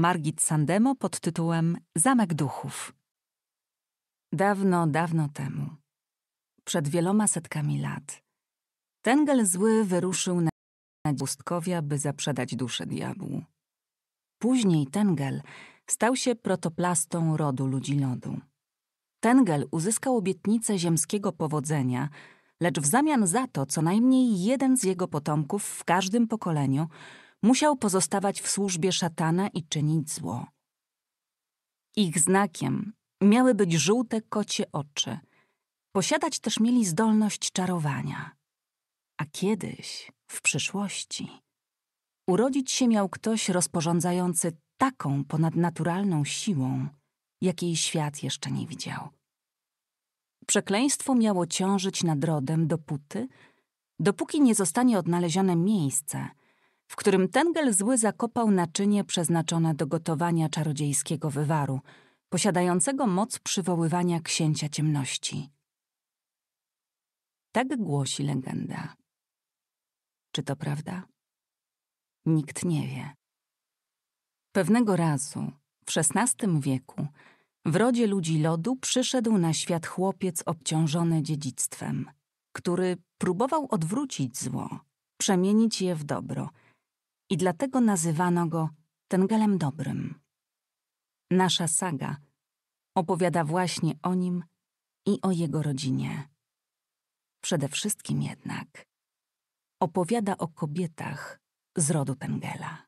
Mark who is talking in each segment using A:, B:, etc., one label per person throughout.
A: Margit Sandemo pod tytułem Zamek Duchów. Dawno, dawno temu, przed wieloma setkami lat, Tengel zły wyruszył na pustkowia, by zaprzedać duszę diabłu. Później Tengel stał się protoplastą rodu ludzi lodu. Tengel uzyskał obietnicę ziemskiego powodzenia – lecz w zamian za to co najmniej jeden z jego potomków w każdym pokoleniu musiał pozostawać w służbie szatana i czynić zło. Ich znakiem miały być żółte kocie oczy. Posiadać też mieli zdolność czarowania. A kiedyś, w przyszłości, urodzić się miał ktoś rozporządzający taką ponadnaturalną siłą, jakiej świat jeszcze nie widział. Przekleństwo miało ciążyć nad rodem dopóty, dopóki nie zostanie odnalezione miejsce, w którym Tengel zły zakopał naczynie przeznaczone do gotowania czarodziejskiego wywaru, posiadającego moc przywoływania księcia ciemności. Tak głosi legenda. Czy to prawda? Nikt nie wie. Pewnego razu, w XVI wieku, w rodzie ludzi lodu przyszedł na świat chłopiec obciążony dziedzictwem, który próbował odwrócić zło, przemienić je w dobro i dlatego nazywano go Tengelem Dobrym. Nasza saga opowiada właśnie o nim i o jego rodzinie. Przede wszystkim jednak opowiada o kobietach z rodu Tengela.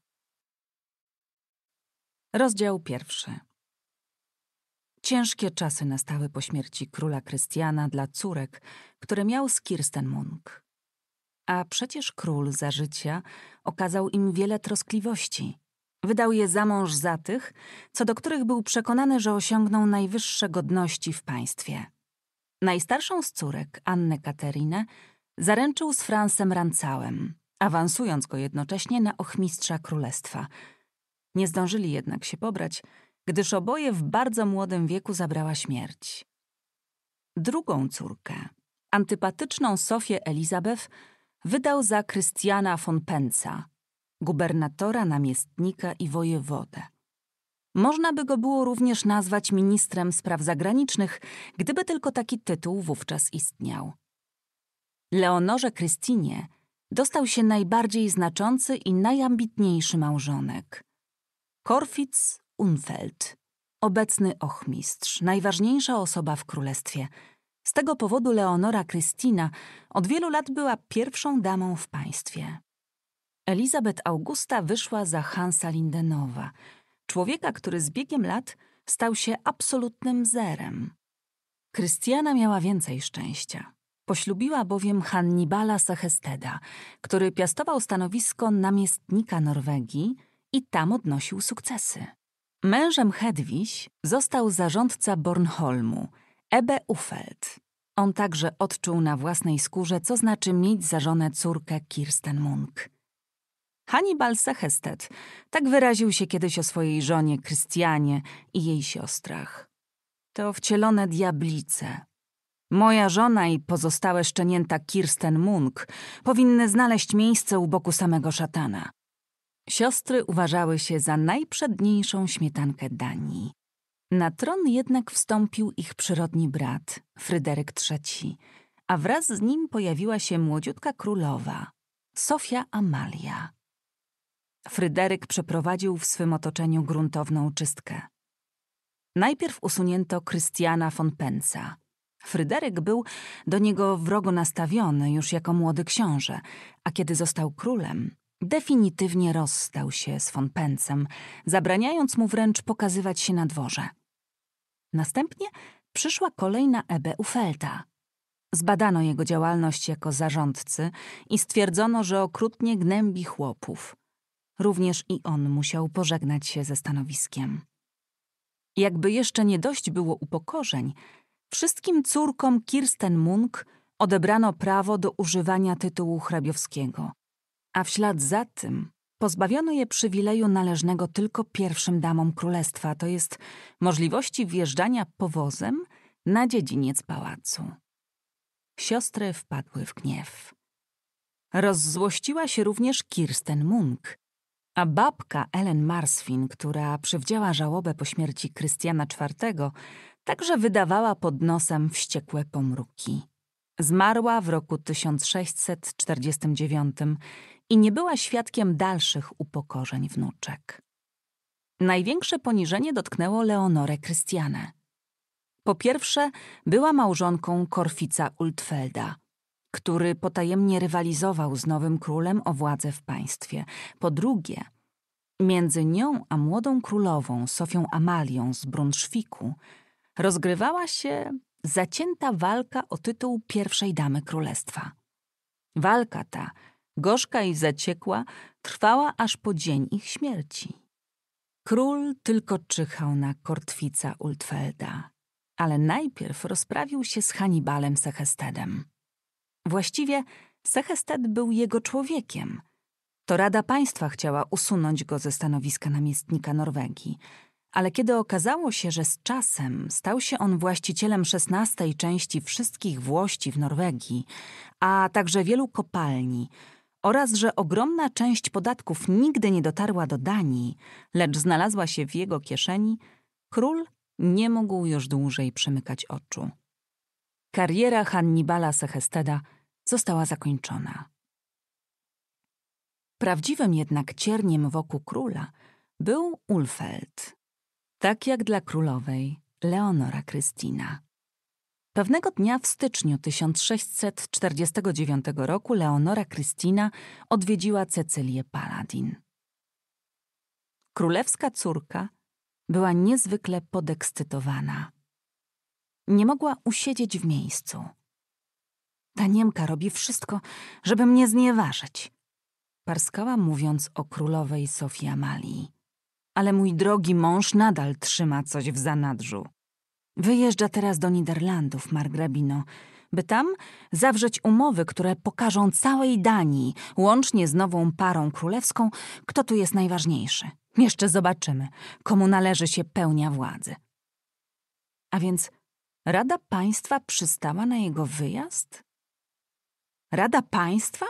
A: Rozdział pierwszy. Ciężkie czasy nastały po śmierci króla Krystiana dla córek, które miał z Kirsten Munk. A przecież król za życia okazał im wiele troskliwości. Wydał je za mąż za tych, co do których był przekonany, że osiągną najwyższe godności w państwie. Najstarszą z córek, Annę Katerinę, zaręczył z Fransem Rancałem, awansując go jednocześnie na ochmistrza królestwa. Nie zdążyli jednak się pobrać – gdyż oboje w bardzo młodym wieku zabrała śmierć. Drugą córkę, antypatyczną Sofię Elizabeth, wydał za Krystiana von Penza, gubernatora, namiestnika i wojewodę. Można by go było również nazwać ministrem spraw zagranicznych, gdyby tylko taki tytuł wówczas istniał. Leonorze Krystinie dostał się najbardziej znaczący i najambitniejszy małżonek. Korfitz Unfeld, obecny ochmistrz, najważniejsza osoba w królestwie. Z tego powodu Leonora Krystina od wielu lat była pierwszą damą w państwie. Elizabeth Augusta wyszła za Hansa Lindenowa, człowieka, który z biegiem lat stał się absolutnym zerem. Krystiana miała więcej szczęścia. Poślubiła bowiem Hannibala Sahesteda, który piastował stanowisko namiestnika Norwegii i tam odnosił sukcesy. Mężem Hedwiś został zarządca Bornholmu, Ebe Ufeld. On także odczuł na własnej skórze, co znaczy mieć za żonę córkę Kirsten Munk. Hannibal Sehested tak wyraził się kiedyś o swojej żonie Krystianie i jej siostrach. To wcielone diablice. Moja żona i pozostałe szczenięta Kirsten Munk powinny znaleźć miejsce u boku samego szatana. Siostry uważały się za najprzedniejszą śmietankę Danii. Na tron jednak wstąpił ich przyrodni brat, Fryderyk III, a wraz z nim pojawiła się młodziutka królowa, Sofia Amalia. Fryderyk przeprowadził w swym otoczeniu gruntowną czystkę. Najpierw usunięto Krystiana von Penza. Fryderyk był do niego wrogo nastawiony już jako młody książę, a kiedy został królem, definitywnie rozstał się z von Pencem, zabraniając mu wręcz pokazywać się na dworze. Następnie przyszła kolej na Ebe Ufelta. Zbadano jego działalność jako zarządcy i stwierdzono, że okrutnie gnębi chłopów. Również i on musiał pożegnać się ze stanowiskiem. Jakby jeszcze nie dość było upokorzeń, wszystkim córkom Kirsten Munk odebrano prawo do używania tytułu hrabiowskiego – a w ślad za tym pozbawiono je przywileju należnego tylko pierwszym damom królestwa, to jest możliwości wjeżdżania powozem na dziedziniec pałacu. Siostry wpadły w gniew. Rozzłościła się również Kirsten Munk, a babka Ellen Marsfin, która przywdziała żałobę po śmierci Krystiana IV, także wydawała pod nosem wściekłe pomruki. Zmarła w roku 1649 i nie była świadkiem dalszych upokorzeń wnuczek. Największe poniżenie dotknęło Leonorę Krystianę. Po pierwsze, była małżonką Korfica Ultfelda, który potajemnie rywalizował z nowym królem o władzę w państwie. Po drugie, między nią a młodą królową Sofią Amalią z Brunszwiku rozgrywała się zacięta walka o tytuł pierwszej damy królestwa. Walka ta gorzka i zaciekła, trwała aż po dzień ich śmierci. Król tylko czyhał na kortwica Ultfelda, ale najpierw rozprawił się z Hannibalem Sehestedem. Właściwie Sehested był jego człowiekiem. To Rada Państwa chciała usunąć go ze stanowiska namiestnika Norwegii, ale kiedy okazało się, że z czasem stał się on właścicielem szesnastej części wszystkich włości w Norwegii, a także wielu kopalni – oraz że ogromna część podatków nigdy nie dotarła do Danii, lecz znalazła się w jego kieszeni, król nie mógł już dłużej przymykać oczu. Kariera Hannibala Sehesteda została zakończona. Prawdziwym jednak cierniem wokół króla był Ulfeld, tak jak dla królowej Leonora Krystyna. Pewnego dnia w styczniu 1649 roku Leonora Krystyna odwiedziła Cecylię Paladin. Królewska córka była niezwykle podekscytowana. Nie mogła usiedzieć w miejscu. Ta Niemka robi wszystko, żeby mnie znieważyć. Parskała mówiąc o królowej Sofii Amalii. Ale mój drogi mąż nadal trzyma coś w zanadrzu. Wyjeżdża teraz do Niderlandów, margrabino, by tam zawrzeć umowy, które pokażą całej Danii, łącznie z nową parą królewską, kto tu jest najważniejszy. Jeszcze zobaczymy, komu należy się pełnia władzy. A więc Rada Państwa przystała na jego wyjazd? Rada Państwa?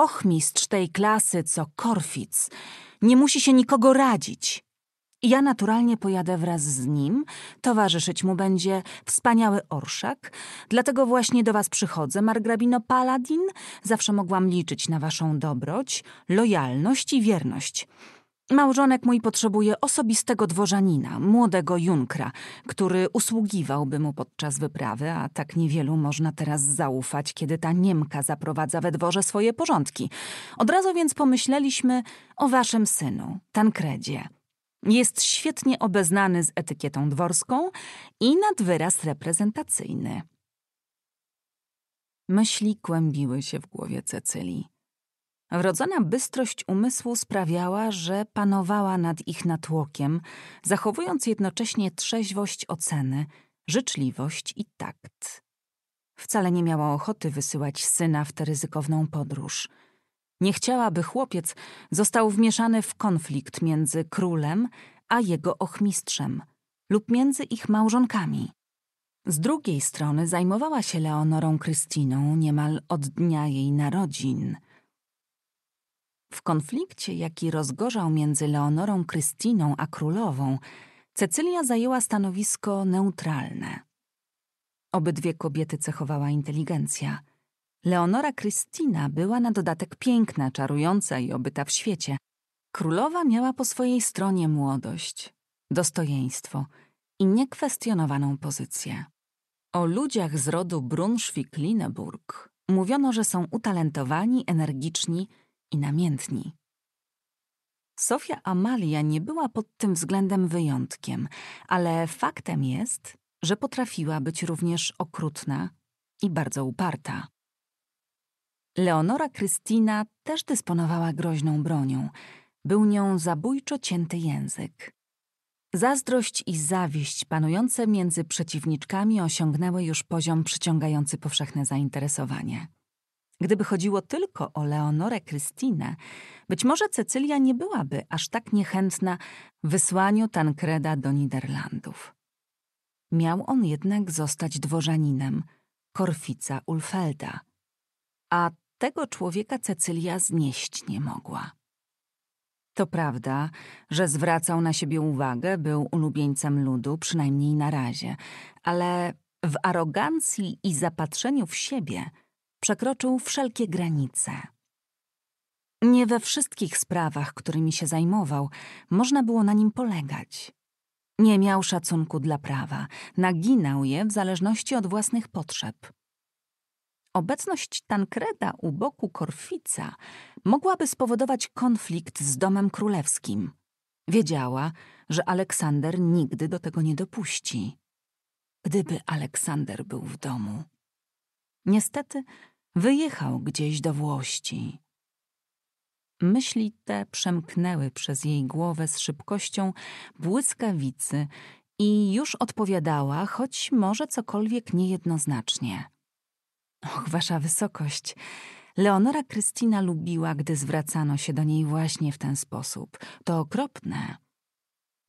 A: Ochmistrz tej klasy, co Korfic, nie musi się nikogo radzić. Ja naturalnie pojadę wraz z nim, towarzyszyć mu będzie wspaniały orszak, dlatego właśnie do was przychodzę, margrabino Paladin. Zawsze mogłam liczyć na waszą dobroć, lojalność i wierność. Małżonek mój potrzebuje osobistego dworzanina, młodego junkra, który usługiwałby mu podczas wyprawy, a tak niewielu można teraz zaufać, kiedy ta Niemka zaprowadza we dworze swoje porządki. Od razu więc pomyśleliśmy o waszym synu, Tankredzie. Jest świetnie obeznany z etykietą dworską i nad wyraz reprezentacyjny. Myśli kłębiły się w głowie Cecylii. Wrodzona bystrość umysłu sprawiała, że panowała nad ich natłokiem, zachowując jednocześnie trzeźwość oceny, życzliwość i takt. Wcale nie miała ochoty wysyłać syna w tę ryzykowną podróż – nie chciała, by chłopiec został wmieszany w konflikt między królem a jego ochmistrzem lub między ich małżonkami. Z drugiej strony zajmowała się Leonorą Krystyną niemal od dnia jej narodzin. W konflikcie, jaki rozgorzał między Leonorą Krystyną a królową, Cecylia zajęła stanowisko neutralne. Obydwie kobiety cechowała inteligencja – Leonora Krystyna była na dodatek piękna, czarująca i obyta w świecie. Królowa miała po swojej stronie młodość, dostojeństwo i niekwestionowaną pozycję. O ludziach z rodu brunswick lineburg mówiono, że są utalentowani, energiczni i namiętni. Sofia Amalia nie była pod tym względem wyjątkiem, ale faktem jest, że potrafiła być również okrutna i bardzo uparta. Leonora Krystyna też dysponowała groźną bronią. Był nią zabójczo cięty język. Zazdrość i zawiść panujące między przeciwniczkami osiągnęły już poziom przyciągający powszechne zainteresowanie. Gdyby chodziło tylko o Leonorę Krystynę, być może Cecylia nie byłaby aż tak niechętna wysłaniu Tankreda do Niderlandów. Miał on jednak zostać dworzaninem, korfica Ulfelda, a tego człowieka Cecylia znieść nie mogła. To prawda, że zwracał na siebie uwagę, był ulubieńcem ludu, przynajmniej na razie, ale w arogancji i zapatrzeniu w siebie przekroczył wszelkie granice. Nie we wszystkich sprawach, którymi się zajmował, można było na nim polegać. Nie miał szacunku dla prawa, naginał je w zależności od własnych potrzeb. Obecność Tankreda u boku Korfica mogłaby spowodować konflikt z domem królewskim. Wiedziała, że Aleksander nigdy do tego nie dopuści. Gdyby Aleksander był w domu. Niestety wyjechał gdzieś do Włości. Myśli te przemknęły przez jej głowę z szybkością błyskawicy i już odpowiadała, choć może cokolwiek niejednoznacznie. Och, wasza wysokość. Leonora Krystyna lubiła, gdy zwracano się do niej właśnie w ten sposób. To okropne.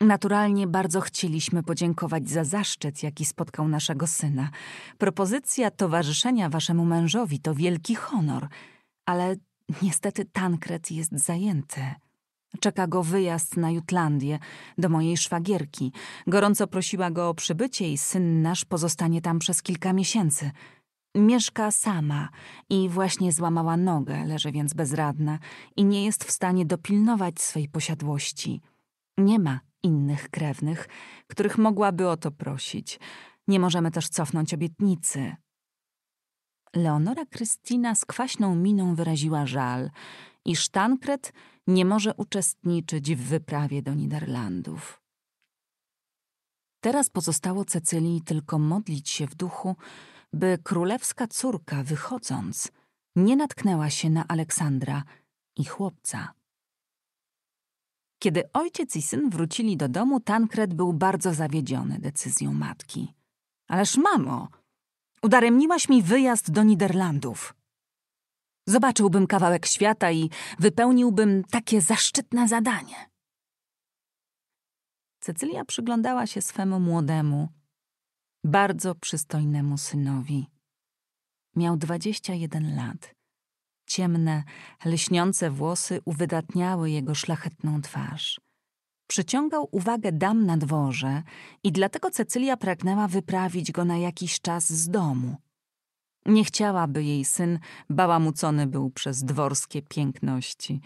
A: Naturalnie bardzo chcieliśmy podziękować za zaszczyt, jaki spotkał naszego syna. Propozycja towarzyszenia waszemu mężowi to wielki honor, ale niestety Tankret jest zajęty. Czeka go wyjazd na Jutlandię do mojej szwagierki. Gorąco prosiła go o przybycie i syn nasz pozostanie tam przez kilka miesięcy. Mieszka sama i właśnie złamała nogę, leży więc bezradna i nie jest w stanie dopilnować swej posiadłości. Nie ma innych krewnych, których mogłaby o to prosić. Nie możemy też cofnąć obietnicy. Leonora Krystyna z kwaśną miną wyraziła żal, iż Tankred nie może uczestniczyć w wyprawie do Niderlandów. Teraz pozostało Cecylii tylko modlić się w duchu, by królewska córka, wychodząc, nie natknęła się na Aleksandra i chłopca. Kiedy ojciec i syn wrócili do domu, Tankred był bardzo zawiedziony decyzją matki. Ależ mamo, udaremniłaś mi wyjazd do Niderlandów. Zobaczyłbym kawałek świata i wypełniłbym takie zaszczytne zadanie. Cecylia przyglądała się swemu młodemu, bardzo przystojnemu synowi. Miał dwadzieścia jeden lat. Ciemne, lśniące włosy uwydatniały jego szlachetną twarz. Przyciągał uwagę dam na dworze i dlatego Cecylia pragnęła wyprawić go na jakiś czas z domu. Nie chciałaby jej syn bałamucony był przez dworskie piękności.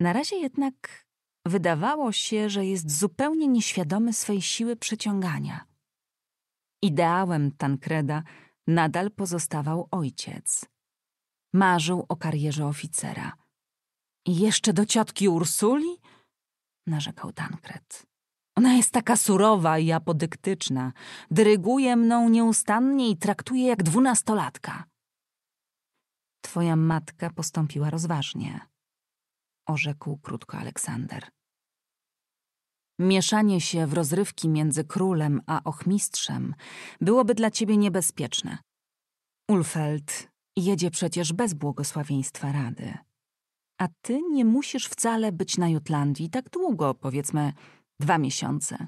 A: Na razie jednak wydawało się, że jest zupełnie nieświadomy swej siły przyciągania. Ideałem Tankreda nadal pozostawał ojciec. Marzył o karierze oficera. I jeszcze do ciotki Ursuli? narzekał Tankred. Ona jest taka surowa i apodyktyczna. Dryguje mną nieustannie i traktuje jak dwunastolatka. Twoja matka postąpiła rozważnie, orzekł krótko Aleksander. Mieszanie się w rozrywki między królem a ochmistrzem byłoby dla ciebie niebezpieczne. Ulfeld jedzie przecież bez błogosławieństwa rady. A ty nie musisz wcale być na Jutlandii tak długo, powiedzmy dwa miesiące.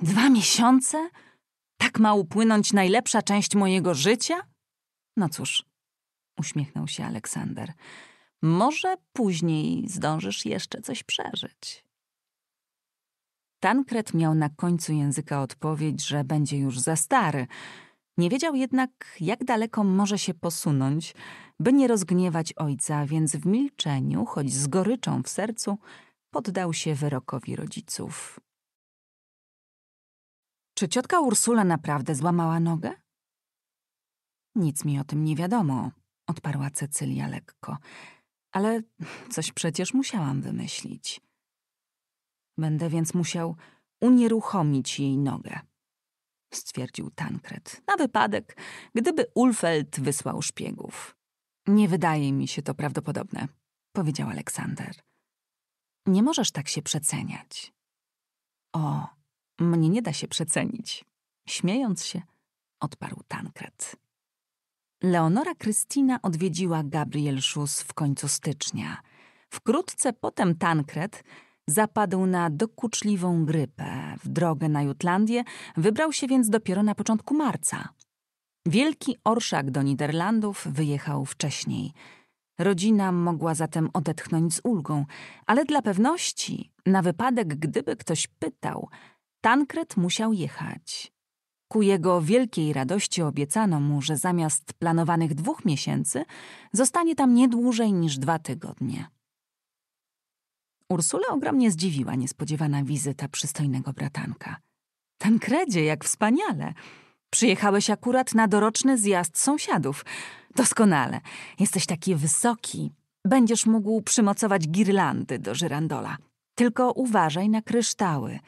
A: Dwa miesiące? Tak ma upłynąć najlepsza część mojego życia? No cóż, uśmiechnął się Aleksander. Może później zdążysz jeszcze coś przeżyć. Tankret miał na końcu języka odpowiedź, że będzie już za stary. Nie wiedział jednak, jak daleko może się posunąć, by nie rozgniewać ojca, więc w milczeniu, choć z goryczą w sercu, poddał się wyrokowi rodziców. Czy ciotka Ursula naprawdę złamała nogę? Nic mi o tym nie wiadomo, odparła Cecylia lekko. Ale coś przecież musiałam wymyślić. Będę więc musiał unieruchomić jej nogę, stwierdził Tankred, na wypadek, gdyby Ulfeld wysłał szpiegów. Nie wydaje mi się to prawdopodobne, powiedział Aleksander. Nie możesz tak się przeceniać. O, mnie nie da się przecenić. Śmiejąc się, odparł Tankred. Leonora Krystyna odwiedziła Gabriel Schuss w końcu stycznia. Wkrótce potem Tankred Zapadł na dokuczliwą grypę. W drogę na Jutlandię wybrał się więc dopiero na początku marca. Wielki orszak do Niderlandów wyjechał wcześniej. Rodzina mogła zatem odetchnąć z ulgą, ale dla pewności, na wypadek gdyby ktoś pytał, Tankret musiał jechać. Ku jego wielkiej radości obiecano mu, że zamiast planowanych dwóch miesięcy zostanie tam nie dłużej niż dwa tygodnie. Ursula ogromnie zdziwiła niespodziewana wizyta przystojnego bratanka. Tankredzie, jak wspaniale! Przyjechałeś akurat na doroczny zjazd sąsiadów. Doskonale. Jesteś taki wysoki. Będziesz mógł przymocować girlandy do żyrandola. Tylko uważaj na kryształy.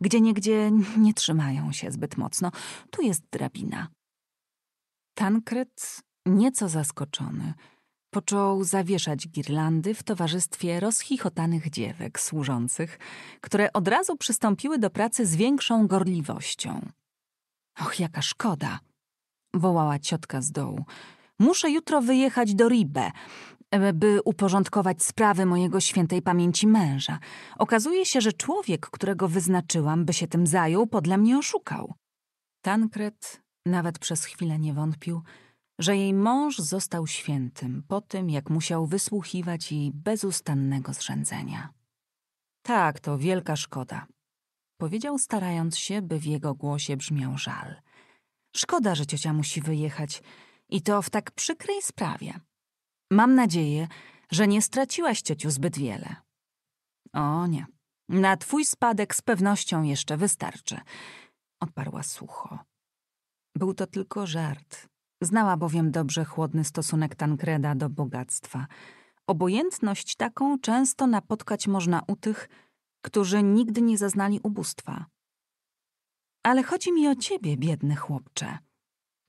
A: Gdzie niegdzie nie trzymają się zbyt mocno. Tu jest drabina. Tankred, nieco zaskoczony, począł zawieszać girlandy w towarzystwie rozchichotanych dziewek służących, które od razu przystąpiły do pracy z większą gorliwością. Och, jaka szkoda! wołała ciotka z dołu. Muszę jutro wyjechać do Ribe, by uporządkować sprawy mojego świętej pamięci męża. Okazuje się, że człowiek, którego wyznaczyłam, by się tym zajął, podle mnie oszukał. Tankret nawet przez chwilę nie wątpił, że jej mąż został świętym po tym, jak musiał wysłuchiwać jej bezustannego zrzędzenia. Tak, to wielka szkoda, powiedział, starając się, by w jego głosie brzmiał żal. Szkoda, że ciocia musi wyjechać i to w tak przykrej sprawie. Mam nadzieję, że nie straciłaś ciociu zbyt wiele. O nie, na twój spadek z pewnością jeszcze wystarczy, odparła sucho. Był to tylko żart, Znała bowiem dobrze chłodny stosunek Tankreda do bogactwa. Obojętność taką często napotkać można u tych, którzy nigdy nie zaznali ubóstwa. Ale chodzi mi o ciebie, biedny chłopcze.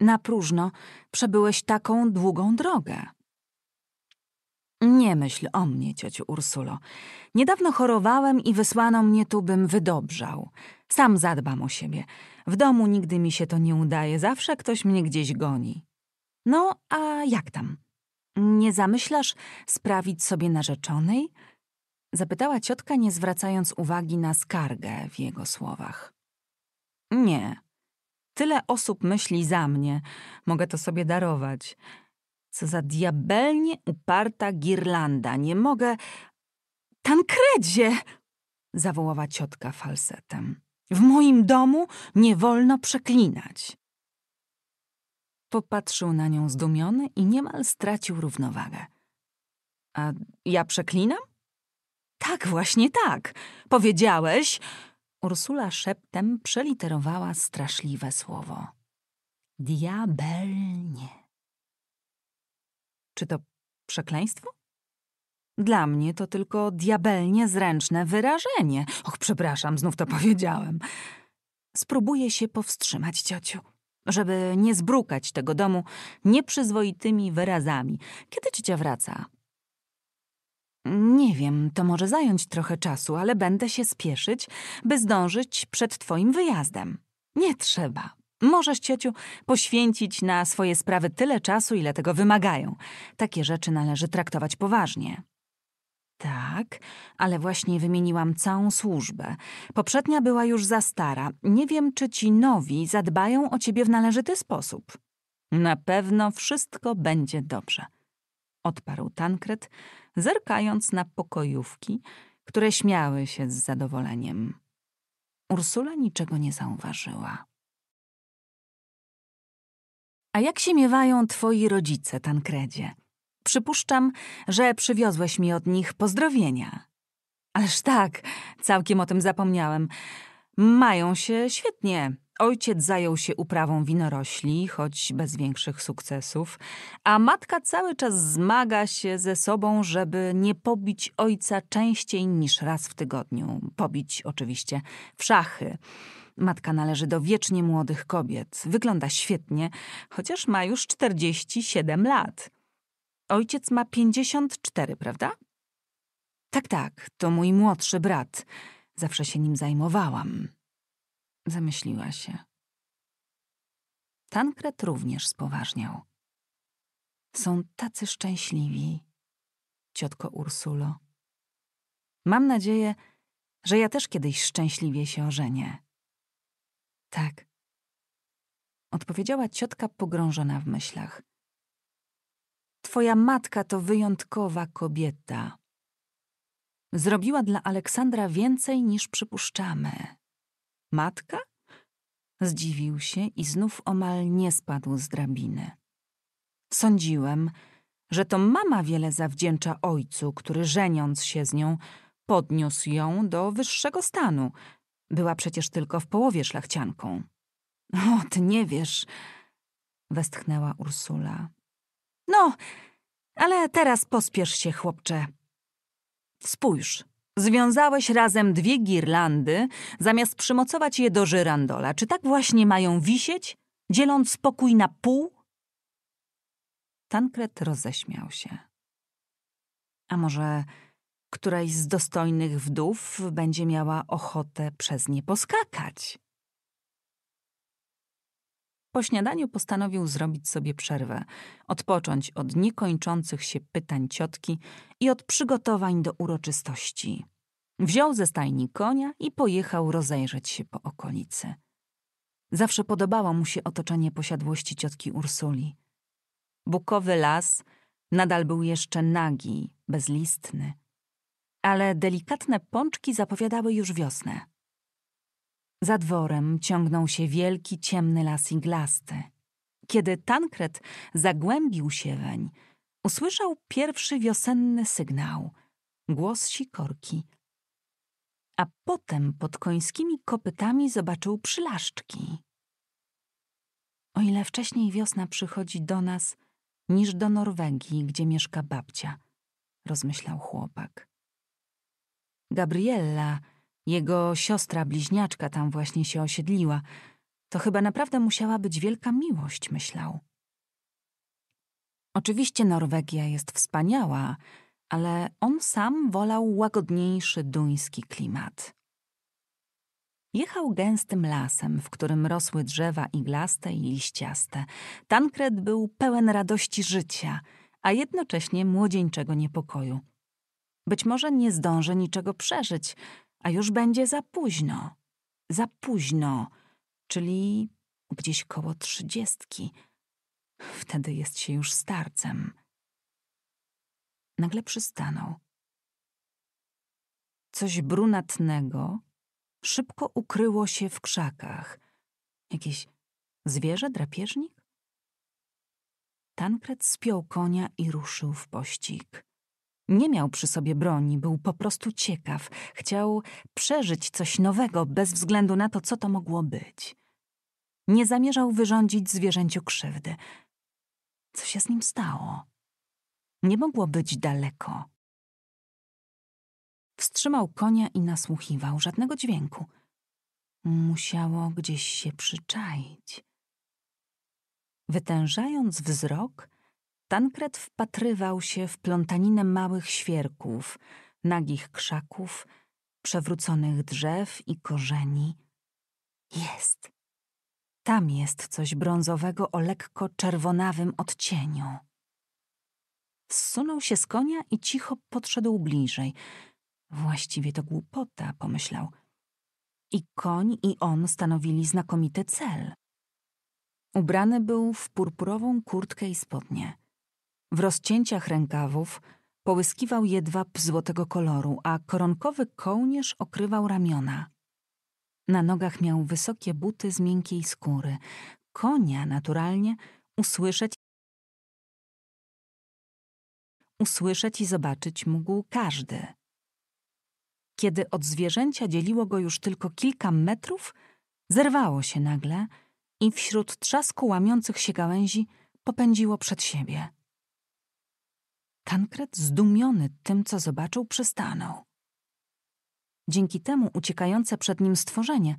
A: Na próżno przebyłeś taką długą drogę. Nie myśl o mnie, ciociu Ursulo. Niedawno chorowałem i wysłano mnie tu, bym wydobrzał. Sam zadbam o siebie. W domu nigdy mi się to nie udaje, zawsze ktoś mnie gdzieś goni. No, a jak tam? Nie zamyślasz sprawić sobie narzeczonej? Zapytała ciotka, nie zwracając uwagi na skargę w jego słowach. Nie. Tyle osób myśli za mnie. Mogę to sobie darować. Co za diabelnie uparta girlanda. Nie mogę... Tankredzie! Zawołała ciotka falsetem. W moim domu nie wolno przeklinać. Popatrzył na nią zdumiony i niemal stracił równowagę. A ja przeklinam? Tak, właśnie tak. Powiedziałeś. Ursula szeptem przeliterowała straszliwe słowo. Diabelnie. Czy to przekleństwo? Dla mnie to tylko diabelnie zręczne wyrażenie. Och, przepraszam, znów to powiedziałem. Spróbuję się powstrzymać, ciociu żeby nie zbrukać tego domu nieprzyzwoitymi wyrazami. Kiedy ciocia wraca? Nie wiem, to może zająć trochę czasu, ale będę się spieszyć, by zdążyć przed twoim wyjazdem. Nie trzeba. Możesz, ciociu, poświęcić na swoje sprawy tyle czasu, ile tego wymagają. Takie rzeczy należy traktować poważnie. Tak, ale właśnie wymieniłam całą służbę. Poprzednia była już za stara. Nie wiem, czy ci nowi zadbają o ciebie w należyty sposób. Na pewno wszystko będzie dobrze. Odparł Tankret, zerkając na pokojówki, które śmiały się z zadowoleniem. Ursula niczego nie zauważyła. A jak się miewają twoi rodzice, Tankredzie? Przypuszczam, że przywiozłeś mi od nich pozdrowienia. Ależ tak, całkiem o tym zapomniałem. Mają się świetnie. Ojciec zajął się uprawą winorośli, choć bez większych sukcesów, a matka cały czas zmaga się ze sobą, żeby nie pobić ojca częściej niż raz w tygodniu. Pobić oczywiście w szachy. Matka należy do wiecznie młodych kobiet. Wygląda świetnie, chociaż ma już 47 lat. Ojciec ma 54, prawda? Tak, tak, to mój młodszy brat. Zawsze się nim zajmowałam. Zamyśliła się. Tankret również spoważniał. Są tacy szczęśliwi, ciotko Ursulo. Mam nadzieję, że ja też kiedyś szczęśliwie się ożenię. Tak. Odpowiedziała ciotka pogrążona w myślach. Twoja matka to wyjątkowa kobieta. Zrobiła dla Aleksandra więcej niż przypuszczamy. Matka? Zdziwił się i znów omal nie spadł z drabiny. Sądziłem, że to mama wiele zawdzięcza ojcu, który żeniąc się z nią, podniósł ją do wyższego stanu. Była przecież tylko w połowie szlachcianką. O, ty nie wiesz, westchnęła Ursula. No, ale teraz pospiesz się, chłopcze. Spójrz, związałeś razem dwie girlandy, zamiast przymocować je do żyrandola. Czy tak właśnie mają wisieć, dzieląc spokój na pół? Tankret roześmiał się. A może któraś z dostojnych wdów będzie miała ochotę przez nie poskakać? Po śniadaniu postanowił zrobić sobie przerwę, odpocząć od niekończących się pytań ciotki i od przygotowań do uroczystości. Wziął ze stajni konia i pojechał rozejrzeć się po okolicy. Zawsze podobało mu się otoczenie posiadłości ciotki Ursuli. Bukowy las nadal był jeszcze nagi, bezlistny, ale delikatne pączki zapowiadały już wiosnę. Za dworem ciągnął się wielki, ciemny las iglasty. Kiedy Tankret zagłębił się weń, usłyszał pierwszy wiosenny sygnał głos sikorki. A potem pod końskimi kopytami zobaczył przylaszczki. O ile wcześniej wiosna przychodzi do nas niż do Norwegii, gdzie mieszka babcia, rozmyślał chłopak. Gabriella jego siostra bliźniaczka tam właśnie się osiedliła. To chyba naprawdę musiała być wielka miłość, myślał. Oczywiście Norwegia jest wspaniała, ale on sam wolał łagodniejszy duński klimat. Jechał gęstym lasem, w którym rosły drzewa iglaste i liściaste. Tankred był pełen radości życia, a jednocześnie młodzieńczego niepokoju. Być może nie zdąży niczego przeżyć, a już będzie za późno. Za późno, czyli gdzieś koło trzydziestki. Wtedy jest się już starcem. Nagle przystanął. Coś brunatnego szybko ukryło się w krzakach. Jakieś zwierzę, drapieżnik? Tankret spiął konia i ruszył w pościg. Nie miał przy sobie broni, był po prostu ciekaw, chciał przeżyć coś nowego bez względu na to, co to mogło być. Nie zamierzał wyrządzić zwierzęciu krzywdy. Co się z nim stało? Nie mogło być daleko. Wstrzymał konia i nasłuchiwał żadnego dźwięku. Musiało gdzieś się przyczaić. Wytężając wzrok, Tankred wpatrywał się w plątaninę małych świerków, nagich krzaków, przewróconych drzew i korzeni. Jest. Tam jest coś brązowego o lekko czerwonawym odcieniu. Zsunął się z konia i cicho podszedł bliżej. Właściwie to głupota, pomyślał. I koń, i on stanowili znakomity cel. Ubrany był w purpurową kurtkę i spodnie. W rozcięciach rękawów połyskiwał jedwab złotego koloru, a koronkowy kołnierz okrywał ramiona. Na nogach miał wysokie buty z miękkiej skóry. Konia naturalnie usłyszeć usłyszeć i zobaczyć mógł każdy. Kiedy od zwierzęcia dzieliło go już tylko kilka metrów, zerwało się nagle i wśród trzasku łamiących się gałęzi popędziło przed siebie. Tankred, zdumiony tym, co zobaczył, przystanął. Dzięki temu uciekające przed nim stworzenie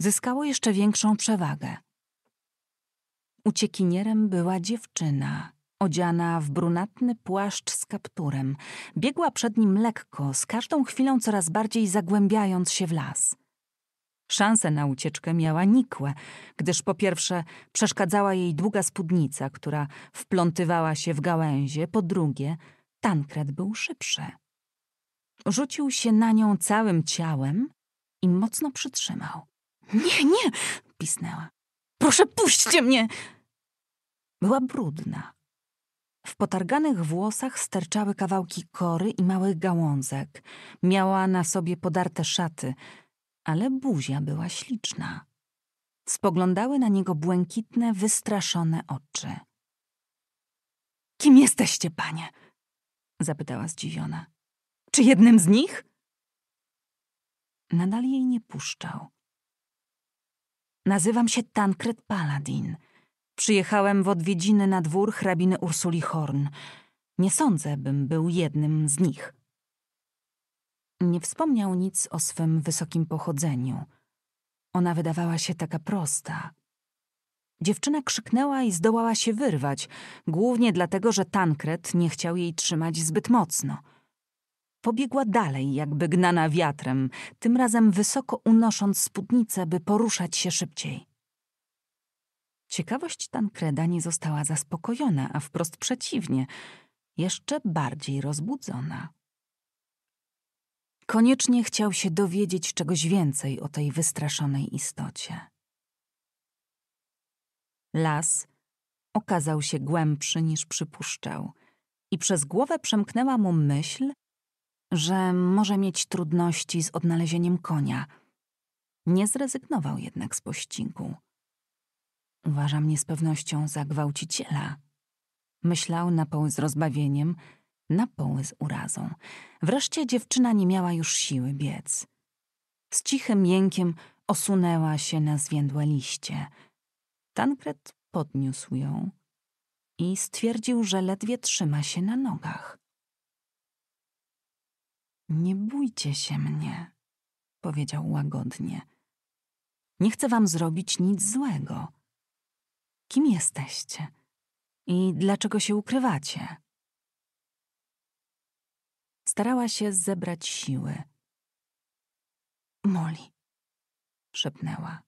A: zyskało jeszcze większą przewagę. Uciekinierem była dziewczyna, odziana w brunatny płaszcz z kapturem. Biegła przed nim lekko, z każdą chwilą coraz bardziej zagłębiając się w las – Szanse na ucieczkę miała nikłe, gdyż po pierwsze przeszkadzała jej długa spódnica, która wplątywała się w gałęzie, po drugie tankret był szybszy. Rzucił się na nią całym ciałem i mocno przytrzymał. Nie, nie, pisnęła. Proszę, puśćcie mnie! Była brudna. W potarganych włosach sterczały kawałki kory i małych gałązek. Miała na sobie podarte szaty – ale buzia była śliczna. Spoglądały na niego błękitne, wystraszone oczy. Kim jesteście, panie? zapytała zdziwiona. Czy jednym z nich? Nadal jej nie puszczał. Nazywam się Tankred Paladin. Przyjechałem w odwiedziny na dwór hrabiny Ursuli Horn. Nie sądzę, bym był jednym z nich. Nie wspomniał nic o swym wysokim pochodzeniu. Ona wydawała się taka prosta. Dziewczyna krzyknęła i zdołała się wyrwać, głównie dlatego, że Tankret nie chciał jej trzymać zbyt mocno. Pobiegła dalej, jakby gnana wiatrem, tym razem wysoko unosząc spódnicę, by poruszać się szybciej. Ciekawość Tankreda nie została zaspokojona, a wprost przeciwnie, jeszcze bardziej rozbudzona. Koniecznie chciał się dowiedzieć czegoś więcej o tej wystraszonej istocie. Las okazał się głębszy niż przypuszczał i przez głowę przemknęła mu myśl, że może mieć trudności z odnalezieniem konia. Nie zrezygnował jednak z pościgu. Uważa mnie z pewnością za gwałciciela. Myślał na pół z rozbawieniem – poły z urazą. Wreszcie dziewczyna nie miała już siły biec. Z cichym jękiem osunęła się na zwiędłe liście. Tankret podniósł ją i stwierdził, że ledwie trzyma się na nogach. Nie bójcie się mnie, powiedział łagodnie. Nie chcę wam zrobić nic złego. Kim jesteście i dlaczego się ukrywacie? Starała się zebrać siły. Moli, szepnęła.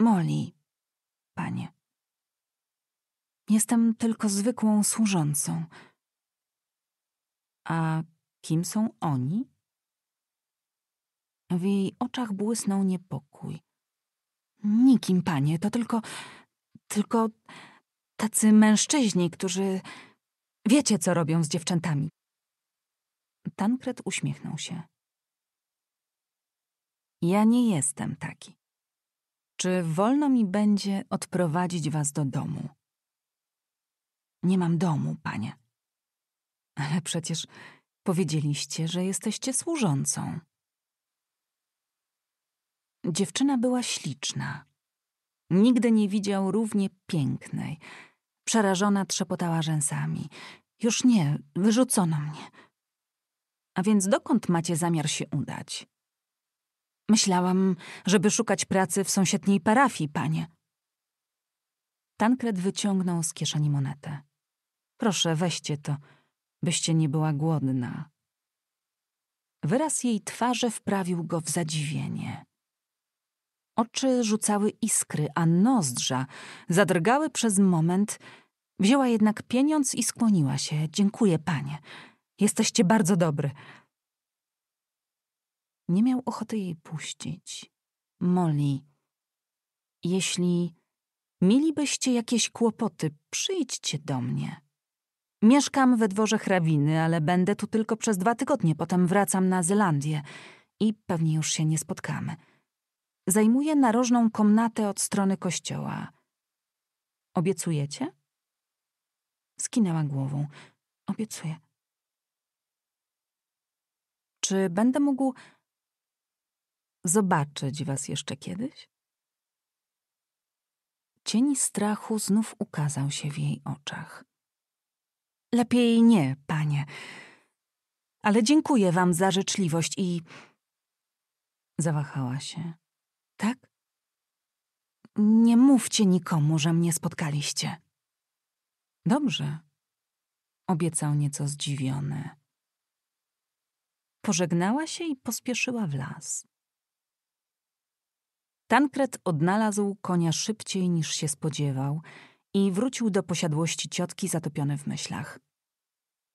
A: Moli, panie. Jestem tylko zwykłą służącą. A kim są oni? W jej oczach błysnął niepokój. Nikim, panie, to tylko. tylko tacy mężczyźni, którzy. Wiecie, co robią z dziewczętami. Tankred uśmiechnął się. Ja nie jestem taki. Czy wolno mi będzie odprowadzić was do domu? Nie mam domu, panie. Ale przecież powiedzieliście, że jesteście służącą. Dziewczyna była śliczna. Nigdy nie widział równie pięknej. Przerażona trzepotała rzęsami. Już nie, wyrzucono mnie. A więc dokąd macie zamiar się udać? Myślałam, żeby szukać pracy w sąsiedniej parafii, panie. Tankred wyciągnął z kieszeni monetę. Proszę, weźcie to, byście nie była głodna. Wyraz jej twarzy wprawił go w zadziwienie. Oczy rzucały iskry, a nozdrza zadrgały przez moment. Wzięła jednak pieniądz i skłoniła się. Dziękuję, panie. Jesteście bardzo dobry. Nie miał ochoty jej puścić. Molly, jeśli mielibyście jakieś kłopoty, przyjdźcie do mnie. Mieszkam we dworze hrabiny, ale będę tu tylko przez dwa tygodnie, potem wracam na Zelandię i pewnie już się nie spotkamy. Zajmuję narożną komnatę od strony kościoła. Obiecujecie? Skinęła głową. Obiecuję. Czy będę mógł zobaczyć was jeszcze kiedyś? Cień strachu znów ukazał się w jej oczach. Lepiej nie, panie. Ale dziękuję wam za życzliwość i. Zawahała się. Tak? Nie mówcie nikomu, że mnie spotkaliście. Dobrze, obiecał nieco zdziwiony. Pożegnała się i pospieszyła w las. Tankret odnalazł konia szybciej niż się spodziewał i wrócił do posiadłości ciotki zatopiony w myślach.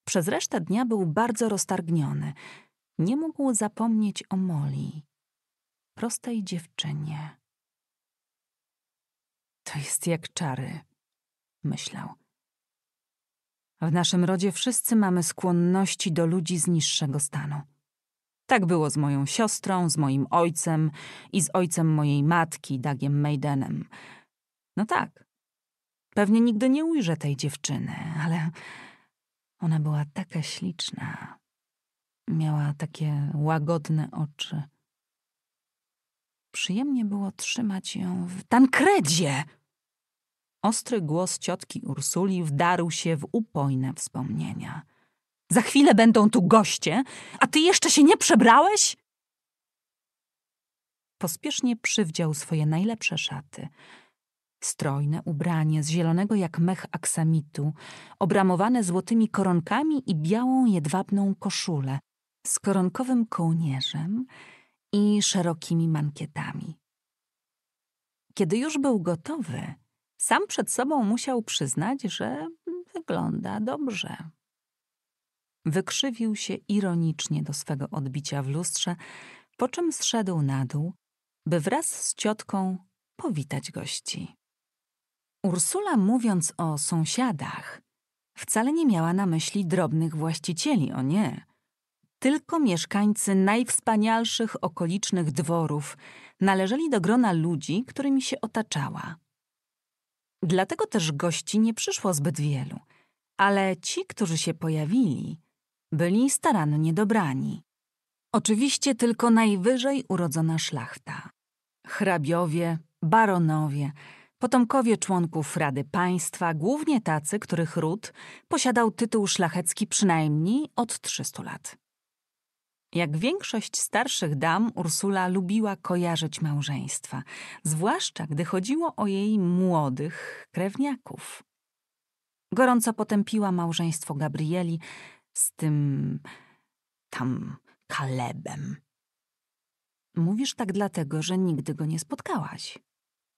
A: Przez resztę dnia był bardzo roztargniony. Nie mógł zapomnieć o Moli, prostej dziewczynie. To jest jak czary, myślał. W naszym rodzie wszyscy mamy skłonności do ludzi z niższego stanu. Tak było z moją siostrą, z moim ojcem i z ojcem mojej matki, Dagiem Maidenem. No tak. Pewnie nigdy nie ujrzę tej dziewczyny, ale ona była taka śliczna. Miała takie łagodne oczy. Przyjemnie było trzymać ją w Tankredzie! Ostry głos ciotki Ursuli wdarł się w upojne wspomnienia. Za chwilę będą tu goście, a ty jeszcze się nie przebrałeś? Pospiesznie przywdział swoje najlepsze szaty. Strojne ubranie z zielonego jak mech aksamitu, obramowane złotymi koronkami i białą jedwabną koszulę z koronkowym kołnierzem i szerokimi mankietami. Kiedy już był gotowy, sam przed sobą musiał przyznać, że wygląda dobrze. Wykrzywił się ironicznie do swego odbicia w lustrze, po czym zszedł na dół, by wraz z ciotką powitać gości. Ursula, mówiąc o sąsiadach, wcale nie miała na myśli drobnych właścicieli, o nie. Tylko mieszkańcy najwspanialszych okolicznych dworów należeli do grona ludzi, którymi się otaczała. Dlatego też gości nie przyszło zbyt wielu, ale ci, którzy się pojawili, byli starannie dobrani. Oczywiście tylko najwyżej urodzona szlachta. Hrabiowie, baronowie, potomkowie członków Rady Państwa, głównie tacy, których ród posiadał tytuł szlachecki przynajmniej od 300 lat. Jak większość starszych dam, Ursula lubiła kojarzyć małżeństwa, zwłaszcza gdy chodziło o jej młodych krewniaków. Gorąco potępiła małżeństwo Gabrieli, z tym tam Kalebem. Mówisz tak dlatego, że nigdy go nie spotkałaś.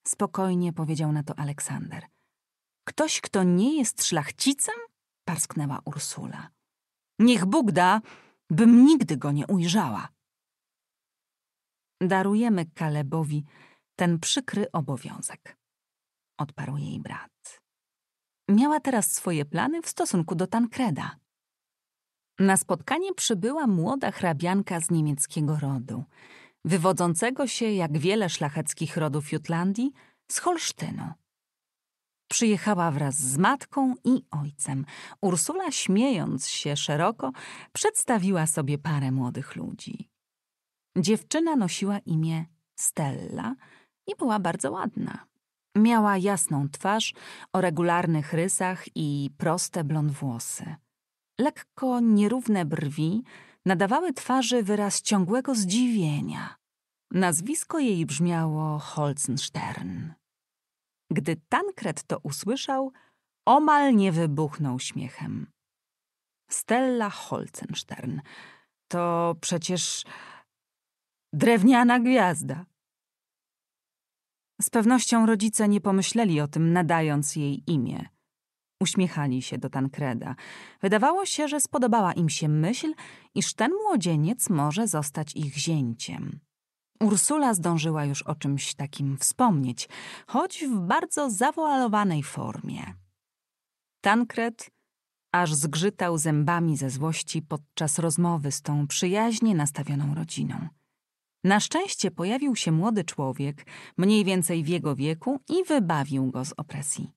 A: Spokojnie powiedział na to Aleksander. Ktoś, kto nie jest szlachcicem? Parsknęła Ursula. Niech Bóg da, bym nigdy go nie ujrzała. Darujemy Kalebowi ten przykry obowiązek, odparł jej brat. Miała teraz swoje plany w stosunku do Tankreda. Na spotkanie przybyła młoda hrabianka z niemieckiego rodu, wywodzącego się, jak wiele szlacheckich rodów Jutlandii, z Holsztynu. Przyjechała wraz z matką i ojcem. Ursula, śmiejąc się szeroko, przedstawiła sobie parę młodych ludzi. Dziewczyna nosiła imię Stella i była bardzo ładna. Miała jasną twarz o regularnych rysach i proste blond włosy. Lekko nierówne brwi nadawały twarzy wyraz ciągłego zdziwienia. Nazwisko jej brzmiało Holzenstern. Gdy Tankred to usłyszał, omal nie wybuchnął śmiechem. Stella Holzenstern. To przecież drewniana gwiazda. Z pewnością rodzice nie pomyśleli o tym, nadając jej imię. Uśmiechali się do Tankreda. Wydawało się, że spodobała im się myśl, iż ten młodzieniec może zostać ich zięciem. Ursula zdążyła już o czymś takim wspomnieć, choć w bardzo zawoalowanej formie. Tankred aż zgrzytał zębami ze złości podczas rozmowy z tą przyjaźnie nastawioną rodziną. Na szczęście pojawił się młody człowiek, mniej więcej w jego wieku, i wybawił go z opresji.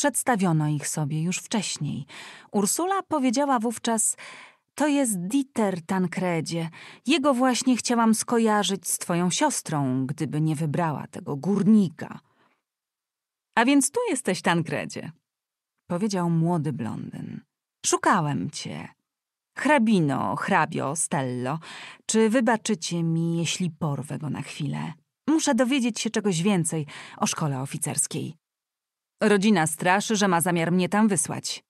A: Przedstawiono ich sobie już wcześniej. Ursula powiedziała wówczas: To jest Dieter Tankredzie. Jego właśnie chciałam skojarzyć z twoją siostrą, gdyby nie wybrała tego górnika. A więc tu jesteś, Tankredzie, powiedział młody blondyn. Szukałem cię. Hrabino, hrabio, Stello, czy wybaczycie mi, jeśli porwę go na chwilę? Muszę dowiedzieć się czegoś więcej o szkole oficerskiej. Rodzina straszy, że ma zamiar mnie tam wysłać.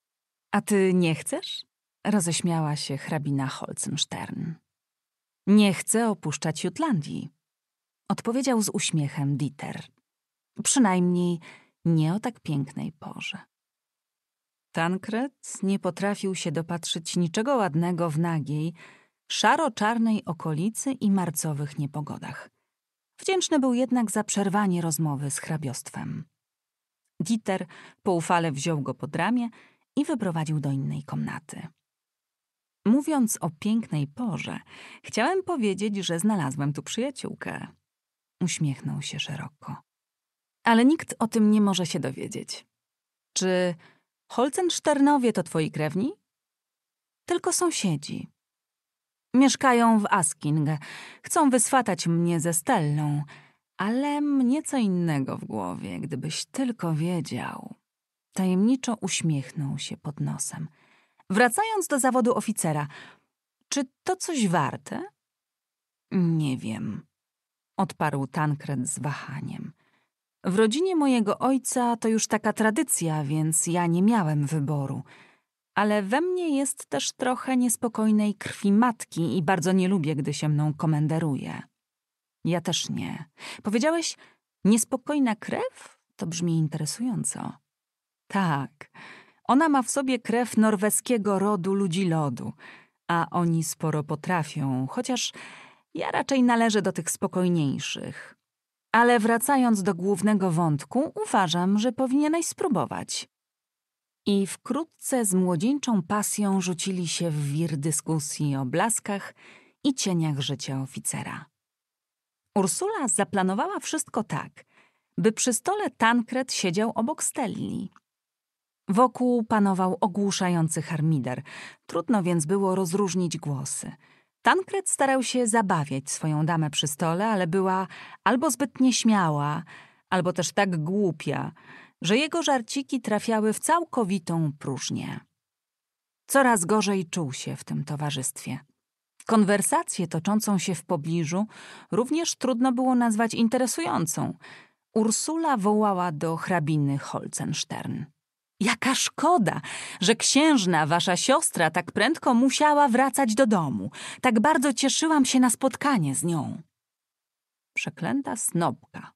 A: A ty nie chcesz? Roześmiała się hrabina Holzenstern. Nie chcę opuszczać Jutlandii. Odpowiedział z uśmiechem Dieter. Przynajmniej nie o tak pięknej porze. Tankred nie potrafił się dopatrzyć niczego ładnego w nagiej, szaro-czarnej okolicy i marcowych niepogodach. Wdzięczny był jednak za przerwanie rozmowy z hrabiostwem. Dieter poufale wziął go pod ramię i wyprowadził do innej komnaty. Mówiąc o pięknej porze, chciałem powiedzieć, że znalazłem tu przyjaciółkę. Uśmiechnął się szeroko. Ale nikt o tym nie może się dowiedzieć. Czy Holcensternowie to twoi krewni? Tylko sąsiedzi. Mieszkają w Asking. Chcą wyswatać mnie ze Stellą ale nieco innego w głowie, gdybyś tylko wiedział. Tajemniczo uśmiechnął się pod nosem. Wracając do zawodu oficera, czy to coś warte? Nie wiem, odparł Tankred z wahaniem. W rodzinie mojego ojca to już taka tradycja, więc ja nie miałem wyboru. Ale we mnie jest też trochę niespokojnej krwi matki i bardzo nie lubię, gdy się mną komenderuje. Ja też nie. Powiedziałeś niespokojna krew? To brzmi interesująco. Tak. Ona ma w sobie krew norweskiego rodu ludzi lodu, a oni sporo potrafią, chociaż ja raczej należę do tych spokojniejszych. Ale wracając do głównego wątku, uważam, że powinieneś spróbować. I wkrótce z młodzieńczą pasją rzucili się w wir dyskusji o blaskach i cieniach życia oficera. Ursula zaplanowała wszystko tak, by przy stole Tankred siedział obok Stelli. Wokół panował ogłuszający harmider, trudno więc było rozróżnić głosy. Tankred starał się zabawiać swoją damę przy stole, ale była albo zbyt nieśmiała, albo też tak głupia, że jego żarciki trafiały w całkowitą próżnię. Coraz gorzej czuł się w tym towarzystwie. Konwersację toczącą się w pobliżu również trudno było nazwać interesującą. Ursula wołała do hrabiny Holzenstern. Jaka szkoda, że księżna, wasza siostra, tak prędko musiała wracać do domu. Tak bardzo cieszyłam się na spotkanie z nią. Przeklęta snobka,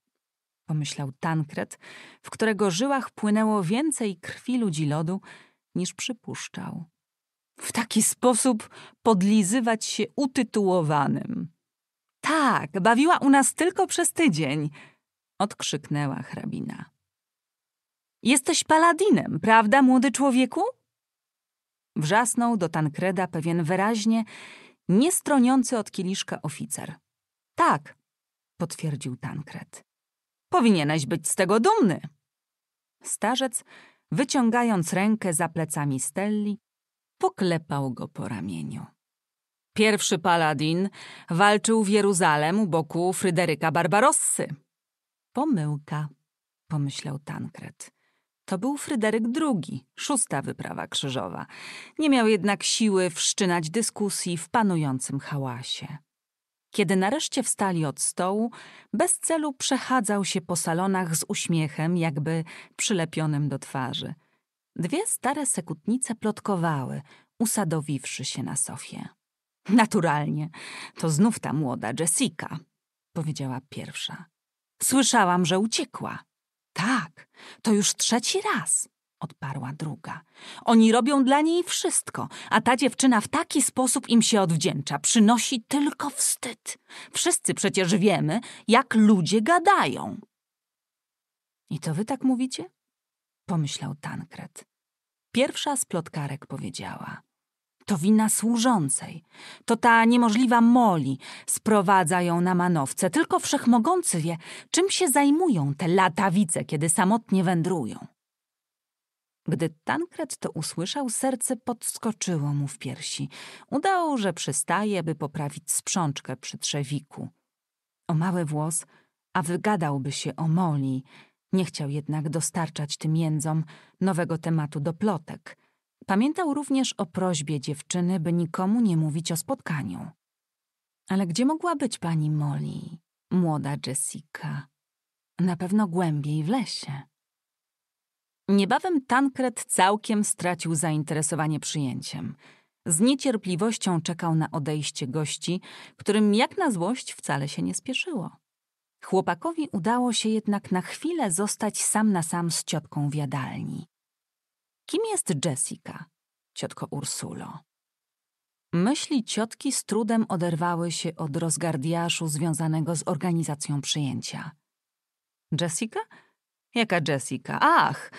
A: pomyślał Tankret, w którego żyłach płynęło więcej krwi ludzi lodu niż przypuszczał w taki sposób podlizywać się utytułowanym. Tak, bawiła u nas tylko przez tydzień, odkrzyknęła hrabina. Jesteś paladinem, prawda, młody człowieku? Wrzasnął do Tankreda pewien wyraźnie niestroniący od kieliszka oficer. Tak, potwierdził Tankred. Powinieneś być z tego dumny. Starzec, wyciągając rękę za plecami Stelli, poklepał go po ramieniu. Pierwszy paladin walczył w Jeruzalem u boku Fryderyka Barbarossy. Pomyłka, pomyślał Tankret. To był Fryderyk II, szósta wyprawa krzyżowa. Nie miał jednak siły wszczynać dyskusji w panującym hałasie. Kiedy nareszcie wstali od stołu, bez celu przechadzał się po salonach z uśmiechem, jakby przylepionym do twarzy – Dwie stare sekutnice plotkowały, usadowiwszy się na sofie. Naturalnie, to znów ta młoda Jessica, powiedziała pierwsza. Słyszałam, że uciekła. Tak, to już trzeci raz, odparła druga. Oni robią dla niej wszystko, a ta dziewczyna w taki sposób im się odwdzięcza. Przynosi tylko wstyd. Wszyscy przecież wiemy, jak ludzie gadają. I to wy tak mówicie? pomyślał Tankret. Pierwsza z plotkarek powiedziała. To wina służącej. To ta niemożliwa Moli sprowadza ją na manowce. Tylko wszechmogący wie, czym się zajmują te latawice, kiedy samotnie wędrują. Gdy Tankret to usłyszał, serce podskoczyło mu w piersi. Udało, że przystaje, by poprawić sprzączkę przy trzewiku. O mały włos, a wygadałby się o Moli, nie chciał jednak dostarczać tym jędzom nowego tematu do plotek. Pamiętał również o prośbie dziewczyny, by nikomu nie mówić o spotkaniu. Ale gdzie mogła być pani Molly, młoda Jessica? Na pewno głębiej w lesie. Niebawem Tankred całkiem stracił zainteresowanie przyjęciem. Z niecierpliwością czekał na odejście gości, którym jak na złość wcale się nie spieszyło. Chłopakowi udało się jednak na chwilę zostać sam na sam z ciotką w jadalni. Kim jest Jessica, ciotko Ursulo? Myśli ciotki z trudem oderwały się od rozgardiaszu związanego z organizacją przyjęcia. Jessica? Jaka Jessica? Ach,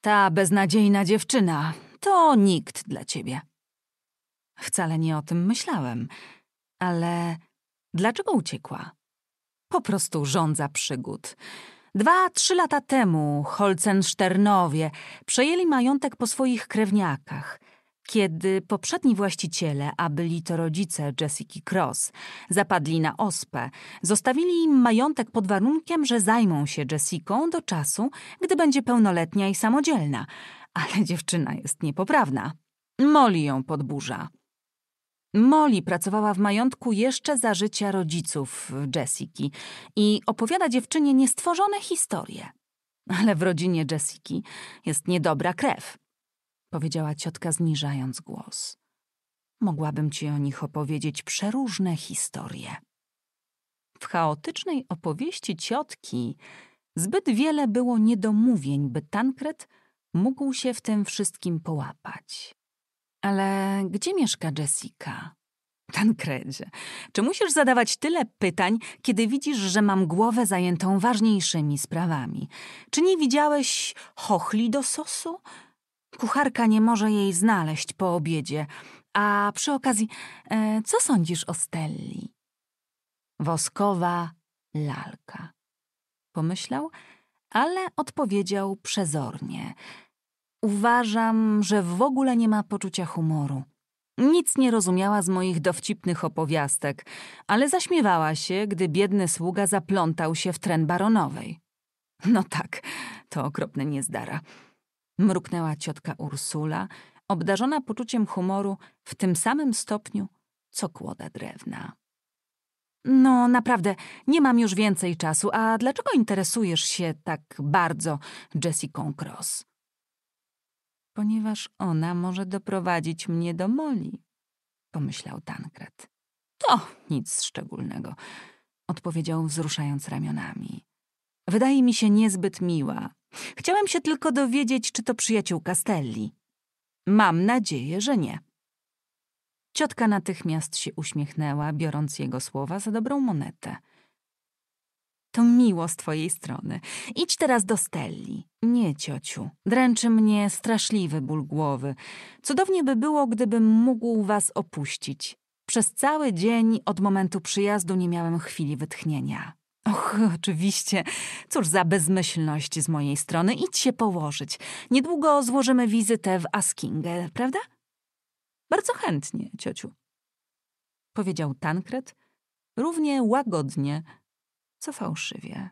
A: ta beznadziejna dziewczyna. To nikt dla ciebie. Wcale nie o tym myślałem, ale dlaczego uciekła? Po prostu żądza przygód. Dwa, trzy lata temu Holcensternowie przejęli majątek po swoich krewniakach. Kiedy poprzedni właściciele, a byli to rodzice Jessica Cross, zapadli na ospę, zostawili im majątek pod warunkiem, że zajmą się Jessiką do czasu, gdy będzie pełnoletnia i samodzielna. Ale dziewczyna jest niepoprawna. Moli ją podburza. Molly pracowała w majątku jeszcze za życia rodziców Jessiki i opowiada dziewczynie niestworzone historie. Ale w rodzinie Jessiki jest niedobra krew, powiedziała ciotka zniżając głos. Mogłabym ci o nich opowiedzieć przeróżne historie. W chaotycznej opowieści ciotki zbyt wiele było niedomówień, by Tankret mógł się w tym wszystkim połapać. Ale gdzie mieszka Jessica? Tankredzie, czy musisz zadawać tyle pytań, kiedy widzisz, że mam głowę zajętą ważniejszymi sprawami? Czy nie widziałeś chochli do sosu? Kucharka nie może jej znaleźć po obiedzie. A przy okazji, e, co sądzisz o Stelli? Woskowa lalka. Pomyślał, ale odpowiedział przezornie – Uważam, że w ogóle nie ma poczucia humoru. Nic nie rozumiała z moich dowcipnych opowiastek, ale zaśmiewała się, gdy biedny sługa zaplątał się w tren baronowej. No tak, to okropne niezdara. Mruknęła ciotka Ursula, obdarzona poczuciem humoru w tym samym stopniu, co kłoda drewna. No, naprawdę, nie mam już więcej czasu, a dlaczego interesujesz się tak bardzo Jessiką Cross? ponieważ ona może doprowadzić mnie do Moli, pomyślał Tankret. To nic szczególnego, odpowiedział wzruszając ramionami. Wydaje mi się niezbyt miła. Chciałem się tylko dowiedzieć, czy to przyjaciół Castelli. Mam nadzieję, że nie. Ciotka natychmiast się uśmiechnęła, biorąc jego słowa za dobrą monetę – to miło z twojej strony. Idź teraz do Stelli. Nie, ciociu. Dręczy mnie straszliwy ból głowy. Cudownie by było, gdybym mógł was opuścić. Przez cały dzień od momentu przyjazdu nie miałem chwili wytchnienia. Och, oczywiście. Cóż za bezmyślność z mojej strony. Idź się położyć. Niedługo złożymy wizytę w Askingę, prawda? Bardzo chętnie, ciociu. Powiedział Tankret równie łagodnie, co fałszywie.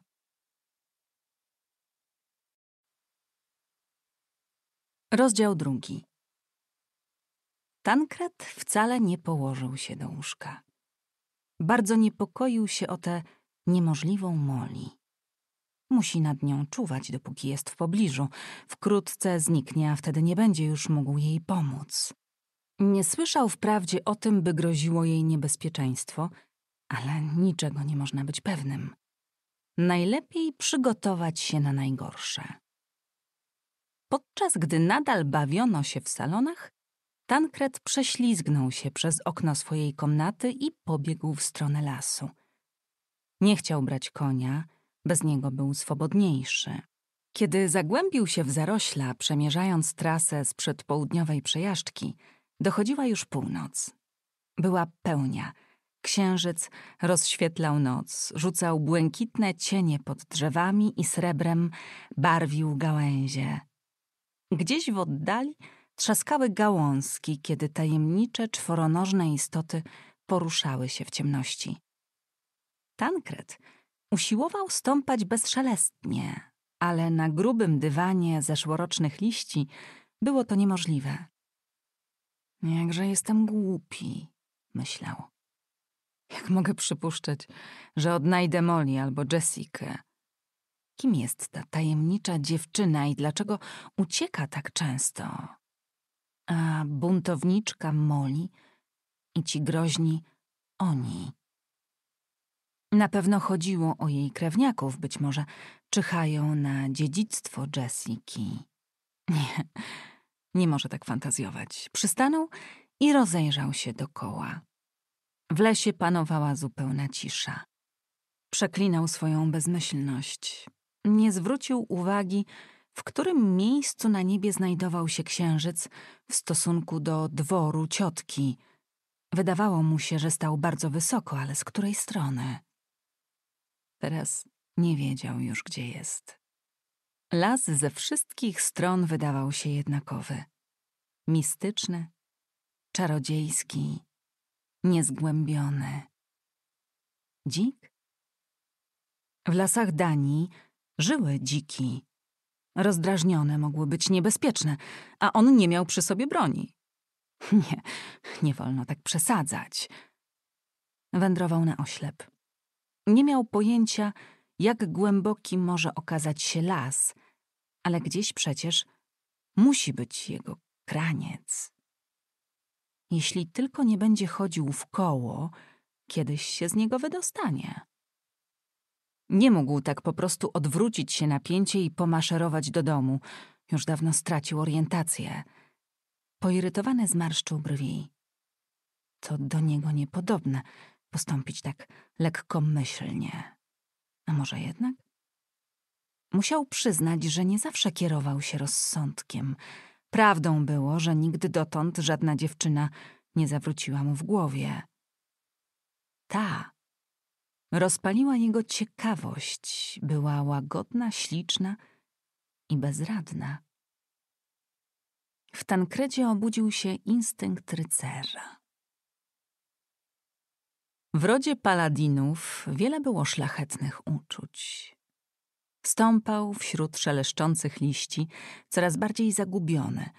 A: Rozdział drugi. Tankret wcale nie położył się do łóżka. Bardzo niepokoił się o tę niemożliwą Moli. Musi nad nią czuwać, dopóki jest w pobliżu. Wkrótce zniknie, a wtedy nie będzie już mógł jej pomóc. Nie słyszał wprawdzie o tym, by groziło jej niebezpieczeństwo, ale niczego nie można być pewnym. Najlepiej przygotować się na najgorsze. Podczas gdy nadal bawiono się w salonach, Tankred prześlizgnął się przez okno swojej komnaty i pobiegł w stronę lasu. Nie chciał brać konia, bez niego był swobodniejszy. Kiedy zagłębił się w zarośla, przemierzając trasę z przedpołudniowej przejażdżki, dochodziła już północ. Była pełnia – Księżyc rozświetlał noc, rzucał błękitne cienie pod drzewami i srebrem barwił gałęzie. Gdzieś w oddali trzaskały gałązki, kiedy tajemnicze czworonożne istoty poruszały się w ciemności. Tankret usiłował stąpać bezszelestnie, ale na grubym dywanie zeszłorocznych liści było to niemożliwe. Jakże jestem głupi, myślał. Jak mogę przypuszczać, że odnajdę Molly albo Jessikę? Kim jest ta tajemnicza dziewczyna i dlaczego ucieka tak często? A buntowniczka Molly i ci groźni oni. Na pewno chodziło o jej krewniaków, być może czyhają na dziedzictwo Jessiki. Nie, nie może tak fantazjować. Przystanął i rozejrzał się dokoła. W lesie panowała zupełna cisza. Przeklinał swoją bezmyślność. Nie zwrócił uwagi, w którym miejscu na niebie znajdował się księżyc w stosunku do dworu ciotki. Wydawało mu się, że stał bardzo wysoko, ale z której strony? Teraz nie wiedział już, gdzie jest. Las ze wszystkich stron wydawał się jednakowy. Mistyczny, czarodziejski, niezgłębiony. Dzik? W lasach Danii żyły dziki. Rozdrażnione mogły być niebezpieczne, a on nie miał przy sobie broni. Nie, nie wolno tak przesadzać. Wędrował na oślep. Nie miał pojęcia, jak głęboki może okazać się las, ale gdzieś przecież musi być jego kraniec jeśli tylko nie będzie chodził w koło, kiedyś się z niego wydostanie. Nie mógł tak po prostu odwrócić się na pięcie i pomaszerować do domu. Już dawno stracił orientację. Poirytowany zmarszczył brwi. To do niego niepodobne postąpić tak lekkomyślnie. A może jednak? Musiał przyznać, że nie zawsze kierował się rozsądkiem – Prawdą było, że nigdy dotąd żadna dziewczyna nie zawróciła mu w głowie. Ta rozpaliła jego ciekawość, była łagodna, śliczna i bezradna. W Tankredzie obudził się instynkt rycerza. W rodzie paladinów wiele było szlachetnych uczuć. Stąpał wśród szeleszczących liści, coraz bardziej zagubiony.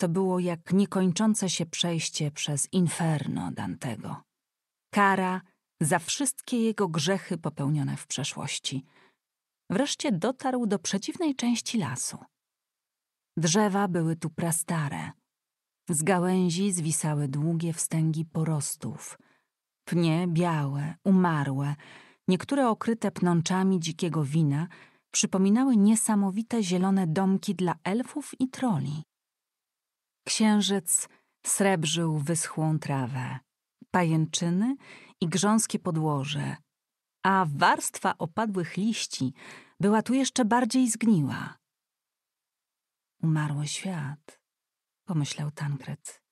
A: To było jak niekończące się przejście przez inferno Dantego. Kara za wszystkie jego grzechy popełnione w przeszłości. Wreszcie dotarł do przeciwnej części lasu. Drzewa były tu prastare. Z gałęzi zwisały długie wstęgi porostów. Pnie białe, umarłe, niektóre okryte pnączami dzikiego wina – przypominały niesamowite zielone domki dla elfów i troli. Księżyc srebrzył wyschłą trawę, pajęczyny i grząskie podłoże, a warstwa opadłych liści była tu jeszcze bardziej zgniła. Umarły świat, pomyślał Tankret.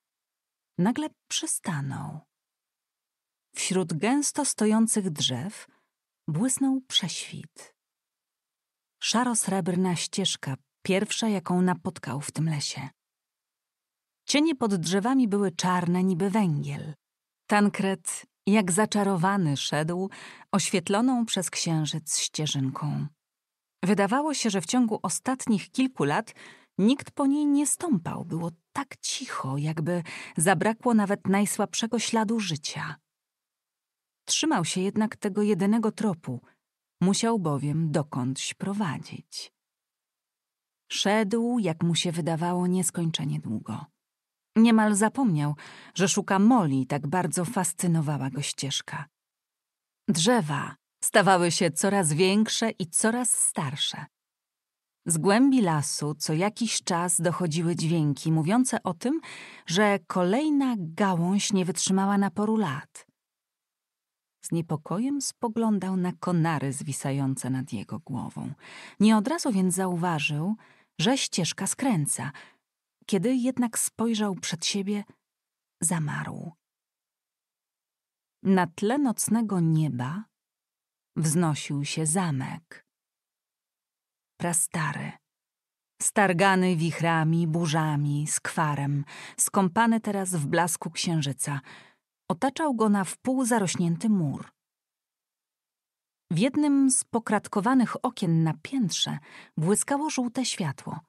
A: Nagle przystanął. Wśród gęsto stojących drzew błysnął prześwit. Szaro-srebrna ścieżka, pierwsza jaką napotkał w tym lesie. Cienie pod drzewami były czarne niby węgiel. Tankret, jak zaczarowany, szedł oświetloną przez księżyc ścieżynką. Wydawało się, że w ciągu ostatnich kilku lat nikt po niej nie stąpał. Było tak cicho, jakby zabrakło nawet najsłabszego śladu życia. Trzymał się jednak tego jedynego tropu – Musiał bowiem dokądś prowadzić. Szedł, jak mu się wydawało, nieskończenie długo. Niemal zapomniał, że szuka Moli, tak bardzo fascynowała go ścieżka. Drzewa stawały się coraz większe i coraz starsze. Z głębi lasu co jakiś czas dochodziły dźwięki mówiące o tym, że kolejna gałąź nie wytrzymała naporu lat. Z niepokojem spoglądał na konary zwisające nad jego głową. Nie od razu więc zauważył, że ścieżka skręca. Kiedy jednak spojrzał przed siebie, zamarł. Na tle nocnego nieba wznosił się zamek. Prastary. Stargany wichrami, burzami, skwarem, skąpany teraz w blasku księżyca – Otaczał go na wpół zarośnięty mur. W jednym z pokratkowanych okien na piętrze błyskało żółte światło.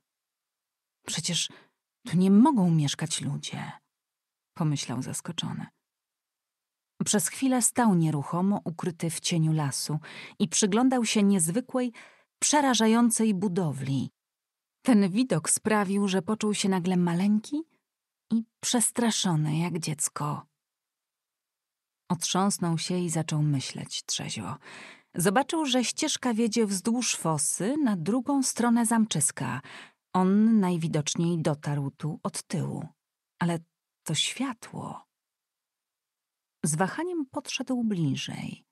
A: Przecież tu nie mogą mieszkać ludzie, pomyślał zaskoczony. Przez chwilę stał nieruchomo, ukryty w cieniu lasu i przyglądał się niezwykłej, przerażającej budowli. Ten widok sprawił, że poczuł się nagle maleńki i przestraszony jak dziecko. Otrząsnął się i zaczął myśleć trzeźwo. Zobaczył, że ścieżka wiedzie wzdłuż fosy na drugą stronę zamczyska. On najwidoczniej dotarł tu od tyłu. Ale to światło. Z wahaniem podszedł bliżej.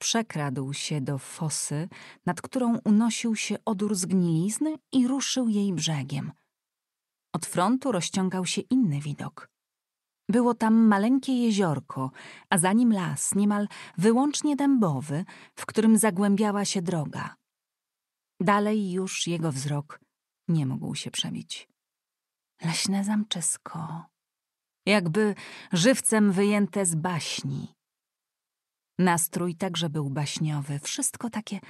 A: Przekradł się do fosy, nad którą unosił się odór zgnilizny i ruszył jej brzegiem. Od frontu rozciągał się inny widok. Było tam maleńkie jeziorko, a za nim las, niemal wyłącznie dębowy, w którym zagłębiała się droga. Dalej już jego wzrok nie mógł się przebić. Leśne zamczysko, jakby żywcem wyjęte z baśni. Nastrój także był baśniowy, wszystko takie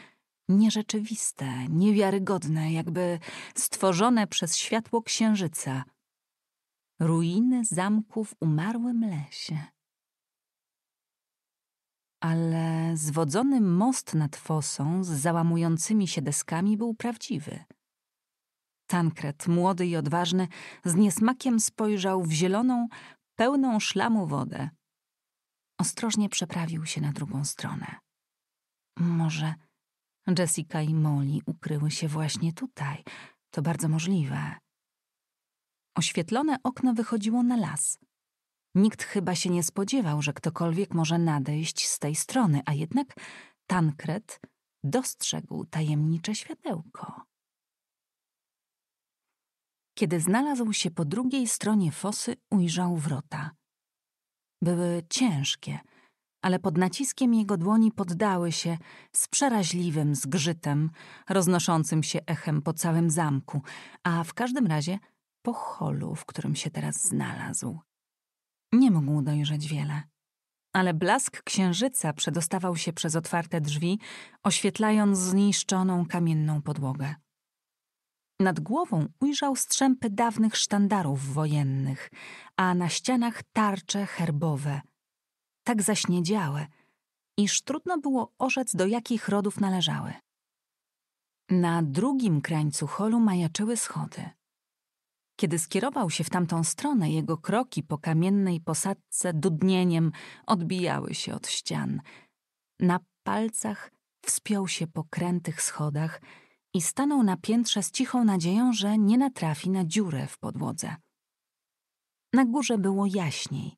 A: nierzeczywiste, niewiarygodne, jakby stworzone przez światło księżyca – ruiny zamku w umarłym lesie. Ale zwodzony most nad fosą z załamującymi się deskami był prawdziwy. Tankret, młody i odważny, z niesmakiem spojrzał w zieloną, pełną szlamu wodę. Ostrożnie przeprawił się na drugą stronę. Może Jessica i Molly ukryły się właśnie tutaj. To bardzo możliwe. Oświetlone okno wychodziło na las. Nikt chyba się nie spodziewał, że ktokolwiek może nadejść z tej strony, a jednak Tankret dostrzegł tajemnicze światełko. Kiedy znalazł się po drugiej stronie fosy, ujrzał wrota. Były ciężkie, ale pod naciskiem jego dłoni poddały się z przeraźliwym zgrzytem, roznoszącym się echem po całym zamku, a w każdym razie – po holu, w którym się teraz znalazł. Nie mógł dojrzeć wiele, ale blask księżyca przedostawał się przez otwarte drzwi, oświetlając zniszczoną kamienną podłogę. Nad głową ujrzał strzępy dawnych sztandarów wojennych, a na ścianach tarcze herbowe, tak zaśniedziałe, iż trudno było orzec, do jakich rodów należały. Na drugim krańcu holu majaczyły schody. Kiedy skierował się w tamtą stronę, jego kroki po kamiennej posadce dudnieniem odbijały się od ścian. Na palcach wspiął się po krętych schodach i stanął na piętrze z cichą nadzieją, że nie natrafi na dziurę w podłodze. Na górze było jaśniej.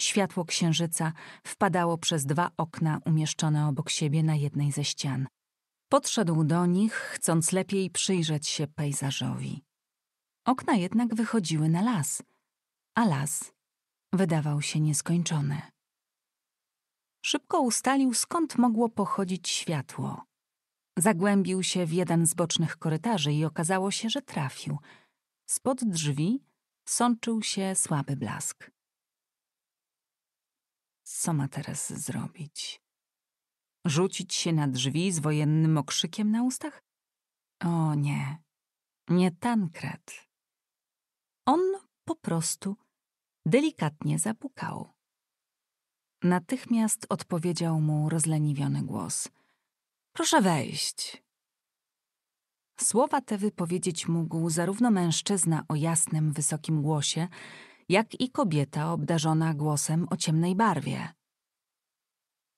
A: Światło księżyca wpadało przez dwa okna umieszczone obok siebie na jednej ze ścian. Podszedł do nich, chcąc lepiej przyjrzeć się pejzażowi. Okna jednak wychodziły na las, a las wydawał się nieskończony. Szybko ustalił, skąd mogło pochodzić światło. Zagłębił się w jeden z bocznych korytarzy i okazało się, że trafił. Spod drzwi sączył się słaby blask. Co ma teraz zrobić? Rzucić się na drzwi z wojennym okrzykiem na ustach? O nie, nie Tankret. On po prostu delikatnie zapukał. Natychmiast odpowiedział mu rozleniwiony głos. Proszę wejść. Słowa te wypowiedzieć mógł zarówno mężczyzna o jasnym, wysokim głosie, jak i kobieta obdarzona głosem o ciemnej barwie.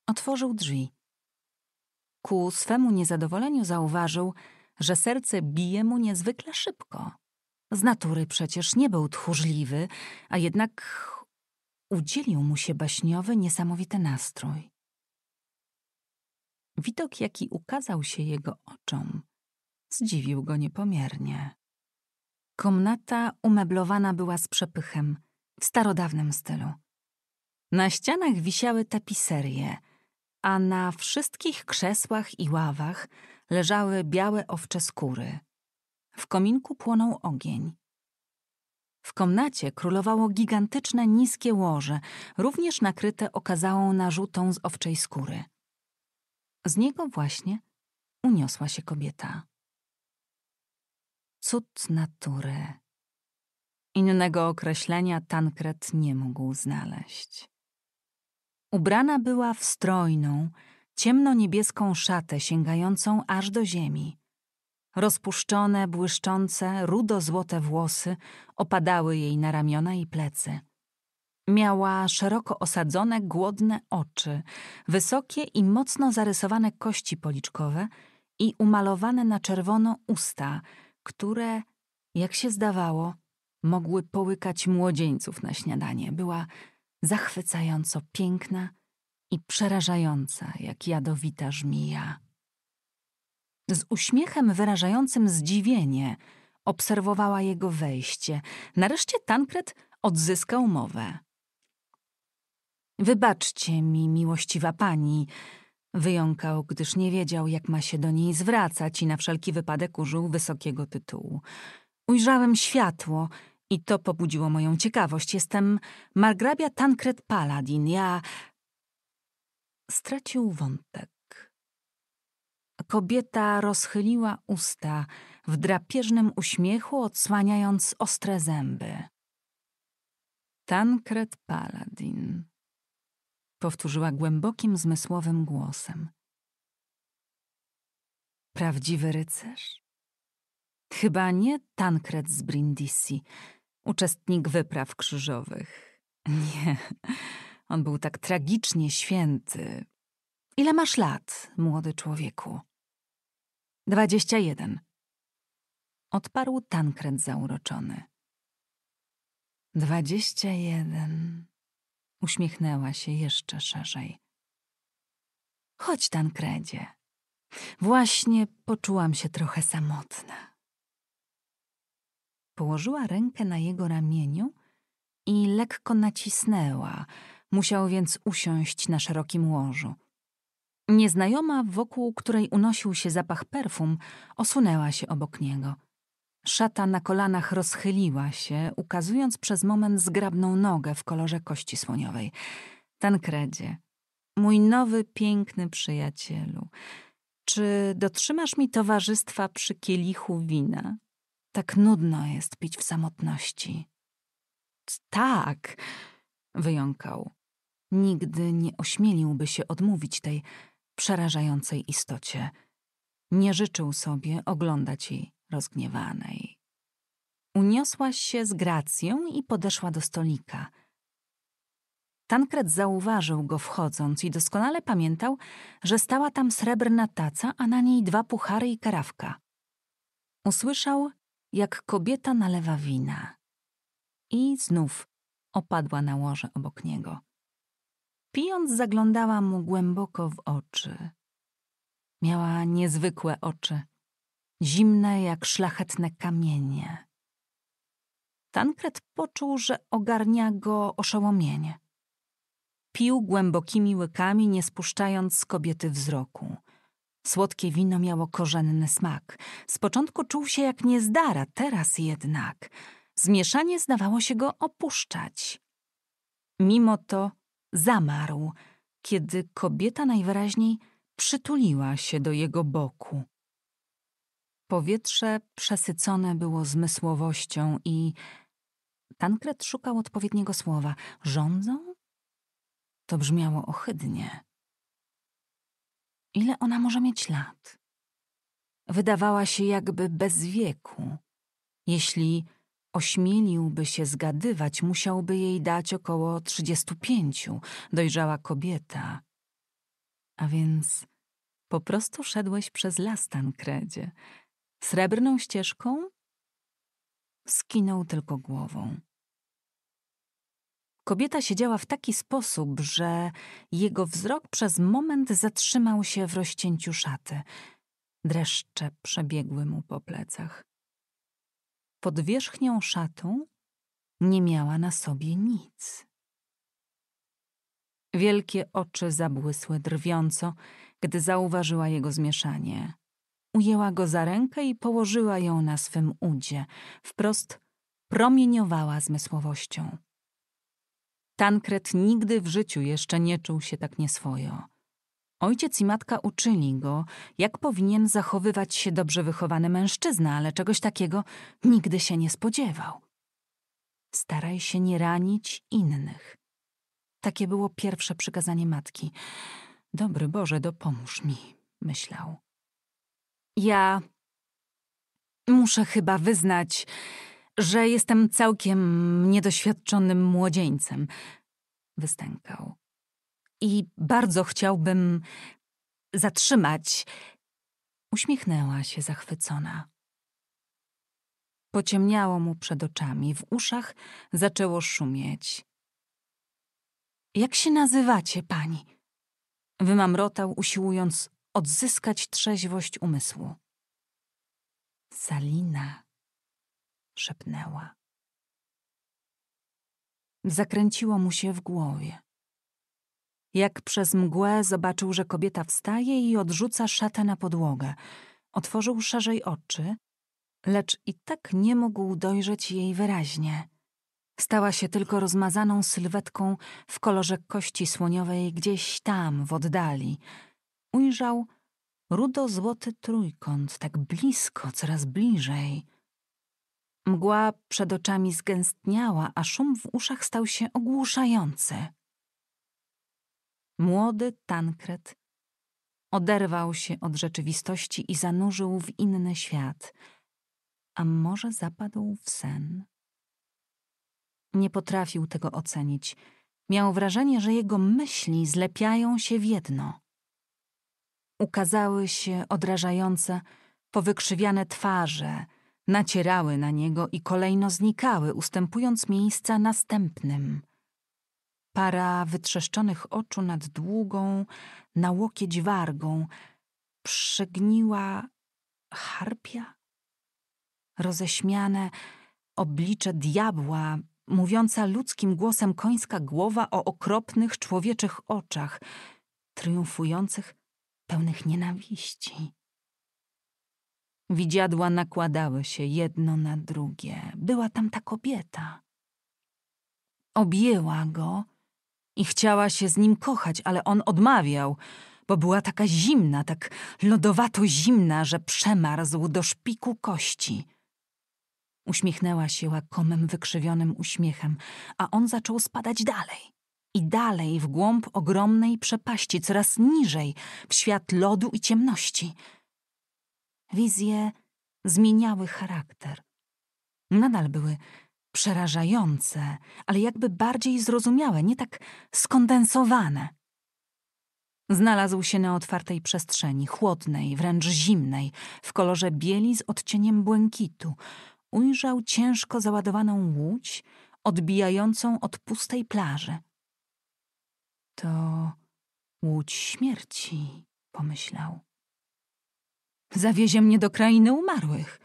A: Otworzył drzwi. Ku swemu niezadowoleniu zauważył, że serce bije mu niezwykle szybko. Z natury przecież nie był tchórzliwy, a jednak udzielił mu się baśniowy, niesamowity nastrój. Widok, jaki ukazał się jego oczom, zdziwił go niepomiernie. Komnata umeblowana była z przepychem, w starodawnym stylu. Na ścianach wisiały tapiserie, a na wszystkich krzesłach i ławach leżały białe owcze skóry – w kominku płonął ogień. W komnacie królowało gigantyczne niskie łoże, również nakryte okazałą narzutą z owczej skóry. Z niego właśnie uniosła się kobieta. Cud natury. Innego określenia Tankret nie mógł znaleźć. Ubrana była w strojną, ciemno-niebieską szatę sięgającą aż do ziemi. Rozpuszczone, błyszczące, rudo-złote włosy opadały jej na ramiona i plecy. Miała szeroko osadzone, głodne oczy, wysokie i mocno zarysowane kości policzkowe i umalowane na czerwono usta, które, jak się zdawało, mogły połykać młodzieńców na śniadanie. Była zachwycająco piękna i przerażająca, jak jadowita żmija. Z uśmiechem wyrażającym zdziwienie obserwowała jego wejście. Nareszcie Tankred odzyskał mowę. Wybaczcie mi, miłościwa pani, wyjąkał, gdyż nie wiedział, jak ma się do niej zwracać i na wszelki wypadek użył wysokiego tytułu. Ujrzałem światło i to pobudziło moją ciekawość. Jestem margrabia Tankred Paladin. Ja... Stracił wątek. Kobieta rozchyliła usta w drapieżnym uśmiechu, odsłaniając ostre zęby. Tankred Paladin, powtórzyła głębokim zmysłowym głosem. Prawdziwy rycerz? Chyba nie Tankred z Brindisi, uczestnik wypraw krzyżowych. Nie, on był tak tragicznie święty. Ile masz lat, młody człowieku? Dwadzieścia jeden. Odparł Tankred zauroczony. Dwadzieścia jeden. Uśmiechnęła się jeszcze szerzej. Chodź, Tankredzie. Właśnie poczułam się trochę samotna. Położyła rękę na jego ramieniu i lekko nacisnęła. Musiał więc usiąść na szerokim łożu. Nieznajoma, wokół której unosił się zapach perfum, osunęła się obok niego. Szata na kolanach rozchyliła się, ukazując przez moment zgrabną nogę w kolorze kości słoniowej. Tankredzie, mój nowy, piękny przyjacielu, czy dotrzymasz mi towarzystwa przy kielichu wina? Tak nudno jest pić w samotności. Tak, wyjąkał. Nigdy nie ośmieliłby się odmówić tej przerażającej istocie. Nie życzył sobie oglądać jej rozgniewanej. Uniosła się z gracją i podeszła do stolika. Tankred zauważył go wchodząc i doskonale pamiętał, że stała tam srebrna taca, a na niej dwa puchary i karawka. Usłyszał, jak kobieta nalewa wina. I znów opadła na łoże obok niego. Pijąc, zaglądała mu głęboko w oczy. Miała niezwykłe oczy, zimne jak szlachetne kamienie. Tankret poczuł, że ogarnia go oszołomienie. Pił głębokimi łykami, nie spuszczając z kobiety wzroku. Słodkie wino miało korzenny smak. Z początku czuł się jak niezdara, teraz jednak. Zmieszanie zdawało się go opuszczać. Mimo to zamarł, kiedy kobieta najwyraźniej przytuliła się do jego boku. Powietrze przesycone było zmysłowością i Tankret szukał odpowiedniego słowa. Rządzą? To brzmiało ohydnie. Ile ona może mieć lat? Wydawała się jakby bez wieku. Jeśli ośmieliłby się zgadywać, musiałby jej dać około 35, dojrzała kobieta. A więc po prostu szedłeś przez las, Tankredzie. Srebrną ścieżką? Skinął tylko głową. Kobieta siedziała w taki sposób, że jego wzrok przez moment zatrzymał się w rozcięciu szaty. Dreszcze przebiegły mu po plecach. Pod wierzchnią szatą nie miała na sobie nic. Wielkie oczy zabłysły drwiąco, gdy zauważyła jego zmieszanie. Ujęła go za rękę i położyła ją na swym udzie. Wprost promieniowała zmysłowością. Tankret nigdy w życiu jeszcze nie czuł się tak nieswojo. Ojciec i matka uczyli go, jak powinien zachowywać się dobrze wychowany mężczyzna, ale czegoś takiego nigdy się nie spodziewał. Staraj się nie ranić innych. Takie było pierwsze przykazanie matki. Dobry Boże, dopomóż mi, myślał. Ja muszę chyba wyznać, że jestem całkiem niedoświadczonym młodzieńcem, wystękał i bardzo chciałbym zatrzymać. Uśmiechnęła się zachwycona. Pociemniało mu przed oczami, w uszach zaczęło szumieć. Jak się nazywacie, pani? Wymamrotał, usiłując odzyskać trzeźwość umysłu. Salina, szepnęła. Zakręciło mu się w głowie. Jak przez mgłę zobaczył, że kobieta wstaje i odrzuca szatę na podłogę. Otworzył szerzej oczy, lecz i tak nie mógł dojrzeć jej wyraźnie. Stała się tylko rozmazaną sylwetką w kolorze kości słoniowej gdzieś tam, w oddali. Ujrzał rudo-złoty trójkąt, tak blisko, coraz bliżej. Mgła przed oczami zgęstniała, a szum w uszach stał się ogłuszający. Młody Tankret oderwał się od rzeczywistości i zanurzył w inny świat, a może zapadł w sen. Nie potrafił tego ocenić. Miał wrażenie, że jego myśli zlepiają się w jedno. Ukazały się odrażające, powykrzywiane twarze, nacierały na niego i kolejno znikały, ustępując miejsca następnym para wytrzeszczonych oczu nad długą, na łokieć wargą, przegniła harpia? Roześmiane oblicze diabła, mówiąca ludzkim głosem końska głowa o okropnych człowieczych oczach, triumfujących, pełnych nienawiści. Widziadła nakładały się jedno na drugie. Była tam ta kobieta. Objęła go i chciała się z nim kochać, ale on odmawiał, bo była taka zimna, tak lodowato zimna, że przemarzł do szpiku kości. Uśmiechnęła się łakomym, wykrzywionym uśmiechem, a on zaczął spadać dalej. I dalej w głąb ogromnej przepaści, coraz niżej, w świat lodu i ciemności. Wizje zmieniały charakter. Nadal były przerażające, ale jakby bardziej zrozumiałe, nie tak skondensowane. Znalazł się na otwartej przestrzeni, chłodnej, wręcz zimnej, w kolorze bieli z odcieniem błękitu. Ujrzał ciężko załadowaną łódź, odbijającą od pustej plaży. To łódź śmierci, pomyślał. Zawiezie mnie do krainy umarłych.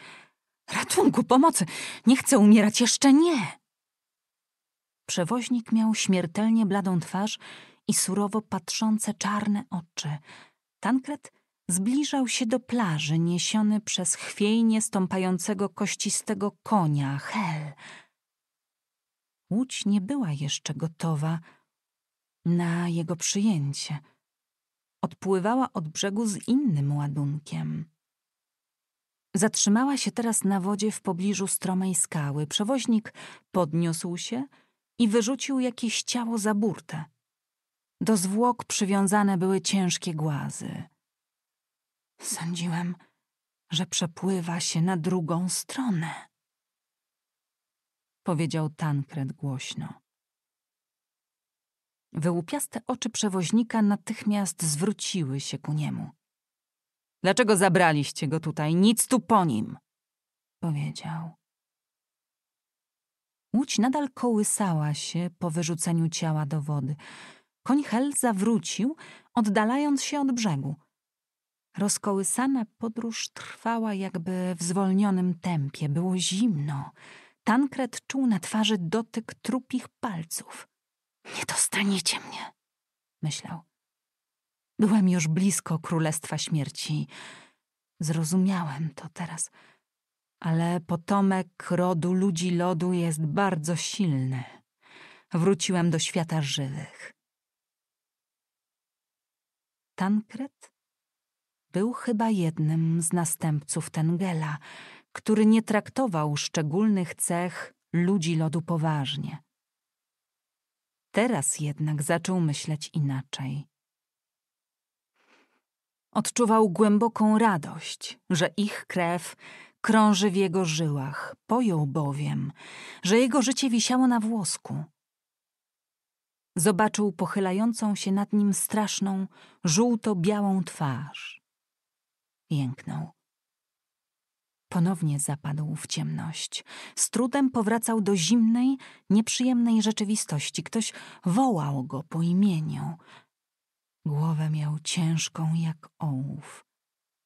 A: Ratunku, pomocy! Nie chcę umierać, jeszcze nie! Przewoźnik miał śmiertelnie bladą twarz i surowo patrzące czarne oczy. Tankret zbliżał się do plaży, niesiony przez chwiejnie stąpającego kościstego konia, Hel. Łódź nie była jeszcze gotowa na jego przyjęcie. Odpływała od brzegu z innym ładunkiem. Zatrzymała się teraz na wodzie w pobliżu stromej skały. Przewoźnik podniósł się i wyrzucił jakieś ciało za burtę. Do zwłok przywiązane były ciężkie głazy. Sądziłem, że przepływa się na drugą stronę. Powiedział Tankred głośno. Wyłupiaste oczy przewoźnika natychmiast zwróciły się ku niemu. Dlaczego zabraliście go tutaj? Nic tu po nim! Powiedział. Łódź nadal kołysała się po wyrzuceniu ciała do wody. Koń Hel zawrócił, oddalając się od brzegu. Rozkołysana podróż trwała jakby w zwolnionym tempie. Było zimno. Tankret czuł na twarzy dotyk trupich palców. Nie dostaniecie mnie, myślał. Byłem już blisko królestwa śmierci. Zrozumiałem to teraz. Ale potomek rodu ludzi lodu jest bardzo silny. Wróciłem do świata żywych. Tankret był chyba jednym z następców Tengela, który nie traktował szczególnych cech ludzi lodu poważnie. Teraz jednak zaczął myśleć inaczej. Odczuwał głęboką radość, że ich krew krąży w jego żyłach. Pojął bowiem, że jego życie wisiało na włosku. Zobaczył pochylającą się nad nim straszną, żółto-białą twarz. Jęknął. Ponownie zapadł w ciemność. Z trudem powracał do zimnej, nieprzyjemnej rzeczywistości. Ktoś wołał go po imieniu, Głowę miał ciężką jak ołów.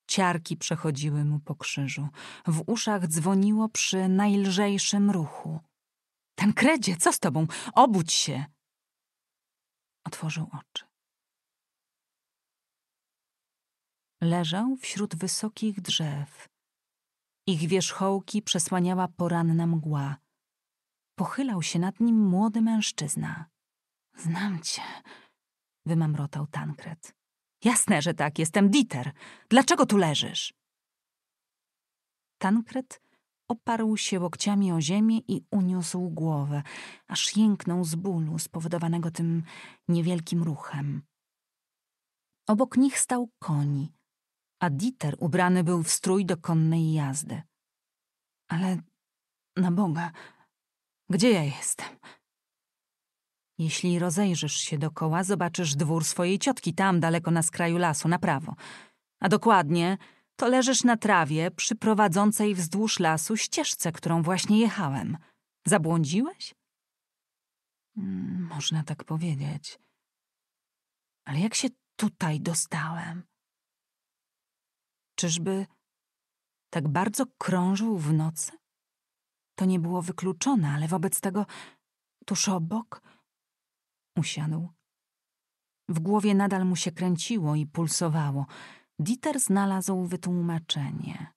A: Ciarki przechodziły mu po krzyżu. W uszach dzwoniło przy najlżejszym ruchu. Ten kredzie, co z tobą? Obudź się! Otworzył oczy. Leżał wśród wysokich drzew. Ich wierzchołki przesłaniała poranna mgła. Pochylał się nad nim młody mężczyzna. Znam cię, wymamrotał Tankret. Jasne, że tak, jestem Dieter. Dlaczego tu leżysz? Tankret oparł się łokciami o ziemię i uniósł głowę, aż jęknął z bólu spowodowanego tym niewielkim ruchem. Obok nich stał koni, a Dieter ubrany był w strój do konnej jazdy. Ale na Boga, gdzie ja jestem? Jeśli rozejrzysz się dokoła, zobaczysz dwór swojej ciotki tam, daleko na skraju lasu, na prawo. A dokładnie, to leżysz na trawie przy prowadzącej wzdłuż lasu ścieżce, którą właśnie jechałem. Zabłądziłeś? Hmm, można tak powiedzieć. Ale jak się tutaj dostałem? Czyżby tak bardzo krążył w nocy? To nie było wykluczone, ale wobec tego tuż obok Usiadł. W głowie nadal mu się kręciło i pulsowało. Dieter znalazł wytłumaczenie.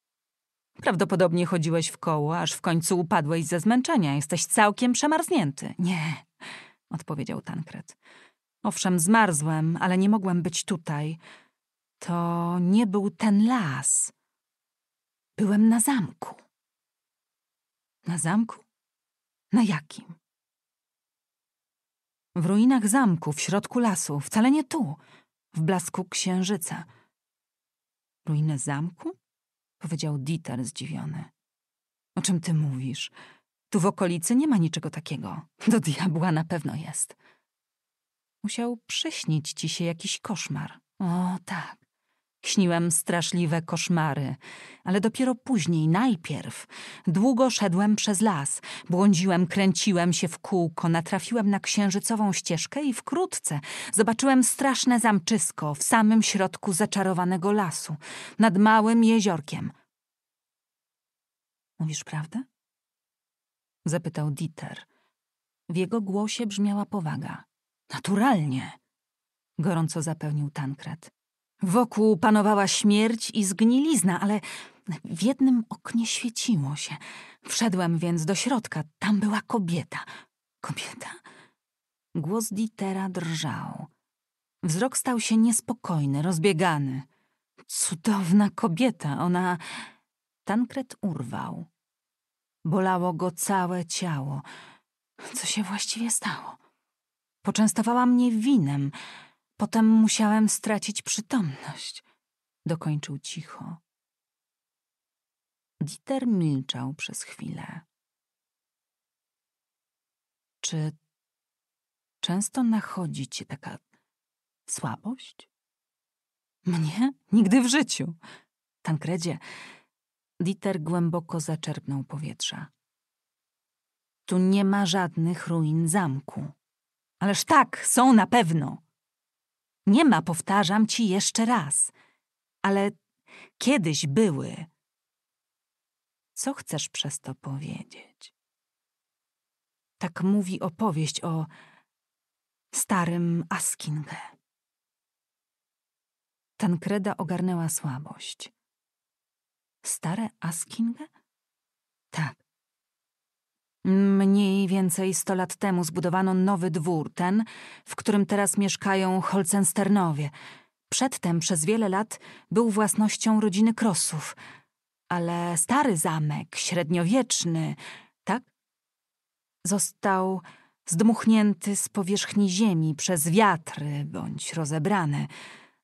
A: Prawdopodobnie chodziłeś w koło, aż w końcu upadłeś ze zmęczenia. Jesteś całkiem przemarznięty. Nie, odpowiedział Tankret. Owszem, zmarzłem, ale nie mogłem być tutaj. To nie był ten las. Byłem na zamku. Na zamku? Na jakim? W ruinach zamku, w środku lasu, wcale nie tu, w blasku księżyca. Ruinę zamku? Powiedział Dieter zdziwiony. O czym ty mówisz? Tu w okolicy nie ma niczego takiego. Do diabła na pewno jest. Musiał przyśnić ci się jakiś koszmar. O tak. Śniłem straszliwe koszmary, ale dopiero później, najpierw. Długo szedłem przez las, błądziłem, kręciłem się w kółko, natrafiłem na księżycową ścieżkę i wkrótce zobaczyłem straszne zamczysko w samym środku zaczarowanego lasu, nad małym jeziorkiem. Mówisz prawdę? Zapytał Dieter. W jego głosie brzmiała powaga. Naturalnie, gorąco zapełnił Tankret. Wokół panowała śmierć i zgnilizna, ale w jednym oknie świeciło się. Wszedłem więc do środka. Tam była kobieta. Kobieta? Głos Ditera drżał. Wzrok stał się niespokojny, rozbiegany. Cudowna kobieta, ona... Tankret urwał. Bolało go całe ciało. Co się właściwie stało? Poczęstowała mnie winem, Potem musiałem stracić przytomność, dokończył cicho. Dieter milczał przez chwilę. Czy często nachodzi ci taka słabość? Mnie? Nigdy w życiu. Tankredzie, Dieter głęboko zaczerpnął powietrza. Tu nie ma żadnych ruin zamku. Ależ tak, są na pewno. Nie ma, powtarzam ci jeszcze raz. Ale kiedyś były. Co chcesz przez to powiedzieć? Tak mówi opowieść o starym Askinge. Tankreda ogarnęła słabość. Stare Askinge? Tak. Mniej więcej sto lat temu zbudowano nowy dwór, ten, w którym teraz mieszkają Holcensternowie. Przedtem przez wiele lat był własnością rodziny Krosów. Ale stary zamek, średniowieczny, tak? Został zdmuchnięty z powierzchni ziemi przez wiatry bądź rozebrany.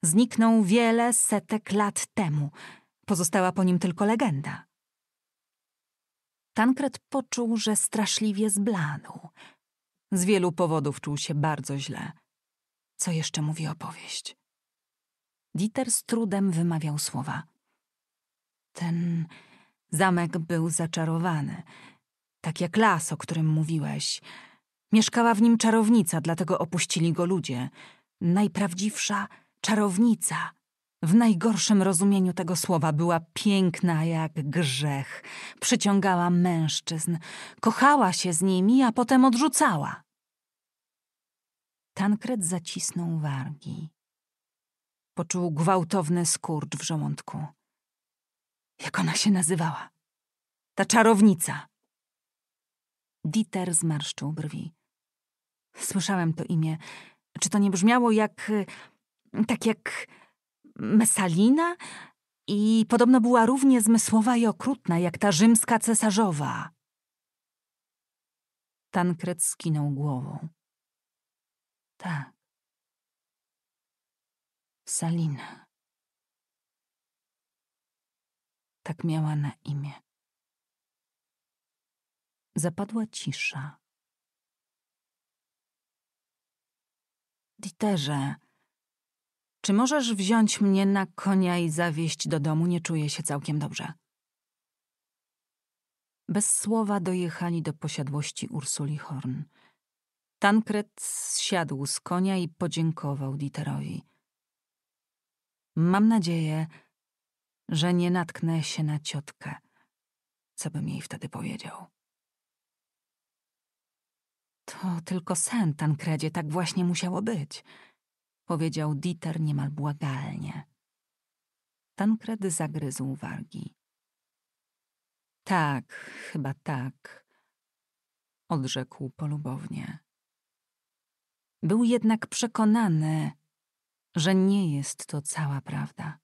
A: Zniknął wiele setek lat temu. Pozostała po nim tylko legenda. Tankred poczuł, że straszliwie zbladł. Z wielu powodów czuł się bardzo źle. Co jeszcze mówi opowieść? Dieter z trudem wymawiał słowa. Ten zamek był zaczarowany, tak jak las, o którym mówiłeś. Mieszkała w nim czarownica, dlatego opuścili go ludzie. Najprawdziwsza czarownica. W najgorszym rozumieniu tego słowa była piękna jak grzech, przyciągała mężczyzn, kochała się z nimi, a potem odrzucała. Tankred zacisnął wargi. Poczuł gwałtowny skurcz w żołądku. Jak ona się nazywała? Ta czarownica. Dieter zmarszczył brwi. Słyszałem to imię. Czy to nie brzmiało jak. tak jak Mesalina i podobno była równie zmysłowa i okrutna jak ta rzymska cesarzowa. Tankret skinął głową. Tak. Salina. Tak miała na imię. Zapadła cisza. Diterze, czy możesz wziąć mnie na konia i zawieźć do domu? Nie czuję się całkiem dobrze. Bez słowa dojechali do posiadłości Ursuli Horn. Tankred zsiadł z konia i podziękował Dieterowi. Mam nadzieję, że nie natknę się na ciotkę. Co bym jej wtedy powiedział? To tylko sen, Tankredzie, tak właśnie musiało być powiedział Dieter niemal błagalnie. Tankred zagryzł wargi. Tak, chyba tak, odrzekł polubownie. Był jednak przekonany, że nie jest to cała prawda.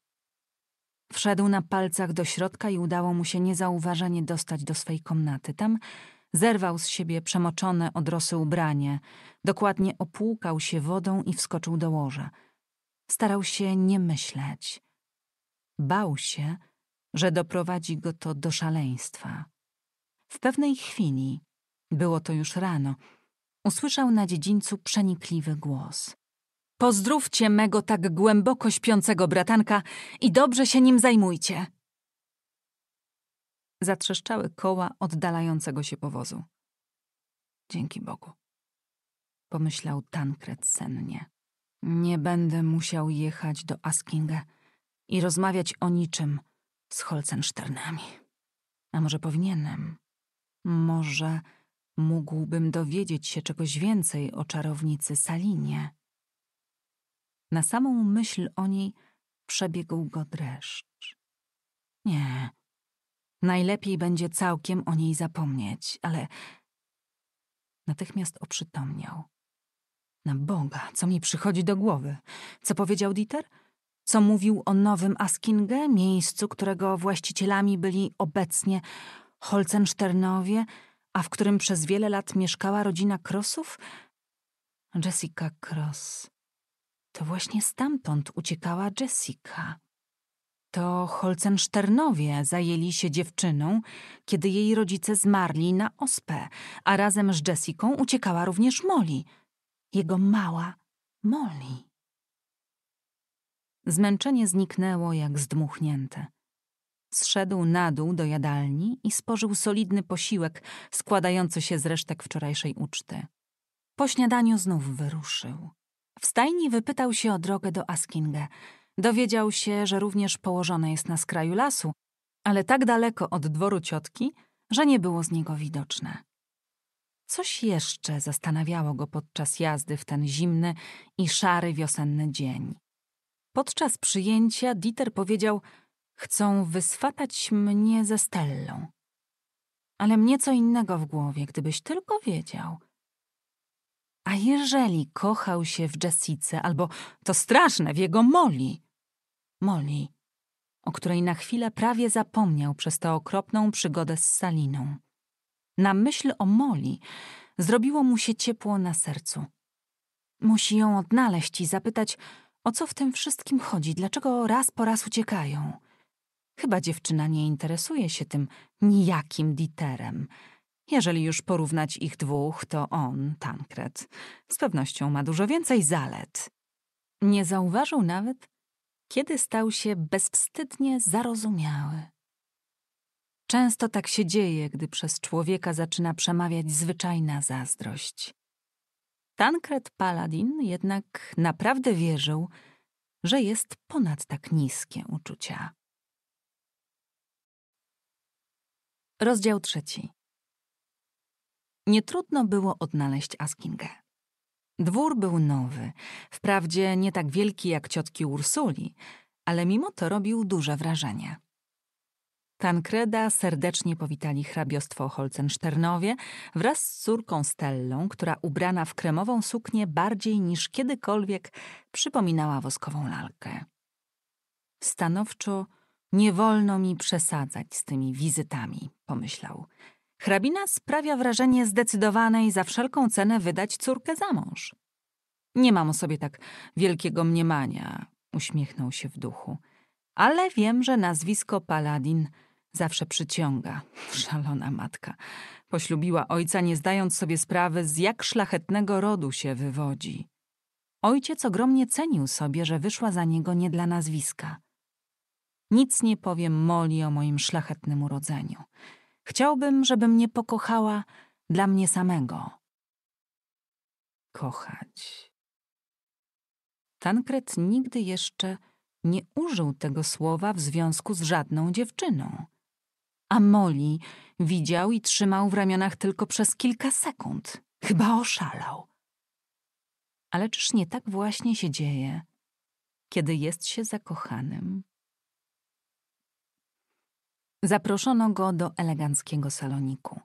A: Wszedł na palcach do środka i udało mu się niezauważenie dostać do swej komnaty. Tam Zerwał z siebie przemoczone od rosy ubranie, dokładnie opłukał się wodą i wskoczył do łoża. Starał się nie myśleć. Bał się, że doprowadzi go to do szaleństwa. W pewnej chwili, było to już rano, usłyszał na dziedzińcu przenikliwy głos. Pozdrówcie mego tak głęboko śpiącego bratanka i dobrze się nim zajmujcie zatrzeszczały koła oddalającego się powozu. Dzięki Bogu, pomyślał Tankred sennie. Nie będę musiał jechać do Askinga i rozmawiać o niczym z Holcensternami. A może powinienem? Może mógłbym dowiedzieć się czegoś więcej o czarownicy Salinie. Na samą myśl o niej przebiegł go dreszcz. Nie, Najlepiej będzie całkiem o niej zapomnieć, ale natychmiast oprzytomniał. Na Boga, co mi przychodzi do głowy? Co powiedział Dieter? Co mówił o nowym Askinge, miejscu, którego właścicielami byli obecnie Holcensternowie, a w którym przez wiele lat mieszkała rodzina Krosów? Jessica Cross. To właśnie stamtąd uciekała Jessica to Holcensternowie zajęli się dziewczyną, kiedy jej rodzice zmarli na ospę, a razem z Jessiką uciekała również Molly, jego mała Molly. Zmęczenie zniknęło jak zdmuchnięte. Zszedł na dół do jadalni i spożył solidny posiłek składający się z resztek wczorajszej uczty. Po śniadaniu znów wyruszył. W stajni wypytał się o drogę do Askinge – Dowiedział się, że również położone jest na skraju lasu, ale tak daleko od dworu ciotki, że nie było z niego widoczne. Coś jeszcze zastanawiało go podczas jazdy w ten zimny i szary wiosenny dzień. Podczas przyjęcia Dieter powiedział: Chcą wyswatać mnie ze Stellą. Ale mnie co innego w głowie, gdybyś tylko wiedział. A jeżeli kochał się w Jessice, albo to straszne, w jego Moli? Molly, o której na chwilę prawie zapomniał przez tę okropną przygodę z Saliną. Na myśl o Molly zrobiło mu się ciepło na sercu. Musi ją odnaleźć i zapytać, o co w tym wszystkim chodzi, dlaczego raz po raz uciekają. Chyba dziewczyna nie interesuje się tym nijakim Diterem. Jeżeli już porównać ich dwóch, to on, Tankret, z pewnością ma dużo więcej zalet. Nie zauważył nawet, kiedy stał się bezwstydnie zarozumiały. Często tak się dzieje, gdy przez człowieka zaczyna przemawiać zwyczajna zazdrość. Tankred Paladin jednak naprawdę wierzył, że jest ponad tak niskie uczucia. Rozdział trzeci. Nie trudno było odnaleźć Askingę. Dwór był nowy, wprawdzie nie tak wielki jak ciotki Ursuli, ale mimo to robił duże wrażenie. Tankreda serdecznie powitali hrabiostwo Holcenszternowie wraz z córką Stellą, która ubrana w kremową suknię bardziej niż kiedykolwiek przypominała woskową lalkę. Stanowczo nie wolno mi przesadzać z tymi wizytami, pomyślał – Hrabina sprawia wrażenie zdecydowanej za wszelką cenę wydać córkę za mąż. Nie mam o sobie tak wielkiego mniemania, uśmiechnął się w duchu. Ale wiem, że nazwisko Paladin zawsze przyciąga. Szalona matka. Poślubiła ojca, nie zdając sobie sprawy, z jak szlachetnego rodu się wywodzi. Ojciec ogromnie cenił sobie, że wyszła za niego nie dla nazwiska. Nic nie powiem Moli o moim szlachetnym urodzeniu. Chciałbym, żeby mnie pokochała dla mnie samego. Kochać. Tankret nigdy jeszcze nie użył tego słowa w związku z żadną dziewczyną. A Molly widział i trzymał w ramionach tylko przez kilka sekund. Chyba oszalał. Ale czyż nie tak właśnie się dzieje, kiedy jest się zakochanym? Zaproszono go do eleganckiego saloniku.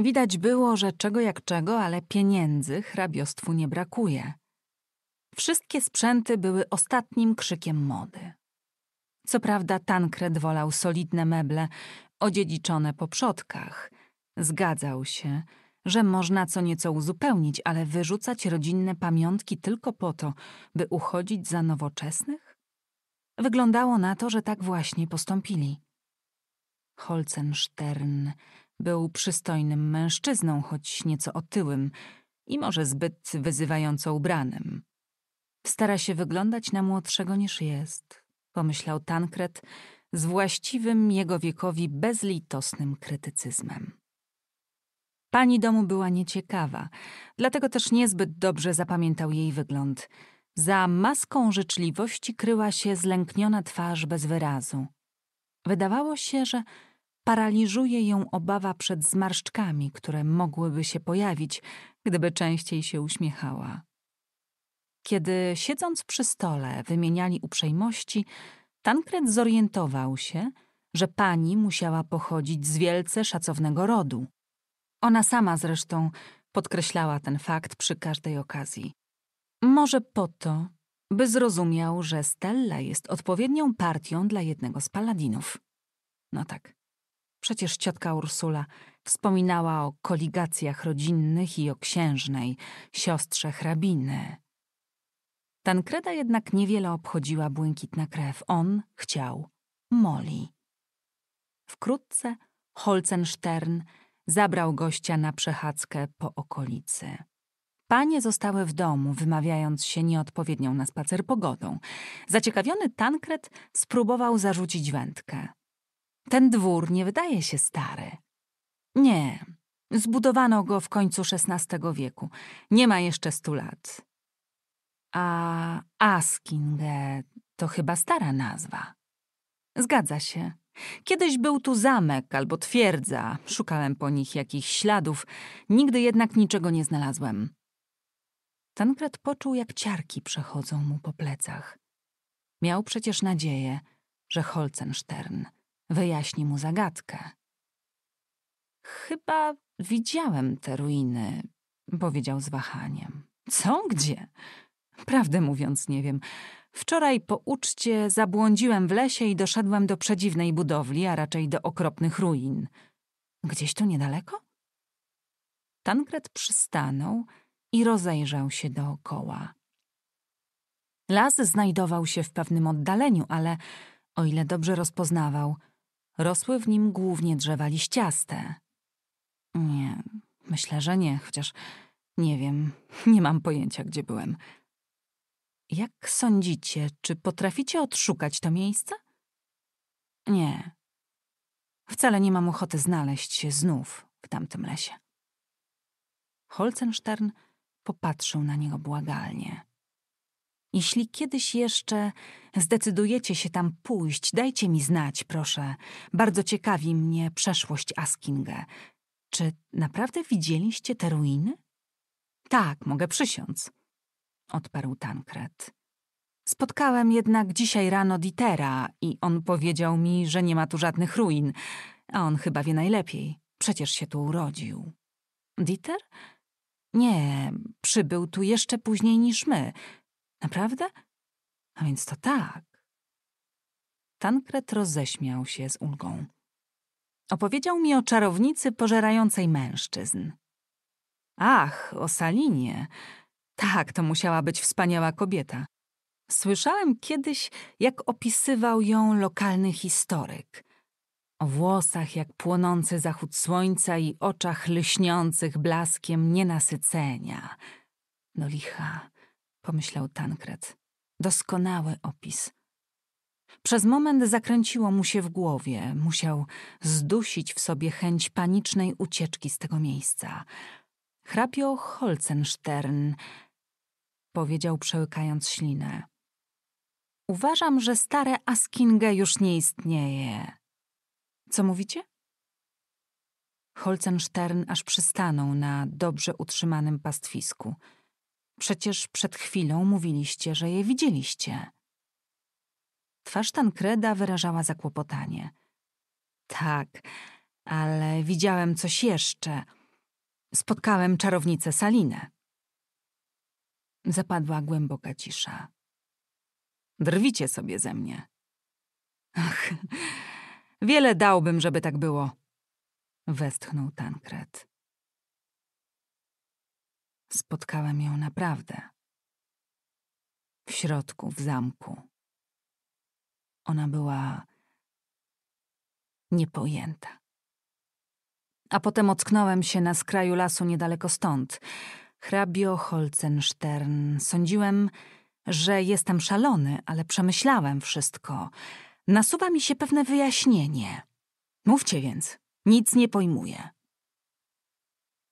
A: Widać było, że czego jak czego, ale pieniędzy hrabiostwu nie brakuje. Wszystkie sprzęty były ostatnim krzykiem mody. Co prawda Tankred wolał solidne meble odziedziczone po przodkach. Zgadzał się, że można co nieco uzupełnić, ale wyrzucać rodzinne pamiątki tylko po to, by uchodzić za nowoczesnych? Wyglądało na to, że tak właśnie postąpili. Holzenstern był przystojnym mężczyzną, choć nieco otyłym i może zbyt wyzywająco ubranym. Stara się wyglądać na młodszego niż jest, pomyślał Tankret z właściwym jego wiekowi bezlitosnym krytycyzmem. Pani domu była nieciekawa, dlatego też niezbyt dobrze zapamiętał jej wygląd. Za maską życzliwości kryła się zlękniona twarz bez wyrazu. Wydawało się, że Paraliżuje ją obawa przed zmarszczkami, które mogłyby się pojawić, gdyby częściej się uśmiechała. Kiedy siedząc przy stole wymieniali uprzejmości, Tankred zorientował się, że pani musiała pochodzić z wielce szacownego rodu. Ona sama zresztą podkreślała ten fakt przy każdej okazji. Może po to, by zrozumiał, że Stella jest odpowiednią partią dla jednego z paladinów. No tak. Przecież ciotka Ursula wspominała o koligacjach rodzinnych i o księżnej, siostrze hrabiny. Tankreda jednak niewiele obchodziła błękitna krew. On chciał Moli. Wkrótce Holzenstern zabrał gościa na przechadzkę po okolicy. Panie zostały w domu, wymawiając się nieodpowiednią na spacer pogodą. Zaciekawiony Tankred spróbował zarzucić wędkę. Ten dwór nie wydaje się stary. Nie, zbudowano go w końcu XVI wieku. Nie ma jeszcze stu lat. A Askinge to chyba stara nazwa. Zgadza się. Kiedyś był tu zamek albo twierdza. Szukałem po nich jakichś śladów, nigdy jednak niczego nie znalazłem. Tankred poczuł, jak ciarki przechodzą mu po plecach. Miał przecież nadzieję, że Holzenstern wyjaśni mu zagadkę. Chyba widziałem te ruiny, powiedział z wahaniem. Co? Gdzie? Prawdę mówiąc, nie wiem. Wczoraj po uczcie zabłądziłem w lesie i doszedłem do przedziwnej budowli, a raczej do okropnych ruin. Gdzieś tu niedaleko? Tankret przystanął i rozejrzał się dookoła. Las znajdował się w pewnym oddaleniu, ale o ile dobrze rozpoznawał – Rosły w nim głównie drzewa liściaste. Nie, myślę, że nie, chociaż nie wiem, nie mam pojęcia, gdzie byłem. Jak sądzicie, czy potraficie odszukać to miejsce? Nie. Wcale nie mam ochoty znaleźć się znów w tamtym lesie. Holzenstern popatrzył na niego błagalnie. Jeśli kiedyś jeszcze zdecydujecie się tam pójść, dajcie mi znać, proszę. Bardzo ciekawi mnie przeszłość Askingę. Czy naprawdę widzieliście te ruiny? Tak, mogę przysiąc, odparł Tankret. Spotkałem jednak dzisiaj rano Ditera i on powiedział mi, że nie ma tu żadnych ruin, a on chyba wie najlepiej. Przecież się tu urodził. Dieter? Nie, przybył tu jeszcze później niż my – Naprawdę? A więc to tak. Tankret roześmiał się z ulgą. Opowiedział mi o czarownicy pożerającej mężczyzn. Ach, o Salinie. Tak, to musiała być wspaniała kobieta. Słyszałem kiedyś, jak opisywał ją lokalny historyk. O włosach jak płonący zachód słońca i oczach lśniących blaskiem nienasycenia. No licha, pomyślał Tankred. Doskonały opis. Przez moment zakręciło mu się w głowie, musiał zdusić w sobie chęć panicznej ucieczki z tego miejsca. Hrapio Holzenstern, powiedział przełykając ślinę. Uważam, że stare Askinge już nie istnieje. Co mówicie? Holzenstern aż przystanął na dobrze utrzymanym pastwisku. Przecież przed chwilą mówiliście, że je widzieliście. Twarz Tankreda wyrażała zakłopotanie. Tak, ale widziałem coś jeszcze. Spotkałem czarownicę Salinę. Zapadła głęboka cisza. Drwicie sobie ze mnie. Ach, wiele dałbym, żeby tak było. Westchnął Tankred spotkałem ją naprawdę. W środku, w zamku. Ona była niepojęta. A potem ocknąłem się na skraju lasu niedaleko stąd. Hrabio Holzenstern. Sądziłem, że jestem szalony, ale przemyślałem wszystko. Nasuwa mi się pewne wyjaśnienie. Mówcie więc, nic nie pojmuję.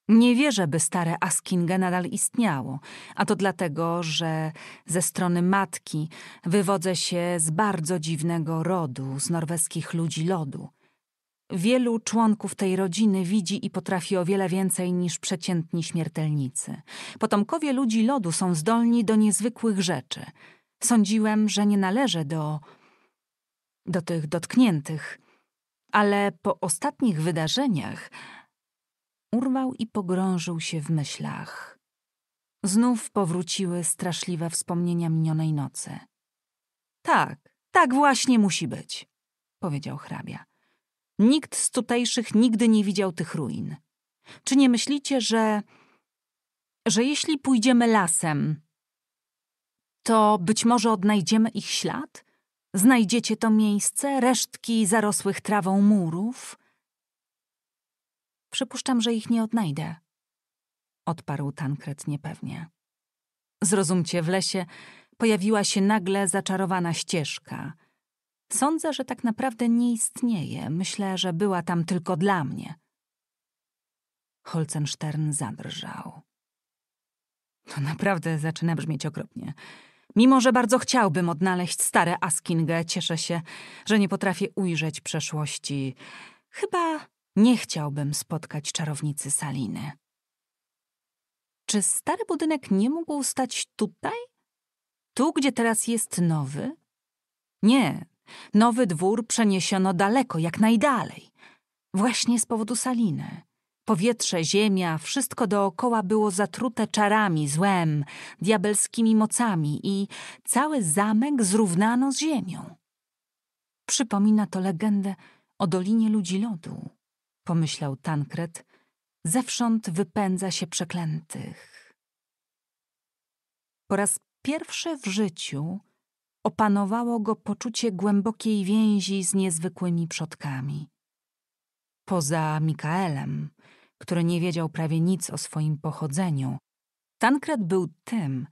A: Nie wierzę, by stare Askinge nadal istniało, a to dlatego, że ze strony matki wywodzę się z bardzo dziwnego rodu, z norweskich ludzi lodu. Wielu członków tej rodziny widzi i potrafi o wiele więcej niż przeciętni śmiertelnicy. Potomkowie ludzi lodu są zdolni do niezwykłych rzeczy. Sądziłem, że nie należę do. do tych dotkniętych, ale po ostatnich wydarzeniach urwał i pogrążył się w myślach. Znów powróciły straszliwe wspomnienia minionej nocy. Tak, tak właśnie musi być, powiedział hrabia. Nikt z tutejszych nigdy nie widział tych ruin. Czy nie myślicie, że. że jeśli pójdziemy lasem, to być może odnajdziemy ich ślad? Znajdziecie to miejsce, resztki zarosłych trawą murów, Przypuszczam, że ich nie odnajdę. Odparł Tankret niepewnie. Zrozumcie, w lesie pojawiła się nagle zaczarowana ścieżka. Sądzę, że tak naprawdę nie istnieje. Myślę, że była tam tylko dla mnie. Holzenstern zadrżał. To naprawdę zaczyna brzmieć okropnie. Mimo, że bardzo chciałbym odnaleźć stare Askingę, cieszę się, że nie potrafię ujrzeć przeszłości. Chyba nie chciałbym spotkać czarownicy Saliny. Czy stary budynek nie mógł stać tutaj? Tu, gdzie teraz jest nowy? Nie, nowy dwór przeniesiono daleko, jak najdalej. Właśnie z powodu Saliny. Powietrze, ziemia, wszystko dookoła było zatrute czarami, złem, diabelskimi mocami i cały zamek zrównano z ziemią. Przypomina to legendę o Dolinie Ludzi Lodu pomyślał Tankret, zewsząd wypędza się przeklętych. Po raz pierwszy w życiu opanowało go poczucie głębokiej więzi z niezwykłymi przodkami. Poza Mikaelem, który nie wiedział prawie nic o swoim pochodzeniu, Tankret był tym,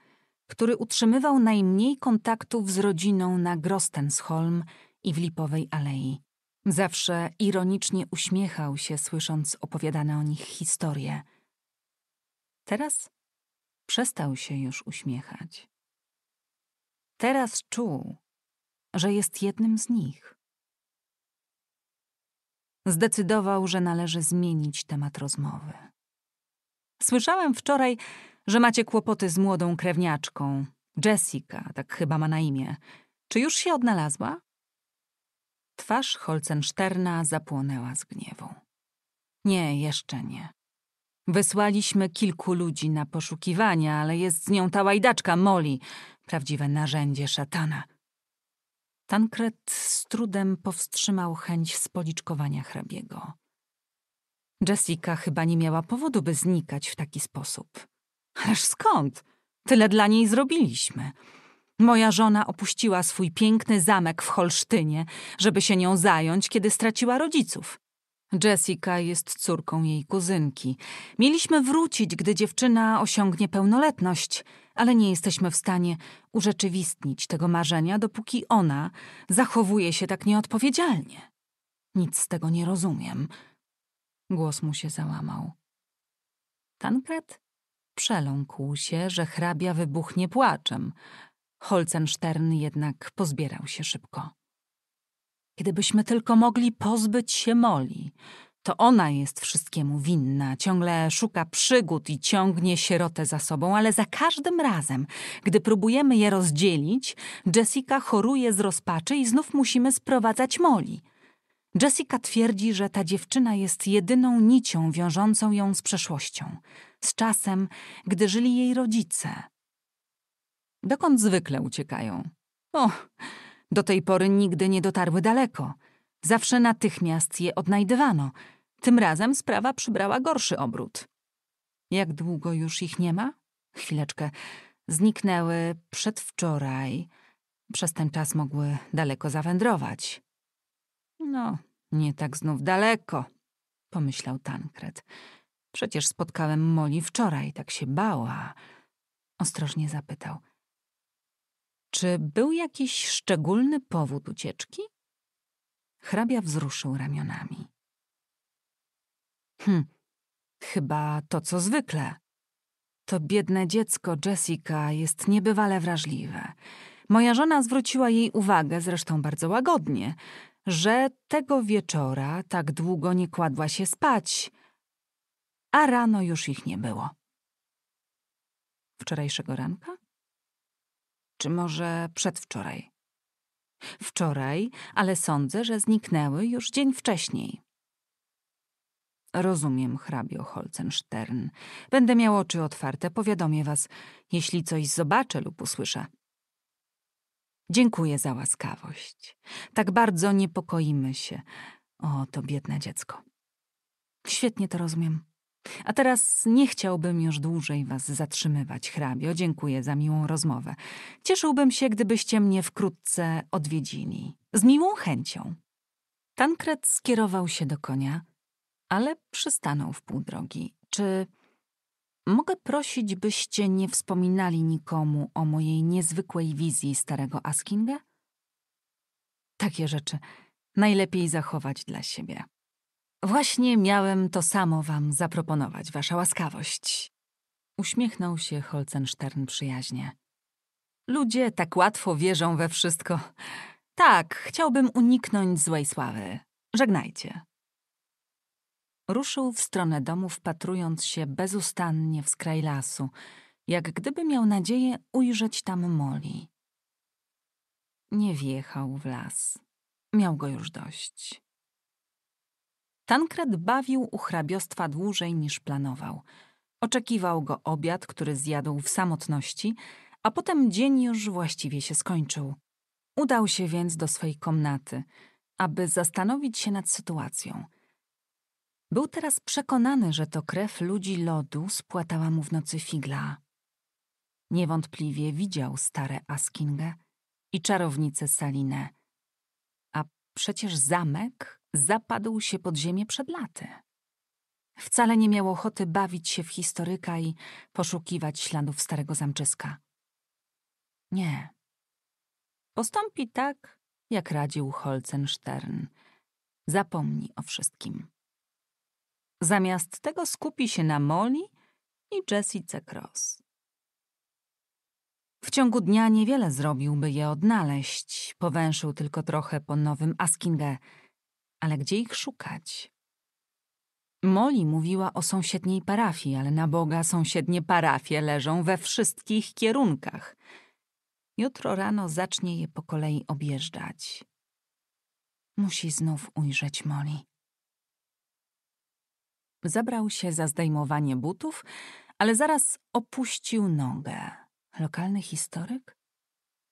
A: który utrzymywał najmniej kontaktów z rodziną na Grostenholm i w Lipowej Alei. Zawsze ironicznie uśmiechał się, słysząc opowiadane o nich historie. Teraz przestał się już uśmiechać. Teraz czuł, że jest jednym z nich. Zdecydował, że należy zmienić temat rozmowy. Słyszałem wczoraj, że macie kłopoty z młodą krewniaczką. Jessica, tak chyba ma na imię. Czy już się odnalazła? Twarz Holcensterna zapłonęła z gniewu. Nie, jeszcze nie. Wysłaliśmy kilku ludzi na poszukiwania, ale jest z nią ta łajdaczka Moli, prawdziwe narzędzie szatana. Tankret z trudem powstrzymał chęć spoliczkowania hrabiego. Jessica chyba nie miała powodu, by znikać w taki sposób. Ależ skąd? Tyle dla niej zrobiliśmy. Moja żona opuściła swój piękny zamek w Holsztynie, żeby się nią zająć, kiedy straciła rodziców. Jessica jest córką jej kuzynki. Mieliśmy wrócić, gdy dziewczyna osiągnie pełnoletność, ale nie jesteśmy w stanie urzeczywistnić tego marzenia, dopóki ona zachowuje się tak nieodpowiedzialnie. Nic z tego nie rozumiem. Głos mu się załamał. Tankret przeląkł się, że hrabia wybuchnie płaczem, Holzenstern jednak pozbierał się szybko. Gdybyśmy tylko mogli pozbyć się Moli, to ona jest wszystkiemu winna, ciągle szuka przygód i ciągnie sierotę za sobą, ale za każdym razem, gdy próbujemy je rozdzielić, Jessica choruje z rozpaczy i znów musimy sprowadzać Moli. Jessica twierdzi, że ta dziewczyna jest jedyną nicią wiążącą ją z przeszłością, z czasem, gdy żyli jej rodzice – dokąd zwykle uciekają. O, do tej pory nigdy nie dotarły daleko. Zawsze natychmiast je odnajdywano. Tym razem sprawa przybrała gorszy obrót. Jak długo już ich nie ma? Chwileczkę. Zniknęły przedwczoraj. Przez ten czas mogły daleko zawędrować. No, nie tak znów daleko, pomyślał Tankred. Przecież spotkałem Moli wczoraj, tak się bała. Ostrożnie zapytał. Czy był jakiś szczególny powód ucieczki? Hrabia wzruszył ramionami. Hm, chyba to co zwykle. To biedne dziecko Jessica jest niebywale wrażliwe. Moja żona zwróciła jej uwagę, zresztą bardzo łagodnie, że tego wieczora tak długo nie kładła się spać, a rano już ich nie było. Wczorajszego ranka? Czy może przedwczoraj? Wczoraj, ale sądzę, że zniknęły już dzień wcześniej. Rozumiem, hrabio Holzenstern. Będę miał oczy otwarte, powiadomię was, jeśli coś zobaczę lub usłyszę. Dziękuję za łaskawość. Tak bardzo niepokoimy się. O, to biedne dziecko. Świetnie to rozumiem. A teraz nie chciałbym już dłużej was zatrzymywać, hrabio. Dziękuję za miłą rozmowę. Cieszyłbym się, gdybyście mnie wkrótce odwiedzili. Z miłą chęcią. Tankret skierował się do konia, ale przystanął w pół drogi. Czy mogę prosić, byście nie wspominali nikomu o mojej niezwykłej wizji starego Askinga? Takie rzeczy najlepiej zachować dla siebie. Właśnie miałem to samo wam zaproponować, wasza łaskawość. Uśmiechnął się Holzenstern przyjaźnie. Ludzie tak łatwo wierzą we wszystko. Tak, chciałbym uniknąć złej sławy. Żegnajcie. Ruszył w stronę domu, wpatrując się bezustannie w skraj lasu, jak gdyby miał nadzieję ujrzeć tam Moli. Nie wjechał w las. Miał go już dość. Tankred bawił u hrabiostwa dłużej niż planował. Oczekiwał go obiad, który zjadł w samotności, a potem dzień już właściwie się skończył. Udał się więc do swojej komnaty, aby zastanowić się nad sytuacją. Był teraz przekonany, że to krew ludzi lodu spłatała mu w nocy figla. Niewątpliwie widział stare Askingę i czarownicę Salinę. A przecież zamek zapadł się pod ziemię przed laty. Wcale nie miał ochoty bawić się w historyka i poszukiwać śladów starego zamczyska. Nie. Postąpi tak, jak radził Holzenstern. Zapomni o wszystkim. Zamiast tego skupi się na Molly i Jessica Cross. W ciągu dnia niewiele zrobił, by je odnaleźć. Powęszył tylko trochę po nowym Askinge – ale gdzie ich szukać? Moli mówiła o sąsiedniej parafii, ale na Boga sąsiednie parafie leżą we wszystkich kierunkach. Jutro rano zacznie je po kolei objeżdżać. Musi znów ujrzeć Moli. Zabrał się za zdejmowanie butów, ale zaraz opuścił nogę. Lokalny historyk?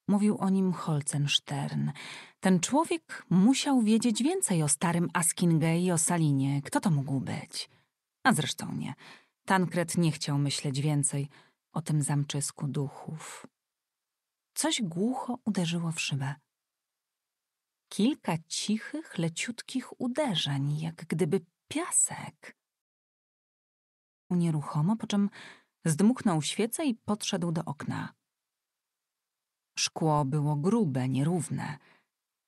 A: Mówił o nim Holzenstern. Ten człowiek musiał wiedzieć więcej o starym Askinge i o Salinie. Kto to mógł być? A zresztą nie. Tankret nie chciał myśleć więcej o tym zamczysku duchów. Coś głucho uderzyło w szybę. Kilka cichych, leciutkich uderzeń, jak gdyby piasek. Unieruchomo, po czym zdmuchnął świecę i podszedł do okna. Szkło było grube, nierówne,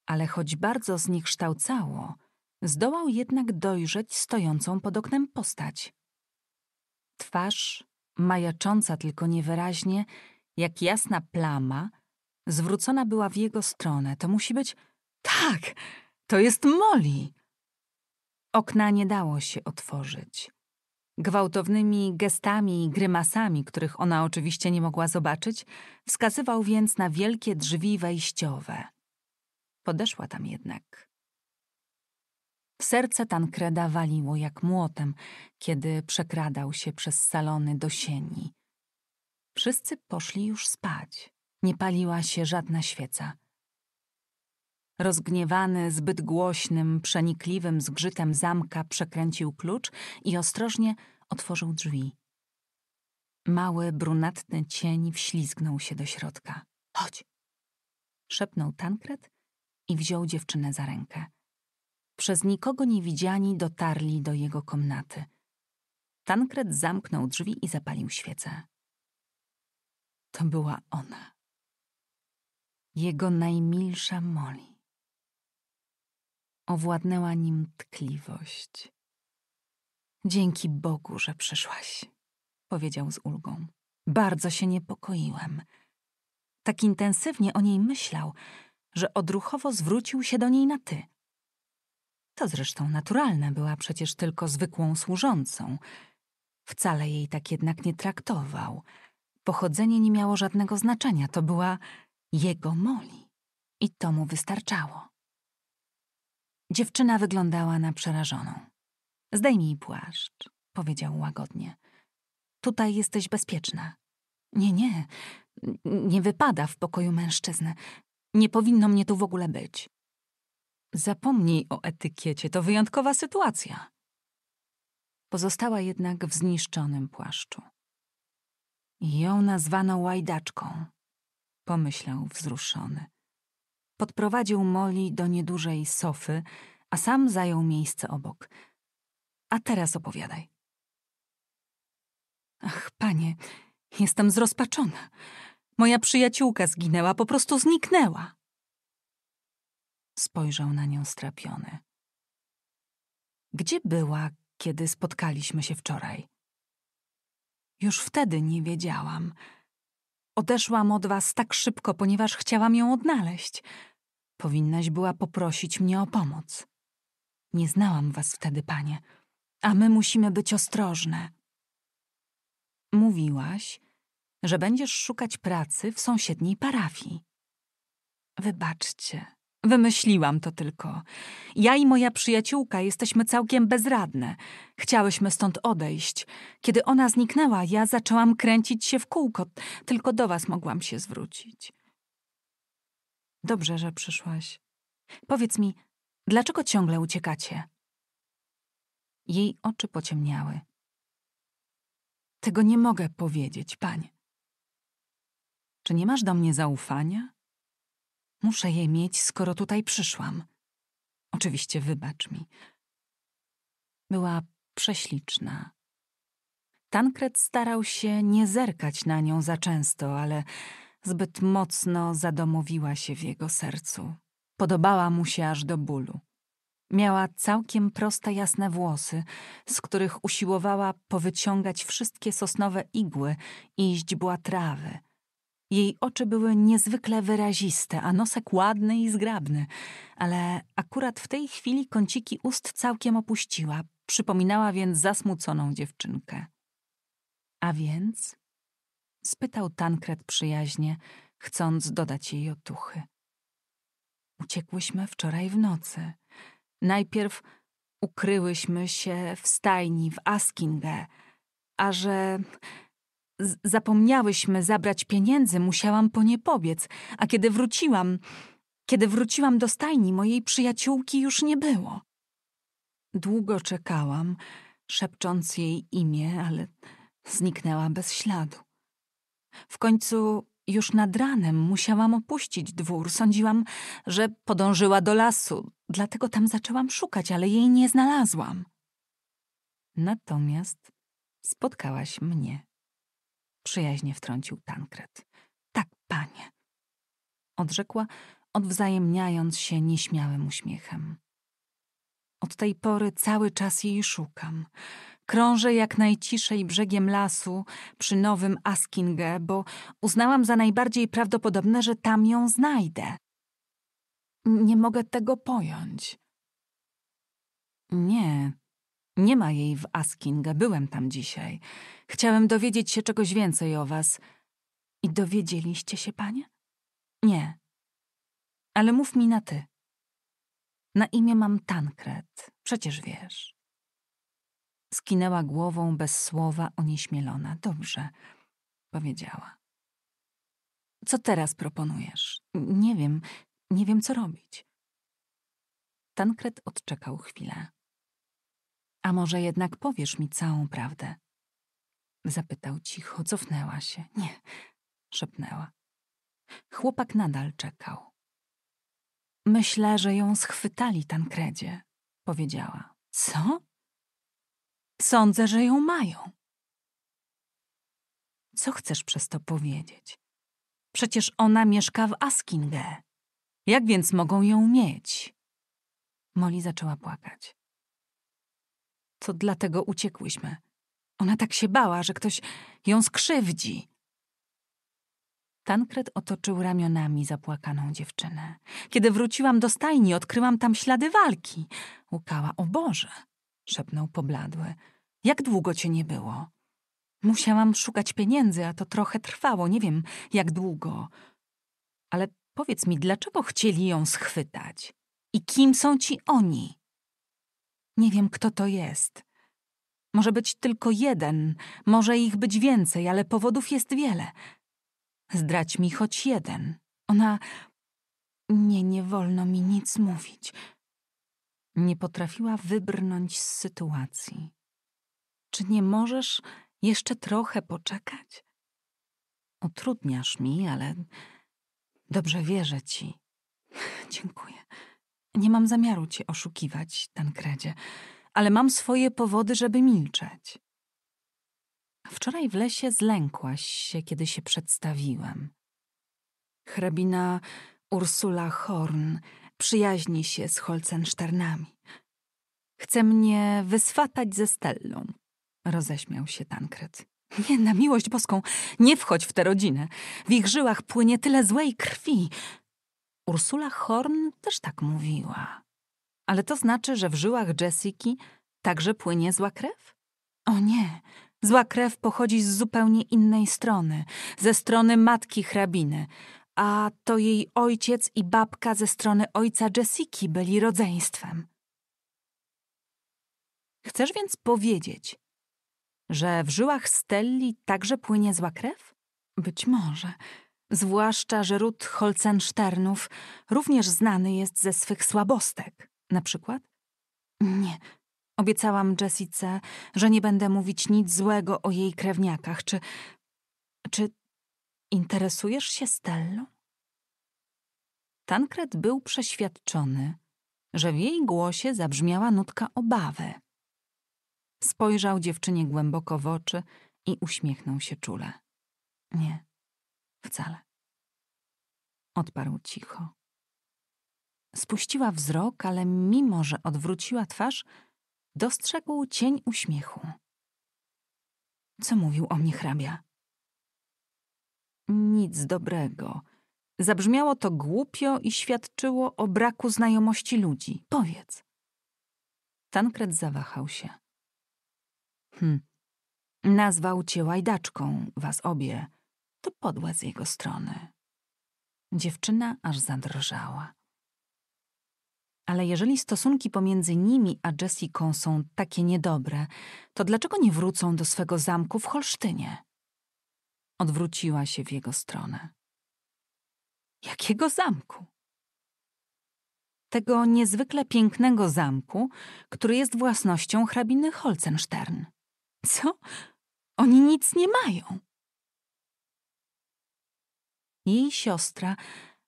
A: ale choć bardzo zniekształcało, zdołał jednak dojrzeć stojącą pod oknem postać. Twarz, majacząca tylko niewyraźnie, jak jasna plama, zwrócona była w jego stronę. To musi być. Tak, to jest Molly! Okna nie dało się otworzyć. Gwałtownymi gestami i grymasami, których ona oczywiście nie mogła zobaczyć, wskazywał więc na wielkie drzwi wejściowe. Podeszła tam jednak. Serce Tankreda waliło jak młotem, kiedy przekradał się przez salony do sieni. Wszyscy poszli już spać. Nie paliła się żadna świeca. Rozgniewany zbyt głośnym, przenikliwym zgrzytem zamka przekręcił klucz i ostrożnie otworzył drzwi. Mały, brunatny cień wślizgnął się do środka. Chodź! Szepnął Tankret i wziął dziewczynę za rękę. Przez nikogo niewidziani dotarli do jego komnaty. Tankret zamknął drzwi i zapalił świecę. To była ona. Jego najmilsza Molly. Owładnęła nim tkliwość. Dzięki Bogu, że przyszłaś, powiedział z ulgą. Bardzo się niepokoiłem. Tak intensywnie o niej myślał, że odruchowo zwrócił się do niej na ty. To zresztą naturalne, była przecież tylko zwykłą służącą. Wcale jej tak jednak nie traktował. Pochodzenie nie miało żadnego znaczenia, to była jego Moli. I to mu wystarczało. Dziewczyna wyglądała na przerażoną. Zdejmij płaszcz, powiedział łagodnie. Tutaj jesteś bezpieczna. Nie, nie, nie wypada w pokoju mężczyzny. Nie powinno mnie tu w ogóle być. Zapomnij o etykiecie, to wyjątkowa sytuacja. Pozostała jednak w zniszczonym płaszczu. Ją nazwano łajdaczką, pomyślał wzruszony. Podprowadził Molly do niedużej sofy, a sam zajął miejsce obok. A teraz opowiadaj. Ach, panie, jestem zrozpaczona. Moja przyjaciółka zginęła, po prostu zniknęła. Spojrzał na nią strapiony. Gdzie była, kiedy spotkaliśmy się wczoraj? Już wtedy nie wiedziałam. Odeszłam od was tak szybko, ponieważ chciałam ją odnaleźć. Powinnaś była poprosić mnie o pomoc. Nie znałam was wtedy, panie, a my musimy być ostrożne. Mówiłaś, że będziesz szukać pracy w sąsiedniej parafii. Wybaczcie, Wymyśliłam to tylko. Ja i moja przyjaciółka jesteśmy całkiem bezradne. Chciałyśmy stąd odejść. Kiedy ona zniknęła, ja zaczęłam kręcić się w kółko. Tylko do was mogłam się zwrócić. Dobrze, że przyszłaś. Powiedz mi, dlaczego ciągle uciekacie? Jej oczy pociemniały. Tego nie mogę powiedzieć, panie. Czy nie masz do mnie zaufania? Muszę je mieć, skoro tutaj przyszłam. Oczywiście wybacz mi. Była prześliczna. Tankret starał się nie zerkać na nią za często, ale zbyt mocno zadomowiła się w jego sercu. Podobała mu się aż do bólu. Miała całkiem proste, jasne włosy, z których usiłowała powyciągać wszystkie sosnowe igły i źdźbła trawy, jej oczy były niezwykle wyraziste, a nosek ładny i zgrabny, ale akurat w tej chwili kąciki ust całkiem opuściła, przypominała więc zasmuconą dziewczynkę. A więc? spytał Tankret przyjaźnie, chcąc dodać jej otuchy. Uciekłyśmy wczoraj w nocy. Najpierw ukryłyśmy się w stajni w Askinge, a że zapomniałyśmy zabrać pieniędzy, musiałam po nie pobiec, a kiedy wróciłam, kiedy wróciłam do stajni, mojej przyjaciółki już nie było. Długo czekałam, szepcząc jej imię, ale zniknęła bez śladu. W końcu już nad ranem musiałam opuścić dwór. Sądziłam, że podążyła do lasu, dlatego tam zaczęłam szukać, ale jej nie znalazłam. Natomiast spotkałaś mnie przyjaźnie wtrącił Tankret. Tak, panie, odrzekła, odwzajemniając się nieśmiałym uśmiechem. Od tej pory cały czas jej szukam. Krążę jak najciszej brzegiem lasu przy nowym Askinge, bo uznałam za najbardziej prawdopodobne, że tam ją znajdę. Nie mogę tego pojąć. Nie, nie ma jej w Askinge, byłem tam dzisiaj. Chciałem dowiedzieć się czegoś więcej o was. I dowiedzieliście się, panie? Nie. Ale mów mi na ty. Na imię mam Tankret, przecież wiesz. Skinęła głową bez słowa, onieśmielona. Dobrze, powiedziała. Co teraz proponujesz? Nie wiem, nie wiem co robić. Tankret odczekał chwilę. A może jednak powiesz mi całą prawdę? Zapytał cicho, cofnęła się. Nie, szepnęła. Chłopak nadal czekał. Myślę, że ją schwytali Tankredzie, powiedziała. Co? Sądzę, że ją mają. Co chcesz przez to powiedzieć? Przecież ona mieszka w Askinge. Jak więc mogą ją mieć? Molly zaczęła płakać to dlatego uciekłyśmy. Ona tak się bała, że ktoś ją skrzywdzi. Tankret otoczył ramionami zapłakaną dziewczynę. Kiedy wróciłam do stajni, odkryłam tam ślady walki. Łukała, o Boże! szepnął pobladły. Jak długo cię nie było? Musiałam szukać pieniędzy, a to trochę trwało, nie wiem jak długo. Ale powiedz mi, dlaczego chcieli ją schwytać? I kim są ci oni? Nie wiem, kto to jest. Może być tylko jeden, może ich być więcej, ale powodów jest wiele. Zdrać mi choć jeden. Ona. Nie, nie wolno mi nic mówić. Nie potrafiła wybrnąć z sytuacji. Czy nie możesz jeszcze trochę poczekać? Utrudniasz mi, ale dobrze wierzę ci. Dziękuję. Nie mam zamiaru cię oszukiwać, Tankredzie, ale mam swoje powody, żeby milczeć. Wczoraj w lesie zlękłaś się, kiedy się przedstawiłem. Hrabina Ursula Horn przyjaźni się z Holcensternami. Chce mnie wyswatać ze Stellą, roześmiał się Tankred. Nie, na miłość boską, nie wchodź w tę rodzinę. W ich żyłach płynie tyle złej krwi. Ursula Horn też tak mówiła. Ale to znaczy, że w żyłach Jessiki także płynie zła krew? O nie, zła krew pochodzi z zupełnie innej strony, ze strony matki hrabiny, a to jej ojciec i babka ze strony ojca Jessiki byli rodzeństwem. Chcesz więc powiedzieć, że w żyłach Stelli także płynie zła krew? Być może. Zwłaszcza, że ród Holcensternów również znany jest ze swych słabostek. Na przykład? Nie. Obiecałam Jessice, że nie będę mówić nic złego o jej krewniakach. Czy... czy interesujesz się Stello? Tankred był przeświadczony, że w jej głosie zabrzmiała nutka obawy. Spojrzał dziewczynie głęboko w oczy i uśmiechnął się czule. Nie, Wcale. Odparł cicho. Spuściła wzrok, ale mimo, że odwróciła twarz, dostrzegł cień uśmiechu. Co mówił o mnie hrabia? Nic dobrego. Zabrzmiało to głupio i świadczyło o braku znajomości ludzi. Powiedz. Tankret zawahał się. Hm. Nazwał cię łajdaczką, was obie to podłe z jego strony. Dziewczyna aż zadrżała. Ale jeżeli stosunki pomiędzy nimi a Jessiką są takie niedobre, to dlaczego nie wrócą do swego zamku w Holsztynie? Odwróciła się w jego stronę. Jakiego zamku? Tego niezwykle pięknego zamku, który jest własnością hrabiny Holzenstern. Co? Oni nic nie mają. Jej siostra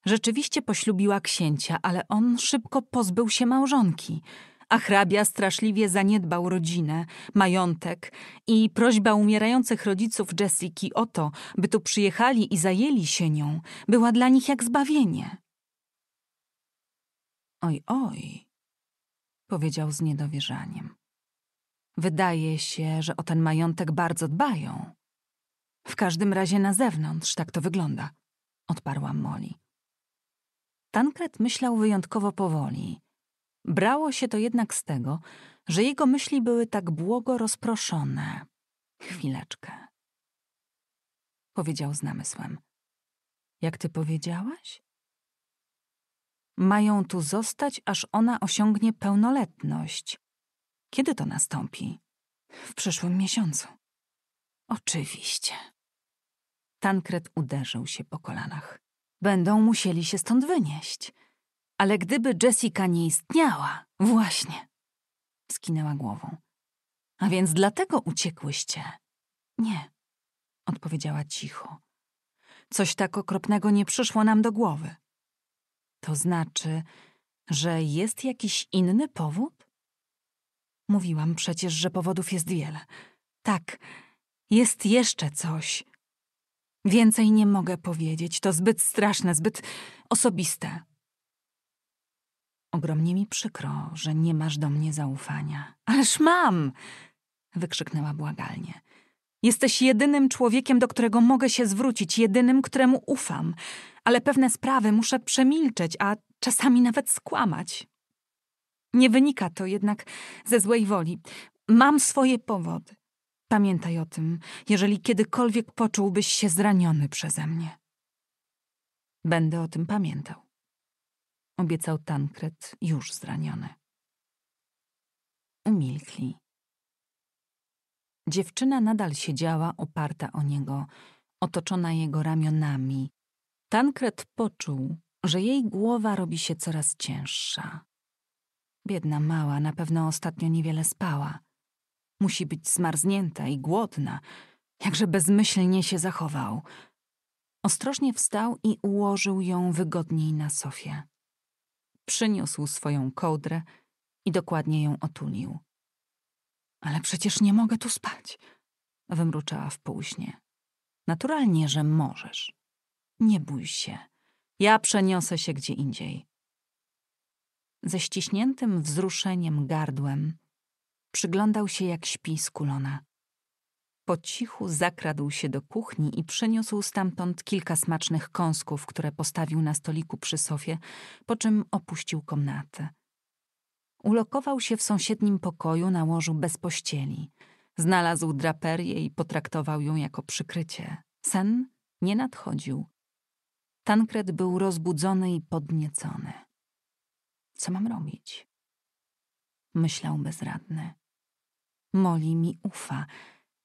A: rzeczywiście poślubiła księcia, ale on szybko pozbył się małżonki. A hrabia straszliwie zaniedbał rodzinę, majątek i prośba umierających rodziców Jessiki o to, by tu przyjechali i zajęli się nią, była dla nich jak zbawienie. Oj, oj, powiedział z niedowierzaniem. Wydaje się, że o ten majątek bardzo dbają. W każdym razie na zewnątrz tak to wygląda odparła Molly. Tankret myślał wyjątkowo powoli. Brało się to jednak z tego, że jego myśli były tak błogo rozproszone. Chwileczkę. Powiedział z namysłem. Jak ty powiedziałaś? Mają tu zostać, aż ona osiągnie pełnoletność. Kiedy to nastąpi? W przyszłym miesiącu. Oczywiście. Tankred uderzył się po kolanach. Będą musieli się stąd wynieść. Ale gdyby Jessica nie istniała, właśnie. Skinęła głową. A więc dlatego uciekłyście? Nie, odpowiedziała cicho. Coś tak okropnego nie przyszło nam do głowy. To znaczy, że jest jakiś inny powód? Mówiłam przecież, że powodów jest wiele. Tak, jest jeszcze coś, Więcej nie mogę powiedzieć, to zbyt straszne, zbyt osobiste. Ogromnie mi przykro, że nie masz do mnie zaufania. Ależ mam! wykrzyknęła błagalnie. Jesteś jedynym człowiekiem, do którego mogę się zwrócić, jedynym, któremu ufam, ale pewne sprawy muszę przemilczeć, a czasami nawet skłamać. Nie wynika to jednak ze złej woli. Mam swoje powody. Pamiętaj o tym, jeżeli kiedykolwiek poczułbyś się zraniony przeze mnie. Będę o tym pamiętał, obiecał Tankret, już zraniony. Umilkli. Dziewczyna nadal siedziała oparta o niego, otoczona jego ramionami. Tankret poczuł, że jej głowa robi się coraz cięższa. Biedna mała na pewno ostatnio niewiele spała. Musi być zmarznięta i głodna. Jakże bezmyślnie się zachował. Ostrożnie wstał i ułożył ją wygodniej na sofie. Przyniósł swoją kołdrę i dokładnie ją otulił. Ale przecież nie mogę tu spać, wymruczała w półśnie. Naturalnie, że możesz. Nie bój się. Ja przeniosę się gdzie indziej. Ze ściśniętym wzruszeniem gardłem Przyglądał się, jak śpi skulona. Po cichu zakradł się do kuchni i przyniósł stamtąd kilka smacznych kąsków, które postawił na stoliku przy sofie, po czym opuścił komnatę. Ulokował się w sąsiednim pokoju na łożu bez pościeli. Znalazł draperię i potraktował ją jako przykrycie. Sen nie nadchodził. Tankred był rozbudzony i podniecony. Co mam robić? Myślał bezradny. Moli mi ufa,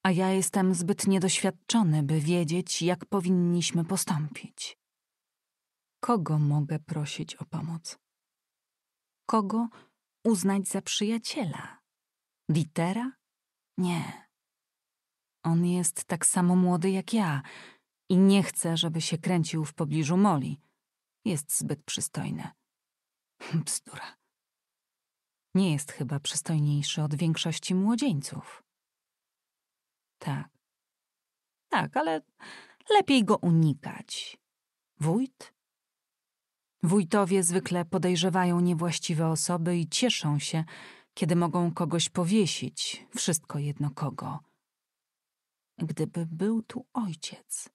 A: a ja jestem zbyt niedoświadczony, by wiedzieć, jak powinniśmy postąpić. Kogo mogę prosić o pomoc? Kogo uznać za przyjaciela? Litera? Nie. On jest tak samo młody jak ja i nie chce, żeby się kręcił w pobliżu Moli. Jest zbyt przystojny. Bzdura nie jest chyba przystojniejszy od większości młodzieńców. Tak. Tak, ale lepiej go unikać. Wójt? Wójtowie zwykle podejrzewają niewłaściwe osoby i cieszą się, kiedy mogą kogoś powiesić, wszystko jedno kogo. Gdyby był tu ojciec.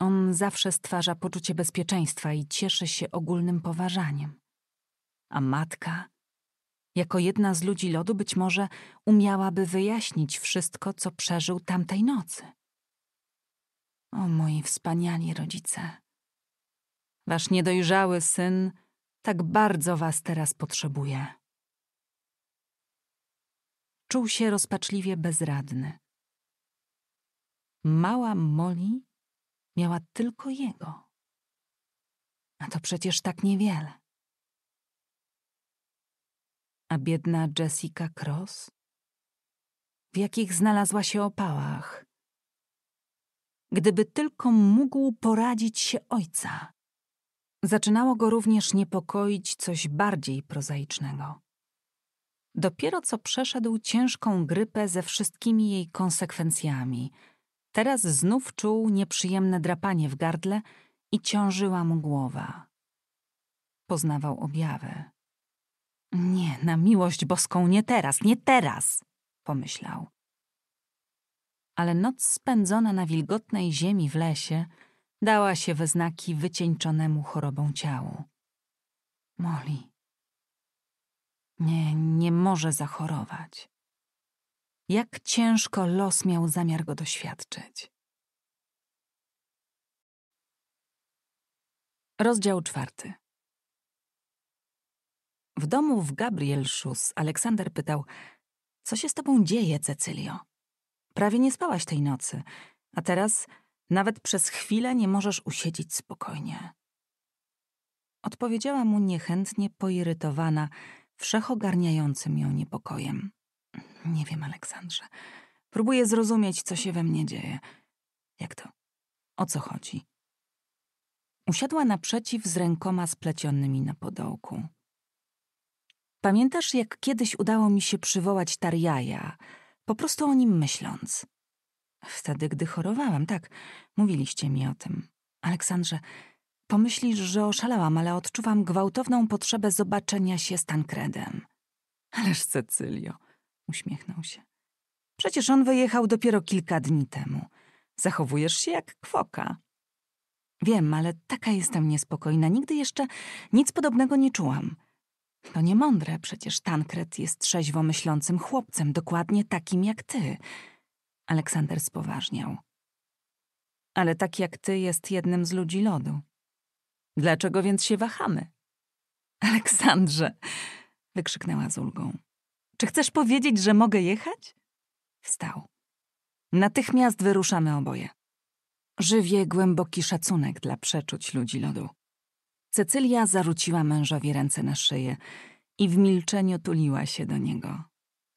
A: On zawsze stwarza poczucie bezpieczeństwa i cieszy się ogólnym poważaniem. A matka? Jako jedna z ludzi lodu być może umiałaby wyjaśnić wszystko, co przeżył tamtej nocy. O moi wspaniali rodzice. Wasz niedojrzały syn tak bardzo was teraz potrzebuje. Czuł się rozpaczliwie bezradny. Mała Molly miała tylko jego. A to przecież tak niewiele. A biedna Jessica Cross? W jakich znalazła się opałach? Gdyby tylko mógł poradzić się ojca. Zaczynało go również niepokoić coś bardziej prozaicznego. Dopiero co przeszedł ciężką grypę ze wszystkimi jej konsekwencjami. Teraz znów czuł nieprzyjemne drapanie w gardle i ciążyła mu głowa. Poznawał objawy. Nie, na miłość boską, nie teraz, nie teraz, pomyślał. Ale noc spędzona na wilgotnej ziemi w lesie dała się we znaki wycieńczonemu chorobą ciału. Moli. Nie, nie może zachorować. Jak ciężko los miał zamiar go doświadczyć. Rozdział czwarty. W domu w Gabriel Schuss Aleksander pytał: Co się z tobą dzieje, Cecylio? Prawie nie spałaś tej nocy, a teraz nawet przez chwilę nie możesz usiedzieć spokojnie. Odpowiedziała mu niechętnie, poirytowana, wszechogarniającym ją niepokojem. Nie wiem, Aleksandrze. Próbuję zrozumieć, co się we mnie dzieje. Jak to? O co chodzi? Usiadła naprzeciw z rękoma splecionymi na podołku. Pamiętasz, jak kiedyś udało mi się przywołać Tarjaja, po prostu o nim myśląc? Wtedy, gdy chorowałam, tak, mówiliście mi o tym. Aleksandrze, pomyślisz, że oszalałam, ale odczuwam gwałtowną potrzebę zobaczenia się z Tankredem. Ależ Cecylio, uśmiechnął się. Przecież on wyjechał dopiero kilka dni temu. Zachowujesz się jak kwoka. Wiem, ale taka jestem niespokojna. Nigdy jeszcze nic podobnego nie czułam. To niemądre, przecież Tankret jest trzeźwo myślącym chłopcem, dokładnie takim jak ty. Aleksander spoważniał. Ale tak jak ty jest jednym z ludzi lodu. Dlaczego więc się wahamy? Aleksandrze, wykrzyknęła z ulgą. Czy chcesz powiedzieć, że mogę jechać? Wstał. Natychmiast wyruszamy oboje. Żywię głęboki szacunek dla przeczuć ludzi lodu. Cecylia zarzuciła mężowi ręce na szyję i w milczeniu tuliła się do niego.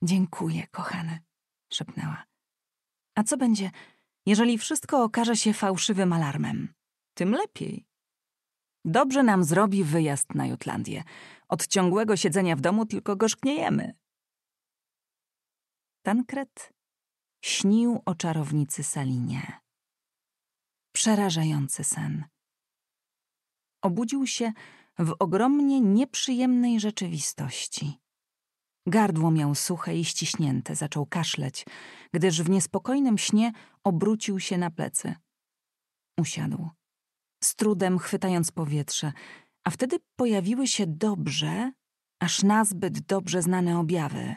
A: Dziękuję, kochany, szepnęła. A co będzie, jeżeli wszystko okaże się fałszywym alarmem? Tym lepiej. Dobrze nam zrobi wyjazd na Jutlandię. Od ciągłego siedzenia w domu tylko gorzkniejemy. Tankret śnił o czarownicy Salinie. Przerażający sen obudził się w ogromnie nieprzyjemnej rzeczywistości. Gardło miał suche i ściśnięte, zaczął kaszleć, gdyż w niespokojnym śnie obrócił się na plecy. Usiadł, z trudem chwytając powietrze, a wtedy pojawiły się dobrze, aż nazbyt dobrze znane objawy.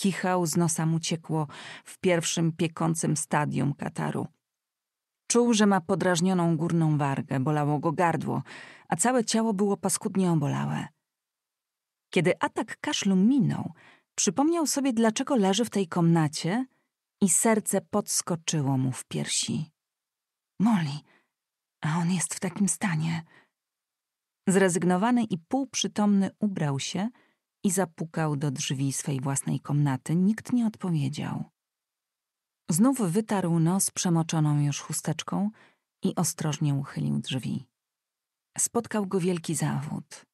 A: Kichał, z nosa mu ciekło w pierwszym piekącym stadium kataru – Czuł, że ma podrażnioną górną wargę, bolało go gardło, a całe ciało było paskudnie obolałe. Kiedy atak kaszlu minął, przypomniał sobie, dlaczego leży w tej komnacie i serce podskoczyło mu w piersi. Moli, a on jest w takim stanie. Zrezygnowany i półprzytomny ubrał się i zapukał do drzwi swej własnej komnaty. Nikt nie odpowiedział. Znów wytarł nos przemoczoną już chusteczką i ostrożnie uchylił drzwi. Spotkał go wielki zawód.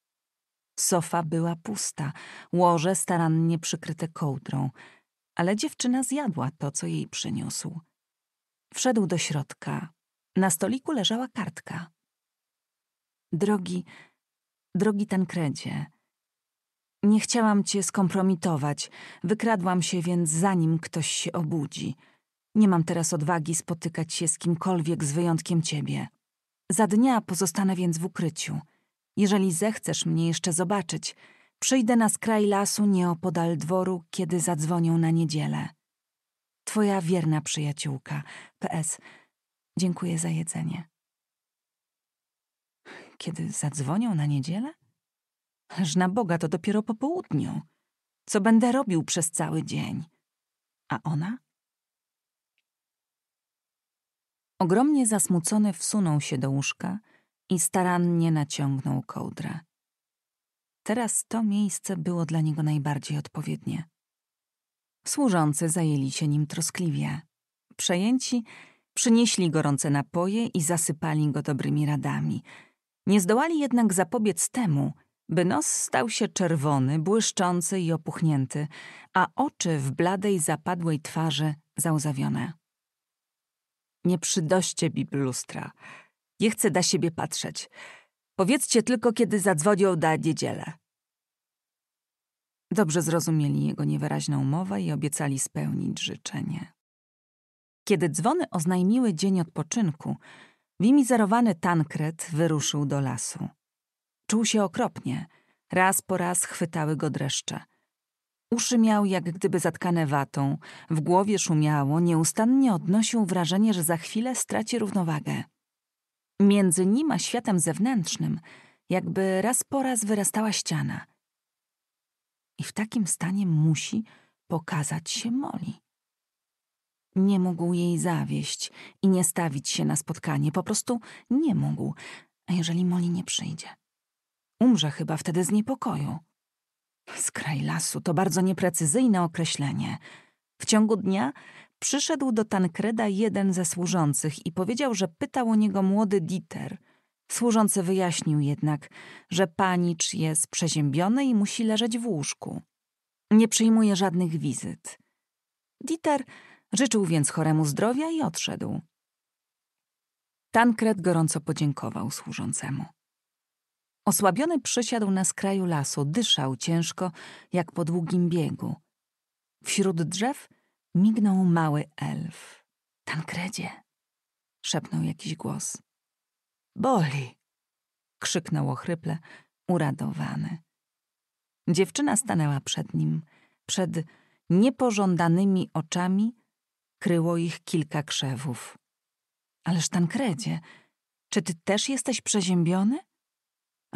A: Sofa była pusta, łoże starannie przykryte kołdrą, ale dziewczyna zjadła to, co jej przyniósł. Wszedł do środka. Na stoliku leżała kartka. Drogi, drogi Tankredzie, nie chciałam cię skompromitować, wykradłam się więc zanim ktoś się obudzi – nie mam teraz odwagi spotykać się z kimkolwiek z wyjątkiem ciebie. Za dnia pozostanę więc w ukryciu. Jeżeli zechcesz mnie jeszcze zobaczyć, przyjdę na skraj lasu nieopodal dworu, kiedy zadzwonią na niedzielę. Twoja wierna przyjaciółka. PS. Dziękuję za jedzenie. Kiedy zadzwonią na niedzielę? Aż na Boga to dopiero po południu. Co będę robił przez cały dzień? A ona? Ogromnie zasmucony wsunął się do łóżka i starannie naciągnął kołdrę. Teraz to miejsce było dla niego najbardziej odpowiednie. Służący zajęli się nim troskliwie. Przejęci przynieśli gorące napoje i zasypali go dobrymi radami. Nie zdołali jednak zapobiec temu, by nos stał się czerwony, błyszczący i opuchnięty, a oczy w bladej, zapadłej twarzy załzawione. Nie przydoście biblustra. Nie chcę da siebie patrzeć. Powiedzcie tylko, kiedy zadzwonią da niedzielę. Dobrze zrozumieli jego niewyraźną mowę i obiecali spełnić życzenie. Kiedy dzwony oznajmiły dzień odpoczynku, wimizerowany tankret wyruszył do lasu. Czuł się okropnie. Raz po raz chwytały go dreszcze – Uszy miał jak gdyby zatkane watą, w głowie szumiało, nieustannie odnosił wrażenie, że za chwilę straci równowagę. Między nim a światem zewnętrznym jakby raz po raz wyrastała ściana. I w takim stanie musi pokazać się Moli. Nie mógł jej zawieść i nie stawić się na spotkanie, po prostu nie mógł. A jeżeli Moli nie przyjdzie? Umrze chyba wtedy z niepokoju. Skraj lasu to bardzo nieprecyzyjne określenie. W ciągu dnia przyszedł do Tankreda jeden ze służących i powiedział, że pytał o niego młody Dieter. Służący wyjaśnił jednak, że panicz jest przeziębiony i musi leżeć w łóżku. Nie przyjmuje żadnych wizyt. Dieter życzył więc choremu zdrowia i odszedł. Tankred gorąco podziękował służącemu. Osłabiony przysiadł na skraju lasu, dyszał ciężko, jak po długim biegu. Wśród drzew mignął mały elf. Tankredzie, szepnął jakiś głos. Boli, krzyknął ochryple, uradowany. Dziewczyna stanęła przed nim. Przed niepożądanymi oczami kryło ich kilka krzewów. Ależ Tankredzie, czy ty też jesteś przeziębiony?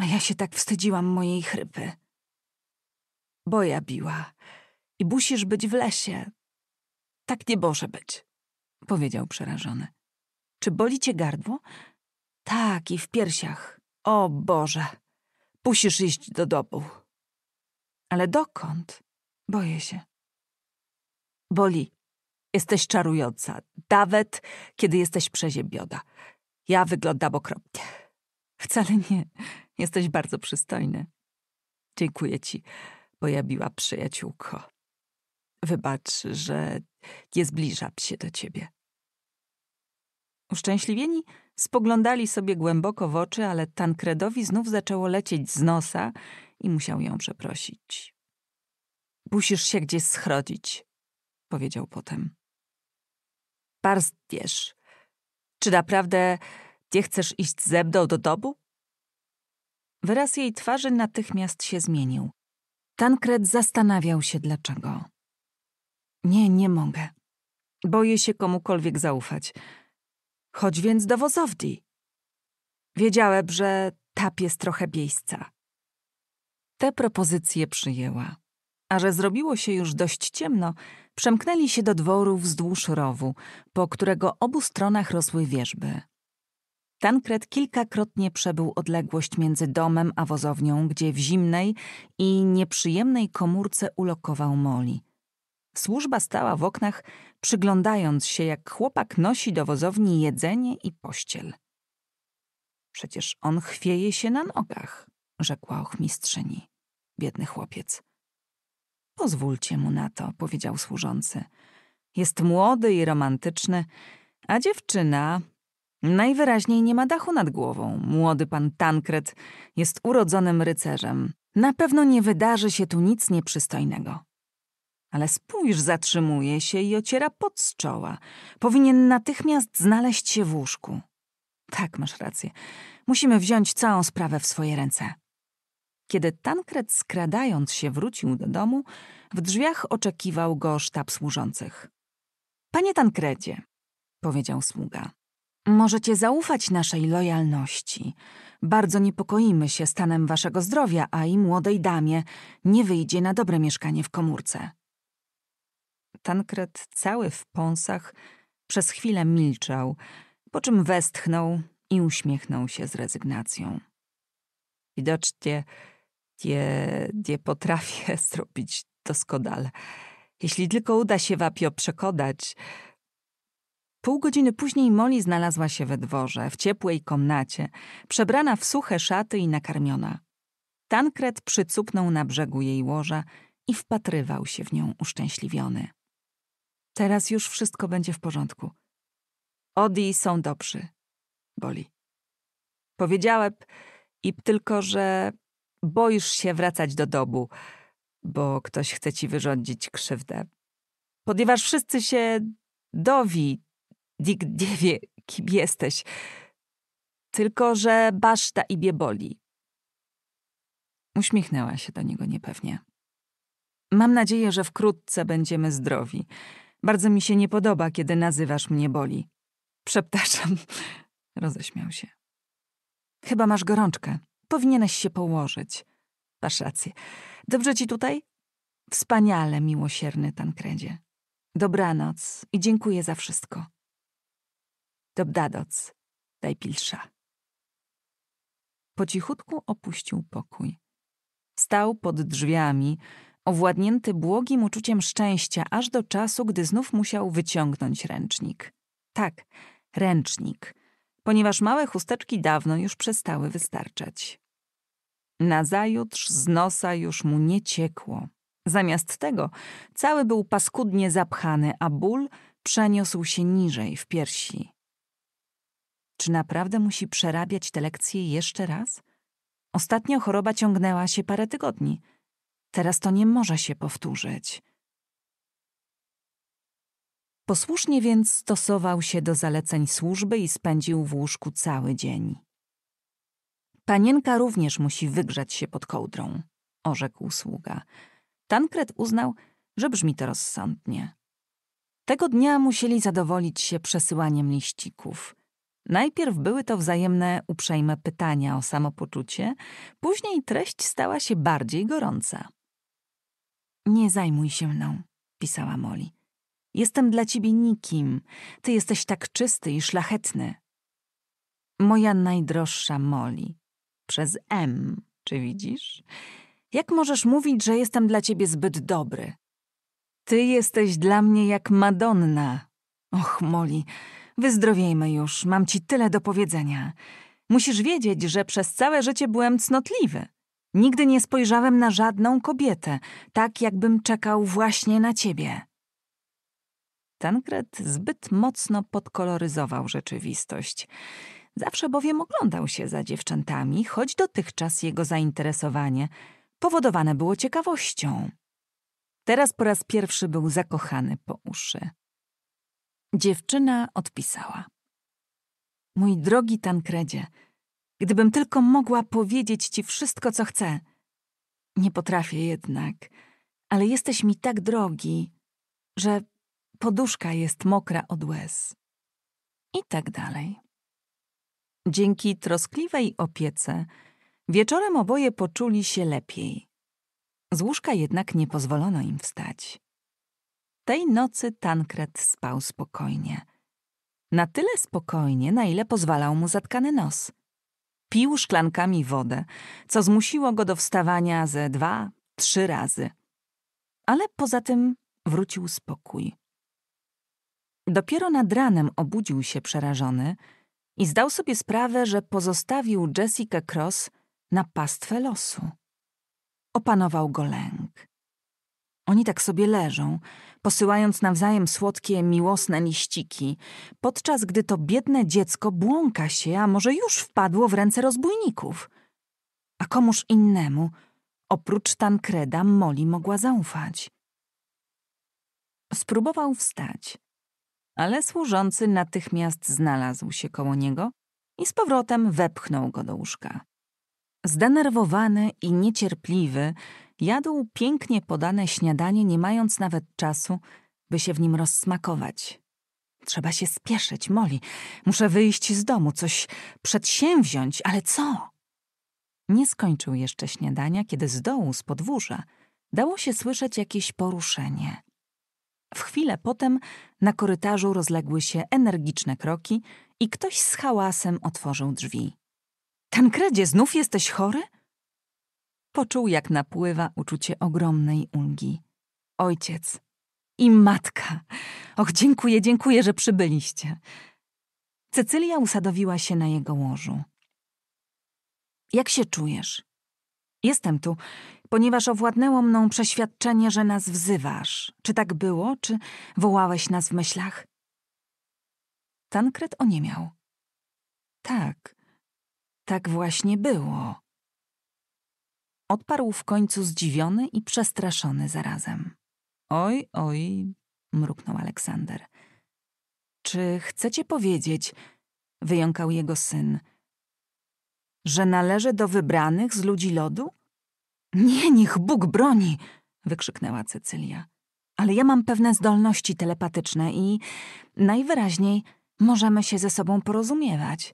A: a ja się tak wstydziłam mojej chrypy. Boja biła i musisz być w lesie. Tak nie może być, powiedział przerażony. Czy boli cię gardło? Tak, i w piersiach. O Boże, musisz iść do domu. Ale dokąd? Boję się. Boli. Jesteś czarująca, nawet kiedy jesteś przeziębiona. Ja wyglądam okropnie. Wcale nie. Jesteś bardzo przystojny. Dziękuję ci, pojawiła przyjaciółko. Wybacz, że nie zbliżam się do ciebie. Uszczęśliwieni spoglądali sobie głęboko w oczy, ale Tankredowi znów zaczęło lecieć z nosa i musiał ją przeprosić. Musisz się gdzieś schrodzić, powiedział potem. Parstiesz, czy naprawdę nie chcesz iść ze mną do domu? Wyraz jej twarzy natychmiast się zmienił. Tankred zastanawiał się dlaczego. Nie, nie mogę. Boję się komukolwiek zaufać. Chodź więc do Wozowdi. Wiedziałem, że tap jest trochę miejsca. Te propozycje przyjęła. A że zrobiło się już dość ciemno, przemknęli się do dworu wzdłuż rowu, po którego obu stronach rosły wieżby. Tankred kilkakrotnie przebył odległość między domem a wozownią, gdzie w zimnej i nieprzyjemnej komórce ulokował Moli. Służba stała w oknach, przyglądając się, jak chłopak nosi do wozowni jedzenie i pościel. Przecież on chwieje się na nogach, rzekła ochmistrzyni. Biedny chłopiec. Pozwólcie mu na to, powiedział służący. Jest młody i romantyczny, a dziewczyna Najwyraźniej nie ma dachu nad głową. Młody pan Tankred jest urodzonym rycerzem. Na pewno nie wydarzy się tu nic nieprzystojnego. Ale spójrz, zatrzymuje się i ociera pot z czoła. Powinien natychmiast znaleźć się w łóżku. Tak, masz rację. Musimy wziąć całą sprawę w swoje ręce. Kiedy Tankred skradając się wrócił do domu, w drzwiach oczekiwał go sztab służących. Panie Tankredzie, powiedział sługa, Możecie zaufać naszej lojalności. Bardzo niepokoimy się stanem waszego zdrowia, a i młodej damie nie wyjdzie na dobre mieszkanie w komórce. Tankret cały w pąsach, przez chwilę milczał, po czym westchnął i uśmiechnął się z rezygnacją. Widocznie nie, nie potrafię zrobić doskonale. Jeśli tylko uda się Wapio przekonać, Pół godziny później Molly znalazła się we dworze, w ciepłej komnacie, przebrana w suche szaty i nakarmiona. Tankret przycupnął na brzegu jej łoża i wpatrywał się w nią uszczęśliwiony. Teraz już wszystko będzie w porządku. Odi są dobrzy. Boli. Powiedziałem i tylko, że boisz się wracać do dobu, bo ktoś chce ci wyrządzić krzywdę. Ponieważ wszyscy się dowi, Dick nie wie, kim jesteś. Tylko, że baszta i bie boli. Uśmiechnęła się do niego niepewnie. Mam nadzieję, że wkrótce będziemy zdrowi. Bardzo mi się nie podoba, kiedy nazywasz mnie boli. Przepraszam. Roześmiał się. Chyba masz gorączkę. Powinieneś się położyć. Masz rację. Dobrze ci tutaj? Wspaniale, miłosierny Tankredzie. Dobranoc i dziękuję za wszystko. Dobdadoc, daj pilsza. Po cichutku opuścił pokój. Stał pod drzwiami, owładnięty błogim uczuciem szczęścia, aż do czasu, gdy znów musiał wyciągnąć ręcznik. Tak, ręcznik, ponieważ małe chusteczki dawno już przestały wystarczać. Nazajutrz z nosa już mu nie ciekło. Zamiast tego cały był paskudnie zapchany, a ból przeniósł się niżej w piersi. Czy naprawdę musi przerabiać te lekcje jeszcze raz? Ostatnio choroba ciągnęła się parę tygodni. Teraz to nie może się powtórzyć. Posłusznie więc stosował się do zaleceń służby i spędził w łóżku cały dzień. Panienka również musi wygrzać się pod kołdrą, orzekł sługa. Tankred uznał, że brzmi to rozsądnie. Tego dnia musieli zadowolić się przesyłaniem liścików – Najpierw były to wzajemne uprzejme pytania o samopoczucie, później treść stała się bardziej gorąca. Nie zajmuj się mną, pisała Moli. Jestem dla ciebie nikim. Ty jesteś tak czysty i szlachetny. Moja najdroższa Moli. Przez M, czy widzisz? Jak możesz mówić, że jestem dla ciebie zbyt dobry? Ty jesteś dla mnie jak Madonna. Och, Moli, Wyzdrowiejmy już, mam ci tyle do powiedzenia. Musisz wiedzieć, że przez całe życie byłem cnotliwy. Nigdy nie spojrzałem na żadną kobietę, tak jakbym czekał właśnie na ciebie. Tankred zbyt mocno podkoloryzował rzeczywistość. Zawsze bowiem oglądał się za dziewczętami, choć dotychczas jego zainteresowanie powodowane było ciekawością. Teraz po raz pierwszy był zakochany po uszy. Dziewczyna odpisała. Mój drogi Tankredzie, gdybym tylko mogła powiedzieć ci wszystko, co chcę. Nie potrafię jednak, ale jesteś mi tak drogi, że poduszka jest mokra od łez. I tak dalej. Dzięki troskliwej opiece wieczorem oboje poczuli się lepiej. Z łóżka jednak nie pozwolono im wstać. Tej nocy Tankred spał spokojnie. Na tyle spokojnie, na ile pozwalał mu zatkany nos. Pił szklankami wodę, co zmusiło go do wstawania ze dwa, trzy razy. Ale poza tym wrócił spokój. Dopiero nad ranem obudził się przerażony i zdał sobie sprawę, że pozostawił Jessica Cross na pastwę losu. Opanował go lęk. Oni tak sobie leżą, posyłając nawzajem słodkie, miłosne liściki, podczas gdy to biedne dziecko błąka się, a może już wpadło w ręce rozbójników. A komuż innemu, oprócz Tankreda, Moli mogła zaufać. Spróbował wstać, ale służący natychmiast znalazł się koło niego i z powrotem wepchnął go do łóżka. Zdenerwowany i niecierpliwy, Jadł pięknie podane śniadanie, nie mając nawet czasu, by się w nim rozsmakować. Trzeba się spieszyć, Moli. Muszę wyjść z domu, coś przedsięwziąć, ale co? Nie skończył jeszcze śniadania, kiedy z dołu, z podwórza, dało się słyszeć jakieś poruszenie. W chwilę potem na korytarzu rozległy się energiczne kroki i ktoś z hałasem otworzył drzwi. Tankredzie, znów jesteś chory? poczuł, jak napływa uczucie ogromnej ulgi. Ojciec i matka. Och, dziękuję, dziękuję, że przybyliście. Cecylia usadowiła się na jego łożu. Jak się czujesz? Jestem tu, ponieważ owładnęło mną przeświadczenie, że nas wzywasz. Czy tak było, czy wołałeś nas w myślach? Tankret oniemiał. Tak, tak właśnie było. Odparł w końcu zdziwiony i przestraszony zarazem. Oj, oj, mruknął Aleksander. Czy chcecie powiedzieć, wyjąkał jego syn, że należy do wybranych z ludzi lodu? Nie, niech Bóg broni, wykrzyknęła Cecylia. Ale ja mam pewne zdolności telepatyczne i najwyraźniej możemy się ze sobą porozumiewać.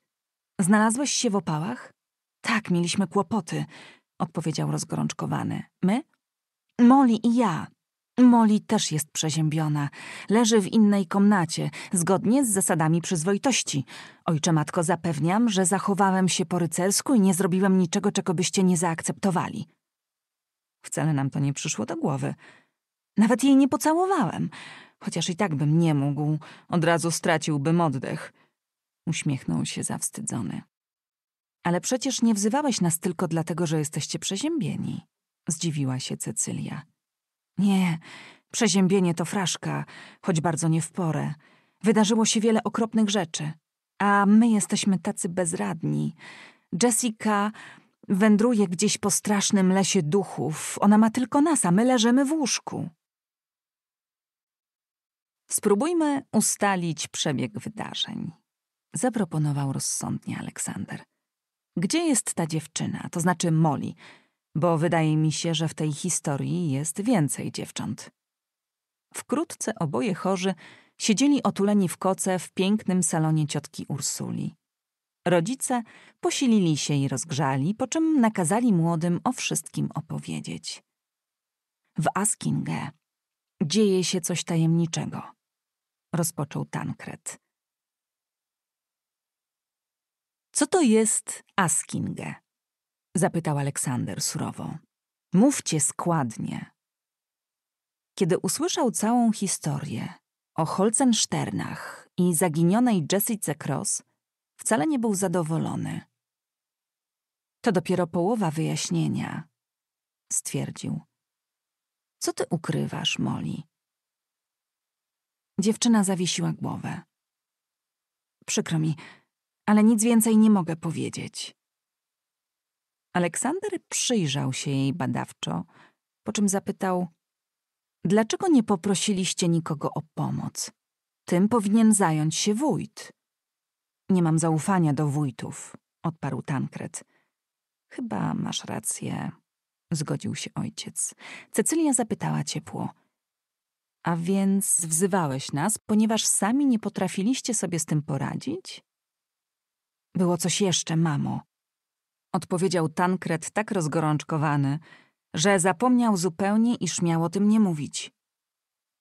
A: Znalazłeś się w opałach? Tak, mieliśmy kłopoty odpowiedział rozgorączkowany. My? Moli i ja. Moli też jest przeziębiona. Leży w innej komnacie, zgodnie z zasadami przyzwoitości. Ojcze matko, zapewniam, że zachowałem się po rycersku i nie zrobiłem niczego, czego byście nie zaakceptowali. Wcale nam to nie przyszło do głowy. Nawet jej nie pocałowałem, chociaż i tak bym nie mógł, od razu straciłbym oddech. Uśmiechnął się zawstydzony. Ale przecież nie wzywałeś nas tylko dlatego, że jesteście przeziębieni, zdziwiła się Cecylia. Nie, przeziębienie to fraszka, choć bardzo nie w porę. Wydarzyło się wiele okropnych rzeczy, a my jesteśmy tacy bezradni. Jessica wędruje gdzieś po strasznym lesie duchów. Ona ma tylko nas, a my leżymy w łóżku. Spróbujmy ustalić przebieg wydarzeń, zaproponował rozsądnie Aleksander. Gdzie jest ta dziewczyna, to znaczy Molly? Bo wydaje mi się, że w tej historii jest więcej dziewcząt. Wkrótce oboje chorzy siedzieli otuleni w koce w pięknym salonie ciotki Ursuli. Rodzice posilili się i rozgrzali, po czym nakazali młodym o wszystkim opowiedzieć. W Askinge dzieje się coś tajemniczego, rozpoczął Tankret. Co to jest askinge? zapytał Aleksander surowo. Mówcie składnie. Kiedy usłyszał całą historię o Holzensternach i zaginionej Jessice Cross, wcale nie był zadowolony. To dopiero połowa wyjaśnienia, stwierdził. Co ty ukrywasz, Molly? Dziewczyna zawiesiła głowę. Przykro mi, ale nic więcej nie mogę powiedzieć. Aleksander przyjrzał się jej badawczo, po czym zapytał: Dlaczego nie poprosiliście nikogo o pomoc? Tym powinien zająć się wójt. Nie mam zaufania do wójtów, odparł Tankret. Chyba masz rację, zgodził się ojciec. Cecylia zapytała ciepło. A więc wzywałeś nas, ponieważ sami nie potrafiliście sobie z tym poradzić? Było coś jeszcze, mamo. Odpowiedział Tankret tak rozgorączkowany, że zapomniał zupełnie, iż miał o tym nie mówić.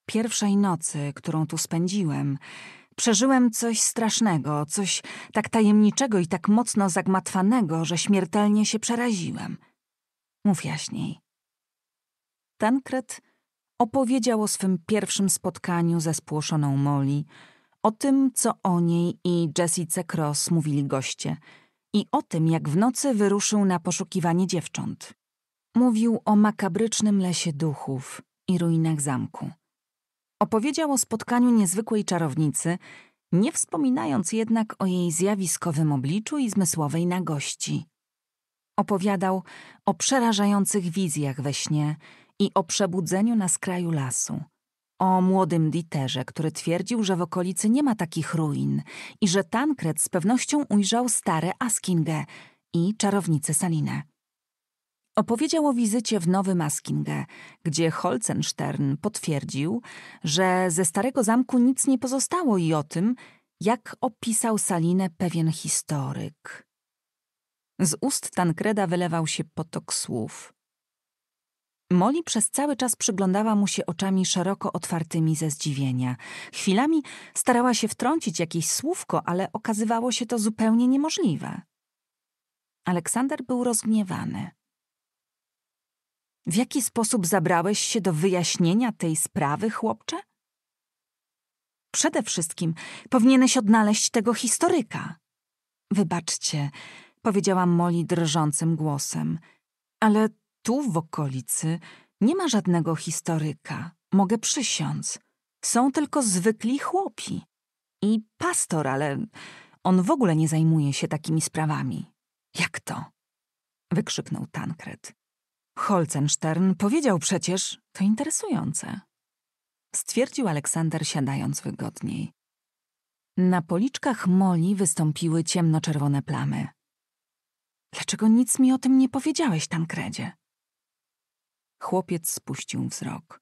A: Pierwszej nocy, którą tu spędziłem, przeżyłem coś strasznego, coś tak tajemniczego i tak mocno zagmatwanego, że śmiertelnie się przeraziłem. Mów jaśniej. Tankret opowiedział o swym pierwszym spotkaniu ze spłoszoną Moli, o tym, co o niej i Jessice Cross mówili goście i o tym, jak w nocy wyruszył na poszukiwanie dziewcząt. Mówił o makabrycznym lesie duchów i ruinach zamku. Opowiedział o spotkaniu niezwykłej czarownicy, nie wspominając jednak o jej zjawiskowym obliczu i zmysłowej nagości. Opowiadał o przerażających wizjach we śnie i o przebudzeniu na skraju lasu – o młodym Diterze, który twierdził, że w okolicy nie ma takich ruin i że Tankred z pewnością ujrzał stare Askingę i czarownicę Salinę. Opowiedział o wizycie w Nowym Askingę, gdzie Holzenstern potwierdził, że ze starego zamku nic nie pozostało i o tym, jak opisał Salinę pewien historyk. Z ust Tankreda wylewał się potok słów – Moli przez cały czas przyglądała mu się oczami szeroko otwartymi ze zdziwienia. Chwilami starała się wtrącić jakieś słówko, ale okazywało się to zupełnie niemożliwe. Aleksander był rozgniewany. W jaki sposób zabrałeś się do wyjaśnienia tej sprawy, chłopcze? Przede wszystkim powinieneś odnaleźć tego historyka. Wybaczcie, powiedziałam Moli drżącym głosem, ale tu w okolicy nie ma żadnego historyka, mogę przysiąc. Są tylko zwykli chłopi. I pastor, ale on w ogóle nie zajmuje się takimi sprawami. Jak to? wykrzyknął Tankred. Holzenstern powiedział przecież, to interesujące. Stwierdził Aleksander siadając wygodniej. Na policzkach Moli wystąpiły ciemnoczerwone plamy. Dlaczego nic mi o tym nie powiedziałeś, Tankredzie? Chłopiec spuścił wzrok.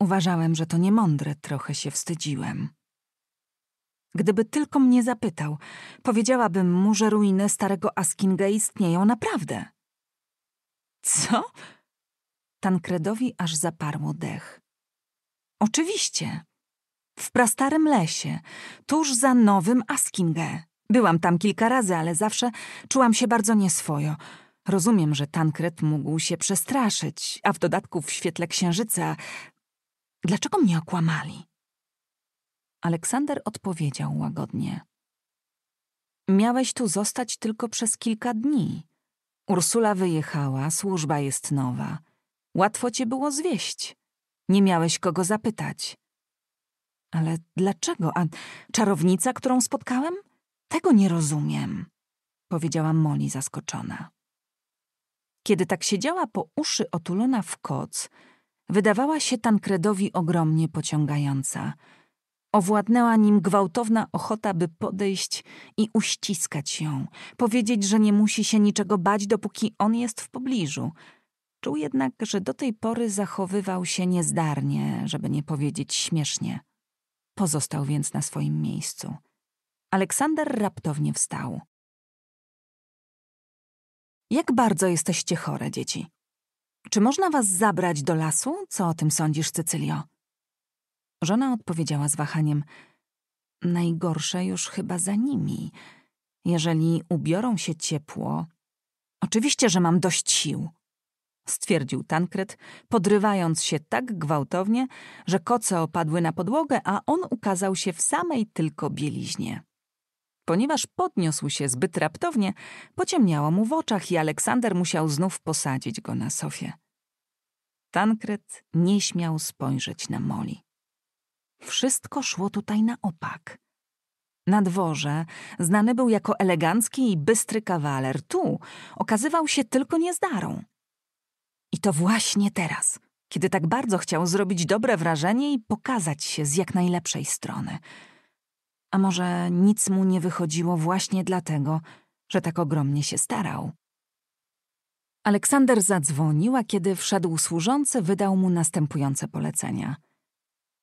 A: Uważałem, że to niemądre, trochę się wstydziłem. Gdyby tylko mnie zapytał, powiedziałabym mu, że ruiny starego Askinga istnieją naprawdę. Co? Tankredowi aż zaparło dech. Oczywiście. W prastarym lesie, tuż za nowym Askingę. Byłam tam kilka razy, ale zawsze czułam się bardzo nieswojo. Rozumiem, że Tankret mógł się przestraszyć, a w dodatku w świetle księżyca. Dlaczego mnie okłamali? Aleksander odpowiedział łagodnie. Miałeś tu zostać tylko przez kilka dni. Ursula wyjechała, służba jest nowa. Łatwo cię było zwieść. Nie miałeś kogo zapytać. Ale dlaczego? A czarownica, którą spotkałem? Tego nie rozumiem, powiedziała Moli zaskoczona. Kiedy tak siedziała po uszy otulona w koc, wydawała się Tankredowi ogromnie pociągająca. Owładnęła nim gwałtowna ochota, by podejść i uściskać ją, powiedzieć, że nie musi się niczego bać, dopóki on jest w pobliżu. Czuł jednak, że do tej pory zachowywał się niezdarnie, żeby nie powiedzieć śmiesznie. Pozostał więc na swoim miejscu. Aleksander raptownie wstał. Jak bardzo jesteście chore, dzieci? Czy można was zabrać do lasu? Co o tym sądzisz, Cecylio? Żona odpowiedziała z wahaniem. Najgorsze już chyba za nimi. Jeżeli ubiorą się ciepło. Oczywiście, że mam dość sił, stwierdził Tankret, podrywając się tak gwałtownie, że koce opadły na podłogę, a on ukazał się w samej tylko bieliźnie ponieważ podniósł się zbyt raptownie, pociemniało mu w oczach i Aleksander musiał znów posadzić go na sofie. Tankret nie śmiał spojrzeć na Moli. Wszystko szło tutaj na opak. Na dworze znany był jako elegancki i bystry kawaler. Tu okazywał się tylko niezdarą. I to właśnie teraz, kiedy tak bardzo chciał zrobić dobre wrażenie i pokazać się z jak najlepszej strony – a może nic mu nie wychodziło właśnie dlatego, że tak ogromnie się starał? Aleksander zadzwonił, a kiedy wszedł służący, wydał mu następujące polecenia.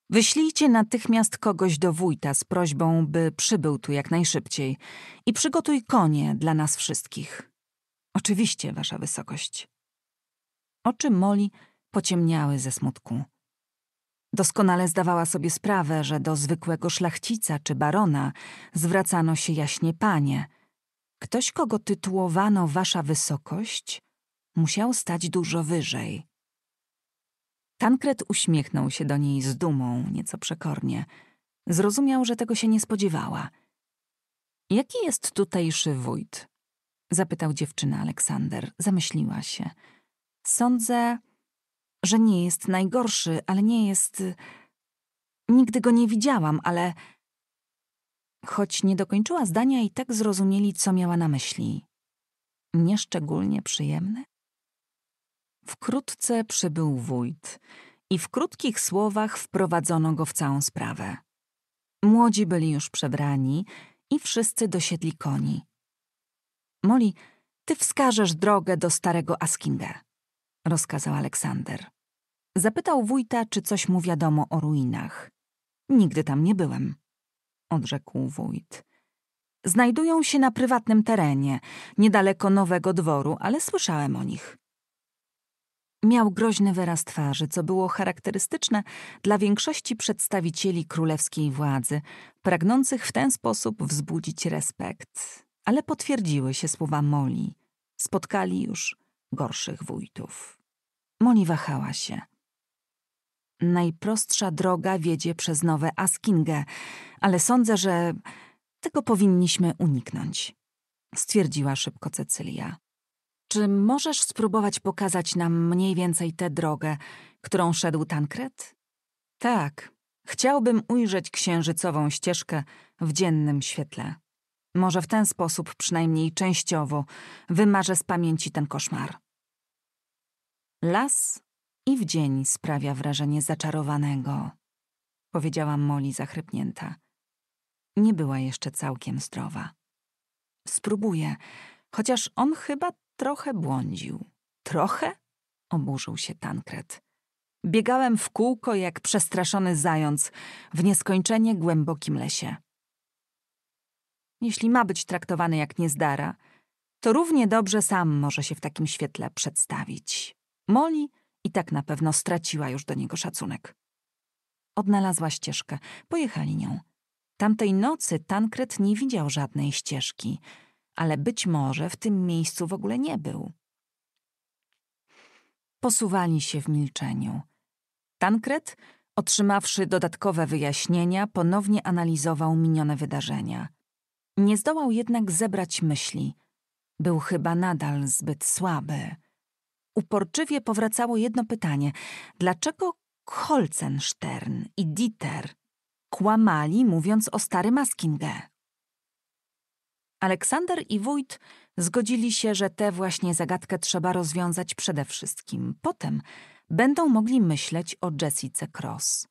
A: Wyślijcie natychmiast kogoś do wójta z prośbą, by przybył tu jak najszybciej i przygotuj konie dla nas wszystkich. Oczywiście, wasza wysokość. Oczy Moli pociemniały ze smutku. Doskonale zdawała sobie sprawę, że do zwykłego szlachcica czy barona zwracano się jaśnie panie. Ktoś, kogo tytułowano Wasza Wysokość, musiał stać dużo wyżej. Tankret uśmiechnął się do niej z dumą, nieco przekornie. Zrozumiał, że tego się nie spodziewała. Jaki jest tutejszy wójt? Zapytał dziewczyna Aleksander. Zamyśliła się. Sądzę, że nie jest najgorszy, ale nie jest. Y, nigdy go nie widziałam, ale. Choć nie dokończyła zdania, i tak zrozumieli, co miała na myśli. Nieszczególnie przyjemny? Wkrótce przybył wójt i w krótkich słowach wprowadzono go w całą sprawę. Młodzi byli już przebrani i wszyscy dosiedli koni. Moli, ty wskażesz drogę do starego Askinga rozkazał Aleksander. Zapytał wójta, czy coś mu wiadomo o ruinach. Nigdy tam nie byłem, odrzekł wójt. Znajdują się na prywatnym terenie, niedaleko nowego dworu, ale słyszałem o nich. Miał groźny wyraz twarzy, co było charakterystyczne dla większości przedstawicieli królewskiej władzy, pragnących w ten sposób wzbudzić respekt. Ale potwierdziły się słowa Moli. Spotkali już gorszych wójtów. Moni wahała się. Najprostsza droga wiedzie przez nowe Askingę, ale sądzę, że tego powinniśmy uniknąć, stwierdziła szybko Cecylia. Czy możesz spróbować pokazać nam mniej więcej tę drogę, którą szedł Tankret? Tak, chciałbym ujrzeć księżycową ścieżkę w dziennym świetle. Może w ten sposób, przynajmniej częściowo, wymarzę z pamięci ten koszmar. Las i w dzień sprawia wrażenie zaczarowanego, powiedziała Moli zachrypnięta. Nie była jeszcze całkiem zdrowa. Spróbuję, chociaż on chyba trochę błądził. Trochę? oburzył się Tankret. Biegałem w kółko jak przestraszony zając w nieskończenie głębokim lesie. Jeśli ma być traktowany jak niezdara, to równie dobrze sam może się w takim świetle przedstawić. Moli i tak na pewno straciła już do niego szacunek. Odnalazła ścieżkę, pojechali nią. Tamtej nocy Tankret nie widział żadnej ścieżki, ale być może w tym miejscu w ogóle nie był. Posuwali się w milczeniu. Tankret, otrzymawszy dodatkowe wyjaśnienia, ponownie analizował minione wydarzenia. Nie zdołał jednak zebrać myśli. Był chyba nadal zbyt słaby uporczywie powracało jedno pytanie: dlaczego Holzenstern i Dieter kłamali, mówiąc o stary Maskinge? Aleksander i wójt zgodzili się, że tę właśnie zagadkę trzeba rozwiązać przede wszystkim. Potem będą mogli myśleć o Jessice Cross.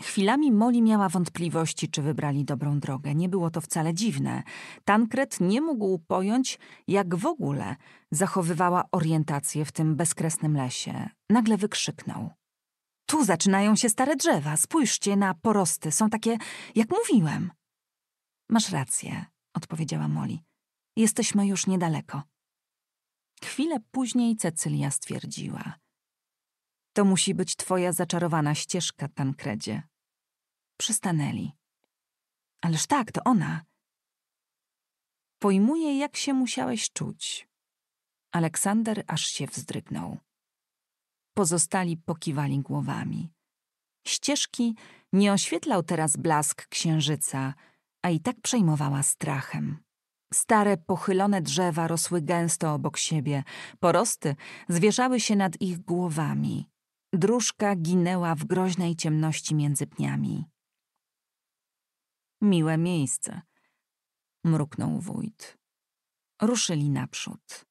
A: Chwilami Moli miała wątpliwości, czy wybrali dobrą drogę. Nie było to wcale dziwne. Tankret nie mógł pojąć, jak w ogóle zachowywała orientację w tym bezkresnym lesie. Nagle wykrzyknął. Tu zaczynają się stare drzewa. Spójrzcie na porosty. Są takie, jak mówiłem. Masz rację, odpowiedziała Moli. Jesteśmy już niedaleko. Chwilę później Cecylia stwierdziła – to musi być twoja zaczarowana ścieżka, Tankredzie. Przystanęli. Ależ tak, to ona. Pojmuję, jak się musiałeś czuć. Aleksander aż się wzdrygnął. Pozostali pokiwali głowami. Ścieżki nie oświetlał teraz blask księżyca, a i tak przejmowała strachem. Stare, pochylone drzewa rosły gęsto obok siebie, porosty zwierzały się nad ich głowami. Dróżka ginęła w groźnej ciemności między pniami. Miłe miejsce, mruknął wójt. Ruszyli naprzód.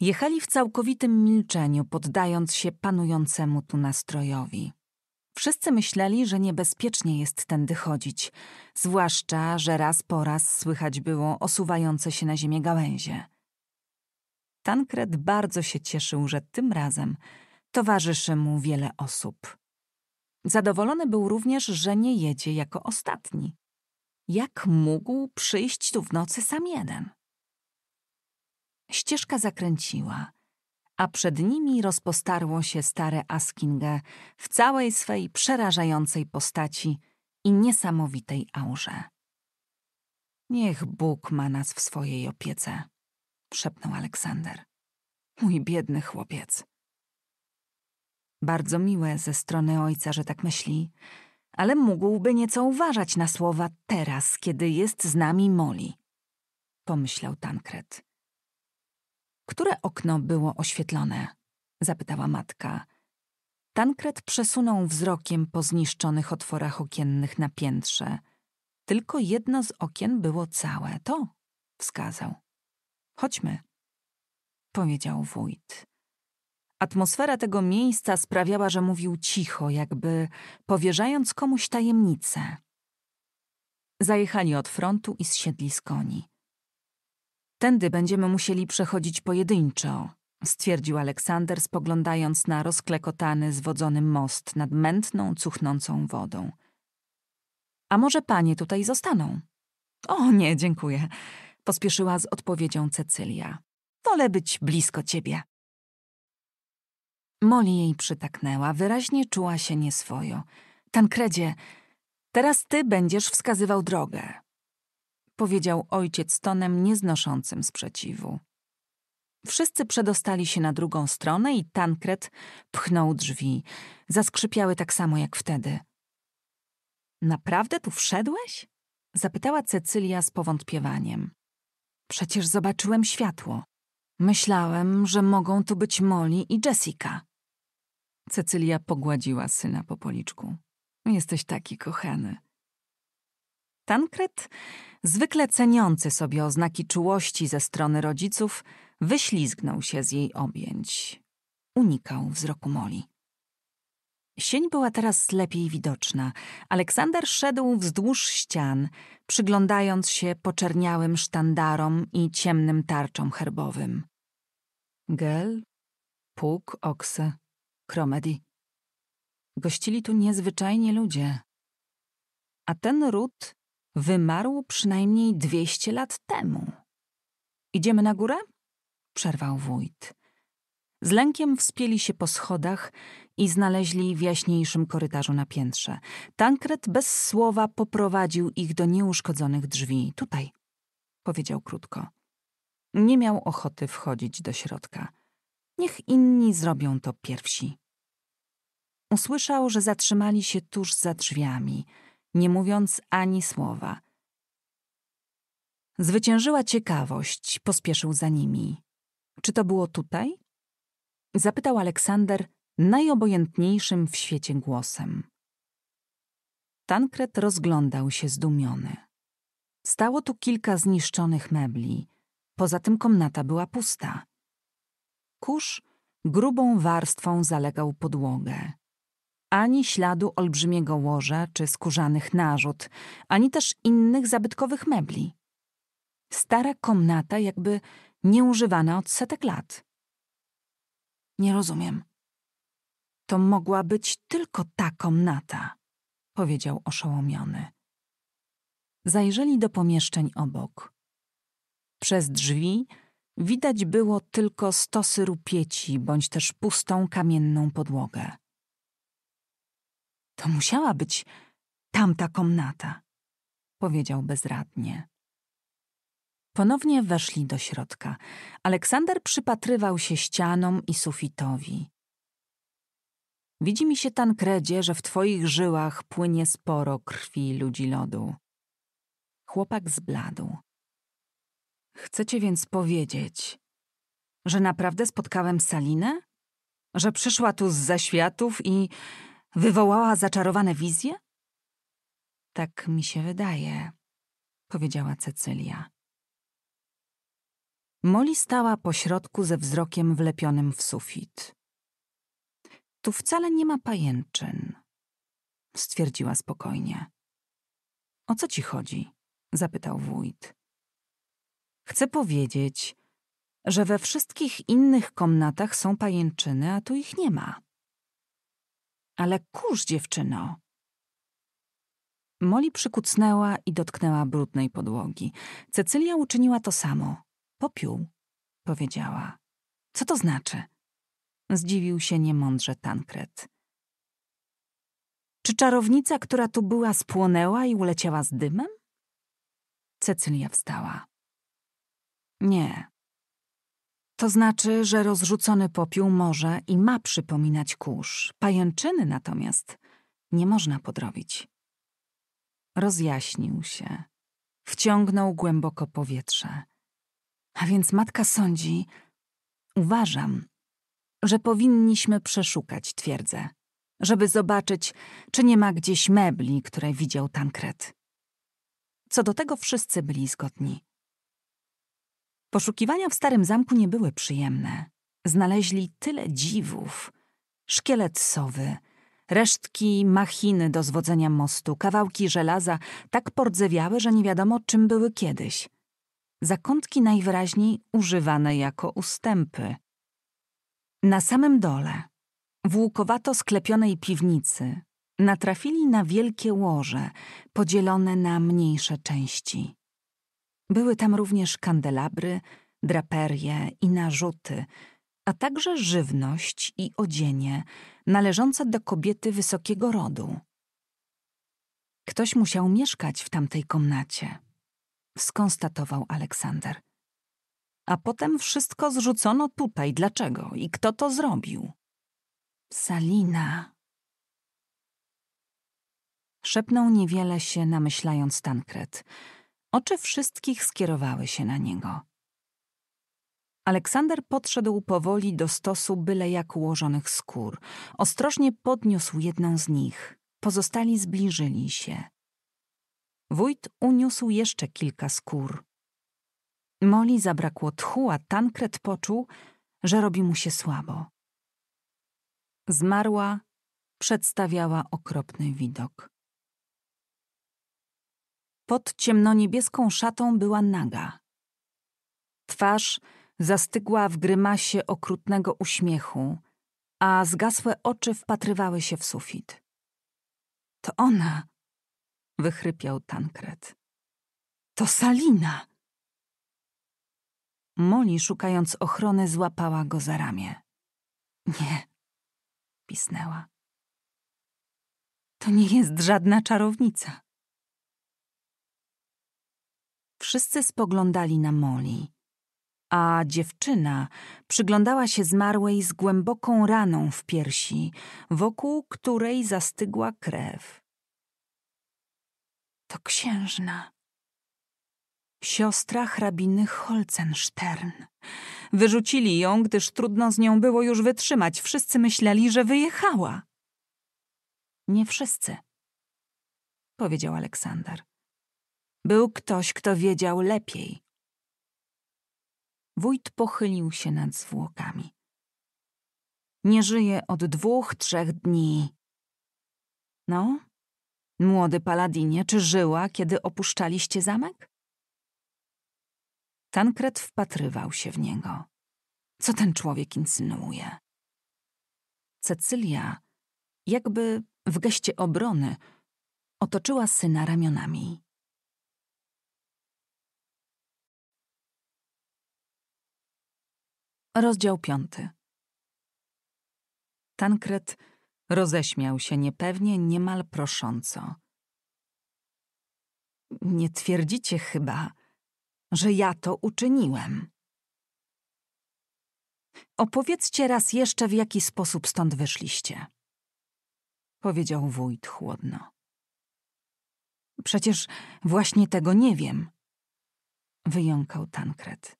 A: Jechali w całkowitym milczeniu, poddając się panującemu tu nastrojowi. Wszyscy myśleli, że niebezpiecznie jest tędy chodzić, zwłaszcza, że raz po raz słychać było osuwające się na ziemię gałęzie. Tankred bardzo się cieszył, że tym razem towarzyszy mu wiele osób. Zadowolony był również, że nie jedzie jako ostatni. Jak mógł przyjść tu w nocy sam jeden? Ścieżka zakręciła, a przed nimi rozpostarło się stare Askinge w całej swej przerażającej postaci i niesamowitej aurze. Niech Bóg ma nas w swojej opiece szepnął Aleksander. Mój biedny chłopiec. Bardzo miłe ze strony ojca, że tak myśli, ale mógłby nieco uważać na słowa teraz, kiedy jest z nami Moli, pomyślał Tankret. Które okno było oświetlone? zapytała matka. Tankret przesunął wzrokiem po zniszczonych otworach okiennych na piętrze. Tylko jedno z okien było całe, to wskazał. Chodźmy, powiedział wójt. Atmosfera tego miejsca sprawiała, że mówił cicho, jakby powierzając komuś tajemnicę. Zajechali od frontu i zsiedli z koni. Tędy będziemy musieli przechodzić pojedynczo, stwierdził Aleksander, spoglądając na rozklekotany, zwodzony most nad mętną, cuchnącą wodą. A może panie tutaj zostaną? O nie, dziękuję pospieszyła z odpowiedzią Cecylia. Wolę być blisko ciebie. Moli jej przytaknęła, wyraźnie czuła się nieswojo. Tankredzie, teraz ty będziesz wskazywał drogę. Powiedział ojciec tonem nieznoszącym sprzeciwu. Wszyscy przedostali się na drugą stronę i Tankred pchnął drzwi. Zaskrzypiały tak samo jak wtedy. Naprawdę tu wszedłeś? Zapytała Cecylia z powątpiewaniem. Przecież zobaczyłem światło. Myślałem, że mogą tu być Molly i Jessica. Cecylia pogładziła syna po policzku. Jesteś taki kochany. Tankret, zwykle ceniący sobie oznaki czułości ze strony rodziców, wyślizgnął się z jej objęć. Unikał wzroku Moli. Sień była teraz lepiej widoczna. Aleksander szedł wzdłuż ścian, przyglądając się poczerniałym sztandarom i ciemnym tarczom herbowym. Gel, Puk, Okse, Kromedy. Gościli tu niezwyczajni ludzie. A ten ród wymarł przynajmniej dwieście lat temu. Idziemy na górę? Przerwał wójt. Z lękiem wspięli się po schodach i znaleźli w jaśniejszym korytarzu na piętrze. Tankret bez słowa poprowadził ich do nieuszkodzonych drzwi. Tutaj, powiedział krótko. Nie miał ochoty wchodzić do środka. Niech inni zrobią to pierwsi. Usłyszał, że zatrzymali się tuż za drzwiami, nie mówiąc ani słowa. Zwyciężyła ciekawość, pospieszył za nimi. Czy to było tutaj? Zapytał Aleksander, najobojętniejszym w świecie głosem. Tankret rozglądał się zdumiony. Stało tu kilka zniszczonych mebli. Poza tym komnata była pusta. Kurz grubą warstwą zalegał podłogę. Ani śladu olbrzymiego łoża czy skórzanych narzut, ani też innych zabytkowych mebli. Stara komnata jakby nieużywana od setek lat. Nie rozumiem, to mogła być tylko ta komnata, powiedział oszołomiony. Zajrzeli do pomieszczeń obok. Przez drzwi widać było tylko stosy rupieci bądź też pustą kamienną podłogę. To musiała być tamta komnata, powiedział bezradnie. Ponownie weszli do środka. Aleksander przypatrywał się ścianom i sufitowi. Widzi mi się, Tankredzie, że w twoich żyłach płynie sporo krwi ludzi lodu. Chłopak zbladł. Chcecie więc powiedzieć, że naprawdę spotkałem Salinę? Że przyszła tu z zaświatów i wywołała zaczarowane wizje? Tak mi się wydaje, powiedziała Cecylia. Moli stała pośrodku ze wzrokiem wlepionym w sufit. Tu wcale nie ma pajęczyn, stwierdziła spokojnie. O co ci chodzi? zapytał wójt. Chcę powiedzieć, że we wszystkich innych komnatach są pajęczyny, a tu ich nie ma. Ale kurz, dziewczyno! Moli przykucnęła i dotknęła brudnej podłogi. Cecylia uczyniła to samo. Popiół, powiedziała. Co to znaczy? zdziwił się niemądrze Tankret. Czy czarownica, która tu była, spłonęła i uleciała z dymem? Cecylia wstała. Nie. To znaczy, że rozrzucony popiół może i ma przypominać kurz. Pajęczyny natomiast nie można podrobić. Rozjaśnił się. Wciągnął głęboko powietrze. A więc matka sądzi, uważam, że powinniśmy przeszukać twierdzę, żeby zobaczyć, czy nie ma gdzieś mebli, które widział Tankret. Co do tego wszyscy byli zgodni. Poszukiwania w Starym Zamku nie były przyjemne. Znaleźli tyle dziwów. Szkielet sowy, resztki machiny do zwodzenia mostu, kawałki żelaza tak pordzewiałe, że nie wiadomo czym były kiedyś. Zakątki najwyraźniej używane jako ustępy, na samym dole, w łukowato sklepionej piwnicy, natrafili na wielkie łoże, podzielone na mniejsze części. Były tam również kandelabry, draperie i narzuty, a także żywność i odzienie należące do kobiety wysokiego rodu. Ktoś musiał mieszkać w tamtej komnacie, skonstatował Aleksander a potem wszystko zrzucono tutaj. Dlaczego i kto to zrobił? Salina. Szepnął niewiele się, namyślając Tankret. Oczy wszystkich skierowały się na niego. Aleksander podszedł powoli do stosu byle jak ułożonych skór. Ostrożnie podniósł jedną z nich. Pozostali zbliżyli się. Wójt uniósł jeszcze kilka skór. Moli zabrakło tchu, a Tankret poczuł, że robi mu się słabo. Zmarła przedstawiała okropny widok. Pod ciemnoniebieską szatą była naga. Twarz zastygła w grymasie okrutnego uśmiechu, a zgasłe oczy wpatrywały się w sufit. To ona! wychrypiał Tankret. To Salina! Moli, szukając ochrony, złapała go za ramię. Nie, pisnęła. To nie jest żadna czarownica. Wszyscy spoglądali na Moli, a dziewczyna przyglądała się zmarłej z głęboką raną w piersi, wokół której zastygła krew. To księżna, siostra hrabiny Holzenstern. Wyrzucili ją, gdyż trudno z nią było już wytrzymać. Wszyscy myśleli, że wyjechała. Nie wszyscy, powiedział Aleksander. Był ktoś, kto wiedział lepiej. Wójt pochylił się nad zwłokami. Nie żyje od dwóch, trzech dni. No, młody paladinie, czy żyła, kiedy opuszczaliście zamek? Tankret wpatrywał się w niego. Co ten człowiek insynuuje? Cecylia, jakby w geście obrony, otoczyła syna ramionami. Rozdział piąty. Tankret roześmiał się niepewnie, niemal prosząco. Nie twierdzicie chyba, że ja to uczyniłem. Opowiedzcie raz jeszcze, w jaki sposób stąd wyszliście, powiedział wójt chłodno. Przecież właśnie tego nie wiem, wyjąkał Tankret. –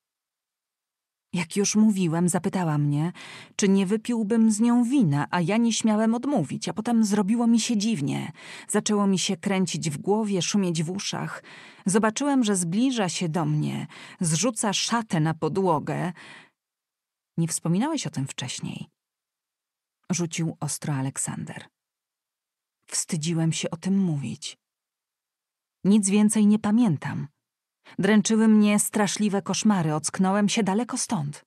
A: jak już mówiłem, zapytała mnie, czy nie wypiłbym z nią wina, a ja nie śmiałem odmówić, a potem zrobiło mi się dziwnie. Zaczęło mi się kręcić w głowie, szumieć w uszach. Zobaczyłem, że zbliża się do mnie, zrzuca szatę na podłogę. Nie wspominałeś o tym wcześniej. Rzucił ostro Aleksander. Wstydziłem się o tym mówić. Nic więcej nie pamiętam. Dręczyły mnie straszliwe koszmary, ocknąłem się daleko stąd.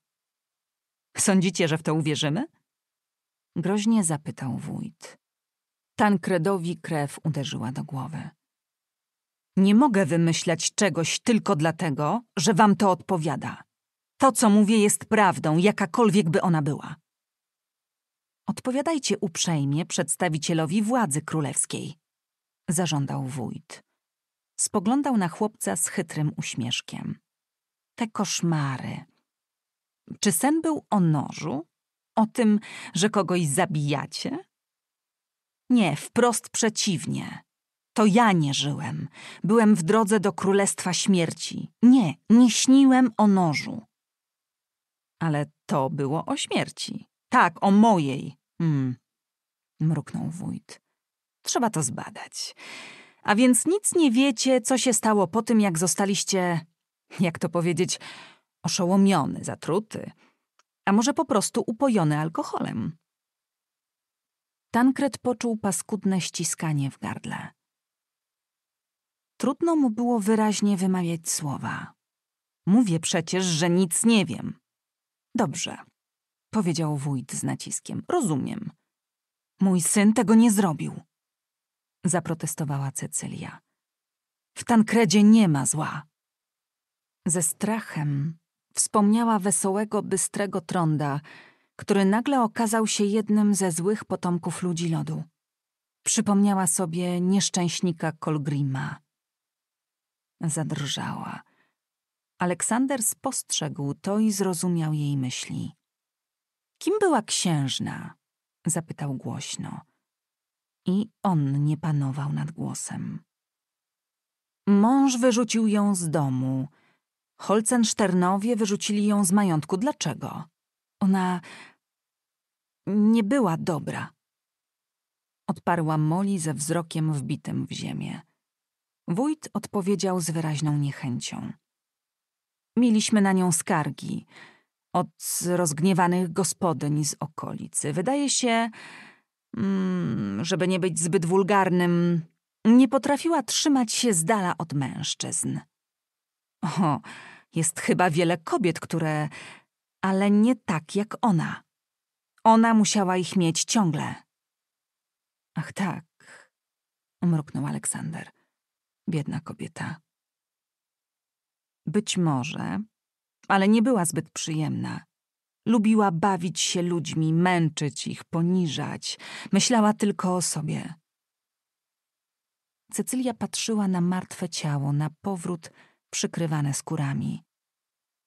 A: Sądzicie, że w to uwierzymy? Groźnie zapytał wójt. Tankredowi krew uderzyła do głowy. Nie mogę wymyślać czegoś tylko dlatego, że wam to odpowiada. To, co mówię, jest prawdą, jakakolwiek by ona była. Odpowiadajcie uprzejmie przedstawicielowi władzy królewskiej, zażądał wójt. Spoglądał na chłopca z chytrym uśmieszkiem. Te koszmary. Czy sen był o nożu? O tym, że kogoś zabijacie? Nie, wprost przeciwnie. To ja nie żyłem. Byłem w drodze do królestwa śmierci. Nie, nie śniłem o nożu. Ale to było o śmierci. Tak, o mojej. Hmm. Mruknął wójt. Trzeba to zbadać. A więc nic nie wiecie, co się stało po tym, jak zostaliście, jak to powiedzieć, oszołomiony, zatruty, a może po prostu upojony alkoholem. Tankred poczuł paskudne ściskanie w gardle. Trudno mu było wyraźnie wymawiać słowa. Mówię przecież, że nic nie wiem. Dobrze, powiedział wójt z naciskiem. Rozumiem. Mój syn tego nie zrobił zaprotestowała Cecylia. W Tankredzie nie ma zła. Ze strachem wspomniała wesołego, bystrego trąda, który nagle okazał się jednym ze złych potomków ludzi lodu. Przypomniała sobie nieszczęśnika Kolgrima. Zadrżała. Aleksander spostrzegł to i zrozumiał jej myśli. Kim była księżna? zapytał głośno i on nie panował nad głosem. Mąż wyrzucił ją z domu. Holcensternowie wyrzucili ją z majątku. Dlaczego? Ona nie była dobra. Odparła Moli ze wzrokiem wbitym w ziemię. Wójt odpowiedział z wyraźną niechęcią. Mieliśmy na nią skargi od rozgniewanych gospodyń z okolicy. Wydaje się, mm, żeby nie być zbyt wulgarnym, nie potrafiła trzymać się z dala od mężczyzn. O, jest chyba wiele kobiet, które... ale nie tak jak ona. Ona musiała ich mieć ciągle. Ach tak, mruknął Aleksander. Biedna kobieta. Być może, ale nie była zbyt przyjemna. Lubiła bawić się ludźmi, męczyć ich, poniżać. Myślała tylko o sobie. Cecylia patrzyła na martwe ciało, na powrót przykrywane skórami.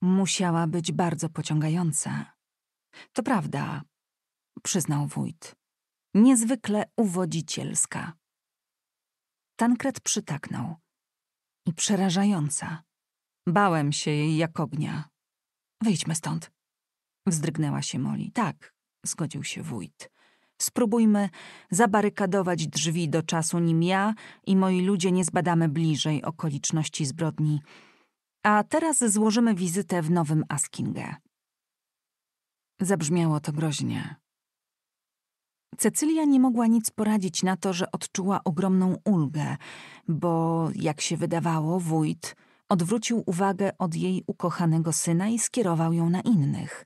A: Musiała być bardzo pociągająca. To prawda, przyznał wójt. Niezwykle uwodzicielska. Tankret przytaknął. I przerażająca. Bałem się jej jak ognia. Wyjdźmy stąd. Wzdrygnęła się Moli. Tak, zgodził się wójt. Spróbujmy zabarykadować drzwi do czasu, nim ja i moi ludzie nie zbadamy bliżej okoliczności zbrodni. A teraz złożymy wizytę w nowym Askinge. Zabrzmiało to groźnie. Cecylia nie mogła nic poradzić na to, że odczuła ogromną ulgę, bo, jak się wydawało, wójt odwrócił uwagę od jej ukochanego syna i skierował ją na innych –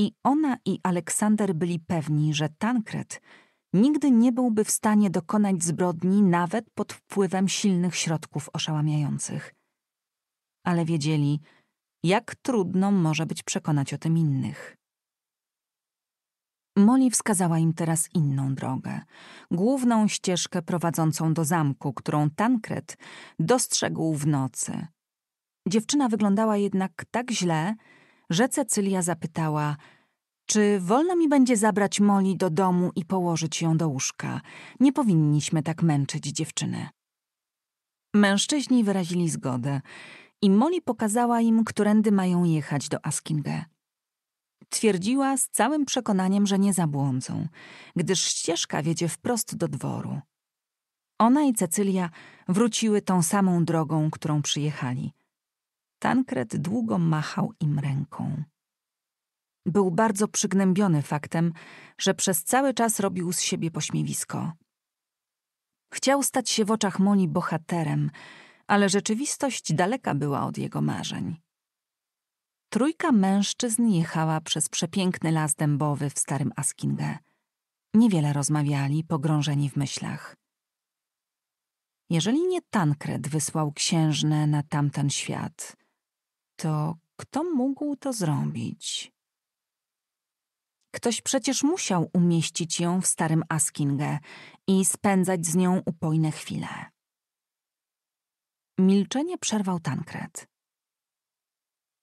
A: i ona i Aleksander byli pewni, że Tankret nigdy nie byłby w stanie dokonać zbrodni nawet pod wpływem silnych środków oszałamiających. Ale wiedzieli, jak trudno może być przekonać o tym innych. Molly wskazała im teraz inną drogę, główną ścieżkę prowadzącą do zamku, którą Tankret dostrzegł w nocy. Dziewczyna wyglądała jednak tak źle, że Cecylia zapytała, czy wolno mi będzie zabrać Moli do domu i położyć ją do łóżka? Nie powinniśmy tak męczyć dziewczyny. Mężczyźni wyrazili zgodę i Moli pokazała im, którędy mają jechać do Askinge. Twierdziła z całym przekonaniem, że nie zabłądzą, gdyż ścieżka wiedzie wprost do dworu. Ona i Cecylia wróciły tą samą drogą, którą przyjechali. Tankred długo machał im ręką. Był bardzo przygnębiony faktem, że przez cały czas robił z siebie pośmiewisko. Chciał stać się w oczach Moni bohaterem, ale rzeczywistość daleka była od jego marzeń. Trójka mężczyzn jechała przez przepiękny las dębowy w starym Askinge. Niewiele rozmawiali, pogrążeni w myślach. Jeżeli nie Tankred wysłał księżnę na tamten świat, to kto mógł to zrobić? Ktoś przecież musiał umieścić ją w starym Askinge i spędzać z nią upojne chwile. Milczenie przerwał Tankret.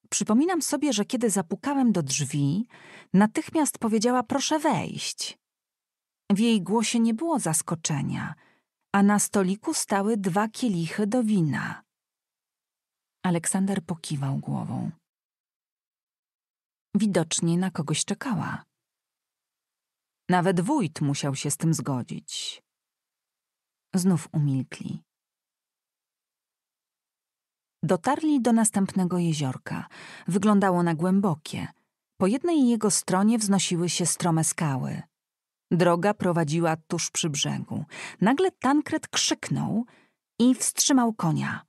A: Przypominam sobie, że kiedy zapukałem do drzwi, natychmiast powiedziała: Proszę wejść. W jej głosie nie było zaskoczenia, a na stoliku stały dwa kielichy do wina. Aleksander pokiwał głową. Widocznie na kogoś czekała. Nawet wójt musiał się z tym zgodzić. Znów umilkli. Dotarli do następnego jeziorka. Wyglądało na głębokie. Po jednej jego stronie wznosiły się strome skały. Droga prowadziła tuż przy brzegu. Nagle Tankret krzyknął i wstrzymał konia.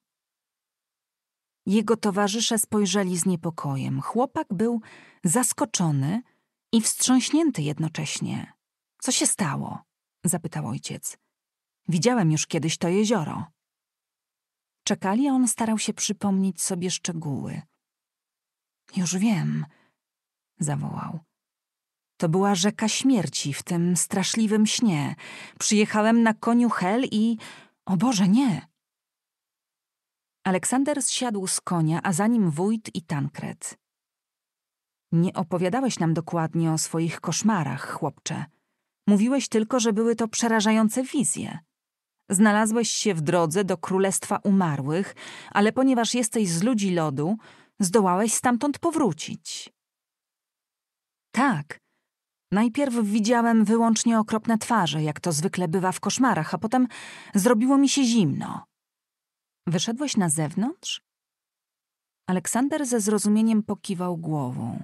A: Jego towarzysze spojrzeli z niepokojem. Chłopak był zaskoczony i wstrząśnięty jednocześnie. Co się stało? zapytał ojciec. Widziałem już kiedyś to jezioro. Czekali, a on starał się przypomnieć sobie szczegóły. Już wiem, zawołał. To była rzeka śmierci w tym straszliwym śnie. Przyjechałem na koniu Hel i. O Boże, nie! Aleksander zsiadł z konia, a za nim wójt i tankret. Nie opowiadałeś nam dokładnie o swoich koszmarach, chłopcze. Mówiłeś tylko, że były to przerażające wizje. Znalazłeś się w drodze do Królestwa Umarłych, ale ponieważ jesteś z ludzi lodu, zdołałeś stamtąd powrócić. Tak. Najpierw widziałem wyłącznie okropne twarze, jak to zwykle bywa w koszmarach, a potem zrobiło mi się zimno. Wyszedłeś na zewnątrz? Aleksander ze zrozumieniem pokiwał głową.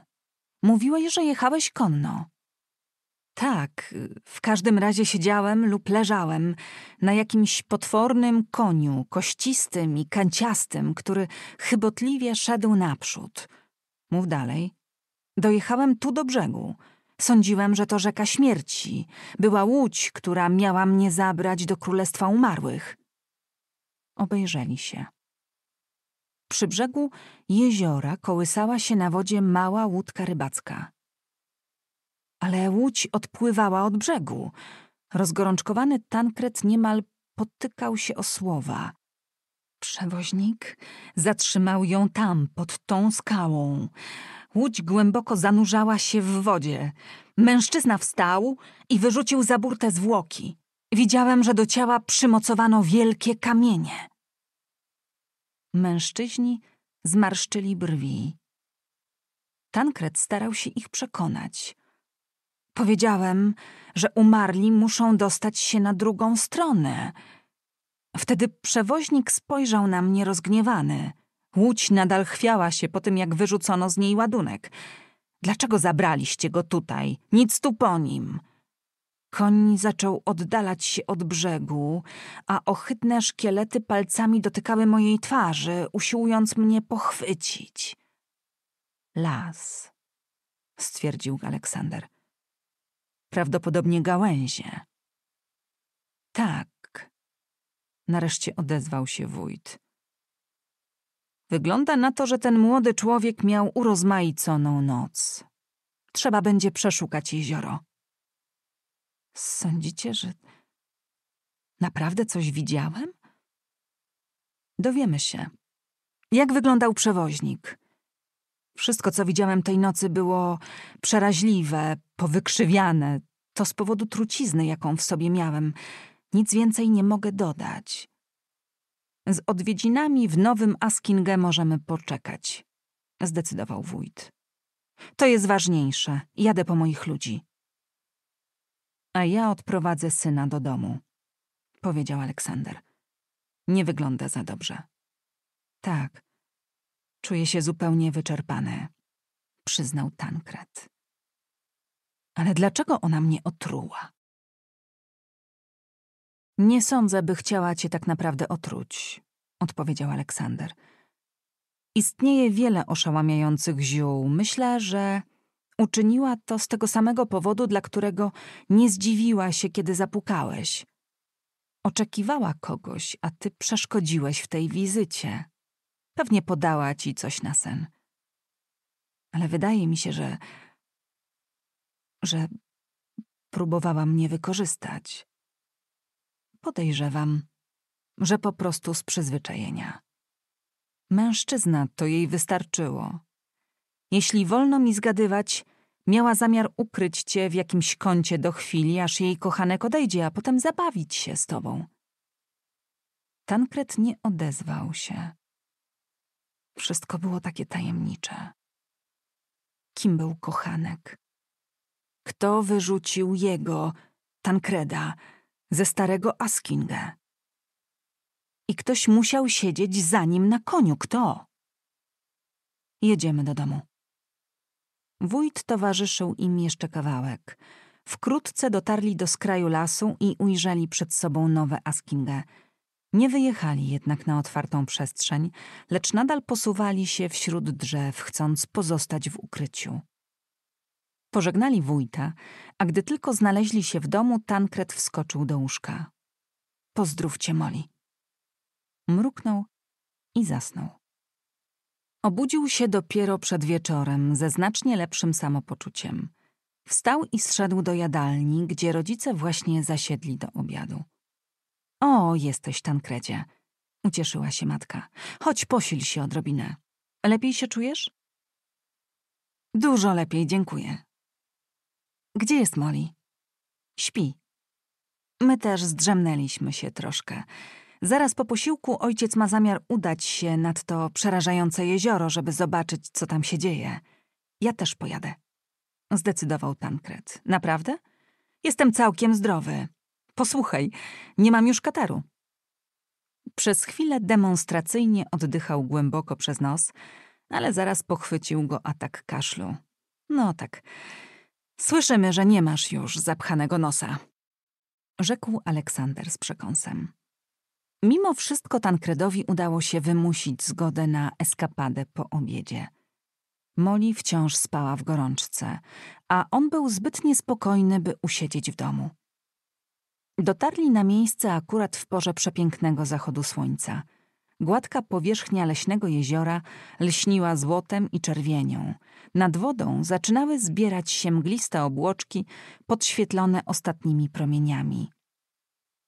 A: Mówiłeś, że jechałeś konno. Tak, w każdym razie siedziałem lub leżałem na jakimś potwornym koniu, kościstym i kanciastym, który chybotliwie szedł naprzód. Mów dalej. Dojechałem tu do brzegu. Sądziłem, że to rzeka śmierci. Była łódź, która miała mnie zabrać do królestwa umarłych. Obejrzeli się. Przy brzegu jeziora kołysała się na wodzie mała łódka rybacka. Ale łódź odpływała od brzegu. Rozgorączkowany Tankret niemal potykał się o słowa. Przewoźnik zatrzymał ją tam, pod tą skałą. Łódź głęboko zanurzała się w wodzie. Mężczyzna wstał i wyrzucił za burtę zwłoki. Widziałem, że do ciała przymocowano wielkie kamienie. Mężczyźni zmarszczyli brwi. Tankret starał się ich przekonać. Powiedziałem, że umarli muszą dostać się na drugą stronę. Wtedy przewoźnik spojrzał na mnie rozgniewany. Łódź nadal chwiała się po tym, jak wyrzucono z niej ładunek. Dlaczego zabraliście go tutaj? Nic tu po nim. Koń zaczął oddalać się od brzegu, a ohydne szkielety palcami dotykały mojej twarzy, usiłując mnie pochwycić. Las, stwierdził Aleksander. Prawdopodobnie gałęzie. Tak, nareszcie odezwał się wójt. Wygląda na to, że ten młody człowiek miał urozmaiconą noc. Trzeba będzie przeszukać jezioro. Sądzicie, że naprawdę coś widziałem? Dowiemy się. Jak wyglądał przewoźnik? Wszystko, co widziałem tej nocy, było przeraźliwe, powykrzywiane. To z powodu trucizny, jaką w sobie miałem. Nic więcej nie mogę dodać. Z odwiedzinami w nowym Askinge możemy poczekać, zdecydował wójt. To jest ważniejsze. Jadę po moich ludzi a ja odprowadzę syna do domu, powiedział Aleksander. Nie wygląda za dobrze. Tak, czuję się zupełnie wyczerpany, przyznał Tankret. Ale dlaczego ona mnie otruła? Nie sądzę, by chciała cię tak naprawdę otruć, odpowiedział Aleksander. Istnieje wiele oszałamiających ziół. Myślę, że Uczyniła to z tego samego powodu, dla którego nie zdziwiła się, kiedy zapukałeś. Oczekiwała kogoś, a ty przeszkodziłeś w tej wizycie. Pewnie podała ci coś na sen. Ale wydaje mi się, że. że próbowała mnie wykorzystać. Podejrzewam, że po prostu z przyzwyczajenia. Mężczyzna to jej wystarczyło jeśli wolno mi zgadywać, miała zamiar ukryć cię w jakimś kącie do chwili, aż jej kochanek odejdzie, a potem zabawić się z tobą. Tankret nie odezwał się. Wszystko było takie tajemnicze. Kim był kochanek? Kto wyrzucił jego, Tankreda, ze starego Askinge? I ktoś musiał siedzieć za nim na koniu. Kto? Jedziemy do domu. Wójt towarzyszył im jeszcze kawałek. Wkrótce dotarli do skraju lasu i ujrzeli przed sobą nowe Askingę. Nie wyjechali jednak na otwartą przestrzeń, lecz nadal posuwali się wśród drzew, chcąc pozostać w ukryciu. Pożegnali wójta, a gdy tylko znaleźli się w domu, Tankret wskoczył do łóżka. Pozdrówcie Moli. Mruknął i zasnął. Obudził się dopiero przed wieczorem ze znacznie lepszym samopoczuciem. Wstał i zszedł do jadalni, gdzie rodzice właśnie zasiedli do obiadu. O, jesteś, Tankredzie, ucieszyła się matka. Chodź, posil się odrobinę. Lepiej się czujesz? Dużo lepiej, dziękuję. Gdzie jest Molly? Śpi. My też zdrzemnęliśmy się troszkę. Zaraz po posiłku ojciec ma zamiar udać się nad to przerażające jezioro, żeby zobaczyć, co tam się dzieje. Ja też pojadę. Zdecydował Tankret. Naprawdę? Jestem całkiem zdrowy. Posłuchaj, nie mam już kataru. Przez chwilę demonstracyjnie oddychał głęboko przez nos, ale zaraz pochwycił go atak kaszlu. No tak. Słyszymy, że nie masz już zapchanego nosa. Rzekł Aleksander z przekąsem. Mimo wszystko Tankredowi udało się wymusić zgodę na eskapadę po obiedzie. Moli wciąż spała w gorączce, a on był zbyt niespokojny, by usiedzieć w domu. Dotarli na miejsce akurat w porze przepięknego zachodu słońca. Gładka powierzchnia leśnego jeziora lśniła złotem i czerwienią. Nad wodą zaczynały zbierać się mgliste obłoczki podświetlone ostatnimi promieniami.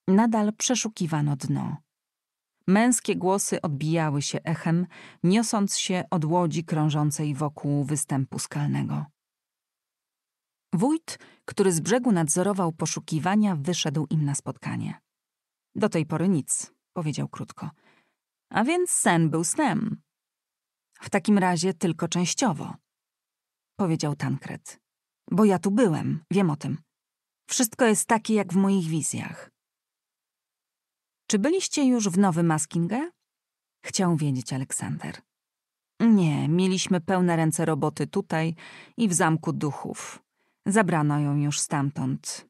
A: Nadal przeszukiwano dno. Męskie głosy odbijały się echem, niosąc się od łodzi krążącej wokół występu skalnego. Wójt, który z brzegu nadzorował poszukiwania, wyszedł im na spotkanie. Do tej pory nic, powiedział krótko. A więc sen był snem. W takim razie tylko częściowo, powiedział Tankret. Bo ja tu byłem, wiem o tym. Wszystko jest takie jak w moich wizjach. Czy byliście już w Nowym Maskinge? Chciał wiedzieć Aleksander. Nie, mieliśmy pełne ręce roboty tutaj i w Zamku Duchów. Zabrano ją już stamtąd.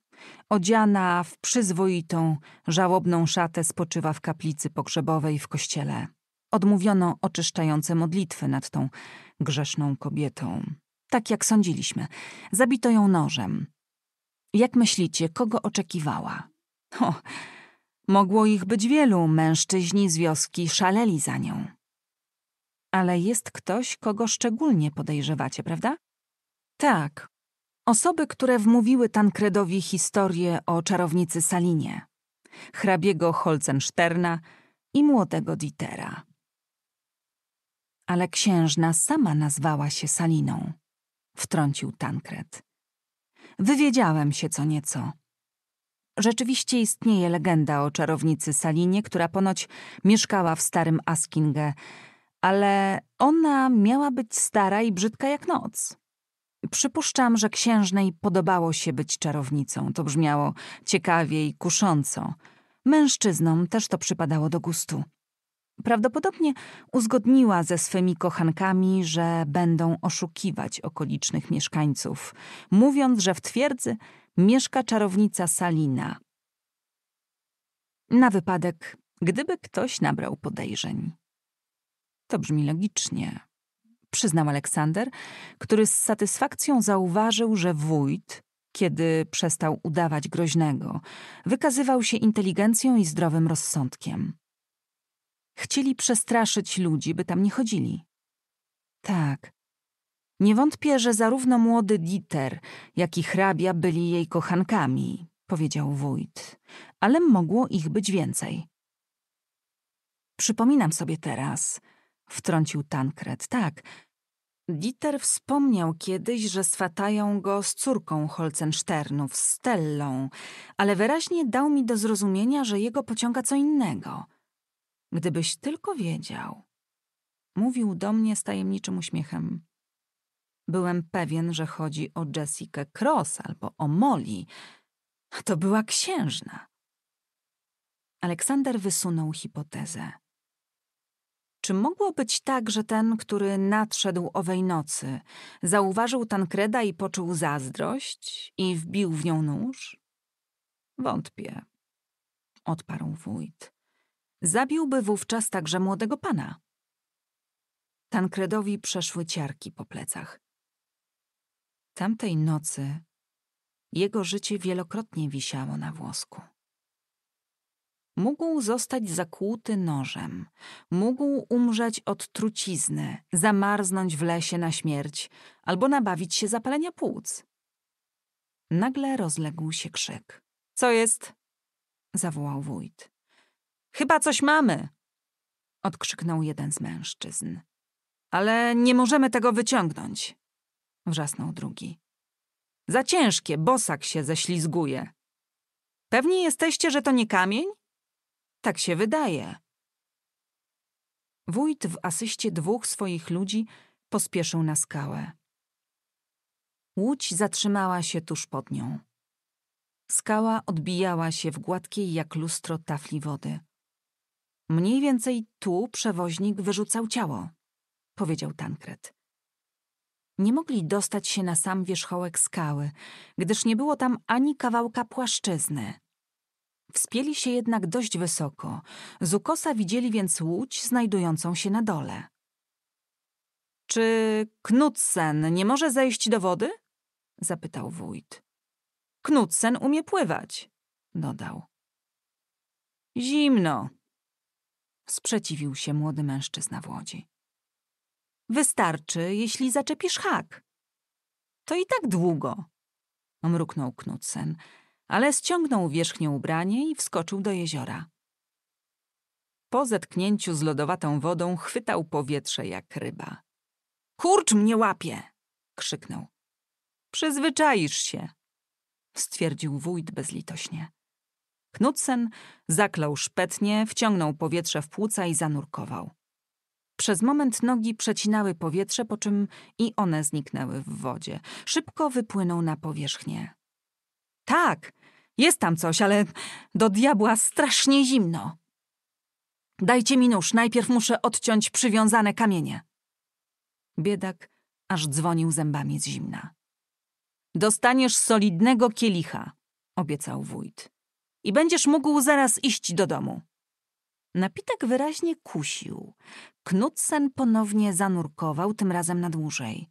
A: Odziana w przyzwoitą, żałobną szatę spoczywa w kaplicy pogrzebowej w kościele. Odmówiono oczyszczające modlitwy nad tą grzeszną kobietą. Tak jak sądziliśmy, zabito ją nożem. Jak myślicie, kogo oczekiwała? Mogło ich być wielu, mężczyźni z wioski szaleli za nią. Ale jest ktoś, kogo szczególnie podejrzewacie, prawda? Tak. Osoby, które wmówiły Tankredowi historię o czarownicy Salinie, hrabiego Holzensterna i młodego Dietera. Ale księżna sama nazwała się Saliną, wtrącił Tankred. Wywiedziałem się co nieco. Rzeczywiście istnieje legenda o czarownicy Salinie, która ponoć mieszkała w starym Askinge, ale ona miała być stara i brzydka jak noc. Przypuszczam, że księżnej podobało się być czarownicą. To brzmiało ciekawie i kusząco. Mężczyznom też to przypadało do gustu. Prawdopodobnie uzgodniła ze swymi kochankami, że będą oszukiwać okolicznych mieszkańców, mówiąc, że w twierdzy mieszka czarownica Salina. Na wypadek, gdyby ktoś nabrał podejrzeń. To brzmi logicznie, przyznał Aleksander, który z satysfakcją zauważył, że wójt, kiedy przestał udawać groźnego, wykazywał się inteligencją i zdrowym rozsądkiem. Chcieli przestraszyć ludzi, by tam nie chodzili. Tak, nie wątpię, że zarówno młody Dieter, jak i hrabia byli jej kochankami, powiedział wójt, ale mogło ich być więcej. Przypominam sobie teraz, wtrącił Tankred, tak. Dieter wspomniał kiedyś, że swatają go z córką Holcensternów, Stellą, ale wyraźnie dał mi do zrozumienia, że jego pociąga co innego. Gdybyś tylko wiedział. Mówił do mnie z tajemniczym uśmiechem. Byłem pewien, że chodzi o Jessica Cross albo o Molly. To była księżna. Aleksander wysunął hipotezę. Czy mogło być tak, że ten, który nadszedł owej nocy, zauważył Tankreda i poczuł zazdrość i wbił w nią nóż? Wątpię, odparł wójt. Zabiłby wówczas także młodego pana. Tankredowi przeszły ciarki po plecach. Tamtej nocy jego życie wielokrotnie wisiało na włosku. Mógł zostać zakłuty nożem, mógł umrzeć od trucizny, zamarznąć w lesie na śmierć albo nabawić się zapalenia płuc. Nagle rozległ się krzyk. Co jest? zawołał wójt. Chyba coś mamy! odkrzyknął jeden z mężczyzn. Ale nie możemy tego wyciągnąć wrzasnął drugi. Za ciężkie, bosak się ześlizguje. Pewni jesteście, że to nie kamień? Tak się wydaje. Wójt w asyście dwóch swoich ludzi pospieszył na skałę. Łódź zatrzymała się tuż pod nią. Skała odbijała się w gładkiej jak lustro tafli wody. Mniej więcej tu przewoźnik wyrzucał ciało, powiedział Tankret nie mogli dostać się na sam wierzchołek skały, gdyż nie było tam ani kawałka płaszczyzny. Wspięli się jednak dość wysoko. Z ukosa widzieli więc łódź znajdującą się na dole. Czy Knudsen nie może zejść do wody? zapytał wójt. Knudsen umie pływać, dodał. Zimno, sprzeciwił się młody mężczyzna w łodzi. Wystarczy, jeśli zaczepisz hak. To i tak długo, mruknął Knudsen, ale ściągnął wierzchnie ubranie i wskoczył do jeziora. Po zetknięciu z lodowatą wodą chwytał powietrze jak ryba. Kurcz mnie łapie! krzyknął. Przyzwyczaisz się, stwierdził wójt bezlitośnie. Knudsen zaklął szpetnie, wciągnął powietrze w płuca i zanurkował. Przez moment nogi przecinały powietrze, po czym i one zniknęły w wodzie. Szybko wypłynął na powierzchnię. Tak, jest tam coś, ale do diabła strasznie zimno. Dajcie mi nóż, najpierw muszę odciąć przywiązane kamienie. Biedak aż dzwonił zębami z zimna. Dostaniesz solidnego kielicha, obiecał wójt. I będziesz mógł zaraz iść do domu. Napitek wyraźnie kusił. Knudsen ponownie zanurkował, tym razem na dłużej.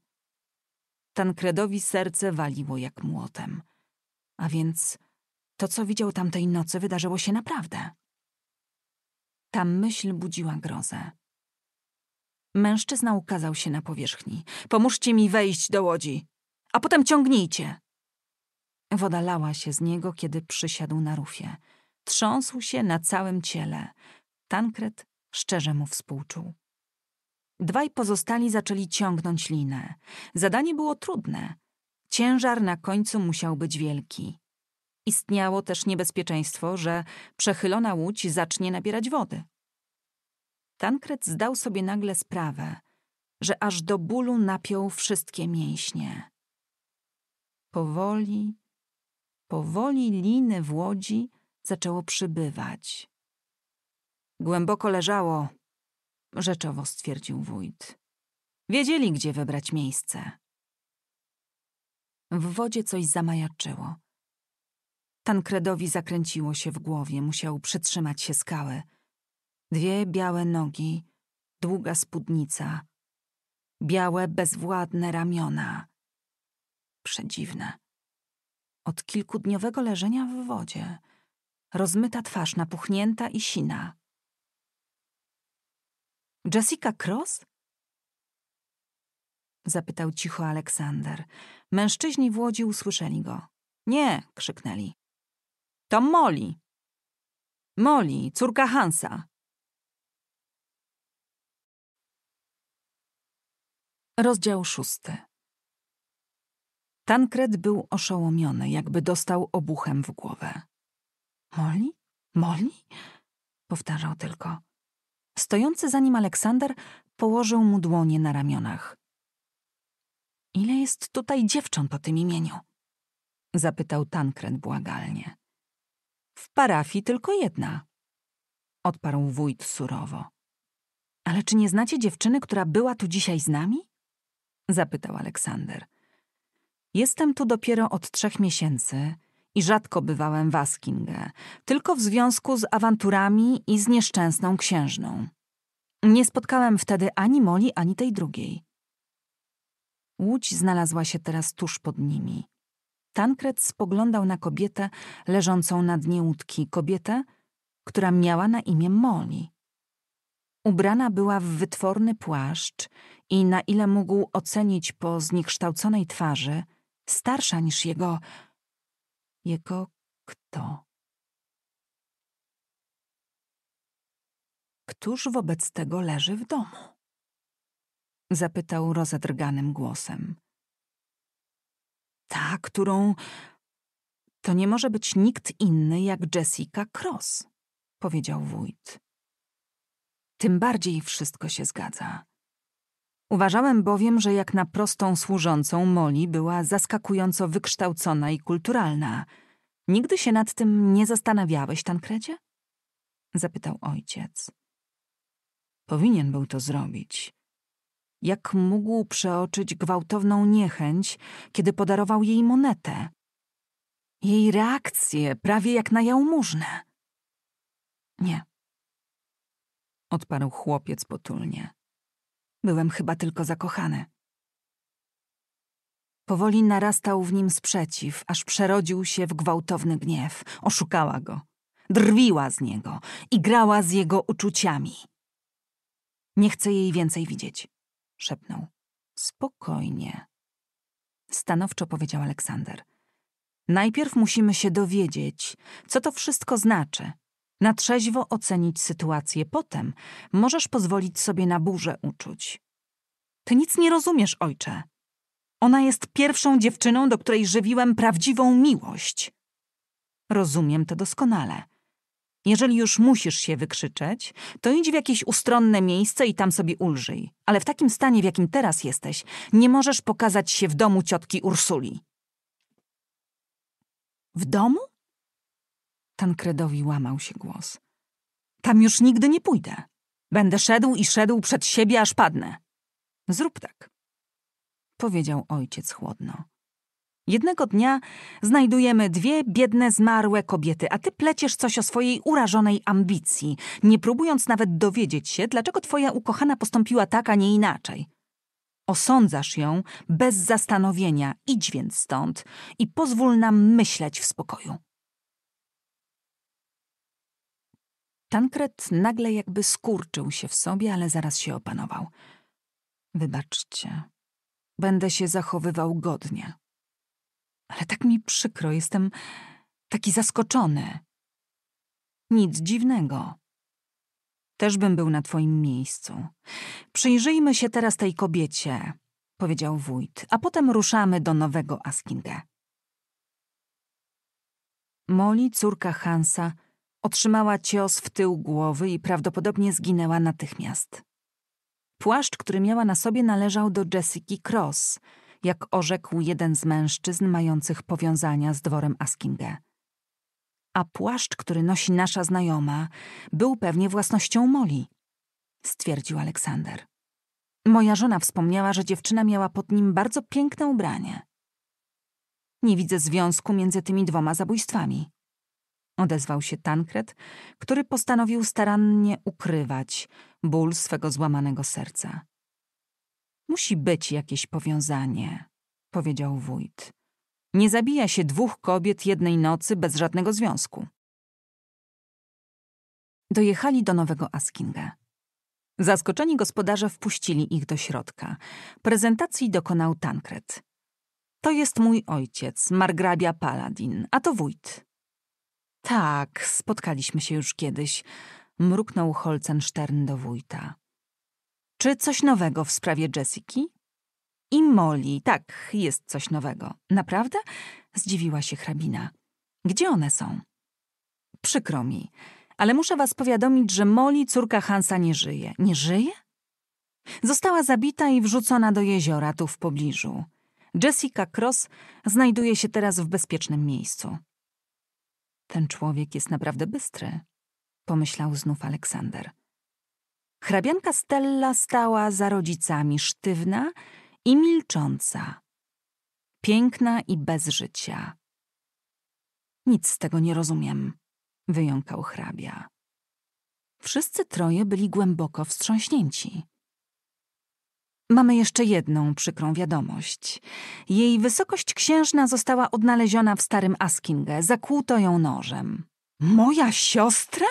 A: Tankredowi serce waliło jak młotem. A więc to, co widział tamtej nocy, wydarzyło się naprawdę. Ta myśl budziła grozę. Mężczyzna ukazał się na powierzchni. Pomóżcie mi wejść do łodzi, a potem ciągnijcie. Woda lała się z niego, kiedy przysiadł na rufie. Trząsł się na całym ciele. Tankred szczerze mu współczuł. Dwaj pozostali zaczęli ciągnąć linę. Zadanie było trudne. Ciężar na końcu musiał być wielki. Istniało też niebezpieczeństwo, że przechylona łódź zacznie nabierać wody. Tankret zdał sobie nagle sprawę, że aż do bólu napiął wszystkie mięśnie. Powoli, powoli liny w łodzi zaczęło przybywać. Głęboko leżało, rzeczowo stwierdził wójt. Wiedzieli, gdzie wybrać miejsce. W wodzie coś zamajaczyło. Tankredowi zakręciło się w głowie, musiał przytrzymać się skały. Dwie białe nogi, długa spódnica, białe, bezwładne ramiona. Przedziwne. Od kilkudniowego leżenia w wodzie, rozmyta twarz napuchnięta i sina. Jessica Cross? Zapytał cicho Aleksander. Mężczyźni w łodzi usłyszeli go. Nie, krzyknęli. To Molly. Molly, córka Hansa. Rozdział szósty. Tankred był oszołomiony, jakby dostał obuchem w głowę. Molly? Molly? Powtarzał tylko. Stojący za nim Aleksander położył mu dłonie na ramionach. Ile jest tutaj dziewcząt o tym imieniu? zapytał Tankred błagalnie. W parafii tylko jedna, odparł wójt surowo. Ale czy nie znacie dziewczyny, która była tu dzisiaj z nami? zapytał Aleksander. Jestem tu dopiero od trzech miesięcy i rzadko bywałem w Askinge, tylko w związku z awanturami i z nieszczęsną księżną. Nie spotkałem wtedy ani Moli, ani tej drugiej. Łódź znalazła się teraz tuż pod nimi. Tankret spoglądał na kobietę leżącą na dnie łódki, kobietę, która miała na imię Moli. Ubrana była w wytworny płaszcz i na ile mógł ocenić po zniekształconej twarzy, starsza niż jego, jego kto? Któż wobec tego leży w domu? Zapytał rozedrganym głosem. Ta, którą. To nie może być nikt inny jak Jessica Cross, powiedział wójt. Tym bardziej wszystko się zgadza. Uważałem bowiem, że jak na prostą służącą Moli była zaskakująco wykształcona i kulturalna. Nigdy się nad tym nie zastanawiałeś, Tankredzie? Zapytał ojciec. Powinien był to zrobić. Jak mógł przeoczyć gwałtowną niechęć, kiedy podarował jej monetę? Jej reakcję prawie jak na jałmużnę. Nie. Odparł chłopiec potulnie. Byłem chyba tylko zakochany. Powoli narastał w nim sprzeciw, aż przerodził się w gwałtowny gniew. Oszukała go. Drwiła z niego i grała z jego uczuciami. Nie chcę jej więcej widzieć, szepnął. Spokojnie, stanowczo powiedział Aleksander. Najpierw musimy się dowiedzieć, co to wszystko znaczy. Na trzeźwo ocenić sytuację. Potem możesz pozwolić sobie na burzę uczuć. Ty nic nie rozumiesz, ojcze. Ona jest pierwszą dziewczyną, do której żywiłem prawdziwą miłość. Rozumiem to doskonale. Jeżeli już musisz się wykrzyczeć, to idź w jakieś ustronne miejsce i tam sobie ulżyj. Ale w takim stanie, w jakim teraz jesteś, nie możesz pokazać się w domu ciotki Ursuli. W domu? Tankredowi łamał się głos. Tam już nigdy nie pójdę. Będę szedł i szedł przed siebie, aż padnę. Zrób tak, powiedział ojciec chłodno. Jednego dnia znajdujemy dwie biedne, zmarłe kobiety, a ty pleciesz coś o swojej urażonej ambicji, nie próbując nawet dowiedzieć się, dlaczego twoja ukochana postąpiła tak, a nie inaczej. Osądzasz ją bez zastanowienia, idź więc stąd i pozwól nam myśleć w spokoju. Tankret nagle jakby skurczył się w sobie, ale zaraz się opanował. Wybaczcie, będę się zachowywał godnie. Ale tak mi przykro, jestem taki zaskoczony. Nic dziwnego. Też bym był na twoim miejscu. Przyjrzyjmy się teraz tej kobiecie, powiedział wójt, a potem ruszamy do nowego Askinge. Molly, córka Hansa, Otrzymała cios w tył głowy i prawdopodobnie zginęła natychmiast. Płaszcz, który miała na sobie, należał do Jessica Cross, jak orzekł jeden z mężczyzn mających powiązania z dworem Askinge. A płaszcz, który nosi nasza znajoma, był pewnie własnością Moli, stwierdził Aleksander. Moja żona wspomniała, że dziewczyna miała pod nim bardzo piękne ubranie. Nie widzę związku między tymi dwoma zabójstwami odezwał się Tankret, który postanowił starannie ukrywać ból swego złamanego serca. Musi być jakieś powiązanie, powiedział wójt. Nie zabija się dwóch kobiet jednej nocy bez żadnego związku. Dojechali do Nowego Askinga. Zaskoczeni gospodarze wpuścili ich do środka. Prezentacji dokonał Tankret. To jest mój ojciec, margrabia Paladin, a to wójt, tak, spotkaliśmy się już kiedyś, mruknął Holzenstern do wójta. Czy coś nowego w sprawie Jessiki? I Molly, tak, jest coś nowego. Naprawdę? Zdziwiła się hrabina. Gdzie one są? Przykro mi, ale muszę was powiadomić, że Molly, córka Hansa, nie żyje. Nie żyje? Została zabita i wrzucona do jeziora tu w pobliżu. Jessica Cross znajduje się teraz w bezpiecznym miejscu. Ten człowiek jest naprawdę bystry, pomyślał znów Aleksander. Hrabianka Stella stała za rodzicami, sztywna i milcząca, piękna i bez życia. Nic z tego nie rozumiem, wyjąkał hrabia. Wszyscy troje byli głęboko wstrząśnięci. Mamy jeszcze jedną przykrą wiadomość. Jej wysokość księżna została odnaleziona w starym Askinge. Zakłuto ją nożem. Moja siostra?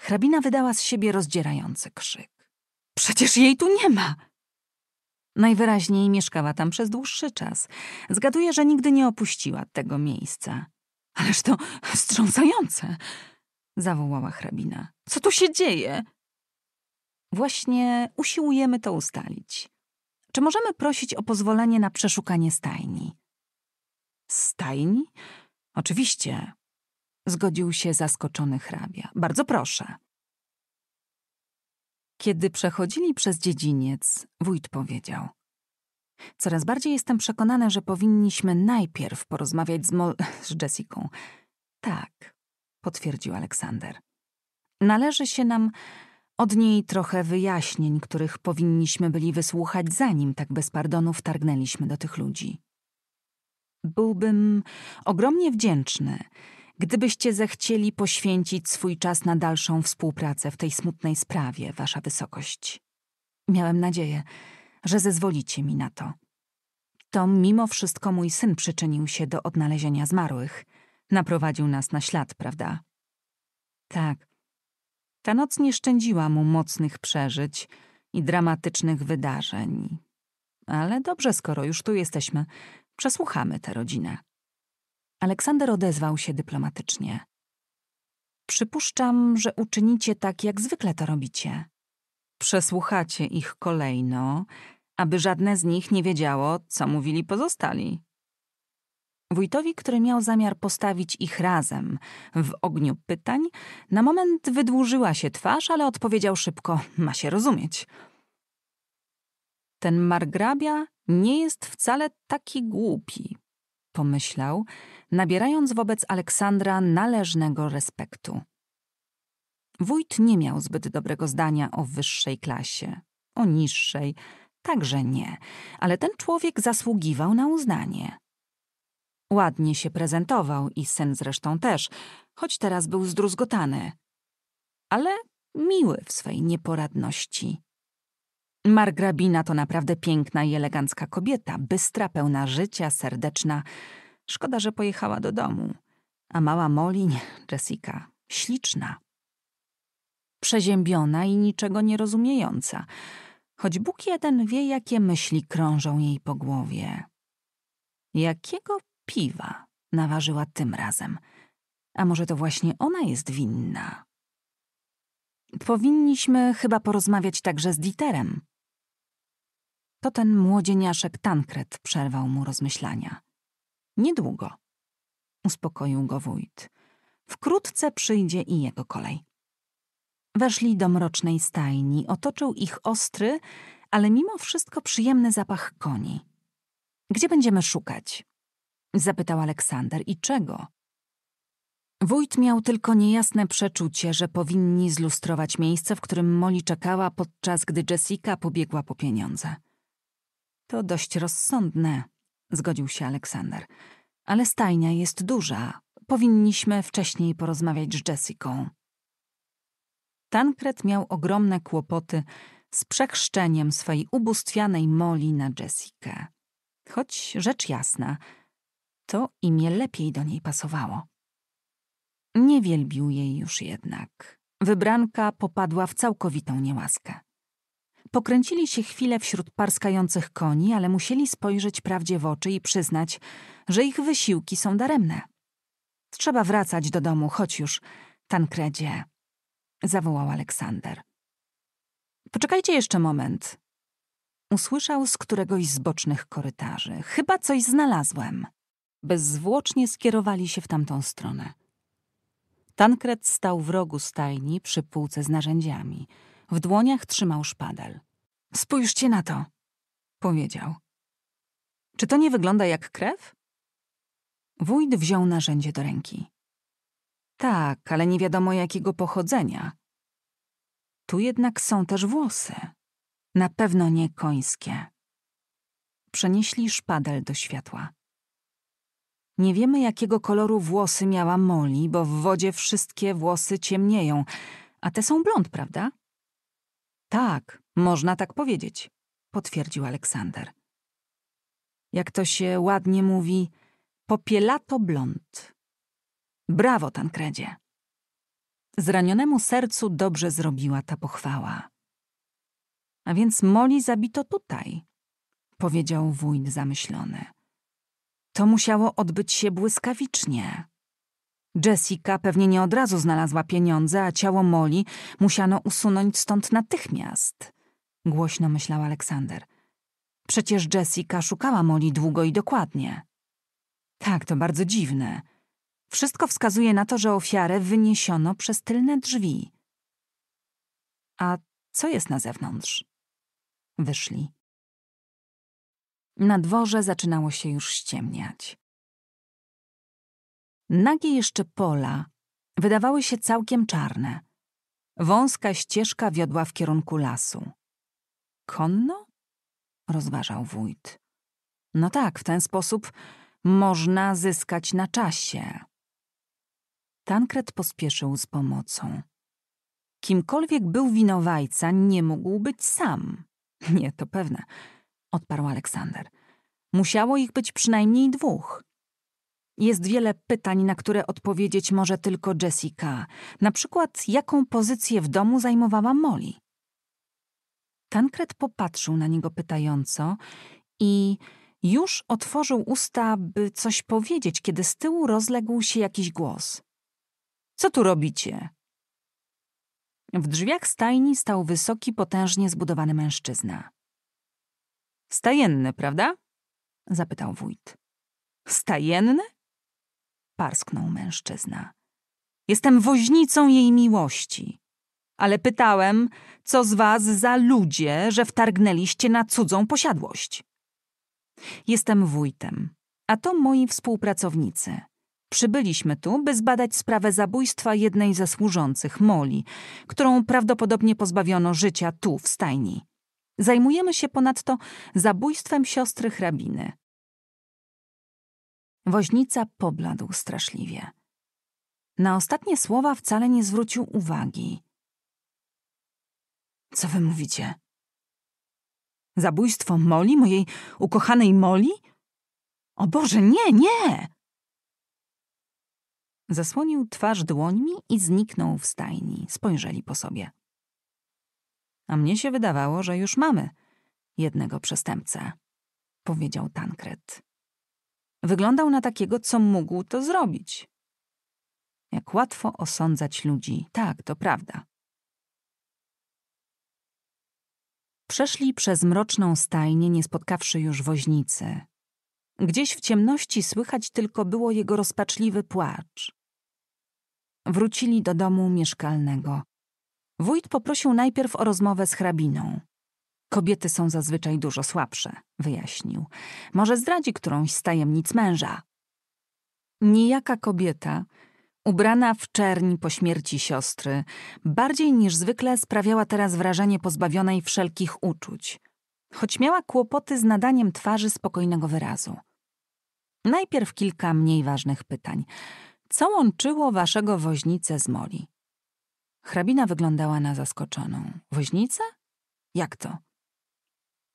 A: Hrabina wydała z siebie rozdzierający krzyk. Przecież jej tu nie ma! Najwyraźniej mieszkała tam przez dłuższy czas. Zgaduję, że nigdy nie opuściła tego miejsca. Ależ to wstrząsające! zawołała hrabina. Co tu się dzieje? Właśnie usiłujemy to ustalić. Czy możemy prosić o pozwolenie na przeszukanie stajni? Stajni? Oczywiście, zgodził się zaskoczony hrabia. Bardzo proszę. Kiedy przechodzili przez dziedziniec, wójt powiedział: Coraz bardziej jestem przekonana, że powinniśmy najpierw porozmawiać z, Mol z Jessiką. Tak, potwierdził Aleksander. Należy się nam od niej trochę wyjaśnień, których powinniśmy byli wysłuchać, zanim tak bez pardonu wtargnęliśmy do tych ludzi. Byłbym ogromnie wdzięczny, gdybyście zechcieli poświęcić swój czas na dalszą współpracę w tej smutnej sprawie, Wasza Wysokość. Miałem nadzieję, że zezwolicie mi na to. To mimo wszystko mój syn przyczynił się do odnalezienia zmarłych. Naprowadził nas na ślad, prawda? Tak. Ta noc nie szczędziła mu mocnych przeżyć i dramatycznych wydarzeń. Ale dobrze, skoro już tu jesteśmy, przesłuchamy tę rodzinę. Aleksander odezwał się dyplomatycznie. Przypuszczam, że uczynicie tak, jak zwykle to robicie. Przesłuchacie ich kolejno, aby żadne z nich nie wiedziało, co mówili pozostali. Wójtowi, który miał zamiar postawić ich razem w ogniu pytań, na moment wydłużyła się twarz, ale odpowiedział szybko: Ma się rozumieć. Ten margrabia nie jest wcale taki głupi, pomyślał, nabierając wobec Aleksandra należnego respektu. Wójt nie miał zbyt dobrego zdania o wyższej klasie, o niższej, także nie, ale ten człowiek zasługiwał na uznanie. Ładnie się prezentował i sen zresztą też, choć teraz był zdruzgotany. Ale miły w swej nieporadności. Margrabina to naprawdę piękna i elegancka kobieta, bystra, pełna życia, serdeczna. Szkoda, że pojechała do domu. A mała Molin, Jessica, śliczna. Przeziębiona i niczego nie rozumiejąca, choć Bóg jeden wie, jakie myśli krążą jej po głowie. Jakiego piwa, naważyła tym razem. A może to właśnie ona jest winna? Powinniśmy chyba porozmawiać także z Diterem. To ten młodzieniaszek Tankret przerwał mu rozmyślania. Niedługo, uspokoił go wójt. Wkrótce przyjdzie i jego kolej. Weszli do mrocznej stajni, otoczył ich ostry, ale mimo wszystko przyjemny zapach koni. Gdzie będziemy szukać? Zapytał Aleksander. I czego? Wójt miał tylko niejasne przeczucie, że powinni zlustrować miejsce, w którym Molly czekała, podczas gdy Jessica pobiegła po pieniądze. To dość rozsądne, zgodził się Aleksander. Ale stajnia jest duża. Powinniśmy wcześniej porozmawiać z Jessiką. Tankret miał ogromne kłopoty z przechrzczeniem swojej ubóstwianej Moli na Jessikę. Choć rzecz jasna – to imię lepiej do niej pasowało. Nie wielbił jej już jednak. Wybranka popadła w całkowitą niełaskę. Pokręcili się chwilę wśród parskających koni, ale musieli spojrzeć prawdzie w oczy i przyznać, że ich wysiłki są daremne. Trzeba wracać do domu, chodź już, Tankredzie, zawołał Aleksander. Poczekajcie jeszcze moment. Usłyszał z któregoś z bocznych korytarzy. Chyba coś znalazłem bezzwłocznie skierowali się w tamtą stronę. Tankred stał w rogu stajni przy półce z narzędziami. W dłoniach trzymał szpadel. Spójrzcie na to, powiedział. Czy to nie wygląda jak krew? Wójt wziął narzędzie do ręki. Tak, ale nie wiadomo jakiego pochodzenia. Tu jednak są też włosy. Na pewno nie końskie. Przenieśli szpadel do światła. Nie wiemy, jakiego koloru włosy miała Molly, bo w wodzie wszystkie włosy ciemnieją, a te są blond, prawda? Tak, można tak powiedzieć, potwierdził Aleksander. Jak to się ładnie mówi, popielato blond. Brawo, Tankredzie. Zranionemu sercu dobrze zrobiła ta pochwała. A więc Molly zabito tutaj, powiedział wójt zamyślony. To musiało odbyć się błyskawicznie. Jessica pewnie nie od razu znalazła pieniądze, a ciało Molly musiano usunąć stąd natychmiast. Głośno myślał Aleksander. Przecież Jessica szukała Molly długo i dokładnie. Tak, to bardzo dziwne. Wszystko wskazuje na to, że ofiarę wyniesiono przez tylne drzwi. A co jest na zewnątrz? Wyszli. Na dworze zaczynało się już ściemniać. Nagie jeszcze pola wydawały się całkiem czarne. Wąska ścieżka wiodła w kierunku lasu. Konno? rozważał wójt. No tak, w ten sposób można zyskać na czasie. Tankret pospieszył z pomocą. Kimkolwiek był winowajca, nie mógł być sam. Nie, to pewne odparł Aleksander. Musiało ich być przynajmniej dwóch. Jest wiele pytań, na które odpowiedzieć może tylko Jessica. Na przykład, jaką pozycję w domu zajmowała Molly? Tankred popatrzył na niego pytająco i już otworzył usta, by coś powiedzieć, kiedy z tyłu rozległ się jakiś głos. Co tu robicie? W drzwiach stajni stał wysoki, potężnie zbudowany mężczyzna. Stajenny, prawda? Zapytał wójt. Stajenny? Parsknął mężczyzna. Jestem woźnicą jej miłości. Ale pytałem, co z was za ludzie, że wtargnęliście na cudzą posiadłość. Jestem wójtem, a to moi współpracownicy. Przybyliśmy tu, by zbadać sprawę zabójstwa jednej ze służących, Moli, którą prawdopodobnie pozbawiono życia tu, w stajni. Zajmujemy się ponadto zabójstwem siostry hrabiny. Woźnica pobladł straszliwie. Na ostatnie słowa wcale nie zwrócił uwagi. Co wy mówicie? Zabójstwo Moli, mojej ukochanej Moli? O Boże, nie, nie! Zasłonił twarz dłońmi i zniknął w stajni. Spojrzeli po sobie. A mnie się wydawało, że już mamy jednego przestępcę, powiedział Tankret. Wyglądał na takiego, co mógł to zrobić. Jak łatwo osądzać ludzi, tak, to prawda. Przeszli przez mroczną stajnię, nie spotkawszy już woźnicy. Gdzieś w ciemności słychać tylko było jego rozpaczliwy płacz. Wrócili do domu mieszkalnego. Wójt poprosił najpierw o rozmowę z hrabiną. Kobiety są zazwyczaj dużo słabsze, wyjaśnił. Może zdradzi którąś z tajemnic męża. Nijaka kobieta, ubrana w czerń po śmierci siostry, bardziej niż zwykle sprawiała teraz wrażenie pozbawionej wszelkich uczuć, choć miała kłopoty z nadaniem twarzy spokojnego wyrazu. Najpierw kilka mniej ważnych pytań. Co łączyło waszego woźnicę z Moli? Hrabina wyglądała na zaskoczoną. Woźnica? Jak to?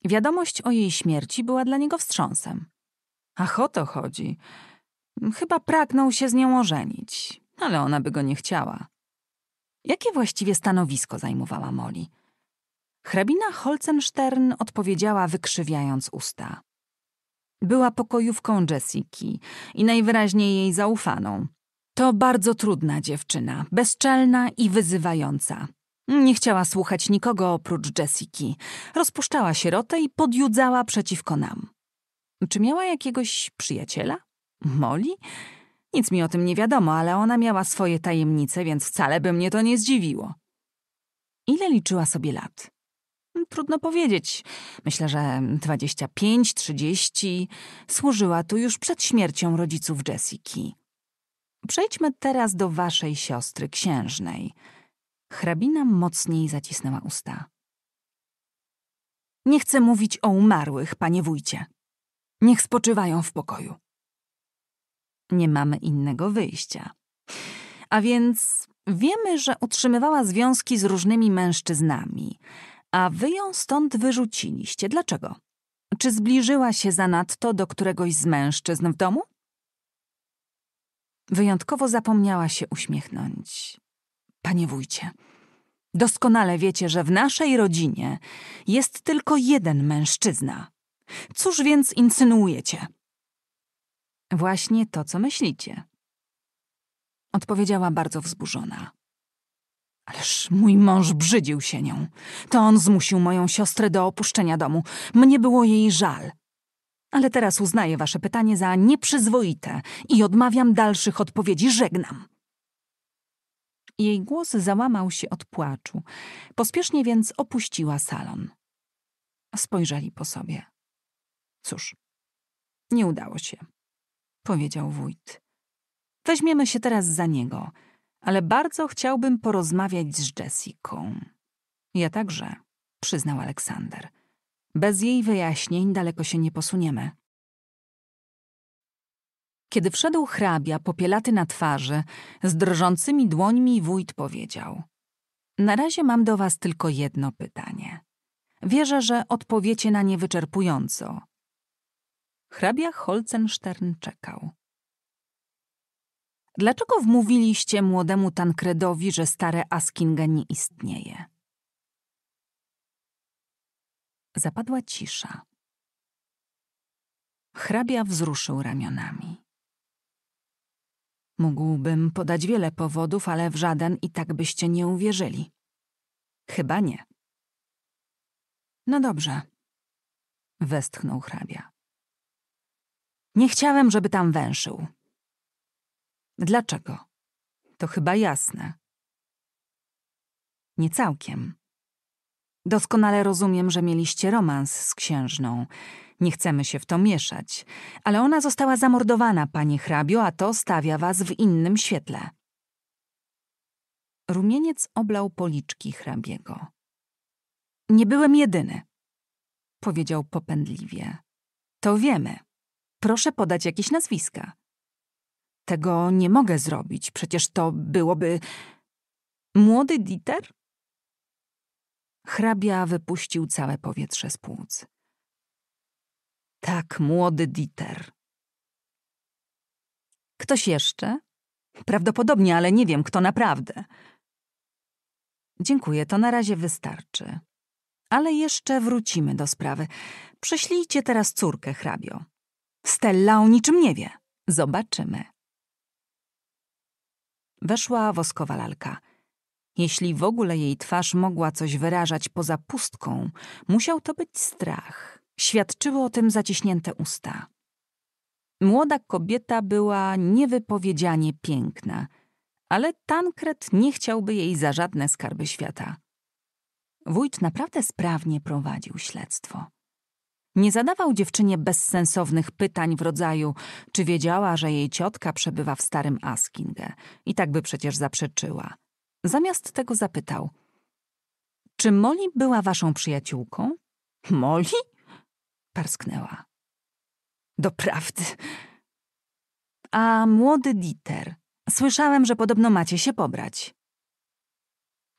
A: Wiadomość o jej śmierci była dla niego wstrząsem. Ach, o to chodzi. Chyba pragnął się z nią ożenić, ale ona by go nie chciała. Jakie właściwie stanowisko zajmowała Moli? Hrabina Holzenstern odpowiedziała wykrzywiając usta. Była pokojówką Jessiki i najwyraźniej jej zaufaną, to bardzo trudna dziewczyna, bezczelna i wyzywająca. Nie chciała słuchać nikogo oprócz Jessiki. Rozpuszczała sierotę i podjudzała przeciwko nam. Czy miała jakiegoś przyjaciela? Molly? Nic mi o tym nie wiadomo, ale ona miała swoje tajemnice, więc wcale by mnie to nie zdziwiło. Ile liczyła sobie lat? Trudno powiedzieć. Myślę, że 25, 30. Służyła tu już przed śmiercią rodziców Jessiki. Przejdźmy teraz do waszej siostry księżnej. Hrabina mocniej zacisnęła usta. Nie chcę mówić o umarłych, panie wójcie. Niech spoczywają w pokoju. Nie mamy innego wyjścia. A więc wiemy, że utrzymywała związki z różnymi mężczyznami, a wy ją stąd wyrzuciliście. Dlaczego? Czy zbliżyła się zanadto do któregoś z mężczyzn w domu? Wyjątkowo zapomniała się uśmiechnąć. Panie wójcie, doskonale wiecie, że w naszej rodzinie jest tylko jeden mężczyzna. Cóż więc insynuujecie? Właśnie to, co myślicie. Odpowiedziała bardzo wzburzona. Ależ mój mąż brzydził się nią. To on zmusił moją siostrę do opuszczenia domu. Mnie było jej żal. Ale teraz uznaję wasze pytanie za nieprzyzwoite i odmawiam dalszych odpowiedzi. Żegnam. Jej głos załamał się od płaczu, pospiesznie więc opuściła salon. Spojrzeli po sobie. Cóż, nie udało się, powiedział wójt. Weźmiemy się teraz za niego, ale bardzo chciałbym porozmawiać z Jessiką. Ja także, przyznał Aleksander. Bez jej wyjaśnień daleko się nie posuniemy. Kiedy wszedł hrabia, popielaty na twarzy, z drżącymi dłońmi wójt powiedział: Na razie mam do was tylko jedno pytanie. Wierzę, że odpowiecie na nie wyczerpująco. Hrabia Holzenstern czekał. Dlaczego wmówiliście młodemu Tankredowi, że stare Askinga nie istnieje? Zapadła cisza. Hrabia wzruszył ramionami. Mógłbym podać wiele powodów, ale w żaden i tak byście nie uwierzyli. Chyba nie. No dobrze, westchnął hrabia. Nie chciałem, żeby tam węszył. Dlaczego? To chyba jasne. Nie całkiem. Doskonale rozumiem, że mieliście romans z księżną. Nie chcemy się w to mieszać. Ale ona została zamordowana, panie hrabio, a to stawia was w innym świetle. Rumieniec oblał policzki hrabiego. Nie byłem jedyny, powiedział popędliwie. To wiemy. Proszę podać jakieś nazwiska. Tego nie mogę zrobić, przecież to byłoby. Młody Dieter? Hrabia wypuścił całe powietrze z płuc. Tak, młody Dieter. Ktoś jeszcze? Prawdopodobnie, ale nie wiem, kto naprawdę. Dziękuję, to na razie wystarczy. Ale jeszcze wrócimy do sprawy. Prześlijcie teraz córkę, hrabio. Stella o niczym nie wie. Zobaczymy. Weszła woskowa lalka. Jeśli w ogóle jej twarz mogła coś wyrażać poza pustką, musiał to być strach. Świadczyły o tym zaciśnięte usta. Młoda kobieta była niewypowiedzianie piękna, ale Tankret nie chciałby jej za żadne skarby świata. Wójt naprawdę sprawnie prowadził śledztwo. Nie zadawał dziewczynie bezsensownych pytań w rodzaju, czy wiedziała, że jej ciotka przebywa w starym Askinge. I tak by przecież zaprzeczyła. Zamiast tego zapytał: Czy Molly była waszą przyjaciółką? Molly? parsknęła. Doprawdy. A młody Dieter. Słyszałem, że podobno macie się pobrać.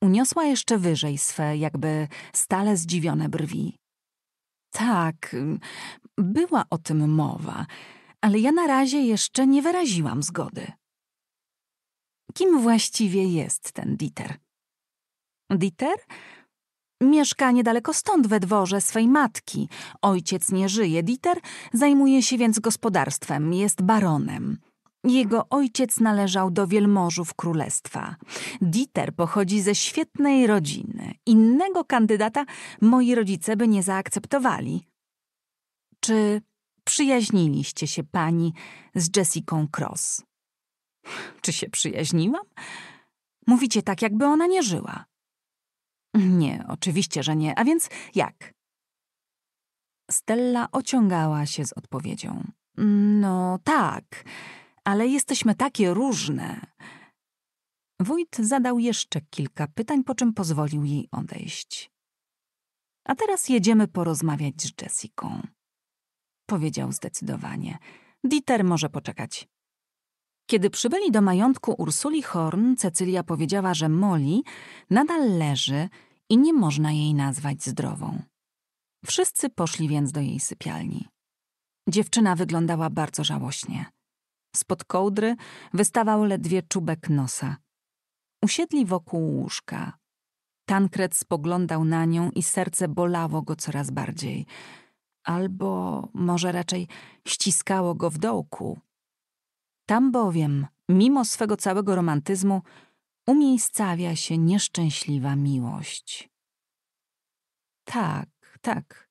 A: Uniosła jeszcze wyżej swe, jakby stale zdziwione brwi. Tak, była o tym mowa, ale ja na razie jeszcze nie wyraziłam zgody. Kim właściwie jest ten Dieter? Dieter? Mieszka niedaleko stąd we dworze swej matki. Ojciec nie żyje. Dieter zajmuje się więc gospodarstwem, jest baronem. Jego ojciec należał do wielmożów królestwa. Dieter pochodzi ze świetnej rodziny. Innego kandydata moi rodzice by nie zaakceptowali. Czy przyjaźniliście się pani z Jessiką Cross? Czy się przyjaźniłam? Mówicie tak, jakby ona nie żyła. Nie, oczywiście, że nie. A więc jak? Stella ociągała się z odpowiedzią. No tak, ale jesteśmy takie różne. Wójt zadał jeszcze kilka pytań, po czym pozwolił jej odejść. A teraz jedziemy porozmawiać z Jessiką. Powiedział zdecydowanie. Dieter może poczekać. Kiedy przybyli do majątku Ursuli Horn, Cecylia powiedziała, że Molly nadal leży i nie można jej nazwać zdrową. Wszyscy poszli więc do jej sypialni. Dziewczyna wyglądała bardzo żałośnie. Spod kołdry wystawał ledwie czubek nosa. Usiedli wokół łóżka. Tankret spoglądał na nią i serce bolało go coraz bardziej. Albo może raczej ściskało go w dołku tam bowiem, mimo swego całego romantyzmu, umiejscawia się nieszczęśliwa miłość. Tak, tak,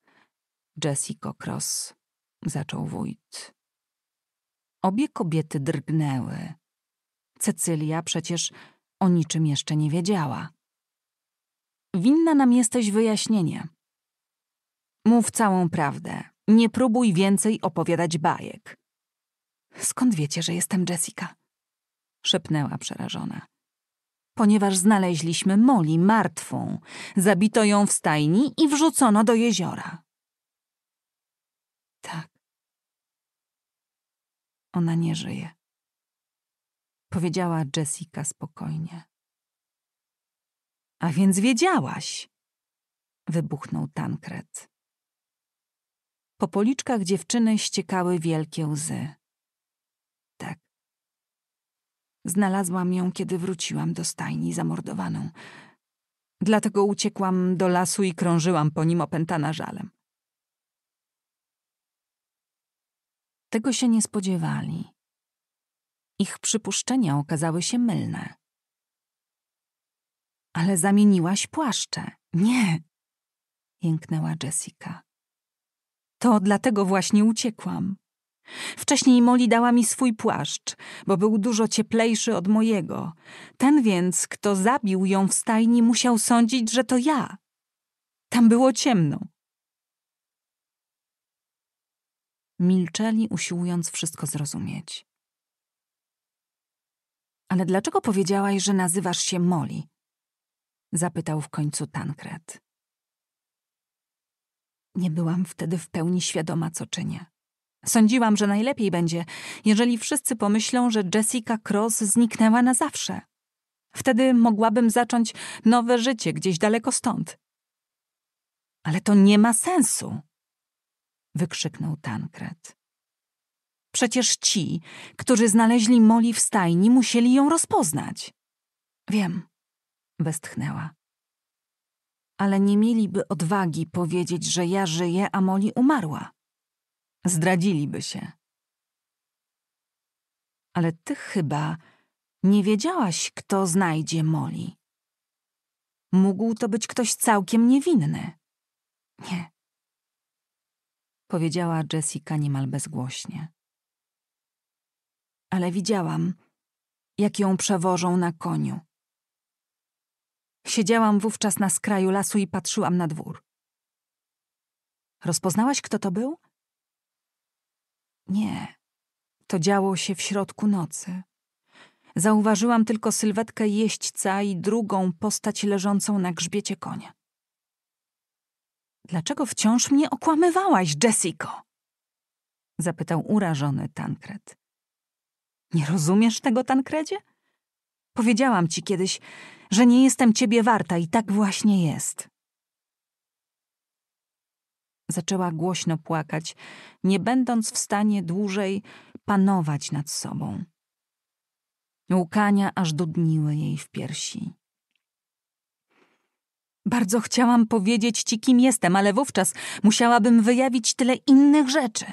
A: Jessica Cross, zaczął wójt. Obie kobiety drgnęły. Cecylia przecież o niczym jeszcze nie wiedziała. Winna nam jesteś wyjaśnienie. Mów całą prawdę. Nie próbuj więcej opowiadać bajek. Skąd wiecie, że jestem Jessica? Szepnęła przerażona. Ponieważ znaleźliśmy Molly martwą, zabito ją w stajni i wrzucono do jeziora. Tak. Ona nie żyje. Powiedziała Jessica spokojnie. A więc wiedziałaś, wybuchnął Tankret. Po policzkach dziewczyny ściekały wielkie łzy. Tak. Znalazłam ją, kiedy wróciłam do stajni zamordowaną. Dlatego uciekłam do lasu i krążyłam po nim opętana żalem. Tego się nie spodziewali. Ich przypuszczenia okazały się mylne. Ale zamieniłaś płaszcze. Nie, jęknęła Jessica. To dlatego właśnie uciekłam. Wcześniej Moli dała mi swój płaszcz, bo był dużo cieplejszy od mojego. Ten więc, kto zabił ją w stajni, musiał sądzić, że to ja. Tam było ciemno. Milczeli, usiłując wszystko zrozumieć. Ale dlaczego powiedziałaś, że nazywasz się Moli? Zapytał w końcu Tankret. Nie byłam wtedy w pełni świadoma, co czynię. Sądziłam, że najlepiej będzie, jeżeli wszyscy pomyślą, że Jessica Cross zniknęła na zawsze. Wtedy mogłabym zacząć nowe życie gdzieś daleko stąd. Ale to nie ma sensu, wykrzyknął Tankred. Przecież ci, którzy znaleźli Moli w stajni, musieli ją rozpoznać. Wiem, westchnęła. Ale nie mieliby odwagi powiedzieć, że ja żyję, a Moli umarła. Zdradziliby się. Ale ty chyba nie wiedziałaś, kto znajdzie Moli. Mógł to być ktoś całkiem niewinny. Nie. Powiedziała Jessica niemal bezgłośnie. Ale widziałam, jak ją przewożą na koniu. Siedziałam wówczas na skraju lasu i patrzyłam na dwór. Rozpoznałaś, kto to był? Nie, to działo się w środku nocy. Zauważyłam tylko sylwetkę jeźdźca i drugą postać leżącą na grzbiecie konia. Dlaczego wciąż mnie okłamywałaś, Jessico? Zapytał urażony Tankred. Nie rozumiesz tego, Tankredzie? Powiedziałam ci kiedyś, że nie jestem ciebie warta i tak właśnie jest. Zaczęła głośno płakać, nie będąc w stanie dłużej panować nad sobą. Łkania aż dudniły jej w piersi. Bardzo chciałam powiedzieć ci, kim jestem, ale wówczas musiałabym wyjawić tyle innych rzeczy.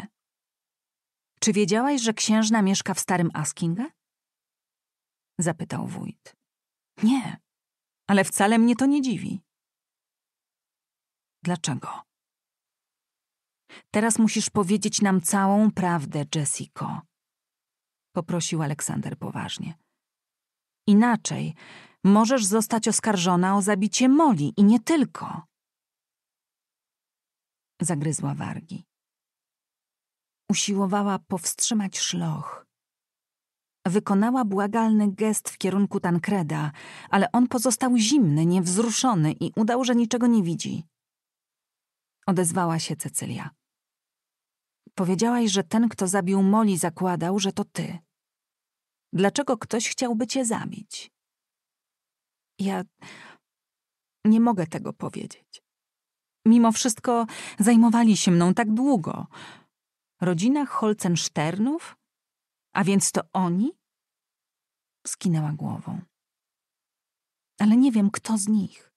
A: Czy wiedziałaś, że księżna mieszka w starym Askinga? Zapytał wójt. Nie, ale wcale mnie to nie dziwi. Dlaczego? Teraz musisz powiedzieć nam całą prawdę, Jessico. Poprosił Aleksander poważnie. Inaczej, możesz zostać oskarżona o zabicie Moli i nie tylko. Zagryzła wargi. Usiłowała powstrzymać szloch. Wykonała błagalny gest w kierunku Tankreda, ale on pozostał zimny, niewzruszony i udał, że niczego nie widzi. Odezwała się Cecylia. Powiedziałaś, że ten, kto zabił Moli, zakładał, że to ty. Dlaczego ktoś chciałby cię zabić? Ja nie mogę tego powiedzieć. Mimo wszystko zajmowali się mną tak długo. Rodzina Holcensternów? A więc to oni? Skinęła głową. Ale nie wiem, kto z nich.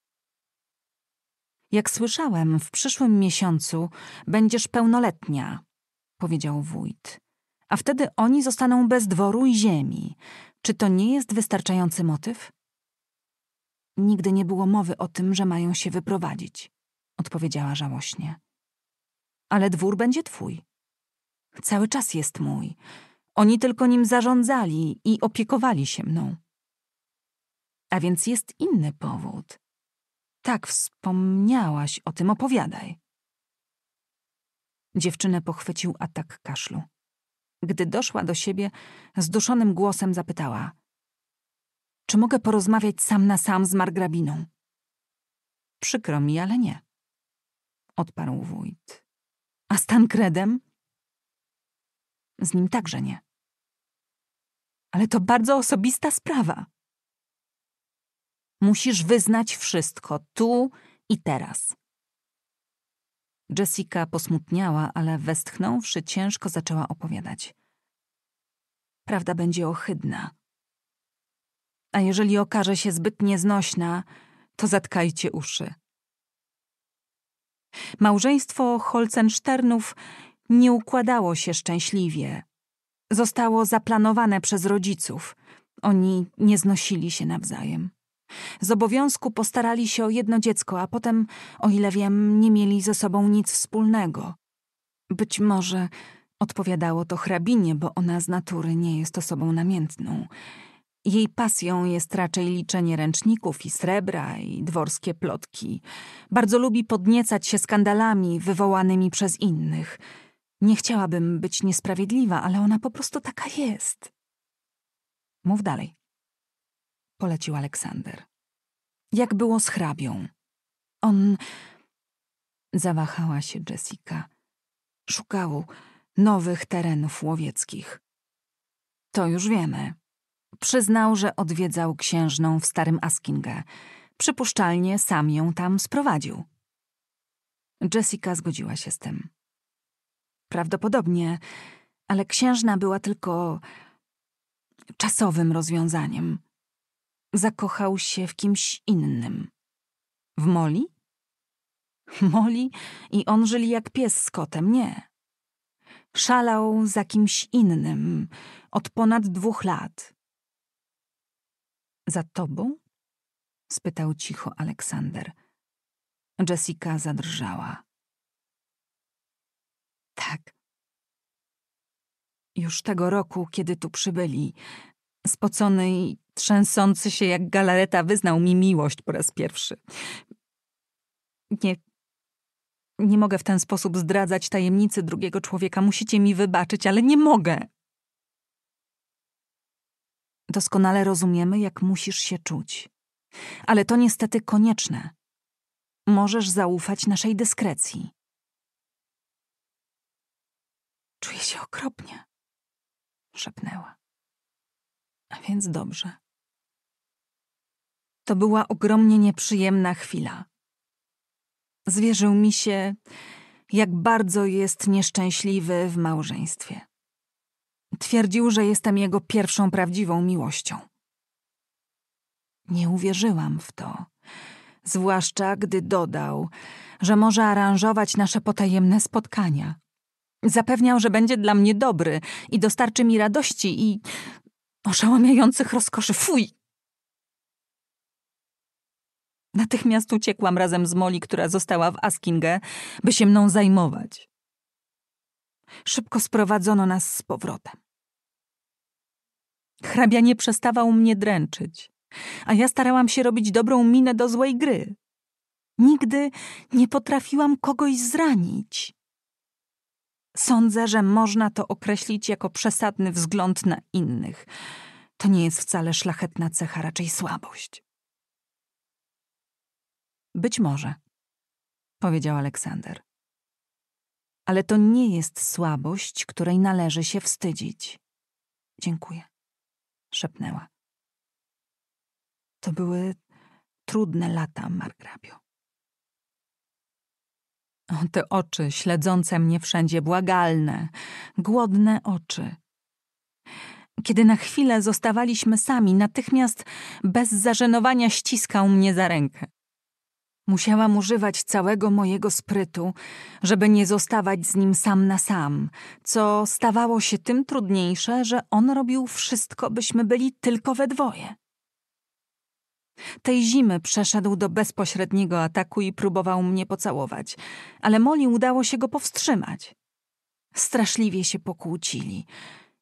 A: Jak słyszałem, w przyszłym miesiącu będziesz pełnoletnia, powiedział wójt. A wtedy oni zostaną bez dworu i ziemi. Czy to nie jest wystarczający motyw? Nigdy nie było mowy o tym, że mają się wyprowadzić, odpowiedziała żałośnie. Ale dwór będzie twój. Cały czas jest mój. Oni tylko nim zarządzali i opiekowali się mną. A więc jest inny powód. Tak wspomniałaś o tym, opowiadaj. Dziewczynę pochwycił atak kaszlu. Gdy doszła do siebie, zduszonym głosem zapytała: Czy mogę porozmawiać sam na sam z margrabiną? Przykro mi, ale nie. Odparł wójt. A z Tankredem? Z nim także nie. Ale to bardzo osobista sprawa. Musisz wyznać wszystko tu i teraz. Jessica posmutniała, ale westchnąwszy ciężko zaczęła opowiadać. Prawda będzie ohydna. A jeżeli okaże się zbyt nieznośna, to zatkajcie uszy. Małżeństwo Holcenszternów nie układało się szczęśliwie. Zostało zaplanowane przez rodziców. Oni nie znosili się nawzajem. Z obowiązku postarali się o jedno dziecko, a potem, o ile wiem, nie mieli ze sobą nic wspólnego. Być może odpowiadało to hrabinie, bo ona z natury nie jest osobą namiętną. Jej pasją jest raczej liczenie ręczników i srebra i dworskie plotki. Bardzo lubi podniecać się skandalami wywołanymi przez innych. Nie chciałabym być niesprawiedliwa, ale ona po prostu taka jest. Mów dalej polecił Aleksander. Jak było z hrabią? On. Zawahała się Jessica. Szukał nowych terenów łowieckich. To już wiemy. Przyznał, że odwiedzał księżną w Starym Askinga. Przypuszczalnie sam ją tam sprowadził. Jessica zgodziła się z tym. Prawdopodobnie, ale księżna była tylko czasowym rozwiązaniem zakochał się w kimś innym. W Moli? Moli i on żyli jak pies z kotem, nie. Szalał za kimś innym od ponad dwóch lat. Za tobą? spytał cicho Aleksander. Jessica zadrżała. Tak. Już tego roku, kiedy tu przybyli, Spocony i trzęsący się jak galareta wyznał mi miłość po raz pierwszy. Nie, nie mogę w ten sposób zdradzać tajemnicy drugiego człowieka. Musicie mi wybaczyć, ale nie mogę. Doskonale rozumiemy, jak musisz się czuć. Ale to niestety konieczne. Możesz zaufać naszej dyskrecji. Czuję się okropnie, szepnęła więc dobrze. To była ogromnie nieprzyjemna chwila. Zwierzył mi się, jak bardzo jest nieszczęśliwy w małżeństwie. Twierdził, że jestem jego pierwszą prawdziwą miłością. Nie uwierzyłam w to, zwłaszcza gdy dodał, że może aranżować nasze potajemne spotkania. Zapewniał, że będzie dla mnie dobry i dostarczy mi radości i oszałamiających rozkoszy. Fuj! Natychmiast uciekłam razem z Moli, która została w Askingę, by się mną zajmować. Szybko sprowadzono nas z powrotem. Hrabia nie przestawał mnie dręczyć, a ja starałam się robić dobrą minę do złej gry. Nigdy nie potrafiłam kogoś zranić. Sądzę, że można to określić jako przesadny wzgląd na innych. To nie jest wcale szlachetna cecha, raczej słabość. Być może, powiedział Aleksander. Ale to nie jest słabość, której należy się wstydzić. Dziękuję, szepnęła. To były trudne lata, Margrabio. O, te oczy śledzące mnie wszędzie, błagalne, głodne oczy. Kiedy na chwilę zostawaliśmy sami, natychmiast bez zażenowania ściskał mnie za rękę. Musiałam używać całego mojego sprytu, żeby nie zostawać z nim sam na sam, co stawało się tym trudniejsze, że on robił wszystko, byśmy byli tylko we dwoje. Tej zimy przeszedł do bezpośredniego ataku i próbował mnie pocałować, ale Moli udało się go powstrzymać. Straszliwie się pokłócili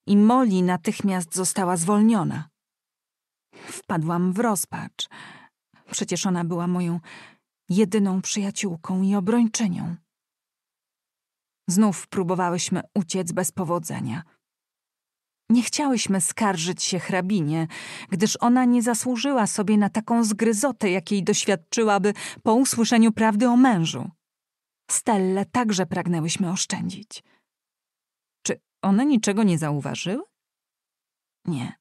A: i Moli natychmiast została zwolniona. Wpadłam w rozpacz. Przecież ona była moją jedyną przyjaciółką i obrończynią. Znów próbowałyśmy uciec bez powodzenia – nie chciałyśmy skarżyć się hrabinie, gdyż ona nie zasłużyła sobie na taką zgryzotę, jakiej doświadczyłaby po usłyszeniu prawdy o mężu. Stelle także pragnęłyśmy oszczędzić. Czy one niczego nie zauważyły? Nie.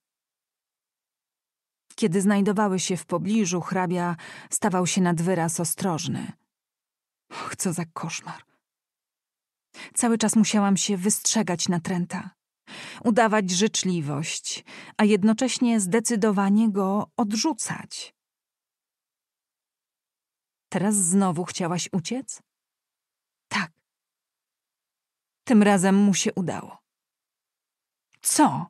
A: Kiedy znajdowały się w pobliżu, hrabia stawał się nad wyraz ostrożny. Och, co za koszmar. Cały czas musiałam się wystrzegać natręta udawać życzliwość, a jednocześnie zdecydowanie go odrzucać. Teraz znowu chciałaś uciec? Tak. Tym razem mu się udało. Co?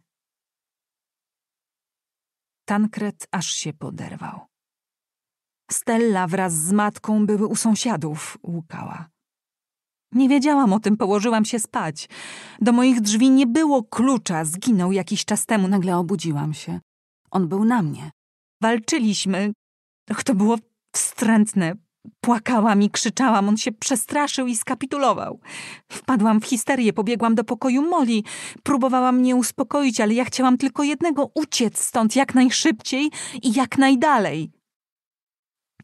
A: Tankret aż się poderwał. Stella wraz z matką były u sąsiadów, łukała. Nie wiedziałam o tym, położyłam się spać. Do moich drzwi nie było klucza, zginął jakiś czas temu, nagle obudziłam się. On był na mnie. Walczyliśmy. Och, to było wstrętne. Płakałam i krzyczałam, on się przestraszył i skapitulował. Wpadłam w histerię, pobiegłam do pokoju Moli. Próbowała mnie uspokoić, ale ja chciałam tylko jednego uciec stąd jak najszybciej i jak najdalej.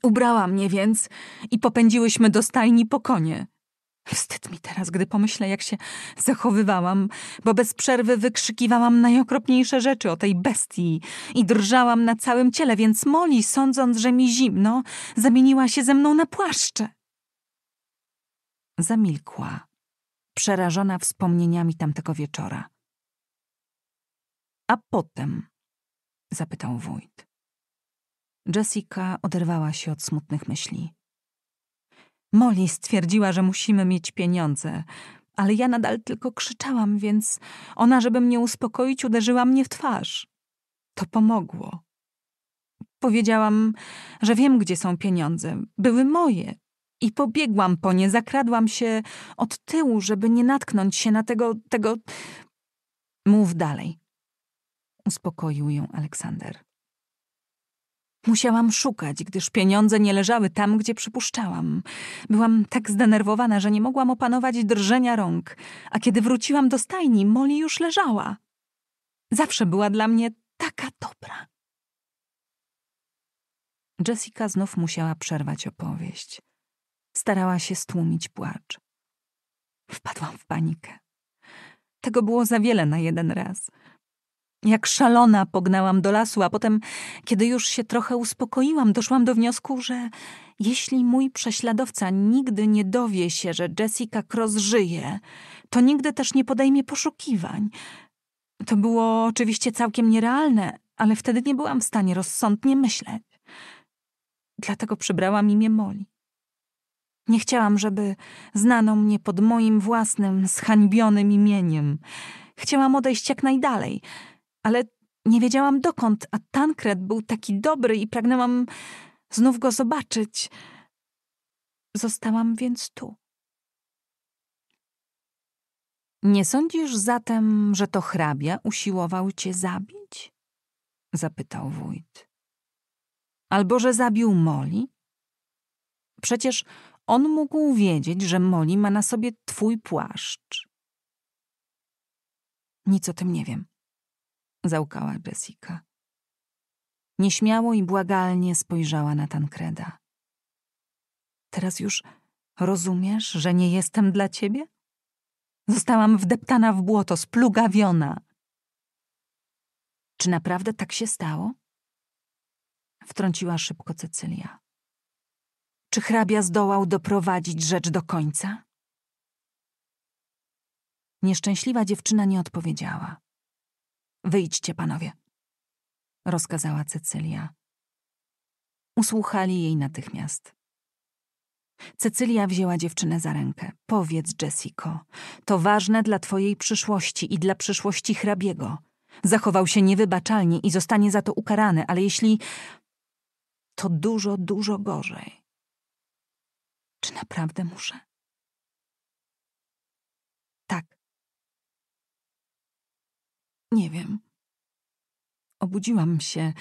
A: Ubrała mnie więc i popędziłyśmy do stajni po konie. Wstyd mi teraz, gdy pomyślę, jak się zachowywałam, bo bez przerwy wykrzykiwałam najokropniejsze rzeczy o tej bestii i drżałam na całym ciele, więc Moli, sądząc, że mi zimno, zamieniła się ze mną na płaszcze. Zamilkła, przerażona wspomnieniami tamtego wieczora. A potem? zapytał wójt. Jessica oderwała się od smutnych myśli. Molly stwierdziła, że musimy mieć pieniądze, ale ja nadal tylko krzyczałam, więc ona, żeby mnie uspokoić, uderzyła mnie w twarz. To pomogło. Powiedziałam, że wiem, gdzie są pieniądze. Były moje. I pobiegłam po nie, zakradłam się od tyłu, żeby nie natknąć się na tego, tego... Mów dalej. Uspokoił ją Aleksander. Musiałam szukać, gdyż pieniądze nie leżały tam, gdzie przypuszczałam. Byłam tak zdenerwowana, że nie mogłam opanować drżenia rąk, a kiedy wróciłam do stajni, Molly już leżała. Zawsze była dla mnie taka dobra. Jessica znów musiała przerwać opowieść. Starała się stłumić płacz. Wpadłam w panikę. Tego było za wiele na jeden raz – jak szalona pognałam do lasu, a potem, kiedy już się trochę uspokoiłam, doszłam do wniosku, że jeśli mój prześladowca nigdy nie dowie się, że Jessica Cross żyje, to nigdy też nie podejmie poszukiwań. To było oczywiście całkiem nierealne, ale wtedy nie byłam w stanie rozsądnie myśleć. Dlatego przybrałam imię Moli. Nie chciałam, żeby znano mnie pod moim własnym, zhańbionym imieniem. Chciałam odejść jak najdalej – ale nie wiedziałam dokąd, a Tankred był taki dobry i pragnęłam znów go zobaczyć. Zostałam więc tu. Nie sądzisz zatem, że to hrabia usiłował cię zabić? zapytał wójt. Albo że zabił Moli? Przecież on mógł wiedzieć, że Moli ma na sobie twój płaszcz. Nic o tym nie wiem załkała Jessica. Nieśmiało i błagalnie spojrzała na Tankreda. Teraz już rozumiesz, że nie jestem dla ciebie? Zostałam wdeptana w błoto, splugawiona. Czy naprawdę tak się stało? Wtrąciła szybko Cecylia. Czy hrabia zdołał doprowadzić rzecz do końca? Nieszczęśliwa dziewczyna nie odpowiedziała. Wyjdźcie, panowie, rozkazała Cecylia. Usłuchali jej natychmiast. Cecylia wzięła dziewczynę za rękę. Powiedz, Jessico, to ważne dla twojej przyszłości i dla przyszłości hrabiego. Zachował się niewybaczalnie i zostanie za to ukarany, ale jeśli. To dużo, dużo gorzej. Czy naprawdę muszę? Nie wiem. Obudziłam się.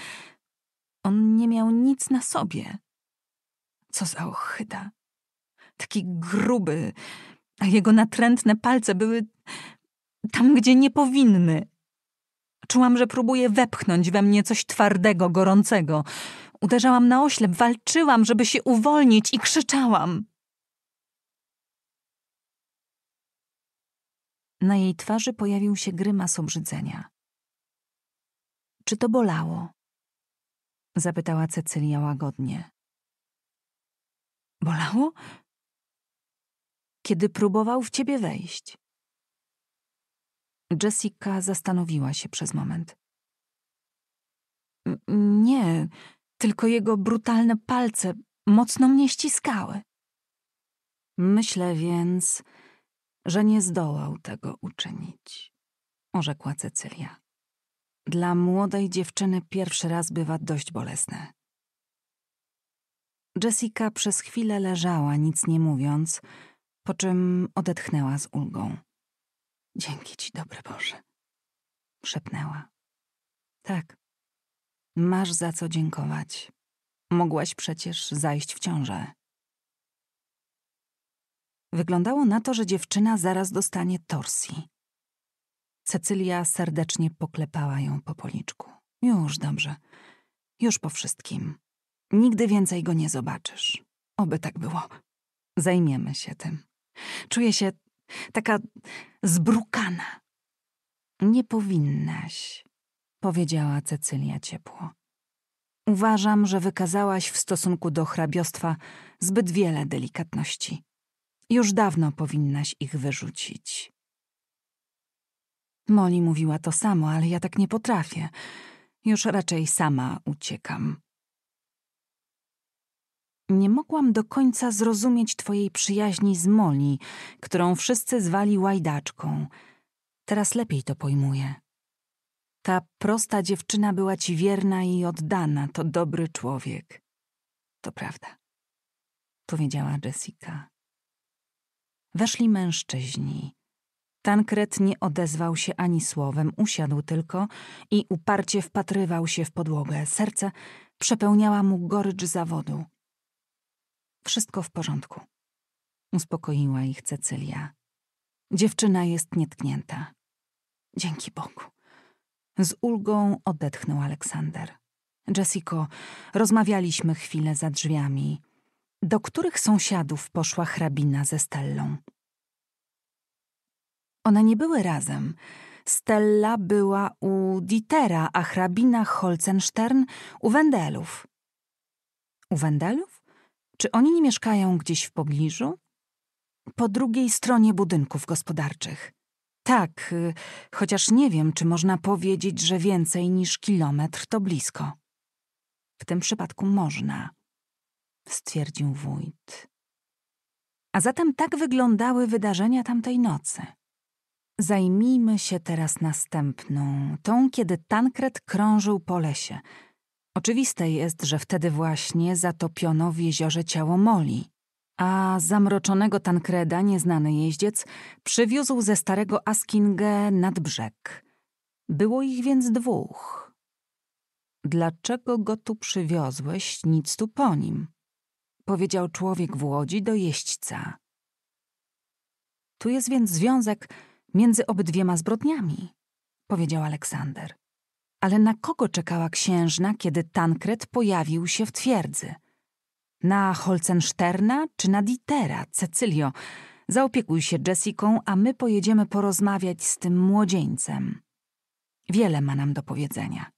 A: On nie miał nic na sobie. Co za ochyda. Taki gruby, a jego natrętne palce były tam, gdzie nie powinny. Czułam, że próbuje wepchnąć we mnie coś twardego, gorącego. Uderzałam na oślep, walczyłam, żeby się uwolnić i krzyczałam. Na jej twarzy pojawił się grymas obrzydzenia. Czy to bolało? Zapytała Cecylia łagodnie. Bolało? Kiedy próbował w ciebie wejść. Jessica zastanowiła się przez moment. Nie, tylko jego brutalne palce mocno mnie ściskały. Myślę więc, że nie zdołał tego uczynić, orzekła Cecylia. Dla młodej dziewczyny pierwszy raz bywa dość bolesne. Jessica przez chwilę leżała, nic nie mówiąc, po czym odetchnęła z ulgą. Dzięki ci, dobry Boże, szepnęła. Tak, masz za co dziękować. Mogłaś przecież zajść w ciążę. Wyglądało na to, że dziewczyna zaraz dostanie torsji. Cecylia serdecznie poklepała ją po policzku. Już dobrze. Już po wszystkim. Nigdy więcej go nie zobaczysz. Oby tak było. Zajmiemy się tym. Czuję się taka zbrukana. Nie powinnaś, powiedziała Cecylia ciepło. Uważam, że wykazałaś w stosunku do hrabiostwa zbyt wiele delikatności. Już dawno powinnaś ich wyrzucić. Moli mówiła to samo, ale ja tak nie potrafię. Już raczej sama uciekam. Nie mogłam do końca zrozumieć twojej przyjaźni z Moli, którą wszyscy zwali łajdaczką. Teraz lepiej to pojmuję. Ta prosta dziewczyna była ci wierna i oddana, to dobry człowiek. To prawda, powiedziała Jessica. Weszli mężczyźni. Tankret nie odezwał się ani słowem, usiadł tylko i uparcie wpatrywał się w podłogę. Serce przepełniała mu gorycz zawodu. Wszystko w porządku, uspokoiła ich Cecylia. Dziewczyna jest nietknięta. Dzięki Bogu. Z ulgą odetchnął Aleksander. Jessico, rozmawialiśmy chwilę za drzwiami. Do których sąsiadów poszła hrabina ze Stellą? One nie były razem. Stella była u Dietera, a hrabina Holzenstern u Wendelów. U Wendelów? Czy oni nie mieszkają gdzieś w pobliżu? Po drugiej stronie budynków gospodarczych. Tak, y, chociaż nie wiem, czy można powiedzieć, że więcej niż kilometr to blisko. W tym przypadku można stwierdził wójt. A zatem tak wyglądały wydarzenia tamtej nocy. Zajmijmy się teraz następną, tą, kiedy Tankred krążył po lesie. Oczywiste jest, że wtedy właśnie zatopiono w jeziorze ciało Moli, a zamroczonego Tankreda nieznany jeździec przywiózł ze starego Askingę nad brzeg. Było ich więc dwóch. Dlaczego go tu przywiozłeś, nic tu po nim? powiedział człowiek w łodzi do jeźdźca. Tu jest więc związek między obydwiema zbrodniami, powiedział Aleksander. Ale na kogo czekała księżna, kiedy Tankret pojawił się w twierdzy? Na Holcensterna czy na Ditera, Cecylio? Zaopiekuj się Jessiką, a my pojedziemy porozmawiać z tym młodzieńcem. Wiele ma nam do powiedzenia.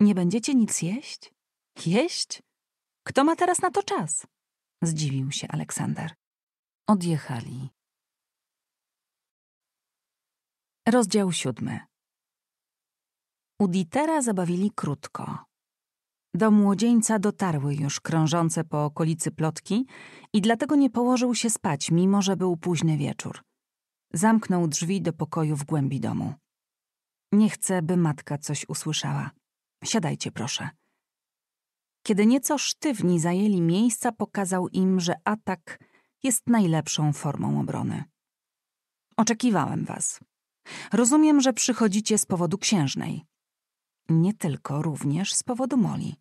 A: Nie będziecie nic jeść? Jeść? Kto ma teraz na to czas? Zdziwił się Aleksander. Odjechali. Rozdział siódmy. U Ditera zabawili krótko. Do młodzieńca dotarły już krążące po okolicy plotki i dlatego nie położył się spać, mimo że był późny wieczór. Zamknął drzwi do pokoju w głębi domu. Nie chcę, by matka coś usłyszała. Siadajcie, proszę. Kiedy nieco sztywni zajęli miejsca, pokazał im, że atak jest najlepszą formą obrony. Oczekiwałem was. Rozumiem, że przychodzicie z powodu księżnej. Nie tylko, również z powodu Moli.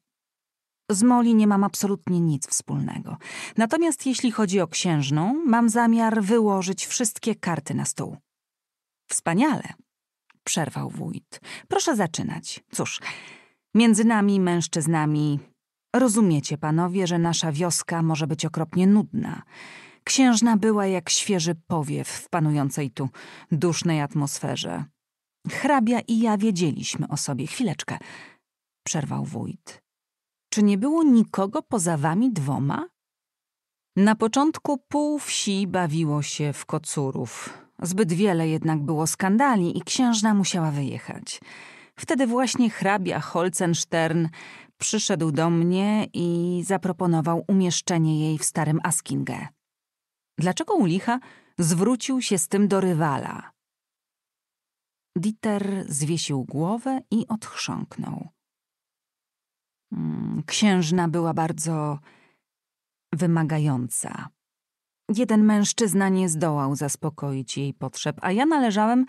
A: Z Moli nie mam absolutnie nic wspólnego. Natomiast jeśli chodzi o księżną, mam zamiar wyłożyć wszystkie karty na stół. Wspaniale, przerwał wójt. Proszę zaczynać. Cóż, między nami, mężczyznami, Rozumiecie, panowie, że nasza wioska może być okropnie nudna. Księżna była jak świeży powiew w panującej tu dusznej atmosferze. Hrabia i ja wiedzieliśmy o sobie. Chwileczkę, przerwał wójt. Czy nie było nikogo poza wami dwoma? Na początku pół wsi bawiło się w kocurów. Zbyt wiele jednak było skandali i księżna musiała wyjechać. Wtedy właśnie hrabia Holzenstern przyszedł do mnie i zaproponował umieszczenie jej w starym Askinge. Dlaczego licha zwrócił się z tym do rywala? Dieter zwiesił głowę i odchrząknął. Mm, księżna była bardzo wymagająca. Jeden mężczyzna nie zdołał zaspokoić jej potrzeb, a ja należałem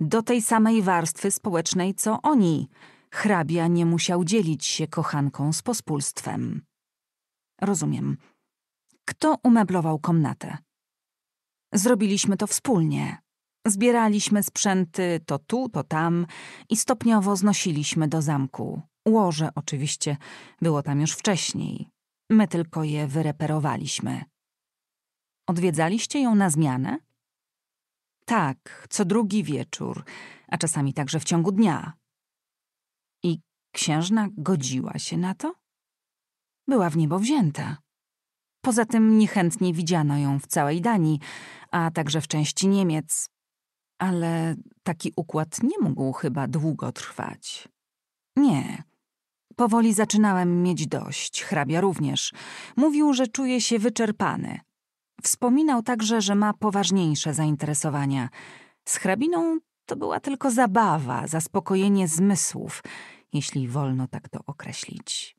A: do tej samej warstwy społecznej co oni hrabia nie musiał dzielić się kochanką z pospólstwem. Rozumiem. Kto umeblował komnatę? Zrobiliśmy to wspólnie. Zbieraliśmy sprzęty to tu, to tam i stopniowo znosiliśmy do zamku. Łoże oczywiście było tam już wcześniej. My tylko je wyreperowaliśmy. Odwiedzaliście ją na zmianę? Tak, co drugi wieczór, a czasami także w ciągu dnia, Księżna godziła się na to? Była w niebo wzięta. Poza tym niechętnie widziano ją w całej Danii, a także w części Niemiec. Ale taki układ nie mógł chyba długo trwać. Nie. Powoli zaczynałem mieć dość, hrabia również. Mówił, że czuje się wyczerpany. Wspominał także, że ma poważniejsze zainteresowania. Z hrabiną to była tylko zabawa, zaspokojenie zmysłów jeśli wolno tak to określić.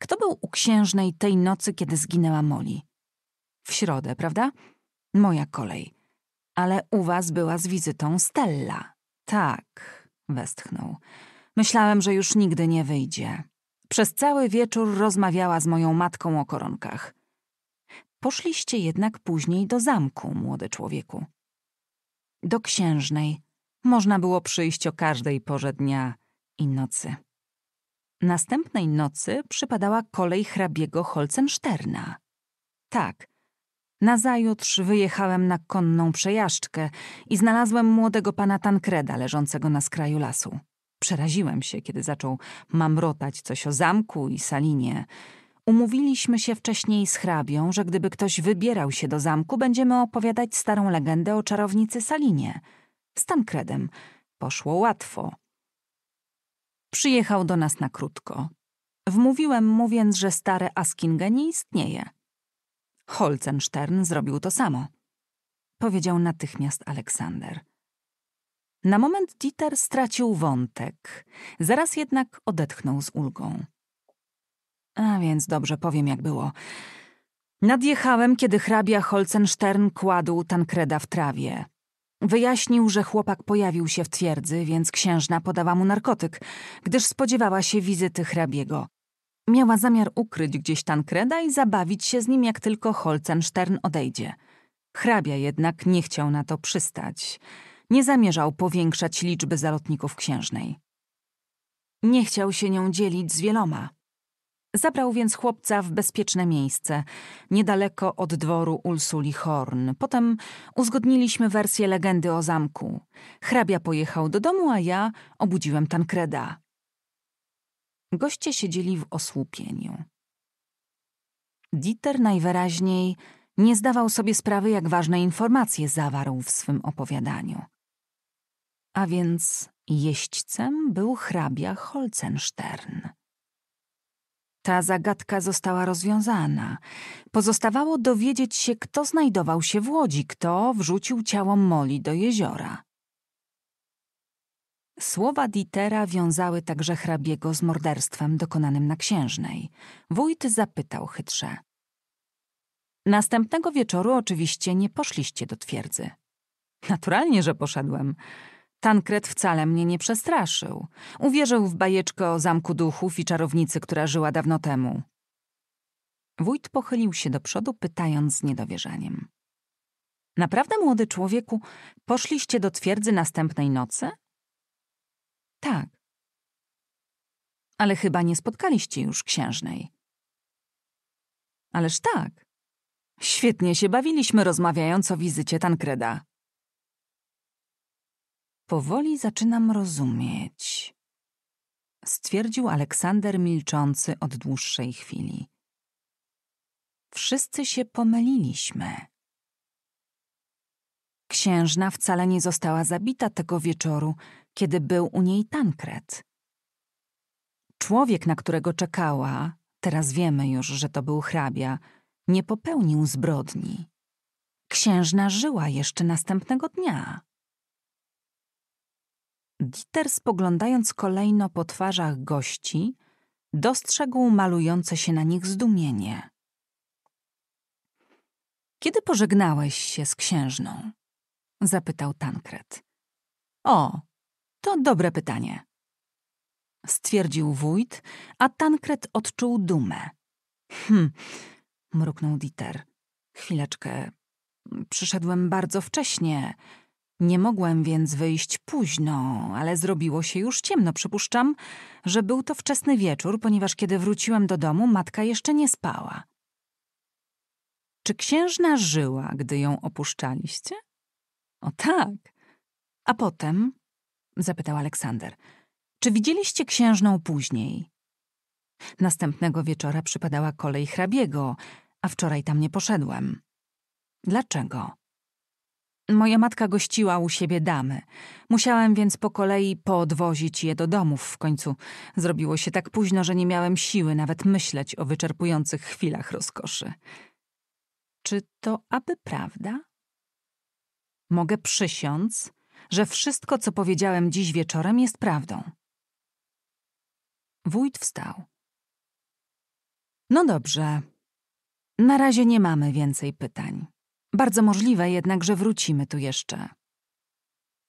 A: Kto był u księżnej tej nocy, kiedy zginęła Moli? W środę, prawda? Moja kolej. Ale u was była z wizytą Stella. Tak, westchnął. Myślałem, że już nigdy nie wyjdzie. Przez cały wieczór rozmawiała z moją matką o koronkach. Poszliście jednak później do zamku, młody człowieku. Do księżnej. Można było przyjść o każdej porze dnia i nocy. Następnej nocy przypadała kolej hrabiego Holcensterna. Tak, nazajutrz wyjechałem na konną przejażdżkę i znalazłem młodego pana Tankreda leżącego na skraju lasu. Przeraziłem się, kiedy zaczął mamrotać coś o zamku i salinie. Umówiliśmy się wcześniej z hrabią, że gdyby ktoś wybierał się do zamku, będziemy opowiadać starą legendę o czarownicy Salinie. Z Tankredem poszło łatwo. Przyjechał do nas na krótko. Wmówiłem mu więc, że stare Askinge nie istnieje. Holzenstern zrobił to samo. Powiedział natychmiast Aleksander. Na moment Dieter stracił wątek, zaraz jednak odetchnął z ulgą. A więc dobrze, powiem jak było. Nadjechałem, kiedy hrabia Holzenstern kładł Tankreda w trawie. Wyjaśnił, że chłopak pojawił się w twierdzy, więc księżna podała mu narkotyk, gdyż spodziewała się wizyty hrabiego. Miała zamiar ukryć gdzieś Tankreda i zabawić się z nim, jak tylko Holzenstern odejdzie. Hrabia jednak nie chciał na to przystać. Nie zamierzał powiększać liczby zalotników księżnej. Nie chciał się nią dzielić z wieloma. Zabrał więc chłopca w bezpieczne miejsce, niedaleko od dworu Ulsuli Horn. Potem uzgodniliśmy wersję legendy o zamku. Hrabia pojechał do domu, a ja obudziłem Tankreda. Goście siedzieli w osłupieniu. Dieter najwyraźniej nie zdawał sobie sprawy, jak ważne informacje zawarł w swym opowiadaniu. A więc jeźdźcem był hrabia Holzenstern. Ta zagadka została rozwiązana. Pozostawało dowiedzieć się, kto znajdował się w łodzi, kto wrzucił ciało Moli do jeziora. Słowa Ditera wiązały także hrabiego z morderstwem dokonanym na księżnej. Wójt zapytał chytrze. Następnego wieczoru oczywiście nie poszliście do twierdzy. Naturalnie, że poszedłem. Tankred wcale mnie nie przestraszył. Uwierzył w bajeczkę o zamku duchów i czarownicy, która żyła dawno temu. Wójt pochylił się do przodu, pytając z niedowierzaniem. Naprawdę, młody człowieku, poszliście do twierdzy następnej nocy? Tak. Ale chyba nie spotkaliście już księżnej. Ależ tak. Świetnie się bawiliśmy rozmawiając o wizycie Tankreda. Powoli zaczynam rozumieć, stwierdził Aleksander milczący od dłuższej chwili. Wszyscy się pomyliliśmy. Księżna wcale nie została zabita tego wieczoru, kiedy był u niej Tankret. Człowiek, na którego czekała, teraz wiemy już, że to był hrabia, nie popełnił zbrodni. Księżna żyła jeszcze następnego dnia. Diter, spoglądając kolejno po twarzach gości, dostrzegł malujące się na nich zdumienie. Kiedy pożegnałeś się z księżną? zapytał Tankret. O, to dobre pytanie. Stwierdził wójt, a Tankret odczuł dumę. Hm, mruknął Dieter. Chwileczkę. Przyszedłem bardzo wcześnie. Nie mogłem więc wyjść późno, ale zrobiło się już ciemno. Przypuszczam, że był to wczesny wieczór, ponieważ kiedy wróciłem do domu, matka jeszcze nie spała. Czy księżna żyła, gdy ją opuszczaliście? O tak. A potem? zapytał Aleksander. Czy widzieliście księżną później? Następnego wieczora przypadała kolej hrabiego, a wczoraj tam nie poszedłem. Dlaczego? Moja matka gościła u siebie damy. Musiałem więc po kolei poodwozić je do domów. W końcu zrobiło się tak późno, że nie miałem siły nawet myśleć o wyczerpujących chwilach rozkoszy. Czy to aby prawda? Mogę przysiąc, że wszystko, co powiedziałem dziś wieczorem, jest prawdą. Wójt wstał. No dobrze. Na razie nie mamy więcej pytań. Bardzo możliwe jednak, że wrócimy tu jeszcze.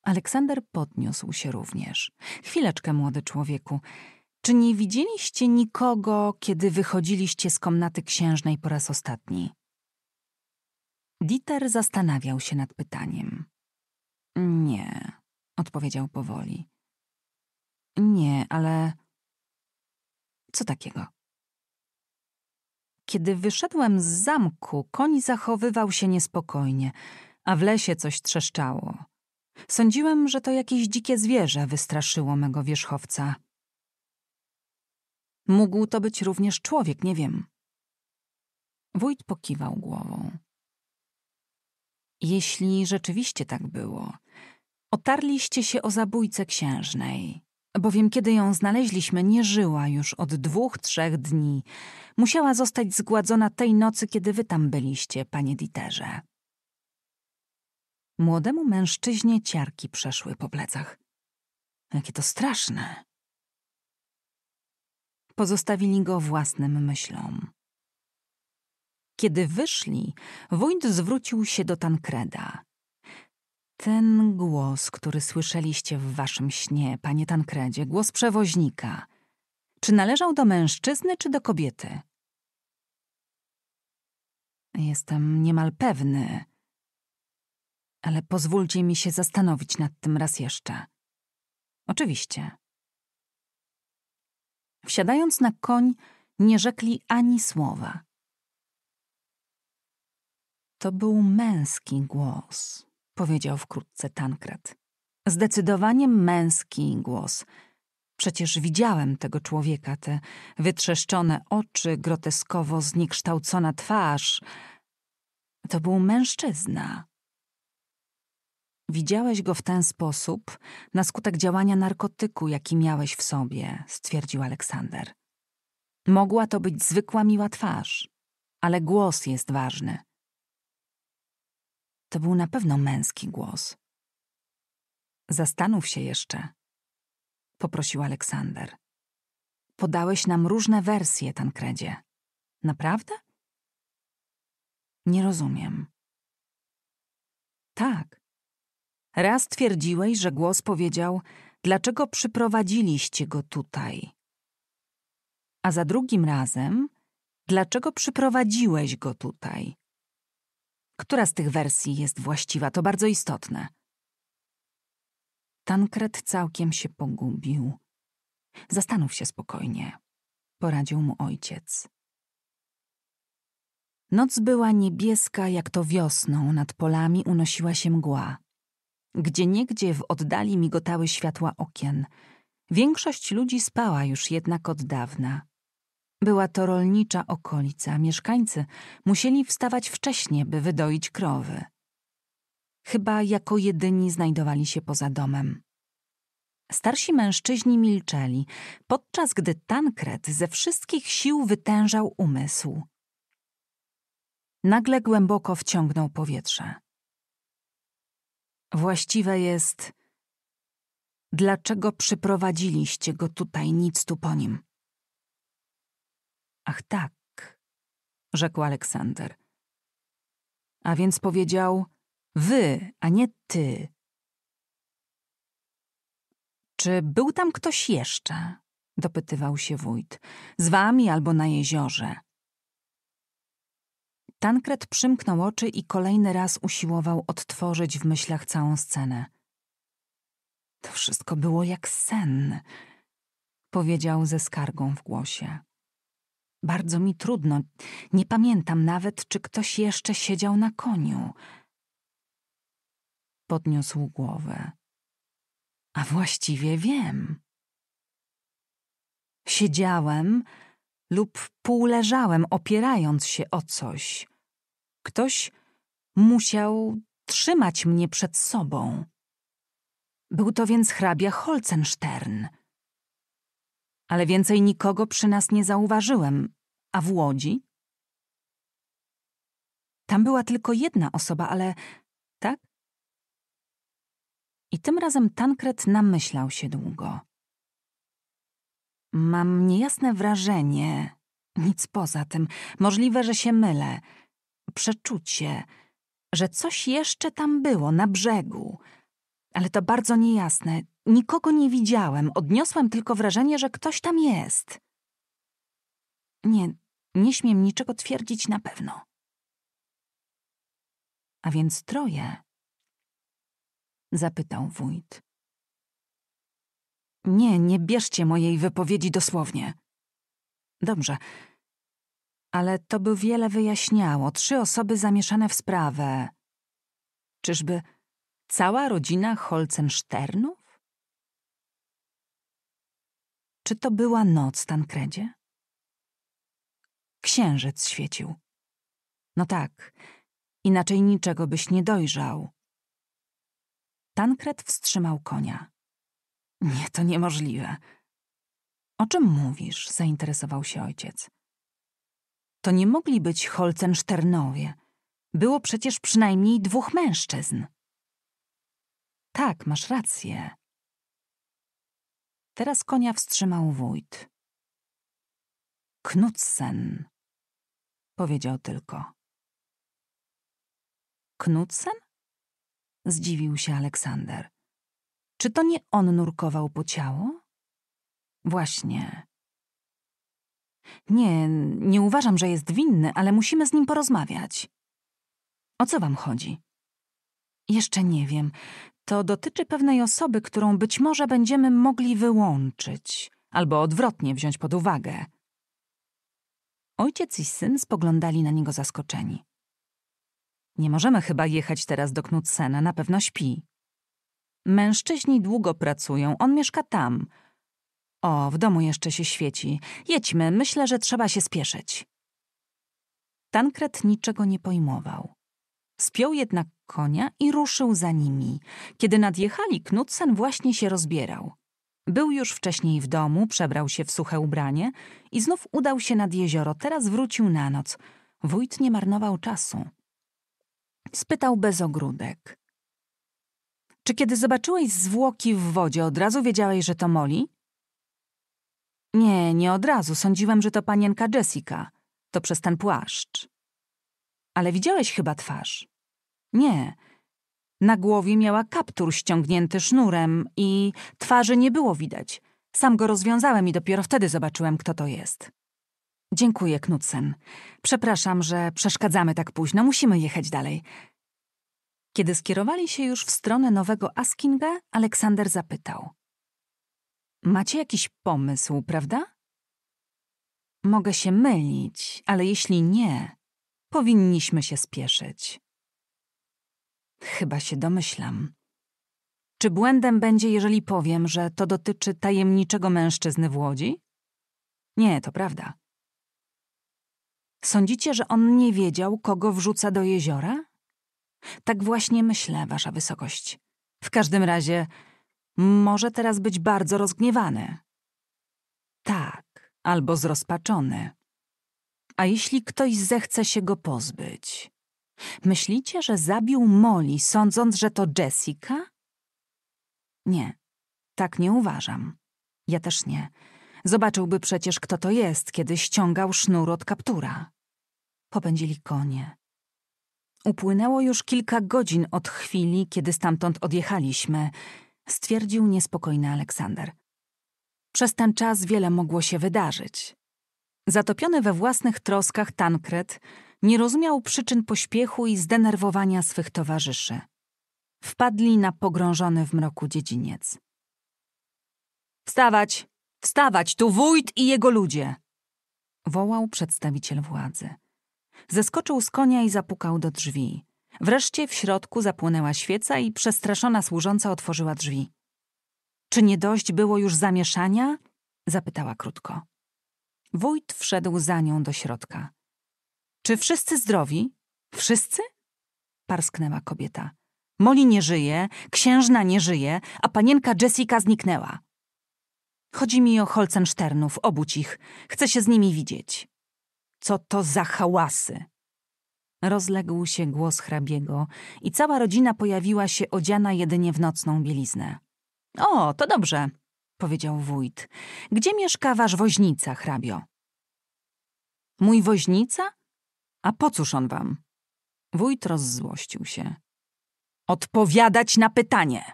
A: Aleksander podniósł się również. Chwileczkę, młody człowieku. Czy nie widzieliście nikogo, kiedy wychodziliście z komnaty księżnej po raz ostatni? Dieter zastanawiał się nad pytaniem. Nie, odpowiedział powoli. Nie, ale. Co takiego? Kiedy wyszedłem z zamku, koń zachowywał się niespokojnie, a w lesie coś trzeszczało. Sądziłem, że to jakieś dzikie zwierzę wystraszyło mego wierzchowca. Mógł to być również człowiek, nie wiem. Wójt pokiwał głową. Jeśli rzeczywiście tak było, otarliście się o zabójcę księżnej bowiem kiedy ją znaleźliśmy, nie żyła już od dwóch, trzech dni. Musiała zostać zgładzona tej nocy, kiedy wy tam byliście, panie Diterze. Młodemu mężczyźnie ciarki przeszły po plecach. Jakie to straszne. Pozostawili go własnym myślom. Kiedy wyszli, wójt zwrócił się do Tankreda. Ten głos, który słyszeliście w waszym śnie, panie Tankredzie, głos przewoźnika, czy należał do mężczyzny czy do kobiety? Jestem niemal pewny, ale pozwólcie mi się zastanowić nad tym raz jeszcze. Oczywiście. Wsiadając na koń, nie rzekli ani słowa. To był męski głos powiedział wkrótce Tankred. Zdecydowanie męski głos. Przecież widziałem tego człowieka, te wytrzeszczone oczy, groteskowo zniekształcona twarz. To był mężczyzna. Widziałeś go w ten sposób na skutek działania narkotyku, jaki miałeś w sobie, stwierdził Aleksander. Mogła to być zwykła miła twarz, ale głos jest ważny. To był na pewno męski głos. Zastanów się jeszcze, poprosił Aleksander. Podałeś nam różne wersje, Tankredzie. Naprawdę? Nie rozumiem. Tak. Raz twierdziłeś, że głos powiedział: Dlaczego przyprowadziliście go tutaj? A za drugim razem: Dlaczego przyprowadziłeś go tutaj? Która z tych wersji jest właściwa, to bardzo istotne. Tankred całkiem się pogubił. Zastanów się spokojnie, poradził mu ojciec. Noc była niebieska, jak to wiosną, nad polami unosiła się mgła. Gdzie niegdzie w oddali migotały światła okien. Większość ludzi spała już jednak od dawna. Była to rolnicza okolica, mieszkańcy musieli wstawać wcześnie, by wydoić krowy. Chyba jako jedyni znajdowali się poza domem. Starsi mężczyźni milczeli, podczas gdy Tankret ze wszystkich sił wytężał umysł. Nagle głęboko wciągnął powietrze. Właściwe jest, dlaczego przyprowadziliście go tutaj nic tu po nim? Ach tak, rzekł Aleksander. A więc powiedział wy, a nie ty. Czy był tam ktoś jeszcze? dopytywał się wójt. Z wami albo na jeziorze. Tankret przymknął oczy i kolejny raz usiłował odtworzyć w myślach całą scenę. To wszystko było jak sen, powiedział ze skargą w głosie. Bardzo mi trudno. Nie pamiętam nawet, czy ktoś jeszcze siedział na koniu. Podniósł głowę. A właściwie wiem. Siedziałem lub półleżałem, opierając się o coś. Ktoś musiał trzymać mnie przed sobą. Był to więc hrabia Holzenstern ale więcej nikogo przy nas nie zauważyłem. A w Łodzi? Tam była tylko jedna osoba, ale... tak? I tym razem Tankret namyślał się długo. Mam niejasne wrażenie, nic poza tym, możliwe, że się mylę, przeczucie, że coś jeszcze tam było na brzegu – ale to bardzo niejasne. Nikogo nie widziałem, odniosłem tylko wrażenie, że ktoś tam jest. Nie, nie śmiem niczego twierdzić na pewno. A więc troje? Zapytał wójt. Nie, nie bierzcie mojej wypowiedzi dosłownie. Dobrze. Ale to by wiele wyjaśniało. Trzy osoby zamieszane w sprawę. Czyżby Cała rodzina Holcensternów? Czy to była noc, Tankredzie? Księżyc świecił. No tak, inaczej niczego byś nie dojrzał. Tankred wstrzymał konia. Nie, to niemożliwe. O czym mówisz? zainteresował się ojciec. To nie mogli być Holcensternowie. Było przecież przynajmniej dwóch mężczyzn. Tak, masz rację. Teraz konia wstrzymał wójt. Knudsen, powiedział tylko. Knudsen? Zdziwił się Aleksander. Czy to nie on nurkował po ciało? Właśnie. Nie, nie uważam, że jest winny, ale musimy z nim porozmawiać. O co wam chodzi? Jeszcze nie wiem to dotyczy pewnej osoby, którą być może będziemy mogli wyłączyć, albo odwrotnie wziąć pod uwagę. Ojciec i syn spoglądali na niego zaskoczeni. Nie możemy chyba jechać teraz do Knudsena, na pewno śpi. Mężczyźni długo pracują, on mieszka tam. O, w domu jeszcze się świeci. Jedźmy, myślę, że trzeba się spieszyć. Tankret niczego nie pojmował. Spiął jednak konia i ruszył za nimi. Kiedy nadjechali, Knudsen właśnie się rozbierał. Był już wcześniej w domu, przebrał się w suche ubranie i znów udał się nad jezioro. Teraz wrócił na noc. Wójt nie marnował czasu. Spytał bez ogródek. Czy kiedy zobaczyłeś zwłoki w wodzie, od razu wiedziałeś, że to Moli? Nie, nie od razu. Sądziłem, że to panienka Jessica. To przez ten płaszcz ale widziałeś chyba twarz. Nie. Na głowie miała kaptur ściągnięty sznurem i twarzy nie było widać. Sam go rozwiązałem i dopiero wtedy zobaczyłem, kto to jest. Dziękuję, Knudsen. Przepraszam, że przeszkadzamy tak późno. Musimy jechać dalej. Kiedy skierowali się już w stronę nowego Askinga, Aleksander zapytał. Macie jakiś pomysł, prawda? Mogę się mylić, ale jeśli nie, Powinniśmy się spieszyć. Chyba się domyślam. Czy błędem będzie, jeżeli powiem, że to dotyczy tajemniczego mężczyzny w Łodzi? Nie, to prawda. Sądzicie, że on nie wiedział, kogo wrzuca do jeziora? Tak właśnie myślę, Wasza Wysokość. W każdym razie, może teraz być bardzo rozgniewany. Tak, albo zrozpaczony a jeśli ktoś zechce się go pozbyć? Myślicie, że zabił Molly, sądząc, że to Jessica? Nie, tak nie uważam. Ja też nie. Zobaczyłby przecież, kto to jest, kiedy ściągał sznur od kaptura. Popędzili konie. Upłynęło już kilka godzin od chwili, kiedy stamtąd odjechaliśmy, stwierdził niespokojny Aleksander. Przez ten czas wiele mogło się wydarzyć. Zatopiony we własnych troskach Tankret nie rozumiał przyczyn pośpiechu i zdenerwowania swych towarzyszy. Wpadli na pogrążony w mroku dziedziniec. Wstawać! Wstawać! Tu wójt i jego ludzie! Wołał przedstawiciel władzy. Zeskoczył z konia i zapukał do drzwi. Wreszcie w środku zapłonęła świeca i przestraszona służąca otworzyła drzwi. Czy nie dość było już zamieszania? Zapytała krótko. Wójt wszedł za nią do środka. Czy wszyscy zdrowi? Wszyscy? Parsknęła kobieta. Moli nie żyje, księżna nie żyje, a panienka Jessica zniknęła. Chodzi mi o Holcensternów, obudź ich. Chcę się z nimi widzieć. Co to za hałasy? Rozległ się głos hrabiego i cała rodzina pojawiła się odziana jedynie w nocną bieliznę. O, to dobrze, powiedział wójt. Gdzie mieszka wasz woźnica, hrabio? Mój woźnica? A po cóż on wam? Wójt rozzłościł się. Odpowiadać na pytanie!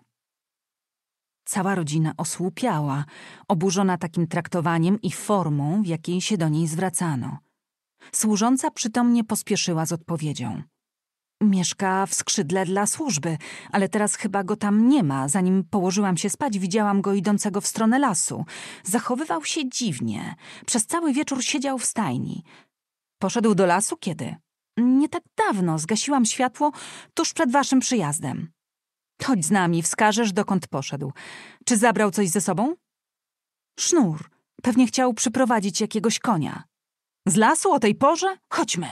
A: Cała rodzina osłupiała, oburzona takim traktowaniem i formą, w jakiej się do niej zwracano. Służąca przytomnie pospieszyła z odpowiedzią. Mieszka w skrzydle dla służby, ale teraz chyba go tam nie ma. Zanim położyłam się spać, widziałam go idącego w stronę lasu. Zachowywał się dziwnie. Przez cały wieczór siedział w stajni. Poszedł do lasu kiedy? Nie tak dawno. Zgasiłam światło tuż przed waszym przyjazdem. Chodź z nami, wskażesz, dokąd poszedł. Czy zabrał coś ze sobą? Sznur. Pewnie chciał przyprowadzić jakiegoś konia. Z lasu o tej porze? Chodźmy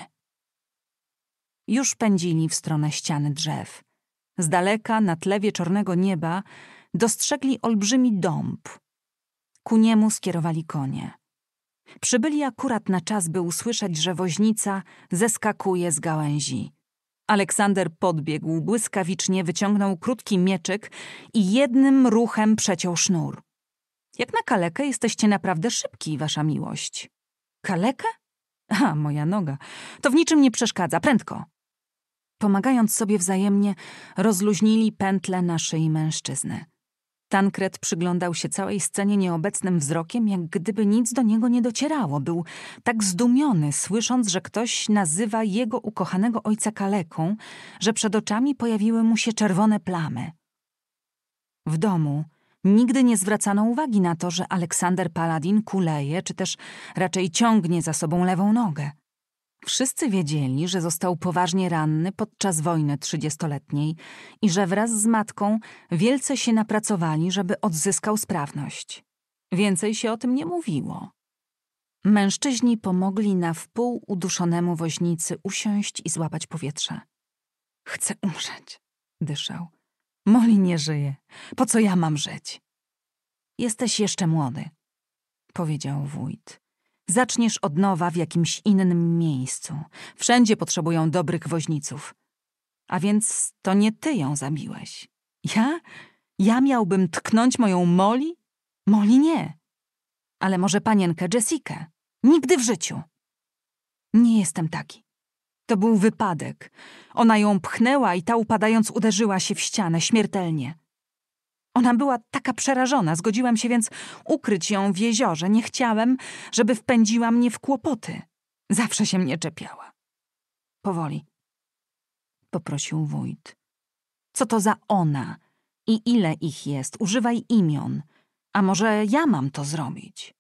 A: już pędzili w stronę ściany drzew. Z daleka, na tle wieczornego nieba, dostrzegli olbrzymi dąb. Ku niemu skierowali konie. Przybyli akurat na czas, by usłyszeć, że woźnica zeskakuje z gałęzi. Aleksander podbiegł, błyskawicznie wyciągnął krótki mieczyk i jednym ruchem przeciął sznur. Jak na kalekę jesteście naprawdę szybki, wasza miłość. Kalekę? A, moja noga. To w niczym nie przeszkadza. Prędko. Pomagając sobie wzajemnie, rozluźnili pętle na szyi mężczyzny. Tankred przyglądał się całej scenie nieobecnym wzrokiem, jak gdyby nic do niego nie docierało. Był tak zdumiony, słysząc, że ktoś nazywa jego ukochanego ojca kaleką, że przed oczami pojawiły mu się czerwone plamy. W domu nigdy nie zwracano uwagi na to, że Aleksander Paladin kuleje, czy też raczej ciągnie za sobą lewą nogę. Wszyscy wiedzieli, że został poważnie ranny podczas wojny trzydziestoletniej i że wraz z matką wielce się napracowali, żeby odzyskał sprawność. Więcej się o tym nie mówiło. Mężczyźni pomogli na wpół uduszonemu woźnicy usiąść i złapać powietrze. Chcę umrzeć, dyszał. Moli nie żyje. Po co ja mam żyć? Jesteś jeszcze młody, powiedział wójt. Zaczniesz od nowa w jakimś innym miejscu. Wszędzie potrzebują dobrych woźniców. A więc to nie ty ją zabiłeś. Ja? Ja miałbym tknąć moją Moli? Moli nie. Ale może panienkę Jessikę? Nigdy w życiu. Nie jestem taki. To był wypadek. Ona ją pchnęła i ta upadając uderzyła się w ścianę śmiertelnie. Ona była taka przerażona, zgodziłam się więc ukryć ją w jeziorze. Nie chciałem, żeby wpędziła mnie w kłopoty. Zawsze się mnie czepiała. Powoli. Poprosił wójt. Co to za ona? I ile ich jest? Używaj imion. A może ja mam to zrobić?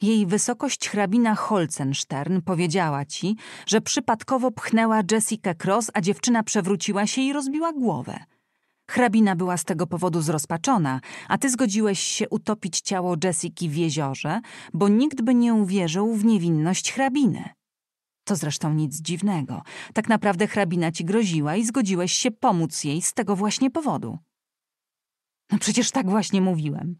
A: Jej wysokość hrabina Holzenstern powiedziała ci, że przypadkowo pchnęła Jessica Cross, a dziewczyna przewróciła się i rozbiła głowę. Hrabina była z tego powodu zrozpaczona, a ty zgodziłeś się utopić ciało Jessiki w jeziorze, bo nikt by nie uwierzył w niewinność hrabiny. To zresztą nic dziwnego. Tak naprawdę hrabina ci groziła i zgodziłeś się pomóc jej z tego właśnie powodu. No przecież tak właśnie mówiłem.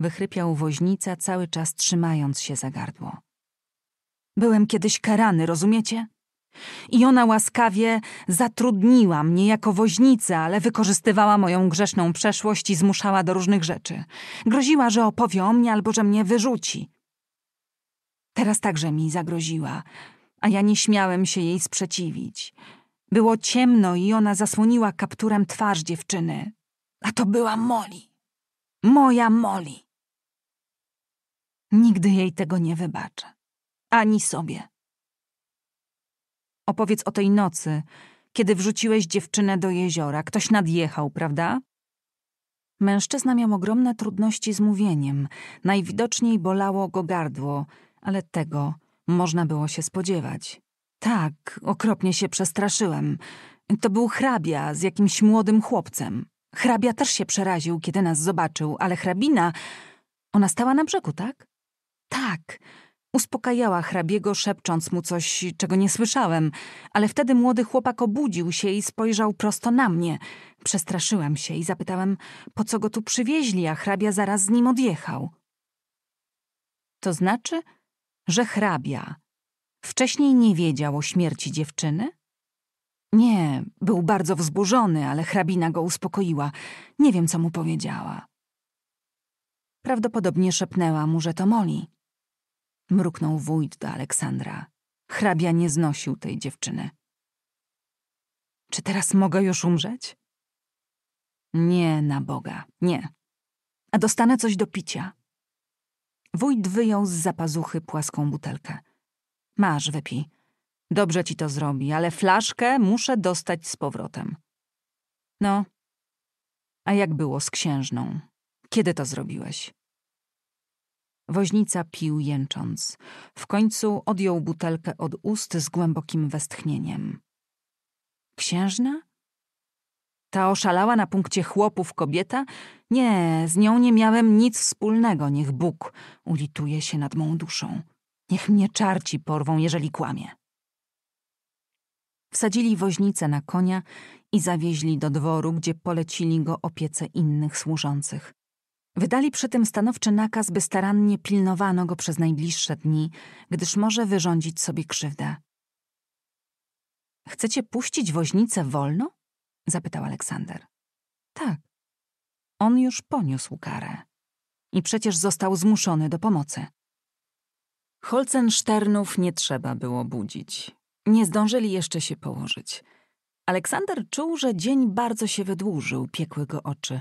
A: Wychrypiał woźnica, cały czas trzymając się za gardło. Byłem kiedyś karany, rozumiecie? I ona łaskawie zatrudniła mnie jako woźnicę, ale wykorzystywała moją grzeszną przeszłość i zmuszała do różnych rzeczy. Groziła, że opowie o mnie albo że mnie wyrzuci. Teraz także mi zagroziła, a ja nie śmiałem się jej sprzeciwić. Było ciemno i ona zasłoniła kapturem twarz dziewczyny. A to była Molly. Moja Molly. Nigdy jej tego nie wybaczę. Ani sobie. Opowiedz o tej nocy, kiedy wrzuciłeś dziewczynę do jeziora. Ktoś nadjechał, prawda? Mężczyzna miał ogromne trudności z mówieniem. Najwidoczniej bolało go gardło, ale tego można było się spodziewać. Tak, okropnie się przestraszyłem. To był hrabia z jakimś młodym chłopcem. Hrabia też się przeraził, kiedy nas zobaczył, ale hrabina. Ona stała na brzegu, tak? Tak. Uspokajała hrabiego, szepcząc mu coś, czego nie słyszałem, ale wtedy młody chłopak obudził się i spojrzał prosto na mnie. Przestraszyłem się i zapytałem, po co go tu przywieźli, a hrabia zaraz z nim odjechał. To znaczy, że hrabia wcześniej nie wiedział o śmierci dziewczyny? Nie, był bardzo wzburzony, ale hrabina go uspokoiła. Nie wiem, co mu powiedziała. Prawdopodobnie szepnęła mu, że to Moli mruknął wójt do Aleksandra. Hrabia nie znosił tej dziewczyny. Czy teraz mogę już umrzeć? Nie, na Boga, nie. A dostanę coś do picia. Wójt wyjął z zapazuchy płaską butelkę. Masz, wypij. Dobrze ci to zrobi, ale flaszkę muszę dostać z powrotem. No. A jak było z księżną? Kiedy to zrobiłeś? Woźnica pił jęcząc. W końcu odjął butelkę od ust z głębokim westchnieniem. Księżna? Ta oszalała na punkcie chłopów kobieta? Nie, z nią nie miałem nic wspólnego. Niech Bóg ulituje się nad mą duszą. Niech mnie czarci porwą, jeżeli kłamie. Wsadzili woźnicę na konia i zawieźli do dworu, gdzie polecili go opiece innych służących. Wydali przy tym stanowczy nakaz, by starannie pilnowano go przez najbliższe dni, gdyż może wyrządzić sobie krzywdę. Chcecie puścić woźnicę wolno? zapytał Aleksander. Tak. On już poniósł karę. I przecież został zmuszony do pomocy. Holcensternów nie trzeba było budzić. Nie zdążyli jeszcze się położyć. Aleksander czuł, że dzień bardzo się wydłużył, piekły go oczy.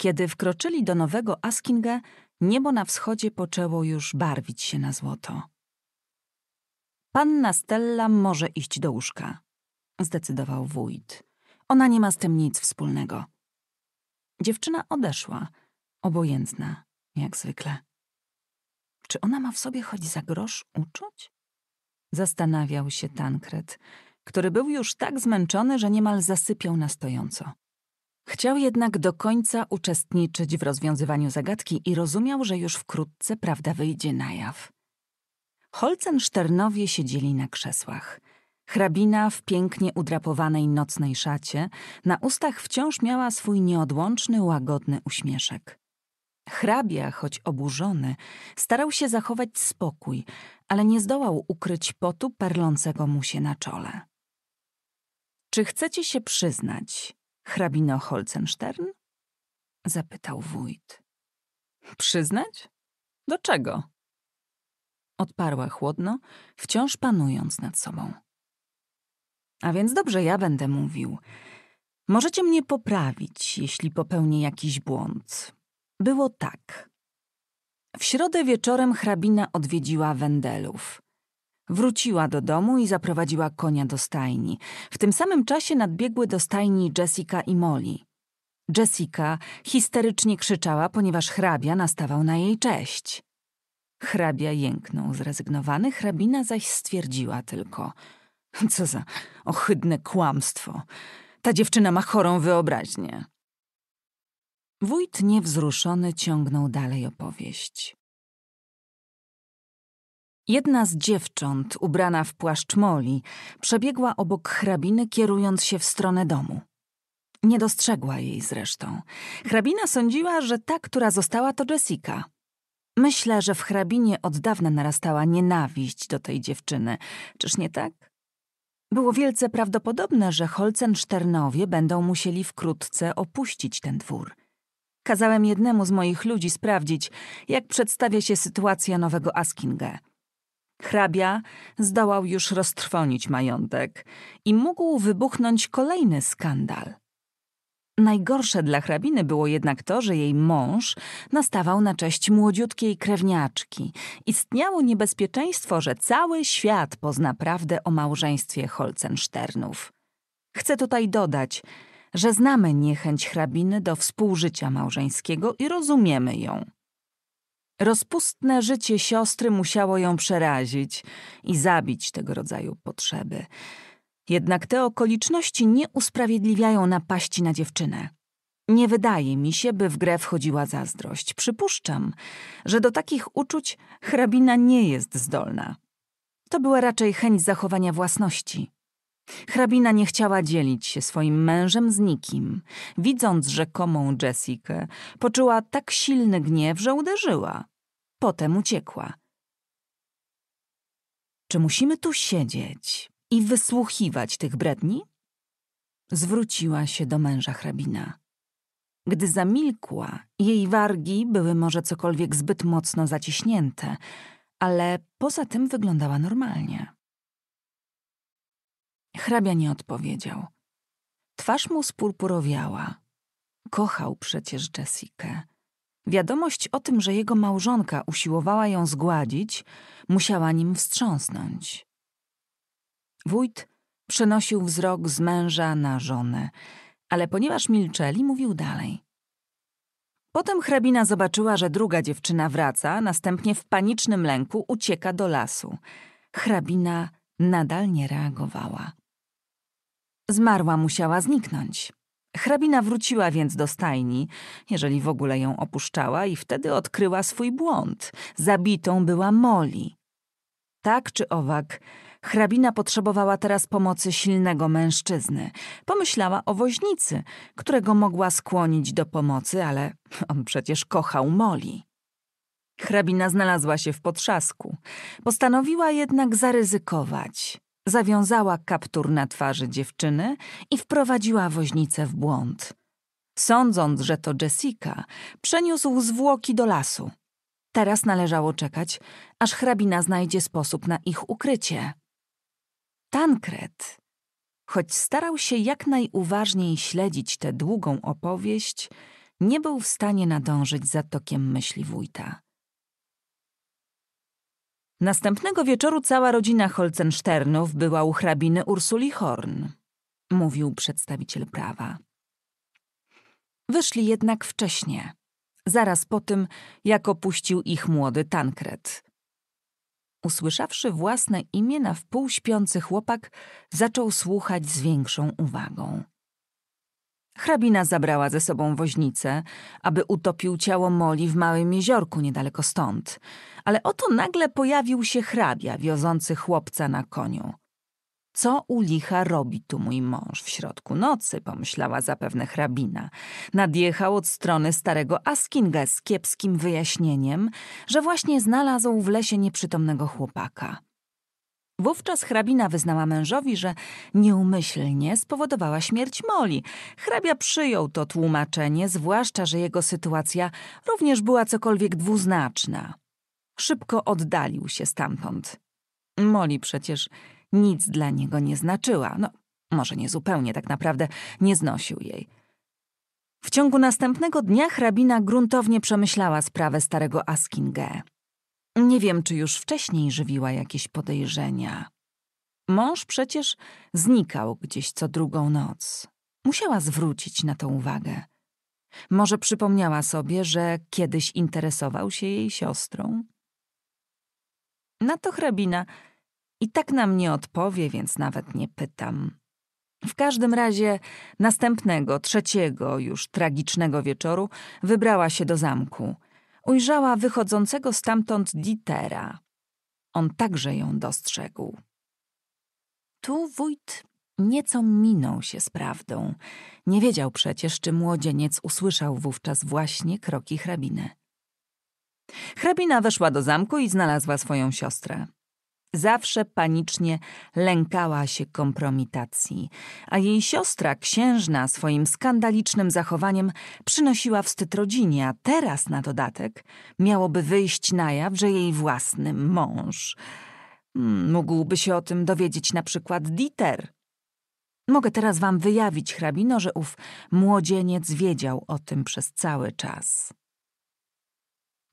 A: Kiedy wkroczyli do nowego Askinga, niebo na wschodzie poczęło już barwić się na złoto. Panna Stella może iść do łóżka, zdecydował wójt. Ona nie ma z tym nic wspólnego. Dziewczyna odeszła, obojętna, jak zwykle. Czy ona ma w sobie choć za grosz uczuć? Zastanawiał się Tankret, który był już tak zmęczony, że niemal zasypiał na stojąco. Chciał jednak do końca uczestniczyć w rozwiązywaniu zagadki i rozumiał, że już wkrótce prawda wyjdzie na jaw. Holcensternowie siedzieli na krzesłach. Hrabina w pięknie udrapowanej nocnej szacie na ustach wciąż miała swój nieodłączny, łagodny uśmieszek. Hrabia, choć oburzony, starał się zachować spokój, ale nie zdołał ukryć potu perlącego mu się na czole. Czy chcecie się przyznać, Hrabino Holzenstern? Zapytał wójt. Przyznać? Do czego? Odparła chłodno, wciąż panując nad sobą. A więc dobrze, ja będę mówił. Możecie mnie poprawić, jeśli popełnię jakiś błąd. Było tak. W środę wieczorem hrabina odwiedziła Wendelów. Wróciła do domu i zaprowadziła konia do stajni. W tym samym czasie nadbiegły do stajni Jessica i Molly. Jessica histerycznie krzyczała, ponieważ hrabia nastawał na jej cześć. Hrabia jęknął zrezygnowany, hrabina zaś stwierdziła tylko: Co za ohydne kłamstwo! Ta dziewczyna ma chorą wyobraźnię. Wójt niewzruszony ciągnął dalej opowieść. Jedna z dziewcząt, ubrana w płaszcz moli, przebiegła obok hrabiny, kierując się w stronę domu. Nie dostrzegła jej zresztą. Hrabina sądziła, że ta, która została, to Jessica. Myślę, że w hrabinie od dawna narastała nienawiść do tej dziewczyny. Czyż nie tak? Było wielce prawdopodobne, że Holcenszternowie będą musieli wkrótce opuścić ten dwór. Kazałem jednemu z moich ludzi sprawdzić, jak przedstawia się sytuacja nowego Askinga. Hrabia zdołał już roztrwonić majątek i mógł wybuchnąć kolejny skandal. Najgorsze dla hrabiny było jednak to, że jej mąż nastawał na cześć młodziutkiej krewniaczki. Istniało niebezpieczeństwo, że cały świat pozna prawdę o małżeństwie Holcensternów. Chcę tutaj dodać, że znamy niechęć hrabiny do współżycia małżeńskiego i rozumiemy ją. Rozpustne życie siostry musiało ją przerazić i zabić tego rodzaju potrzeby. Jednak te okoliczności nie usprawiedliwiają napaści na dziewczynę. Nie wydaje mi się, by w grę wchodziła zazdrość. Przypuszczam, że do takich uczuć hrabina nie jest zdolna. To była raczej chęć zachowania własności. Hrabina nie chciała dzielić się swoim mężem z nikim. Widząc rzekomą Jessikę, poczuła tak silny gniew, że uderzyła. Potem uciekła. Czy musimy tu siedzieć i wysłuchiwać tych bredni? Zwróciła się do męża hrabina. Gdy zamilkła, jej wargi były może cokolwiek zbyt mocno zaciśnięte, ale poza tym wyglądała normalnie. Hrabia nie odpowiedział. Twarz mu spurpurowiała. Kochał przecież Jessikę. Wiadomość o tym, że jego małżonka usiłowała ją zgładzić, musiała nim wstrząsnąć. Wójt przenosił wzrok z męża na żonę, ale ponieważ milczeli, mówił dalej. Potem hrabina zobaczyła, że druga dziewczyna wraca, następnie w panicznym lęku ucieka do lasu. Hrabina nadal nie reagowała. Zmarła musiała zniknąć. Hrabina wróciła więc do stajni, jeżeli w ogóle ją opuszczała, i wtedy odkryła swój błąd. Zabitą była Moli. Tak czy owak, hrabina potrzebowała teraz pomocy silnego mężczyzny. Pomyślała o woźnicy, którego mogła skłonić do pomocy, ale on przecież kochał Moli. Hrabina znalazła się w potrzasku. Postanowiła jednak zaryzykować. Zawiązała kaptur na twarzy dziewczyny i wprowadziła woźnicę w błąd. Sądząc, że to Jessica, przeniósł zwłoki do lasu. Teraz należało czekać, aż hrabina znajdzie sposób na ich ukrycie. Tankret, choć starał się jak najuważniej śledzić tę długą opowieść, nie był w stanie nadążyć za tokiem myśli wójta. Następnego wieczoru cała rodzina Holzensternów była u hrabiny Ursuli Horn, mówił przedstawiciel prawa. Wyszli jednak wcześnie, zaraz po tym, jak opuścił ich młody Tankret. Usłyszawszy własne imię na wpół śpiący chłopak, zaczął słuchać z większą uwagą. Hrabina zabrała ze sobą woźnicę, aby utopił ciało Moli w małym jeziorku niedaleko stąd. Ale oto nagle pojawił się hrabia wiozący chłopca na koniu. Co u licha robi tu mój mąż w środku nocy, pomyślała zapewne hrabina. Nadjechał od strony starego Askinga z kiepskim wyjaśnieniem, że właśnie znalazł w lesie nieprzytomnego chłopaka. Wówczas hrabina wyznała mężowi, że nieumyślnie spowodowała śmierć Moli. Hrabia przyjął to tłumaczenie, zwłaszcza, że jego sytuacja również była cokolwiek dwuznaczna. Szybko oddalił się stamtąd. Moli przecież nic dla niego nie znaczyła. No, może nie zupełnie, tak naprawdę nie znosił jej. W ciągu następnego dnia hrabina gruntownie przemyślała sprawę starego Askinge. Nie wiem, czy już wcześniej żywiła jakieś podejrzenia. Mąż przecież znikał gdzieś co drugą noc. Musiała zwrócić na to uwagę. Może przypomniała sobie, że kiedyś interesował się jej siostrą? Na to hrabina i tak nam nie odpowie, więc nawet nie pytam. W każdym razie następnego, trzeciego, już tragicznego wieczoru wybrała się do zamku ujrzała wychodzącego stamtąd Ditera. On także ją dostrzegł. Tu wójt nieco minął się z prawdą. Nie wiedział przecież, czy młodzieniec usłyszał wówczas właśnie kroki hrabiny. Hrabina weszła do zamku i znalazła swoją siostrę. Zawsze panicznie lękała się kompromitacji, a jej siostra księżna swoim skandalicznym zachowaniem przynosiła wstyd rodzinie, a teraz na dodatek miałoby wyjść na jaw, że jej własny mąż. Hmm, mógłby się o tym dowiedzieć na przykład Dieter. Mogę teraz wam wyjawić, hrabino, że ów młodzieniec wiedział o tym przez cały czas.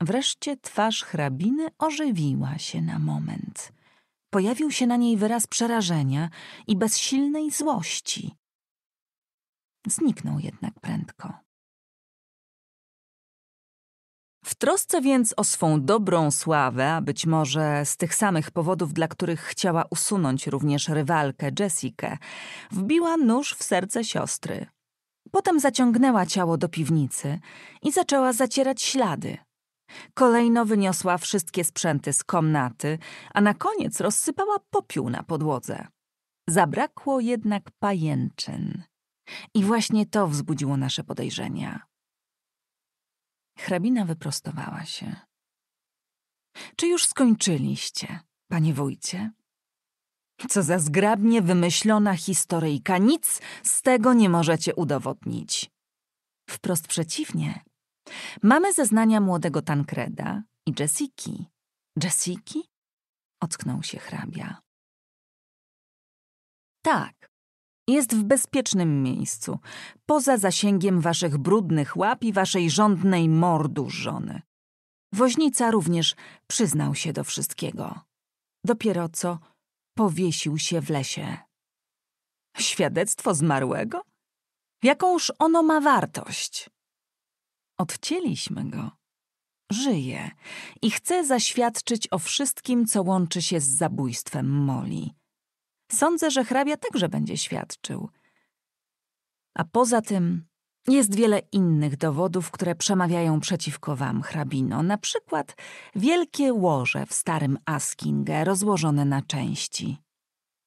A: Wreszcie twarz hrabiny ożywiła się na moment – Pojawił się na niej wyraz przerażenia i bezsilnej złości. Zniknął jednak prędko. W trosce więc o swą dobrą sławę, a być może z tych samych powodów, dla których chciała usunąć również rywalkę Jessikę, wbiła nóż w serce siostry. Potem zaciągnęła ciało do piwnicy i zaczęła zacierać ślady – Kolejno wyniosła wszystkie sprzęty z komnaty, a na koniec rozsypała popiół na podłodze. Zabrakło jednak pajęczyn. I właśnie to wzbudziło nasze podejrzenia. Hrabina wyprostowała się. Czy już skończyliście, panie wójcie? Co za zgrabnie wymyślona historyjka. Nic z tego nie możecie udowodnić. Wprost przeciwnie, Mamy zeznania młodego Tankreda i Jessiki. Jessiki? Ocknął się hrabia. Tak, jest w bezpiecznym miejscu, poza zasięgiem waszych brudnych łap i waszej żądnej mordu żony. Woźnica również przyznał się do wszystkiego. Dopiero co powiesił się w lesie. Świadectwo zmarłego? Jakąż ono ma wartość? Odcięliśmy go. Żyje i chce zaświadczyć o wszystkim, co łączy się z zabójstwem Moli. Sądzę, że hrabia także będzie świadczył. A poza tym jest wiele innych dowodów, które przemawiają przeciwko wam, hrabino. Na przykład wielkie łoże w starym Askinge, rozłożone na części.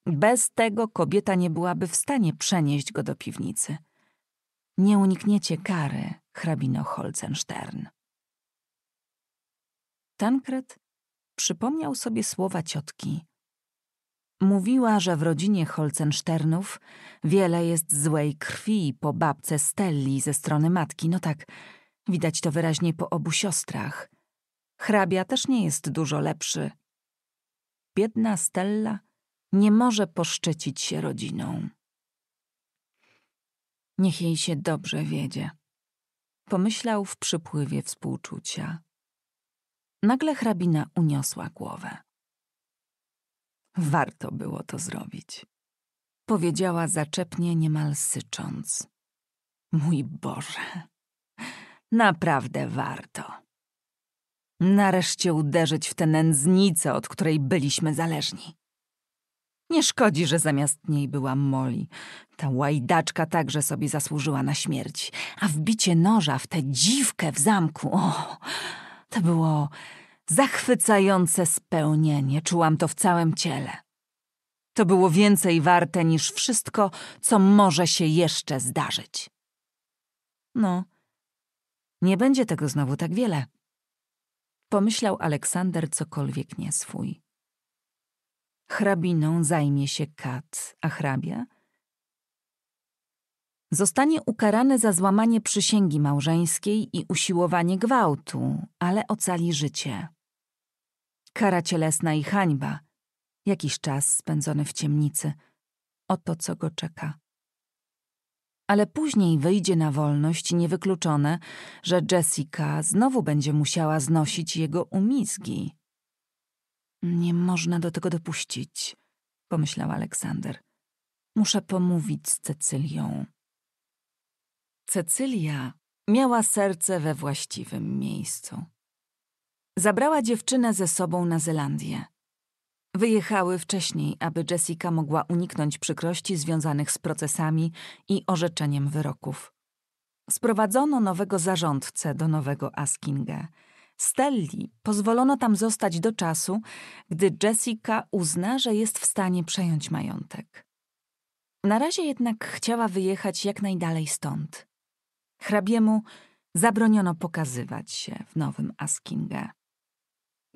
A: Bez tego kobieta nie byłaby w stanie przenieść go do piwnicy. Nie unikniecie kary hrabino Holzenstern. Tankred przypomniał sobie słowa ciotki. Mówiła, że w rodzinie Holzensternów wiele jest złej krwi po babce Stelli ze strony matki. No tak, widać to wyraźnie po obu siostrach. Hrabia też nie jest dużo lepszy. Biedna Stella nie może poszczycić się rodziną. Niech jej się dobrze wiedzie. Pomyślał w przypływie współczucia. Nagle hrabina uniosła głowę. Warto było to zrobić. Powiedziała zaczepnie, niemal sycząc. Mój Boże, naprawdę warto. Nareszcie uderzyć w tę nędznicę, od której byliśmy zależni. Nie szkodzi, że zamiast niej była Moli. Ta łajdaczka także sobie zasłużyła na śmierć. A wbicie noża w tę dziwkę w zamku, o, to było zachwycające spełnienie. Czułam to w całym ciele. To było więcej warte niż wszystko, co może się jeszcze zdarzyć. No, nie będzie tego znowu tak wiele. Pomyślał Aleksander cokolwiek nie swój. Hrabiną zajmie się Kat, a hrabia? Zostanie ukarany za złamanie przysięgi małżeńskiej i usiłowanie gwałtu, ale ocali życie. Kara cielesna i hańba. Jakiś czas spędzony w ciemnicy. Oto co go czeka ale później wyjdzie na wolność niewykluczone, że Jessica znowu będzie musiała znosić jego umizgi. Nie można do tego dopuścić, pomyślał Aleksander. Muszę pomówić z Cecylią. Cecylia miała serce we właściwym miejscu. Zabrała dziewczynę ze sobą na Zelandię. Wyjechały wcześniej, aby Jessica mogła uniknąć przykrości związanych z procesami i orzeczeniem wyroków. Sprowadzono nowego zarządcę do nowego Askinga – Stelli pozwolono tam zostać do czasu, gdy Jessica uzna, że jest w stanie przejąć majątek. Na razie jednak chciała wyjechać jak najdalej stąd. Hrabiemu zabroniono pokazywać się w nowym Askinge.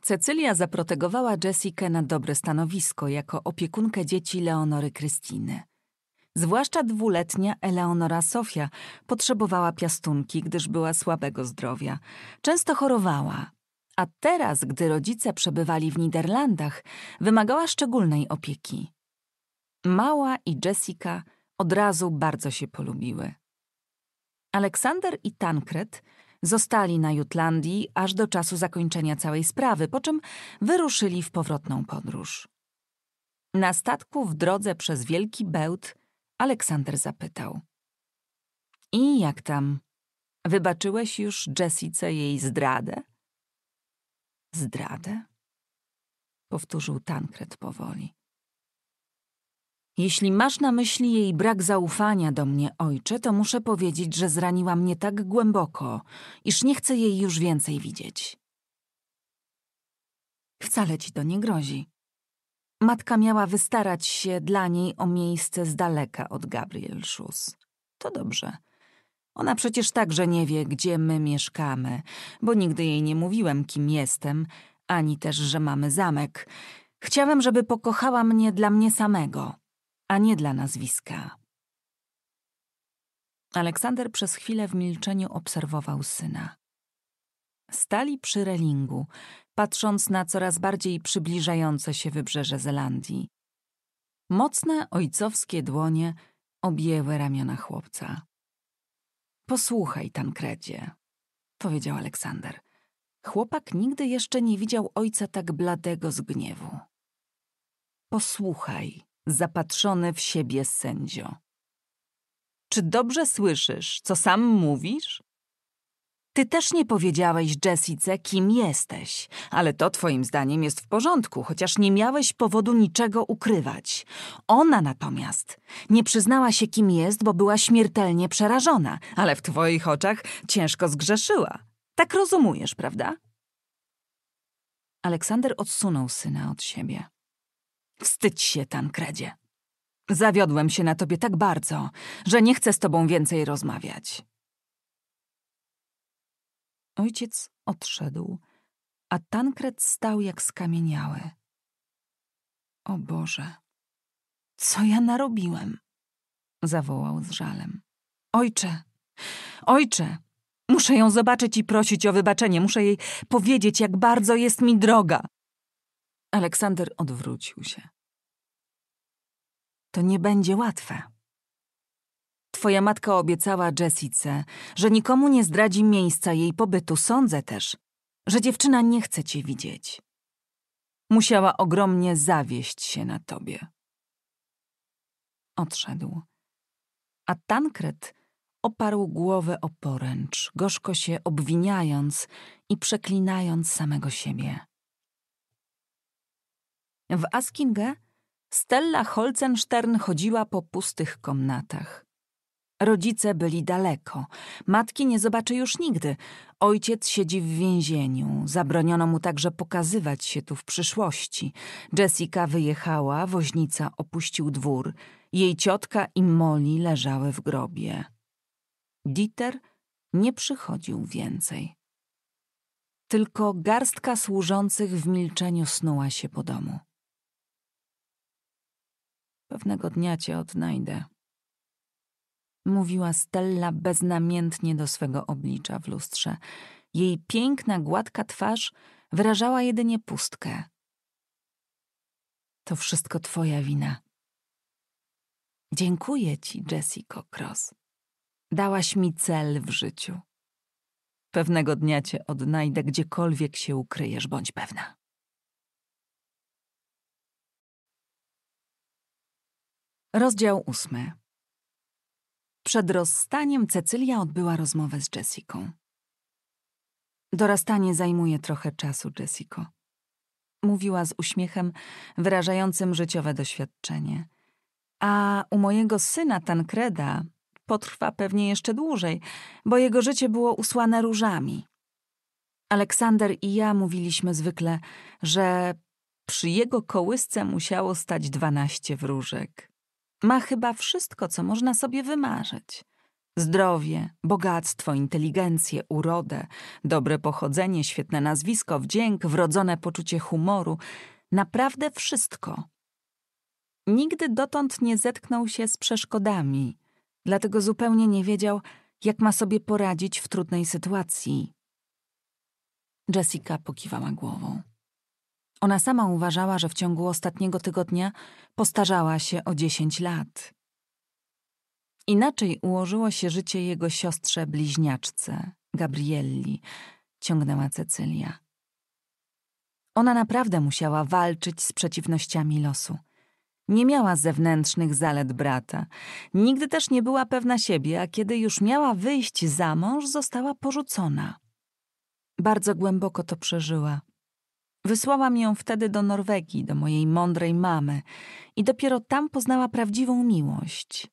A: Cecylia zaprotegowała Jessikę na dobre stanowisko jako opiekunkę dzieci Leonory Krystyny – Zwłaszcza dwuletnia Eleonora Sofia potrzebowała piastunki, gdyż była słabego zdrowia. Często chorowała, a teraz, gdy rodzice przebywali w Niderlandach, wymagała szczególnej opieki. Mała i Jessica od razu bardzo się polubiły. Aleksander i Tankred zostali na Jutlandii aż do czasu zakończenia całej sprawy, po czym wyruszyli w powrotną podróż. Na statku w drodze przez Wielki Bełt Aleksander zapytał. I jak tam? Wybaczyłeś już Jessice jej zdradę? Zdradę? Powtórzył Tankred powoli. Jeśli masz na myśli jej brak zaufania do mnie, ojcze, to muszę powiedzieć, że zraniła mnie tak głęboko, iż nie chcę jej już więcej widzieć. Wcale ci to nie grozi, Matka miała wystarać się dla niej o miejsce z daleka od Gabriel Schuss. To dobrze. Ona przecież także nie wie, gdzie my mieszkamy, bo nigdy jej nie mówiłem, kim jestem, ani też, że mamy zamek. Chciałem, żeby pokochała mnie dla mnie samego, a nie dla nazwiska. Aleksander przez chwilę w milczeniu obserwował syna. Stali przy relingu, patrząc na coraz bardziej przybliżające się wybrzeże Zelandii. Mocne ojcowskie dłonie objęły ramiona chłopca. Posłuchaj, Tankredzie, powiedział Aleksander. Chłopak nigdy jeszcze nie widział ojca tak bladego z gniewu. Posłuchaj, zapatrzony w siebie sędzio. Czy dobrze słyszysz, co sam mówisz? Ty też nie powiedziałeś Jessice, kim jesteś, ale to twoim zdaniem jest w porządku, chociaż nie miałeś powodu niczego ukrywać. Ona natomiast nie przyznała się, kim jest, bo była śmiertelnie przerażona, ale w twoich oczach ciężko zgrzeszyła. Tak rozumujesz, prawda? Aleksander odsunął syna od siebie. Wstydź się, Tankredzie. Zawiodłem się na tobie tak bardzo, że nie chcę z tobą więcej rozmawiać. Ojciec odszedł, a Tankred stał jak skamieniały. O Boże, co ja narobiłem? zawołał z żalem. Ojcze, ojcze, muszę ją zobaczyć i prosić o wybaczenie, muszę jej powiedzieć, jak bardzo jest mi droga. Aleksander odwrócił się. To nie będzie łatwe. Twoja matka obiecała Jessice, że nikomu nie zdradzi miejsca jej pobytu. Sądzę też, że dziewczyna nie chce cię widzieć. Musiała ogromnie zawieść się na tobie. Odszedł. A Tankret oparł głowę o poręcz, gorzko się obwiniając i przeklinając samego siebie. W Askinge Stella Holzenstern chodziła po pustych komnatach. Rodzice byli daleko. Matki nie zobaczy już nigdy. Ojciec siedzi w więzieniu. Zabroniono mu także pokazywać się tu w przyszłości. Jessica wyjechała, woźnica opuścił dwór. Jej ciotka i Molly leżały w grobie. Dieter nie przychodził więcej. Tylko garstka służących w milczeniu snuła się po domu. Pewnego dnia cię odnajdę mówiła Stella beznamiętnie do swego oblicza w lustrze. Jej piękna, gładka twarz wyrażała jedynie pustkę. To wszystko twoja wina. Dziękuję ci, Jessica Cross. Dałaś mi cel w życiu. Pewnego dnia cię odnajdę, gdziekolwiek się ukryjesz, bądź pewna. Rozdział ósmy. Przed rozstaniem Cecylia odbyła rozmowę z Jessiką. Dorastanie zajmuje trochę czasu, Jessico. Mówiła z uśmiechem wyrażającym życiowe doświadczenie. A u mojego syna Tankreda potrwa pewnie jeszcze dłużej, bo jego życie było usłane różami. Aleksander i ja mówiliśmy zwykle, że przy jego kołysce musiało stać dwanaście wróżek. Ma chyba wszystko, co można sobie wymarzyć. Zdrowie, bogactwo, inteligencję, urodę, dobre pochodzenie, świetne nazwisko, wdzięk, wrodzone poczucie humoru naprawdę wszystko. Nigdy dotąd nie zetknął się z przeszkodami, dlatego zupełnie nie wiedział, jak ma sobie poradzić w trudnej sytuacji. Jessica pokiwała głową. Ona sama uważała, że w ciągu ostatniego tygodnia postarzała się o dziesięć lat. Inaczej ułożyło się życie jego siostrze bliźniaczce, Gabrielli, ciągnęła Cecylia. Ona naprawdę musiała walczyć z przeciwnościami losu. Nie miała zewnętrznych zalet brata. Nigdy też nie była pewna siebie, a kiedy już miała wyjść za mąż, została porzucona. Bardzo głęboko to przeżyła. Wysłałam ją wtedy do Norwegii, do mojej mądrej mamy, i dopiero tam poznała prawdziwą miłość.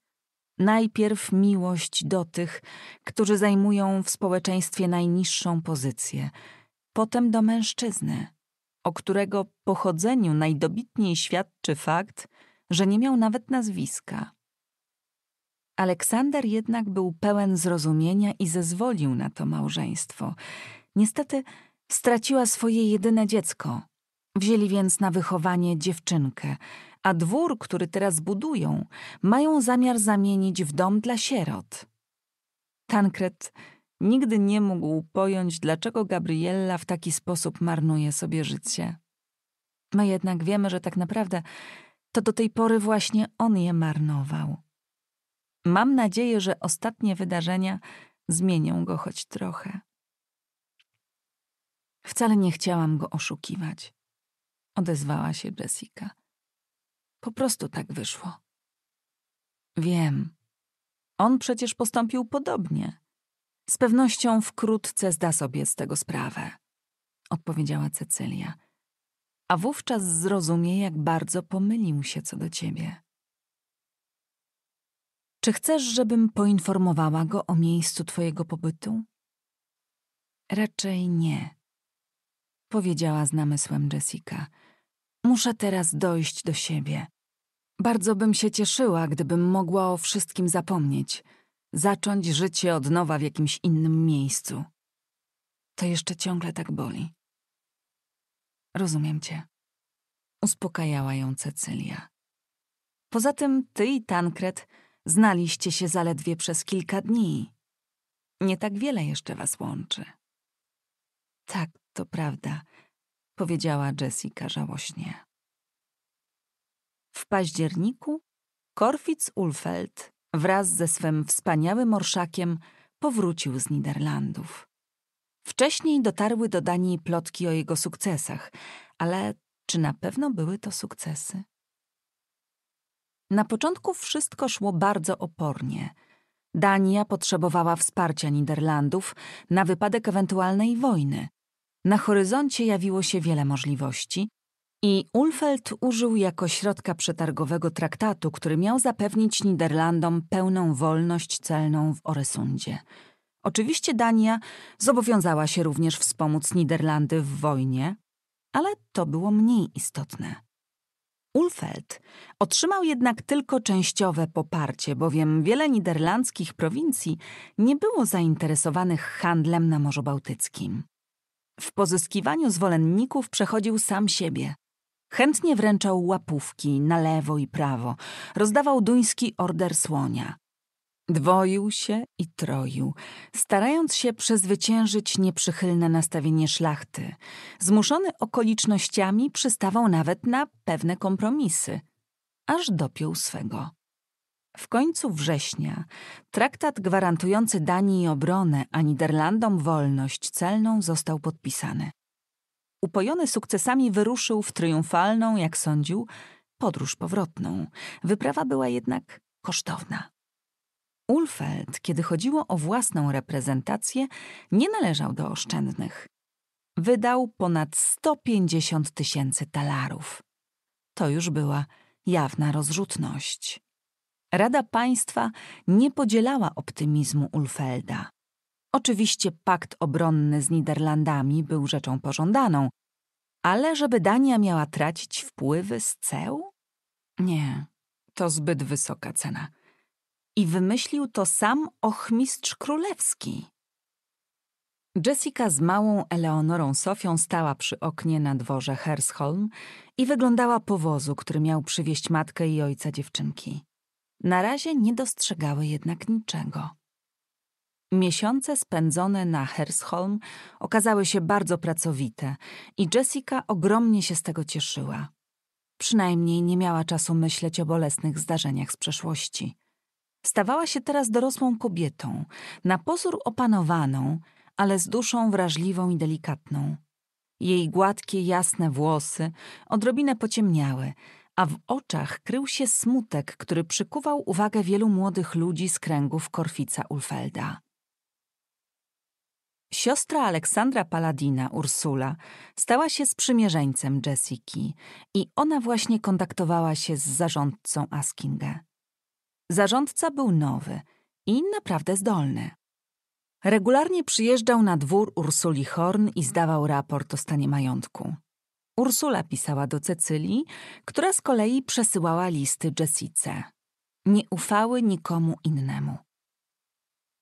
A: Najpierw miłość do tych, którzy zajmują w społeczeństwie najniższą pozycję, potem do mężczyzny, o którego pochodzeniu najdobitniej świadczy fakt, że nie miał nawet nazwiska. Aleksander jednak był pełen zrozumienia i zezwolił na to małżeństwo. Niestety, Straciła swoje jedyne dziecko. Wzięli więc na wychowanie dziewczynkę, a dwór, który teraz budują, mają zamiar zamienić w dom dla sierot. Tankret nigdy nie mógł pojąć, dlaczego Gabriella w taki sposób marnuje sobie życie. My jednak wiemy, że tak naprawdę to do tej pory właśnie on je marnował. Mam nadzieję, że ostatnie wydarzenia zmienią go choć trochę. Wcale nie chciałam go oszukiwać, odezwała się Jessica. Po prostu tak wyszło. Wiem. On przecież postąpił podobnie. Z pewnością wkrótce zda sobie z tego sprawę, odpowiedziała Cecylia. A wówczas zrozumie, jak bardzo pomylił się co do ciebie. Czy chcesz, żebym poinformowała go o miejscu twojego pobytu? Raczej nie powiedziała z namysłem Jessica. Muszę teraz dojść do siebie. Bardzo bym się cieszyła, gdybym mogła o wszystkim zapomnieć, zacząć życie od nowa w jakimś innym miejscu. To jeszcze ciągle tak boli. Rozumiem cię. Uspokajała ją Cecylia. Poza tym ty i Tankret znaliście się zaledwie przez kilka dni. Nie tak wiele jeszcze was łączy. Tak, to prawda, powiedziała Jessica żałośnie. W październiku Korfitz Ulfeld wraz ze swym wspaniałym orszakiem powrócił z Niderlandów. Wcześniej dotarły do Danii plotki o jego sukcesach, ale czy na pewno były to sukcesy? Na początku wszystko szło bardzo opornie. Dania potrzebowała wsparcia Niderlandów na wypadek ewentualnej wojny, na horyzoncie jawiło się wiele możliwości i Ulfeld użył jako środka przetargowego traktatu, który miał zapewnić Niderlandom pełną wolność celną w Oresundzie. Oczywiście Dania zobowiązała się również wspomóc Niderlandy w wojnie, ale to było mniej istotne. Ulfeld otrzymał jednak tylko częściowe poparcie, bowiem wiele niderlandzkich prowincji nie było zainteresowanych handlem na Morzu Bałtyckim. W pozyskiwaniu zwolenników przechodził sam siebie. Chętnie wręczał łapówki na lewo i prawo, rozdawał duński order słonia. Dwoił się i troił, starając się przezwyciężyć nieprzychylne nastawienie szlachty. Zmuszony okolicznościami przystawał nawet na pewne kompromisy, aż dopiął swego. W końcu września traktat gwarantujący Danii obronę, a Niderlandom wolność celną został podpisany. Upojony sukcesami wyruszył w triumfalną, jak sądził, podróż powrotną. Wyprawa była jednak kosztowna. Ulfeld, kiedy chodziło o własną reprezentację, nie należał do oszczędnych. Wydał ponad 150 tysięcy talarów. To już była jawna rozrzutność. Rada Państwa nie podzielała optymizmu Ulfelda. Oczywiście pakt obronny z Niderlandami był rzeczą pożądaną, ale żeby Dania miała tracić wpływy z ceł? Nie, to zbyt wysoka cena. I wymyślił to sam ochmistrz królewski. Jessica z małą Eleonorą Sofią stała przy oknie na dworze Hersholm i wyglądała powozu, który miał przywieźć matkę i ojca dziewczynki. Na razie nie dostrzegały jednak niczego. Miesiące spędzone na Hersholm okazały się bardzo pracowite i Jessica ogromnie się z tego cieszyła. Przynajmniej nie miała czasu myśleć o bolesnych zdarzeniach z przeszłości. Stawała się teraz dorosłą kobietą, na pozór opanowaną, ale z duszą wrażliwą i delikatną. Jej gładkie, jasne włosy odrobinę pociemniały, a w oczach krył się smutek, który przykuwał uwagę wielu młodych ludzi z kręgów Korfica Ulfelda. Siostra Aleksandra Paladina, Ursula, stała się sprzymierzeńcem Jessiki i ona właśnie kontaktowała się z zarządcą Askinge. Zarządca był nowy i naprawdę zdolny. Regularnie przyjeżdżał na dwór Ursuli Horn i zdawał raport o stanie majątku. Ursula pisała do Cecylii, która z kolei przesyłała listy Jessice. Nie ufały nikomu innemu.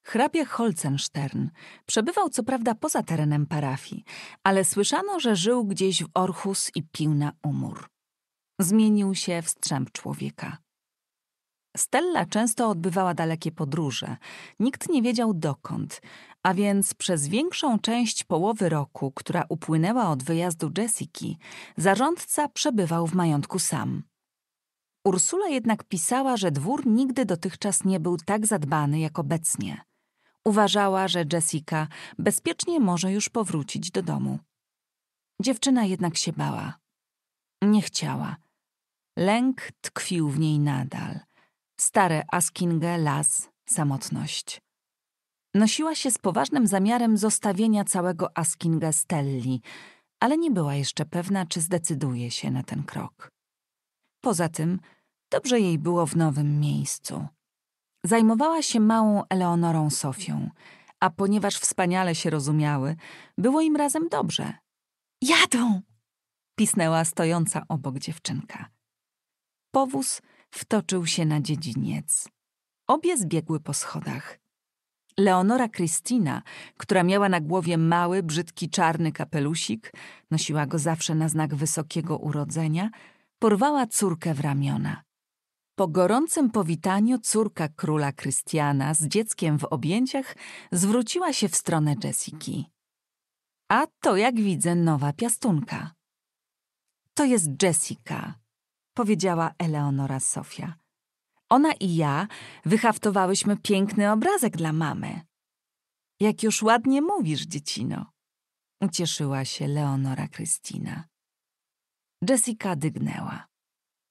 A: Hrabia Holzenstern przebywał co prawda poza terenem parafii, ale słyszano, że żył gdzieś w Orchus i pił na umór. Zmienił się w strzęp człowieka. Stella często odbywała dalekie podróże. Nikt nie wiedział dokąd, a więc przez większą część połowy roku, która upłynęła od wyjazdu Jessiki, zarządca przebywał w majątku sam. Ursula jednak pisała, że dwór nigdy dotychczas nie był tak zadbany jak obecnie. Uważała, że Jessica bezpiecznie może już powrócić do domu. Dziewczyna jednak się bała. Nie chciała. Lęk tkwił w niej nadal – Stare Askinge, las, samotność. Nosiła się z poważnym zamiarem zostawienia całego Askinge Stelli, ale nie była jeszcze pewna, czy zdecyduje się na ten krok. Poza tym, dobrze jej było w nowym miejscu. Zajmowała się małą Eleonorą Sofią, a ponieważ wspaniale się rozumiały, było im razem dobrze. Jadą! pisnęła stojąca obok dziewczynka. Powóz wtoczył się na dziedziniec. Obie zbiegły po schodach. Leonora Kristina, która miała na głowie mały, brzydki czarny kapelusik, nosiła go zawsze na znak wysokiego urodzenia, porwała córkę w ramiona. Po gorącym powitaniu córka króla Krystiana z dzieckiem w objęciach zwróciła się w stronę Jessiki. A to, jak widzę, nowa piastunka. To jest Jessica, powiedziała Eleonora Sofia. Ona i ja wyhaftowałyśmy piękny obrazek dla mamy. Jak już ładnie mówisz, dziecino, ucieszyła się Leonora Krystyna. Jessica dygnęła.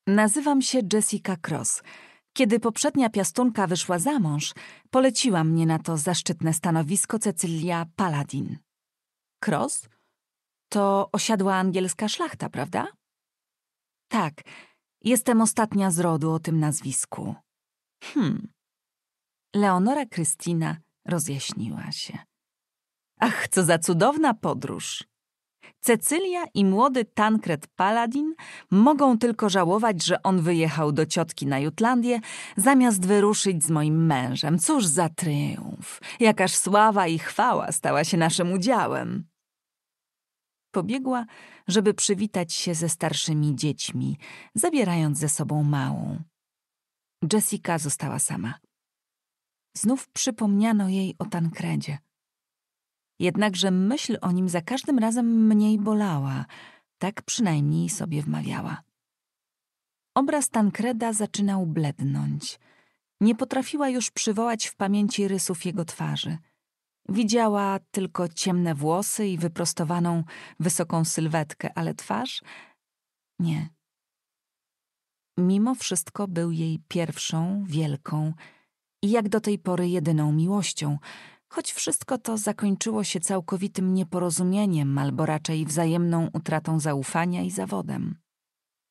A: Nazywam się Jessica Cross. Kiedy poprzednia piastunka wyszła za mąż, poleciła mnie na to zaszczytne stanowisko Cecylia Paladin. Cross? To osiadła angielska szlachta, prawda? Tak, Jestem ostatnia z rodu o tym nazwisku. Hmm. Leonora Krystyna rozjaśniła się. Ach, co za cudowna podróż! Cecylia i młody Tankred Paladin mogą tylko żałować, że on wyjechał do ciotki na Jutlandię, zamiast wyruszyć z moim mężem. Cóż za tryumf! Jakaż sława i chwała stała się naszym udziałem! Pobiegła, żeby przywitać się ze starszymi dziećmi, zabierając ze sobą małą. Jessica została sama. Znów przypomniano jej o Tankredzie. Jednakże myśl o nim za każdym razem mniej bolała, tak przynajmniej sobie wmawiała. Obraz Tankreda zaczynał blednąć. Nie potrafiła już przywołać w pamięci rysów jego twarzy – Widziała tylko ciemne włosy i wyprostowaną, wysoką sylwetkę, ale twarz? Nie. Mimo wszystko był jej pierwszą, wielką i jak do tej pory jedyną miłością, choć wszystko to zakończyło się całkowitym nieporozumieniem albo raczej wzajemną utratą zaufania i zawodem.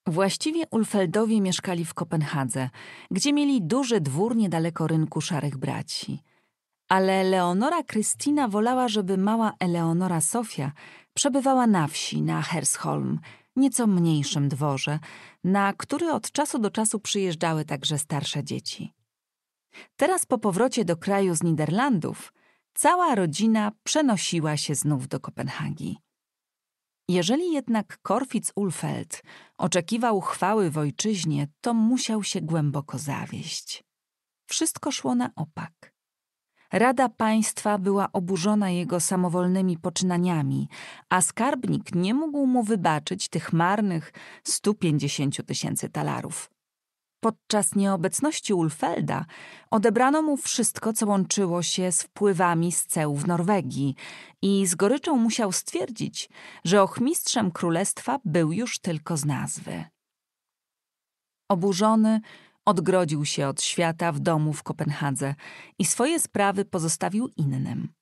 A: Właściwie Ulfeldowie mieszkali w Kopenhadze, gdzie mieli duży dwór niedaleko rynku Szarych Braci – ale Leonora Krystyna wolała, żeby mała Eleonora Sofia przebywała na wsi, na Hersholm, nieco mniejszym dworze, na który od czasu do czasu przyjeżdżały także starsze dzieci. Teraz po powrocie do kraju z Niderlandów cała rodzina przenosiła się znów do Kopenhagi. Jeżeli jednak Korfitz Ulfeld oczekiwał chwały w ojczyźnie, to musiał się głęboko zawieść. Wszystko szło na opak. Rada Państwa była oburzona jego samowolnymi poczynaniami, a skarbnik nie mógł mu wybaczyć tych marnych 150 tysięcy talarów. Podczas nieobecności Ulfelda odebrano mu wszystko, co łączyło się z wpływami z ceł w Norwegii i z goryczą musiał stwierdzić, że ochmistrzem królestwa był już tylko z nazwy. Oburzony, Odgrodził się od świata w domu w Kopenhadze i swoje sprawy pozostawił innym.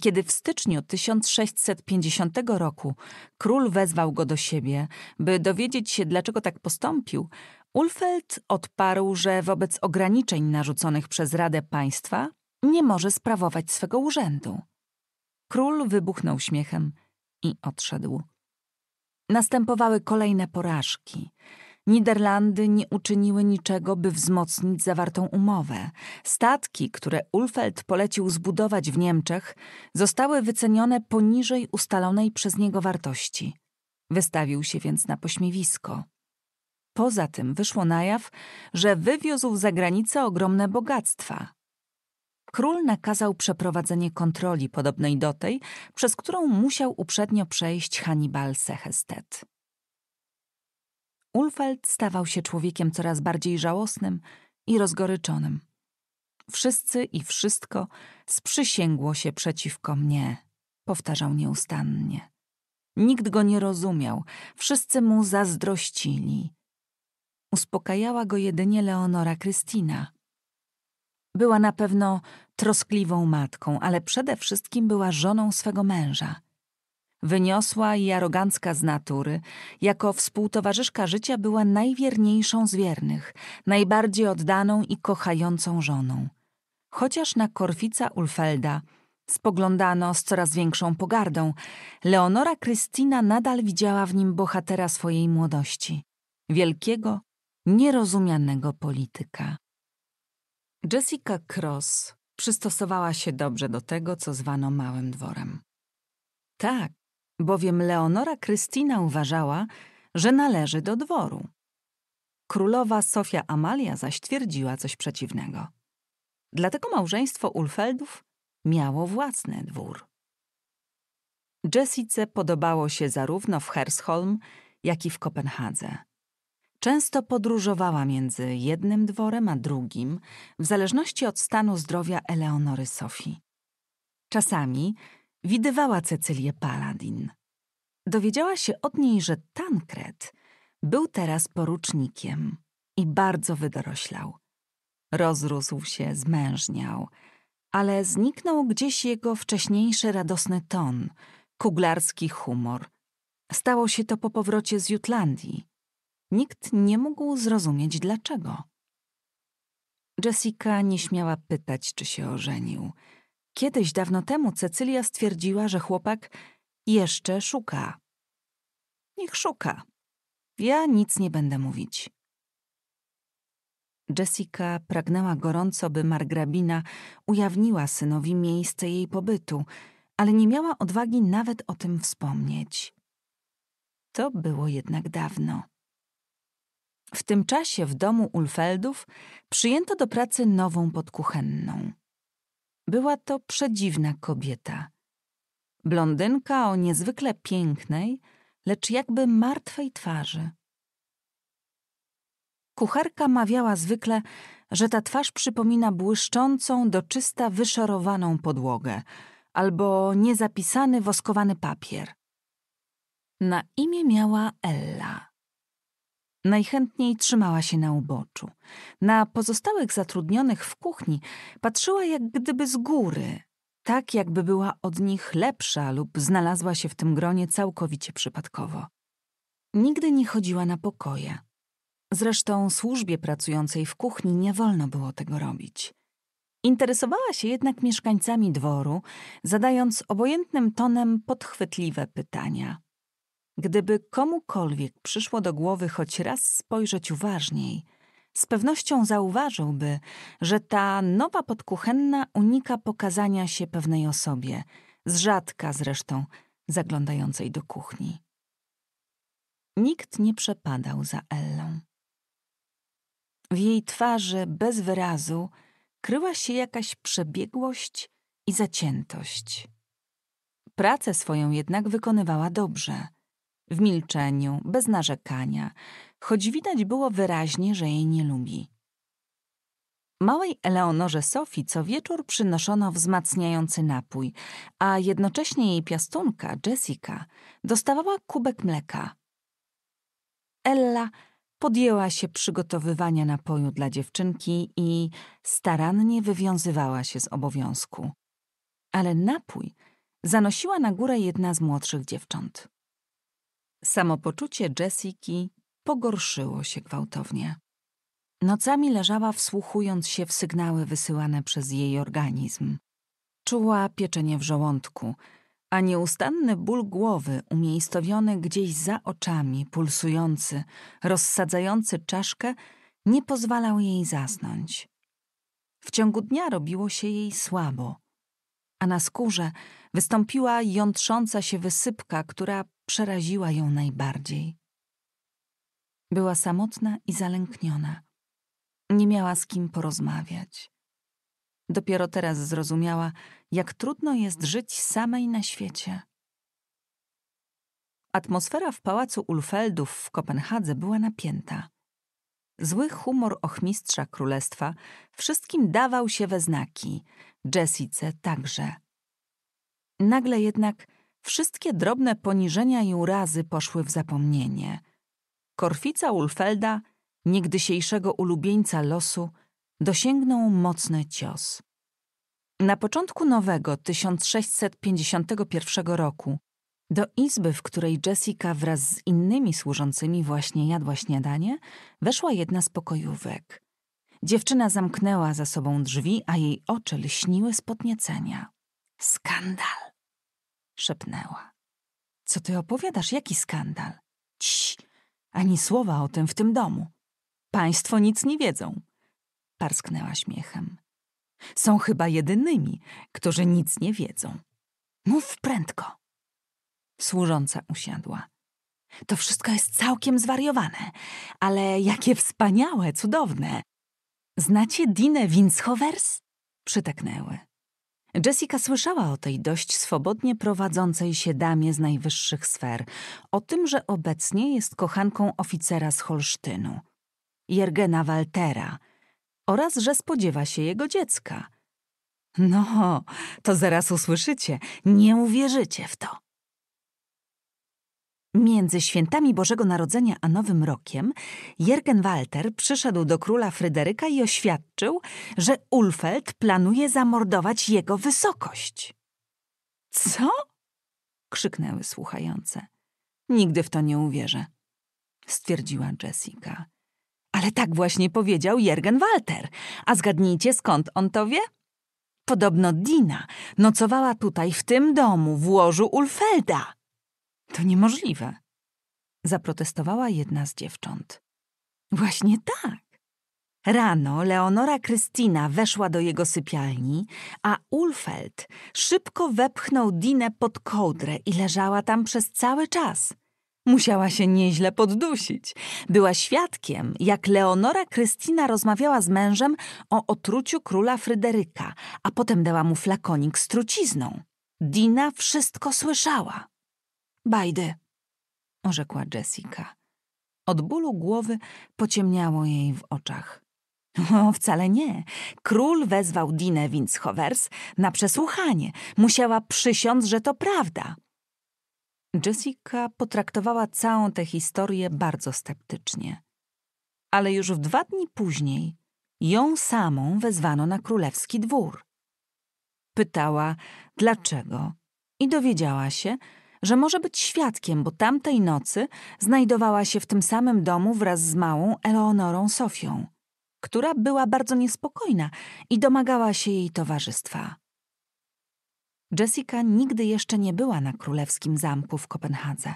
A: Kiedy w styczniu 1650 roku król wezwał go do siebie, by dowiedzieć się, dlaczego tak postąpił, Ulfeld odparł, że wobec ograniczeń narzuconych przez Radę Państwa nie może sprawować swego urzędu. Król wybuchnął śmiechem i odszedł. Następowały kolejne porażki. Niderlandy nie uczyniły niczego, by wzmocnić zawartą umowę. Statki, które Ulfeld polecił zbudować w Niemczech, zostały wycenione poniżej ustalonej przez niego wartości. Wystawił się więc na pośmiewisko. Poza tym wyszło na jaw, że wywiózł za granicę ogromne bogactwa. Król nakazał przeprowadzenie kontroli podobnej do tej, przez którą musiał uprzednio przejść Hannibal Sehestet. Ulfeld stawał się człowiekiem coraz bardziej żałosnym i rozgoryczonym. Wszyscy i wszystko sprzysięgło się przeciwko mnie, powtarzał nieustannie. Nikt go nie rozumiał, wszyscy mu zazdrościli. Uspokajała go jedynie Leonora Krystyna. Była na pewno troskliwą matką, ale przede wszystkim była żoną swego męża. Wyniosła i arogancka z natury, jako współtowarzyszka życia była najwierniejszą z wiernych, najbardziej oddaną i kochającą żoną. Chociaż na Korfica Ulfelda spoglądano z coraz większą pogardą, Leonora Krystyna nadal widziała w nim bohatera swojej młodości, wielkiego, nierozumianego polityka. Jessica Cross przystosowała się dobrze do tego, co zwano małym dworem. Tak, bowiem Leonora Krystyna uważała, że należy do dworu. Królowa Sofia Amalia zaś twierdziła coś przeciwnego. Dlatego małżeństwo Ulfeldów miało własny dwór. Jessice podobało się zarówno w Hersholm, jak i w Kopenhadze. Często podróżowała między jednym dworem a drugim, w zależności od stanu zdrowia Eleonory Sofii. Czasami widywała Cecylię Paladin. Dowiedziała się od niej, że Tankred był teraz porucznikiem i bardzo wydoroślał. Rozrósł się, zmężniał, ale zniknął gdzieś jego wcześniejszy radosny ton, kuglarski humor. Stało się to po powrocie z Jutlandii. Nikt nie mógł zrozumieć dlaczego. Jessica nie śmiała pytać, czy się ożenił – Kiedyś dawno temu Cecylia stwierdziła, że chłopak jeszcze szuka. Niech szuka. Ja nic nie będę mówić. Jessica pragnęła gorąco, by margrabina ujawniła synowi miejsce jej pobytu, ale nie miała odwagi nawet o tym wspomnieć. To było jednak dawno. W tym czasie w domu Ulfeldów przyjęto do pracy nową podkuchenną. Była to przedziwna kobieta. Blondynka o niezwykle pięknej, lecz jakby martwej twarzy. Kucharka mawiała zwykle, że ta twarz przypomina błyszczącą, do czysta wyszorowaną podłogę albo niezapisany woskowany papier. Na imię miała Ella. Najchętniej trzymała się na uboczu. Na pozostałych zatrudnionych w kuchni patrzyła jak gdyby z góry, tak jakby była od nich lepsza lub znalazła się w tym gronie całkowicie przypadkowo. Nigdy nie chodziła na pokoje. Zresztą służbie pracującej w kuchni nie wolno było tego robić. Interesowała się jednak mieszkańcami dworu, zadając obojętnym tonem podchwytliwe pytania. Gdyby komukolwiek przyszło do głowy choć raz spojrzeć uważniej, z pewnością zauważyłby, że ta nowa podkuchenna unika pokazania się pewnej osobie, z rzadka zresztą zaglądającej do kuchni. Nikt nie przepadał za Ellą. W jej twarzy bez wyrazu kryła się jakaś przebiegłość i zaciętość. Pracę swoją jednak wykonywała dobrze – w milczeniu, bez narzekania, choć widać było wyraźnie, że jej nie lubi. Małej Eleonorze Sofii co wieczór przynoszono wzmacniający napój, a jednocześnie jej piastunka, Jessica, dostawała kubek mleka. Ella podjęła się przygotowywania napoju dla dziewczynki i starannie wywiązywała się z obowiązku. Ale napój zanosiła na górę jedna z młodszych dziewcząt. Samopoczucie Jessiki pogorszyło się gwałtownie. Nocami leżała wsłuchując się w sygnały wysyłane przez jej organizm. Czuła pieczenie w żołądku, a nieustanny ból głowy umiejscowiony gdzieś za oczami, pulsujący, rozsadzający czaszkę, nie pozwalał jej zasnąć. W ciągu dnia robiło się jej słabo, a na skórze wystąpiła jątrząca się wysypka, która przeraziła ją najbardziej. Była samotna i zalękniona. Nie miała z kim porozmawiać. Dopiero teraz zrozumiała, jak trudno jest żyć samej na świecie. Atmosfera w pałacu Ulfeldów w Kopenhadze była napięta. Zły humor ochmistrza królestwa wszystkim dawał się we znaki, Jessice także. Nagle jednak Wszystkie drobne poniżenia i urazy poszły w zapomnienie. Korfica Ulfelda, niegdysiejszego ulubieńca losu, dosięgnął mocny cios. Na początku nowego 1651 roku do izby, w której Jessica wraz z innymi służącymi właśnie jadła śniadanie, weszła jedna z pokojówek. Dziewczyna zamknęła za sobą drzwi, a jej oczy lśniły z podniecenia. Skandal! szepnęła. Co ty opowiadasz? Jaki skandal? Ciii, ani słowa o tym w tym domu. Państwo nic nie wiedzą. Parsknęła śmiechem. Są chyba jedynymi, którzy nic nie wiedzą. Mów prędko. Służąca usiadła. To wszystko jest całkiem zwariowane, ale jakie wspaniałe, cudowne. Znacie Dinę Winschovers? Przytaknęły. Jessica słyszała o tej dość swobodnie prowadzącej się damie z najwyższych sfer, o tym, że obecnie jest kochanką oficera z Holsztynu, Jergena Waltera, oraz że spodziewa się jego dziecka. No, to zaraz usłyszycie, nie uwierzycie w to. Między świętami Bożego Narodzenia a Nowym Rokiem Jergen Walter przyszedł do króla Fryderyka i oświadczył, że Ulfeld planuje zamordować jego wysokość. Co? krzyknęły słuchające. Nigdy w to nie uwierzę, stwierdziła Jessica. Ale tak właśnie powiedział Jergen Walter. A zgadnijcie, skąd on to wie? Podobno Dina nocowała tutaj w tym domu w łożu Ulfelda. To niemożliwe. Zaprotestowała jedna z dziewcząt. Właśnie tak. Rano Leonora Krystyna weszła do jego sypialni, a Ulfeld szybko wepchnął Dinę pod kołdrę i leżała tam przez cały czas. Musiała się nieźle poddusić. Była świadkiem, jak Leonora Krystyna rozmawiała z mężem o otruciu króla Fryderyka, a potem dała mu flakonik z trucizną. Dina wszystko słyszała. Bajdy, orzekła Jessica. Od bólu głowy pociemniało jej w oczach. O, no, wcale nie. Król wezwał Dinę Winschowers na przesłuchanie. Musiała przysiąc, że to prawda. Jessica potraktowała całą tę historię bardzo sceptycznie. Ale już w dwa dni później ją samą wezwano na królewski dwór. Pytała, dlaczego, i dowiedziała się, że może być świadkiem, bo tamtej nocy znajdowała się w tym samym domu wraz z małą Eleonorą Sofią, która była bardzo niespokojna i domagała się jej towarzystwa. Jessica nigdy jeszcze nie była na królewskim zamku w Kopenhadze.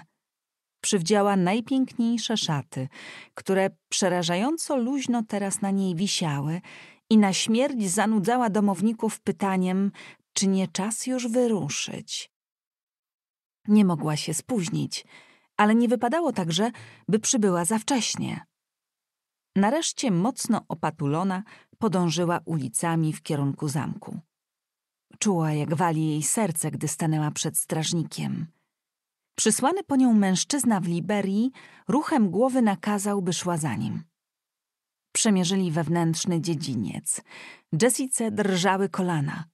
A: Przywdziała najpiękniejsze szaty, które przerażająco luźno teraz na niej wisiały i na śmierć zanudzała domowników pytaniem, czy nie czas już wyruszyć. Nie mogła się spóźnić, ale nie wypadało także, by przybyła za wcześnie. Nareszcie mocno opatulona podążyła ulicami w kierunku zamku. Czuła, jak wali jej serce, gdy stanęła przed strażnikiem. Przysłany po nią mężczyzna w Liberii ruchem głowy nakazał, by szła za nim. Przemierzyli wewnętrzny dziedziniec. Jessice drżały kolana.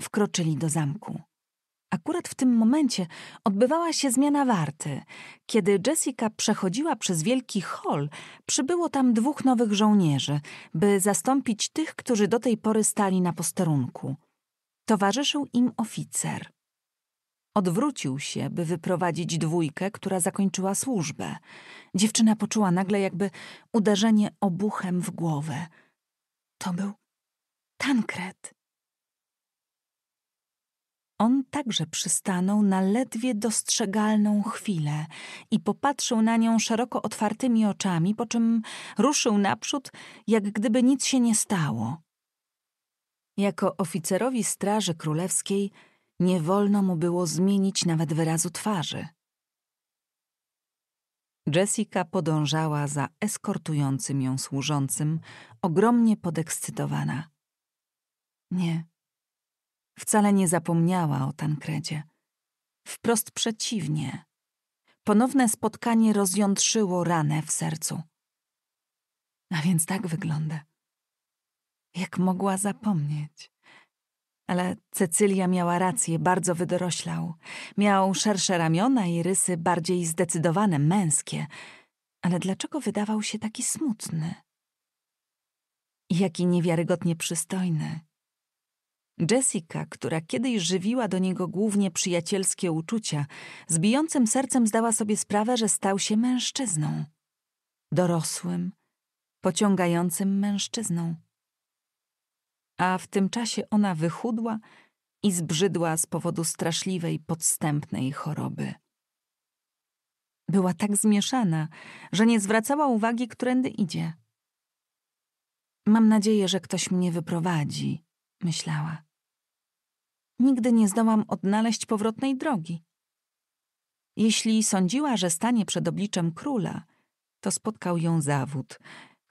A: Wkroczyli do zamku. Akurat w tym momencie odbywała się zmiana warty. Kiedy Jessica przechodziła przez wielki hol, przybyło tam dwóch nowych żołnierzy, by zastąpić tych, którzy do tej pory stali na posterunku. Towarzyszył im oficer. Odwrócił się, by wyprowadzić dwójkę, która zakończyła służbę. Dziewczyna poczuła nagle jakby uderzenie obuchem w głowę. To był tankret. On także przystanął na ledwie dostrzegalną chwilę i popatrzył na nią szeroko otwartymi oczami, po czym ruszył naprzód, jak gdyby nic się nie stało. Jako oficerowi Straży Królewskiej nie wolno mu było zmienić nawet wyrazu twarzy. Jessica podążała za eskortującym ją służącym, ogromnie podekscytowana. Nie, Wcale nie zapomniała o Tankredzie. Wprost przeciwnie. Ponowne spotkanie rozjątrzyło ranę w sercu. A więc tak wygląda. Jak mogła zapomnieć? Ale Cecylia miała rację, bardzo wydoroślał. Miał szersze ramiona i rysy bardziej zdecydowane, męskie. Ale dlaczego wydawał się taki smutny? Jaki niewiarygodnie przystojny. Jessica, która kiedyś żywiła do niego głównie przyjacielskie uczucia, z bijącym sercem zdała sobie sprawę, że stał się mężczyzną. Dorosłym, pociągającym mężczyzną. A w tym czasie ona wychudła i zbrzydła z powodu straszliwej, podstępnej choroby. Była tak zmieszana, że nie zwracała uwagi, którędy idzie. Mam nadzieję, że ktoś mnie wyprowadzi, myślała. Nigdy nie zdołam odnaleźć powrotnej drogi. Jeśli sądziła, że stanie przed obliczem króla, to spotkał ją zawód,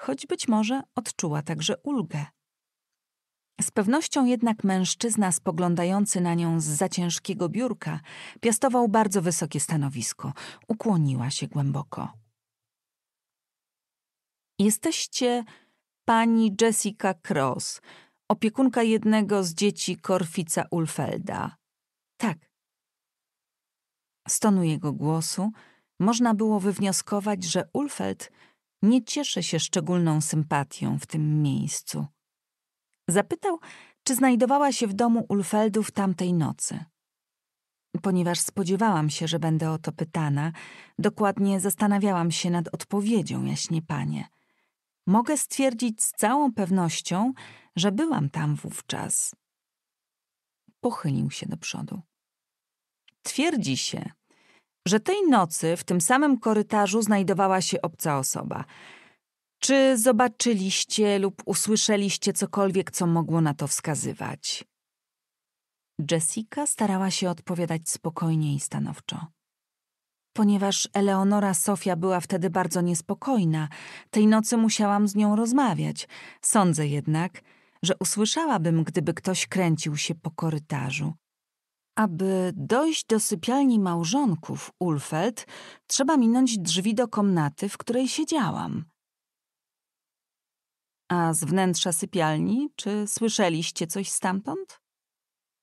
A: choć być może odczuła także ulgę. Z pewnością jednak mężczyzna spoglądający na nią z za ciężkiego biurka piastował bardzo wysokie stanowisko. Ukłoniła się głęboko. Jesteście pani Jessica Cross, opiekunka jednego z dzieci Korfica Ulfelda. Tak. Z tonu jego głosu można było wywnioskować, że Ulfeld nie cieszy się szczególną sympatią w tym miejscu. Zapytał, czy znajdowała się w domu Ulfeldów tamtej nocy. Ponieważ spodziewałam się, że będę o to pytana, dokładnie zastanawiałam się nad odpowiedzią, jaśnie panie. Mogę stwierdzić z całą pewnością, że byłam tam wówczas. Pochylił się do przodu. Twierdzi się, że tej nocy w tym samym korytarzu znajdowała się obca osoba. Czy zobaczyliście lub usłyszeliście cokolwiek, co mogło na to wskazywać? Jessica starała się odpowiadać spokojnie i stanowczo. Ponieważ Eleonora Sofia była wtedy bardzo niespokojna, tej nocy musiałam z nią rozmawiać. Sądzę jednak, że usłyszałabym, gdyby ktoś kręcił się po korytarzu. Aby dojść do sypialni małżonków Ulfeld, trzeba minąć drzwi do komnaty, w której siedziałam. A z wnętrza sypialni, czy słyszeliście coś stamtąd?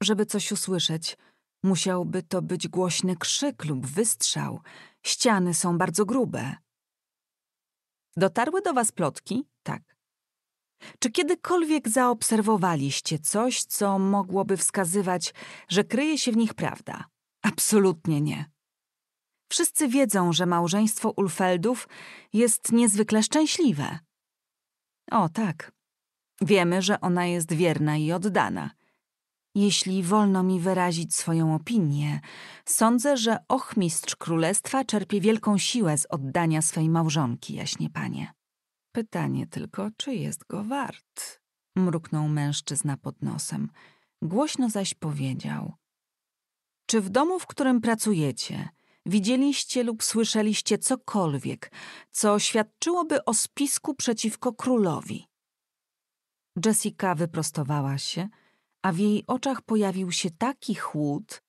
A: Żeby coś usłyszeć, musiałby to być głośny krzyk lub wystrzał. Ściany są bardzo grube. Dotarły do was plotki, czy kiedykolwiek zaobserwowaliście coś, co mogłoby wskazywać, że kryje się w nich prawda? Absolutnie nie. Wszyscy wiedzą, że małżeństwo Ulfeldów jest niezwykle szczęśliwe. O tak. Wiemy, że ona jest wierna i oddana. Jeśli wolno mi wyrazić swoją opinię, sądzę, że ochmistrz królestwa czerpie wielką siłę z oddania swej małżonki, jaśnie panie. Pytanie tylko, czy jest go wart? mruknął mężczyzna pod nosem. Głośno zaś powiedział: Czy w domu, w którym pracujecie, widzieliście lub słyszeliście cokolwiek, co świadczyłoby o spisku przeciwko królowi? Jessica wyprostowała się, a w jej oczach pojawił się taki chłód,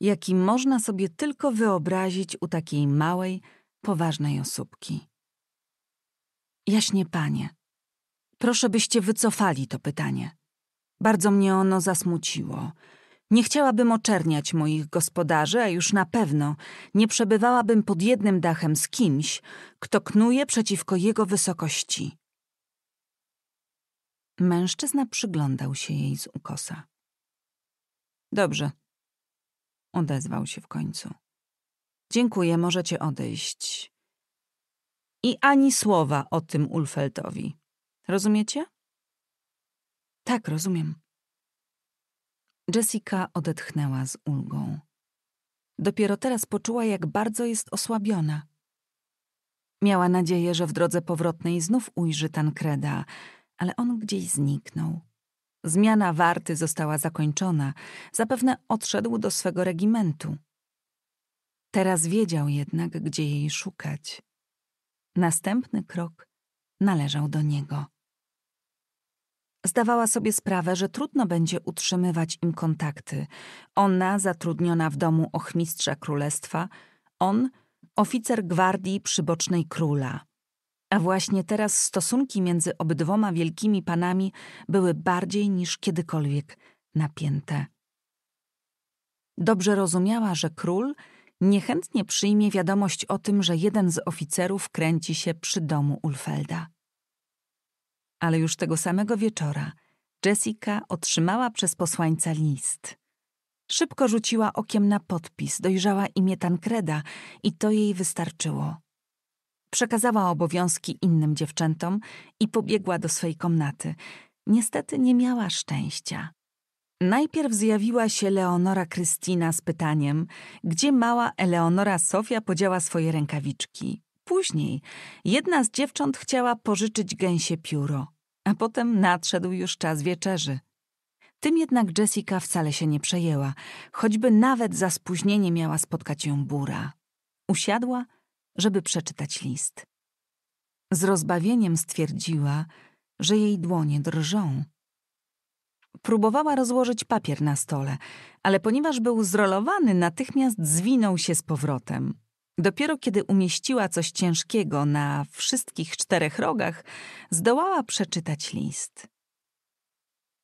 A: jaki można sobie tylko wyobrazić u takiej małej, poważnej osóbki. Jaśnie panie, proszę byście wycofali to pytanie. Bardzo mnie ono zasmuciło. Nie chciałabym oczerniać moich gospodarzy, a już na pewno nie przebywałabym pod jednym dachem z kimś, kto knuje przeciwko jego wysokości. Mężczyzna przyglądał się jej z ukosa. Dobrze, odezwał się w końcu. Dziękuję, możecie odejść. I ani słowa o tym Ulfeldowi, Rozumiecie? Tak, rozumiem. Jessica odetchnęła z ulgą. Dopiero teraz poczuła, jak bardzo jest osłabiona. Miała nadzieję, że w drodze powrotnej znów ujrzy Tankreda, ale on gdzieś zniknął. Zmiana warty została zakończona. Zapewne odszedł do swego regimentu. Teraz wiedział jednak, gdzie jej szukać. Następny krok należał do niego. Zdawała sobie sprawę, że trudno będzie utrzymywać im kontakty. Ona zatrudniona w domu ochmistrza królestwa, on oficer gwardii przybocznej króla. A właśnie teraz stosunki między obydwoma wielkimi panami były bardziej niż kiedykolwiek napięte. Dobrze rozumiała, że król niechętnie przyjmie wiadomość o tym, że jeden z oficerów kręci się przy domu Ulfelda. Ale już tego samego wieczora Jessica otrzymała przez posłańca list. Szybko rzuciła okiem na podpis, dojrzała imię Tankreda i to jej wystarczyło. Przekazała obowiązki innym dziewczętom i pobiegła do swej komnaty. Niestety nie miała szczęścia. Najpierw zjawiła się Leonora Krystyna z pytaniem, gdzie mała Eleonora Sofia podziała swoje rękawiczki. Później jedna z dziewcząt chciała pożyczyć gęsie pióro, a potem nadszedł już czas wieczerzy. Tym jednak Jessica wcale się nie przejęła, choćby nawet za spóźnienie miała spotkać ją bura. Usiadła, żeby przeczytać list. Z rozbawieniem stwierdziła, że jej dłonie drżą Próbowała rozłożyć papier na stole, ale ponieważ był zrolowany, natychmiast zwinął się z powrotem. Dopiero kiedy umieściła coś ciężkiego na wszystkich czterech rogach, zdołała przeczytać list.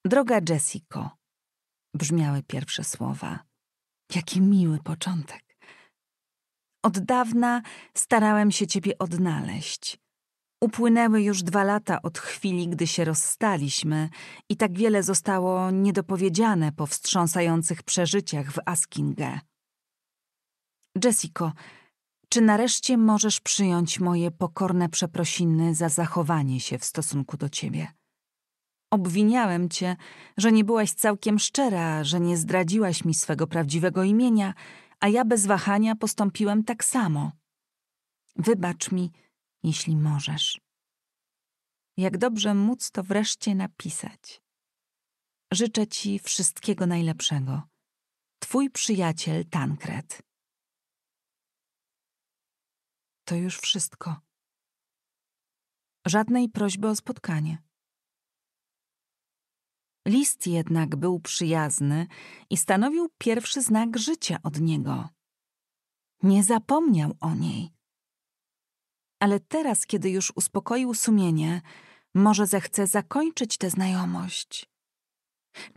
A: Droga Jessico, brzmiały pierwsze słowa. Jaki miły początek. Od dawna starałem się ciebie odnaleźć. Upłynęły już dwa lata od chwili, gdy się rozstaliśmy, i tak wiele zostało niedopowiedziane po wstrząsających przeżyciach w Askinge. Jessico, czy nareszcie możesz przyjąć moje pokorne przeprosiny za zachowanie się w stosunku do ciebie? Obwiniałem cię, że nie byłaś całkiem szczera, że nie zdradziłaś mi swego prawdziwego imienia, a ja bez wahania postąpiłem tak samo. Wybacz mi, jeśli możesz. Jak dobrze móc to wreszcie napisać. Życzę Ci wszystkiego najlepszego. Twój przyjaciel Tankret. To już wszystko. Żadnej prośby o spotkanie. List jednak był przyjazny i stanowił pierwszy znak życia od niego. Nie zapomniał o niej ale teraz, kiedy już uspokoił sumienie, może zechce zakończyć tę znajomość.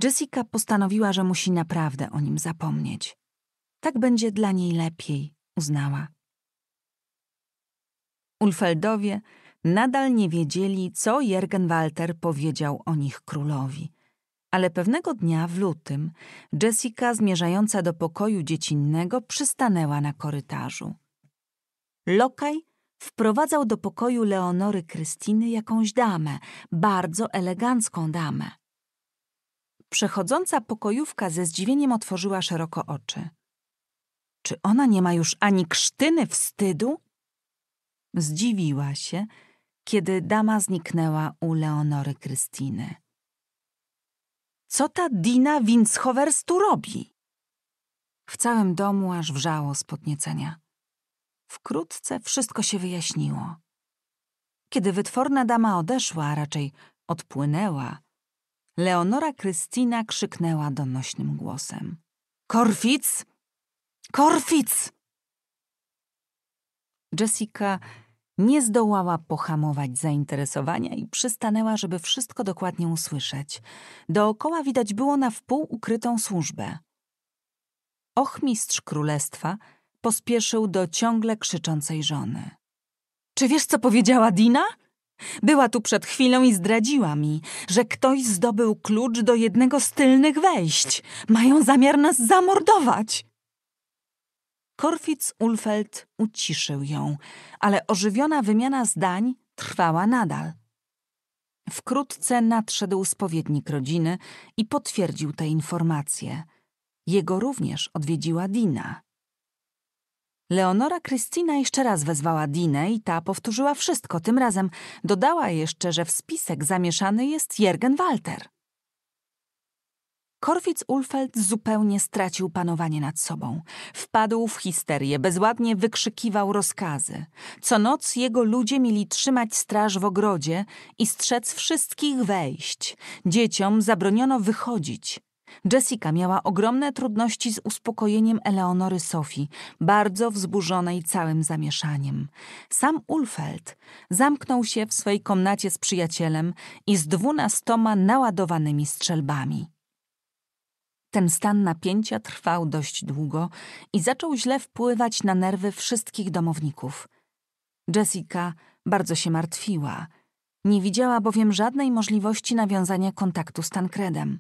A: Jessica postanowiła, że musi naprawdę o nim zapomnieć. Tak będzie dla niej lepiej, uznała. Ulfeldowie nadal nie wiedzieli, co Jergen Walter powiedział o nich królowi. Ale pewnego dnia w lutym Jessica zmierzająca do pokoju dziecinnego przystanęła na korytarzu. Lokaj Wprowadzał do pokoju Leonory Krystyny jakąś damę, bardzo elegancką damę. Przechodząca pokojówka ze zdziwieniem otworzyła szeroko oczy. Czy ona nie ma już ani krztyny wstydu? Zdziwiła się, kiedy dama zniknęła u Leonory Krystyny. Co ta Dina Winshowers tu robi? W całym domu aż wrzało z podniecenia. Wkrótce wszystko się wyjaśniło. Kiedy wytworna dama odeszła, a raczej odpłynęła, Leonora Krystyna krzyknęła donośnym głosem. Korfic! Korfic! Jessica nie zdołała pohamować zainteresowania i przystanęła, żeby wszystko dokładnie usłyszeć. Dookoła widać było na wpół ukrytą służbę. Ochmistrz królestwa – pospieszył do ciągle krzyczącej żony. Czy wiesz, co powiedziała Dina? Była tu przed chwilą i zdradziła mi, że ktoś zdobył klucz do jednego z tylnych wejść. Mają zamiar nas zamordować. Korfic Ulfeld uciszył ją, ale ożywiona wymiana zdań trwała nadal. Wkrótce nadszedł spowiednik rodziny i potwierdził te informacje. Jego również odwiedziła Dina. Leonora Krystyna jeszcze raz wezwała Dinę i ta powtórzyła wszystko. Tym razem dodała jeszcze, że w spisek zamieszany jest Jergen Walter. Korwitz Ulfeld zupełnie stracił panowanie nad sobą. Wpadł w histerię, bezładnie wykrzykiwał rozkazy. Co noc jego ludzie mieli trzymać straż w ogrodzie i strzec wszystkich wejść. Dzieciom zabroniono wychodzić. Jessica miała ogromne trudności z uspokojeniem Eleonory Sofii, bardzo wzburzonej całym zamieszaniem. Sam Ulfeld zamknął się w swojej komnacie z przyjacielem i z dwunastoma naładowanymi strzelbami. Ten stan napięcia trwał dość długo i zaczął źle wpływać na nerwy wszystkich domowników. Jessica bardzo się martwiła. Nie widziała bowiem żadnej możliwości nawiązania kontaktu z Tankredem.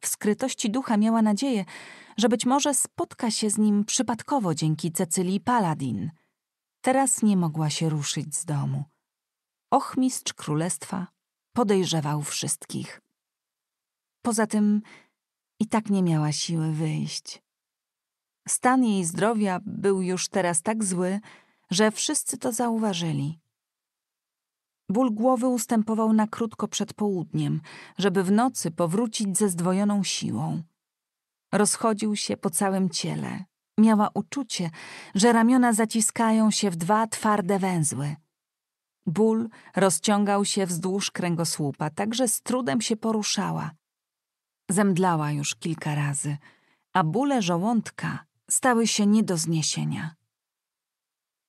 A: W skrytości ducha miała nadzieję, że być może spotka się z nim przypadkowo dzięki Cecylii Paladin. Teraz nie mogła się ruszyć z domu. Ochmistrz królestwa podejrzewał wszystkich. Poza tym i tak nie miała siły wyjść. Stan jej zdrowia był już teraz tak zły, że wszyscy to zauważyli. Ból głowy ustępował na krótko przed południem, żeby w nocy powrócić ze zdwojoną siłą. Rozchodził się po całym ciele. Miała uczucie, że ramiona zaciskają się w dwa twarde węzły. Ból rozciągał się wzdłuż kręgosłupa, tak że z trudem się poruszała. Zemdlała już kilka razy, a bóle żołądka stały się nie do zniesienia.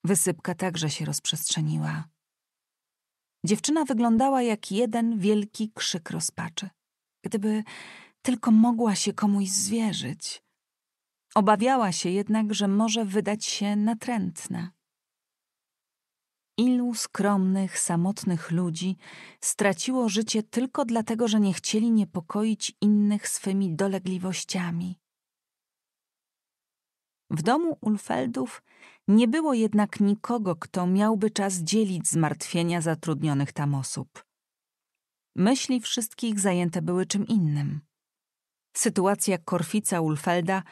A: Wysypka także się rozprzestrzeniła. Dziewczyna wyglądała jak jeden wielki krzyk rozpaczy. Gdyby tylko mogła się komuś zwierzyć. Obawiała się jednak, że może wydać się natrętna. Ilu skromnych, samotnych ludzi straciło życie tylko dlatego, że nie chcieli niepokoić innych swymi dolegliwościami. W domu Ulfeldów nie było jednak nikogo, kto miałby czas dzielić zmartwienia zatrudnionych tam osób. Myśli wszystkich zajęte były czym innym. Sytuacja Korfica Ulfelda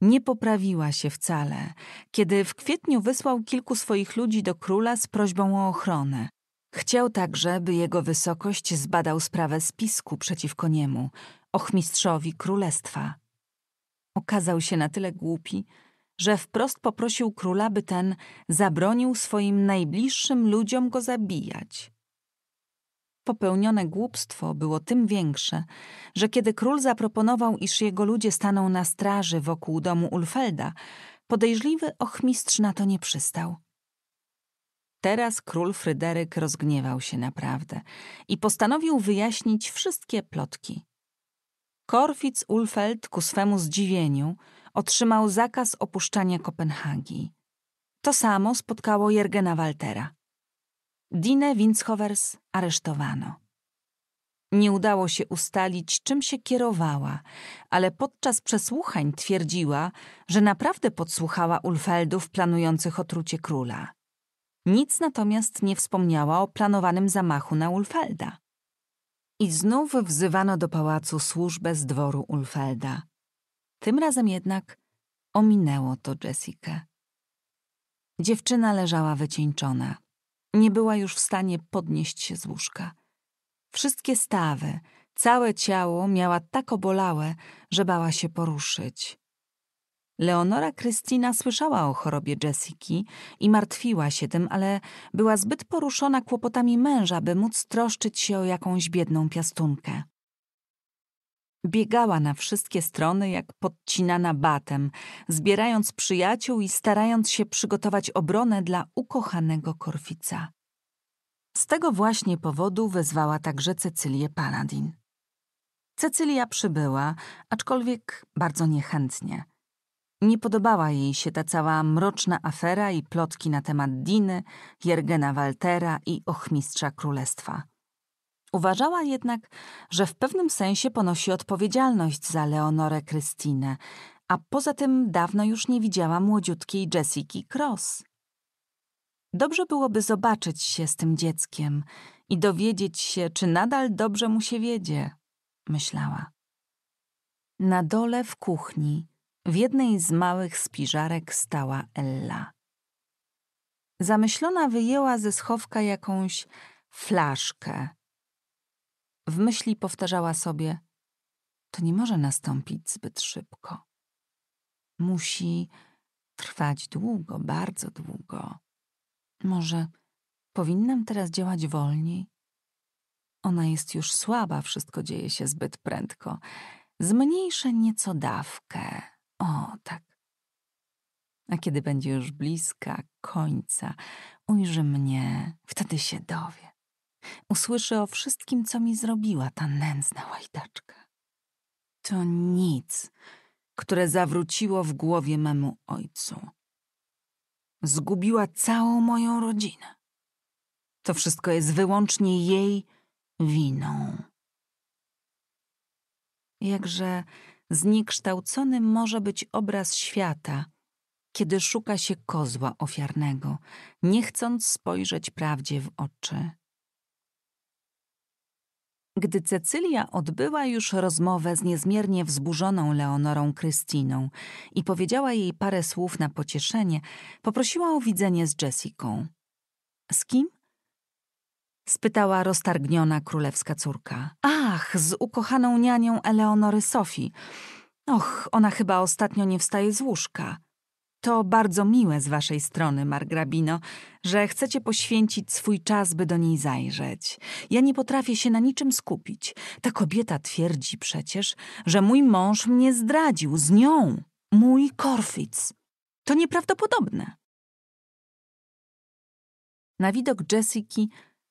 A: nie poprawiła się wcale, kiedy w kwietniu wysłał kilku swoich ludzi do króla z prośbą o ochronę. Chciał także, by jego wysokość zbadał sprawę spisku przeciwko niemu, ochmistrzowi królestwa. Okazał się na tyle głupi, że wprost poprosił króla, by ten zabronił swoim najbliższym ludziom go zabijać. Popełnione głupstwo było tym większe, że kiedy król zaproponował, iż jego ludzie staną na straży wokół domu Ulfelda, podejrzliwy ochmistrz na to nie przystał. Teraz król Fryderyk rozgniewał się naprawdę i postanowił wyjaśnić wszystkie plotki. Korfic Ulfeld ku swemu zdziwieniu – otrzymał zakaz opuszczania Kopenhagi. To samo spotkało Jergena Waltera. Dinę Winschowers aresztowano. Nie udało się ustalić, czym się kierowała, ale podczas przesłuchań twierdziła, że naprawdę podsłuchała Ulfeldów planujących otrucie króla. Nic natomiast nie wspomniała o planowanym zamachu na Ulfelda. I znów wzywano do pałacu służbę z dworu Ulfelda. Tym razem jednak ominęło to Jessica. Dziewczyna leżała wycieńczona. Nie była już w stanie podnieść się z łóżka. Wszystkie stawy, całe ciało miała tak obolałe, że bała się poruszyć. Leonora Krystyna słyszała o chorobie Jessiki i martwiła się tym, ale była zbyt poruszona kłopotami męża, by móc troszczyć się o jakąś biedną piastunkę. Biegała na wszystkie strony jak podcinana batem, zbierając przyjaciół i starając się przygotować obronę dla ukochanego korwica. Z tego właśnie powodu wezwała także Cecylię Paladin. Cecylia przybyła, aczkolwiek bardzo niechętnie. Nie podobała jej się ta cała mroczna afera i plotki na temat Diny, Jergena Waltera i ochmistrza królestwa. Uważała jednak, że w pewnym sensie ponosi odpowiedzialność za Leonorę Krystynę, a poza tym dawno już nie widziała młodziutkiej Jessiki Cross. Dobrze byłoby zobaczyć się z tym dzieckiem i dowiedzieć się, czy nadal dobrze mu się wiedzie, myślała. Na dole w kuchni, w jednej z małych spiżarek stała Ella. Zamyślona wyjęła ze schowka jakąś flaszkę w myśli powtarzała sobie: To nie może nastąpić zbyt szybko. Musi trwać długo, bardzo długo. Może powinnam teraz działać wolniej? Ona jest już słaba, wszystko dzieje się zbyt prędko. Zmniejszę nieco dawkę. O, tak. A kiedy będzie już bliska końca, ujrzy mnie, wtedy się dowie. Usłyszy o wszystkim, co mi zrobiła ta nędzna łajdaczka. To nic, które zawróciło w głowie memu ojcu. Zgubiła całą moją rodzinę. To wszystko jest wyłącznie jej winą. Jakże zniekształcony może być obraz świata, kiedy szuka się kozła ofiarnego, nie chcąc spojrzeć prawdzie w oczy. Gdy Cecylia odbyła już rozmowę z niezmiernie wzburzoną Leonorą Krystiną i powiedziała jej parę słów na pocieszenie, poprosiła o widzenie z Jessiką. Z kim? spytała roztargniona królewska córka. Ach, z ukochaną nianią Eleonory Sofii. Och, ona chyba ostatnio nie wstaje z łóżka. To bardzo miłe z waszej strony, Margrabino, że chcecie poświęcić swój czas, by do niej zajrzeć. Ja nie potrafię się na niczym skupić. Ta kobieta twierdzi przecież, że mój mąż mnie zdradził z nią, mój Korfic. To nieprawdopodobne. Na widok Jessiki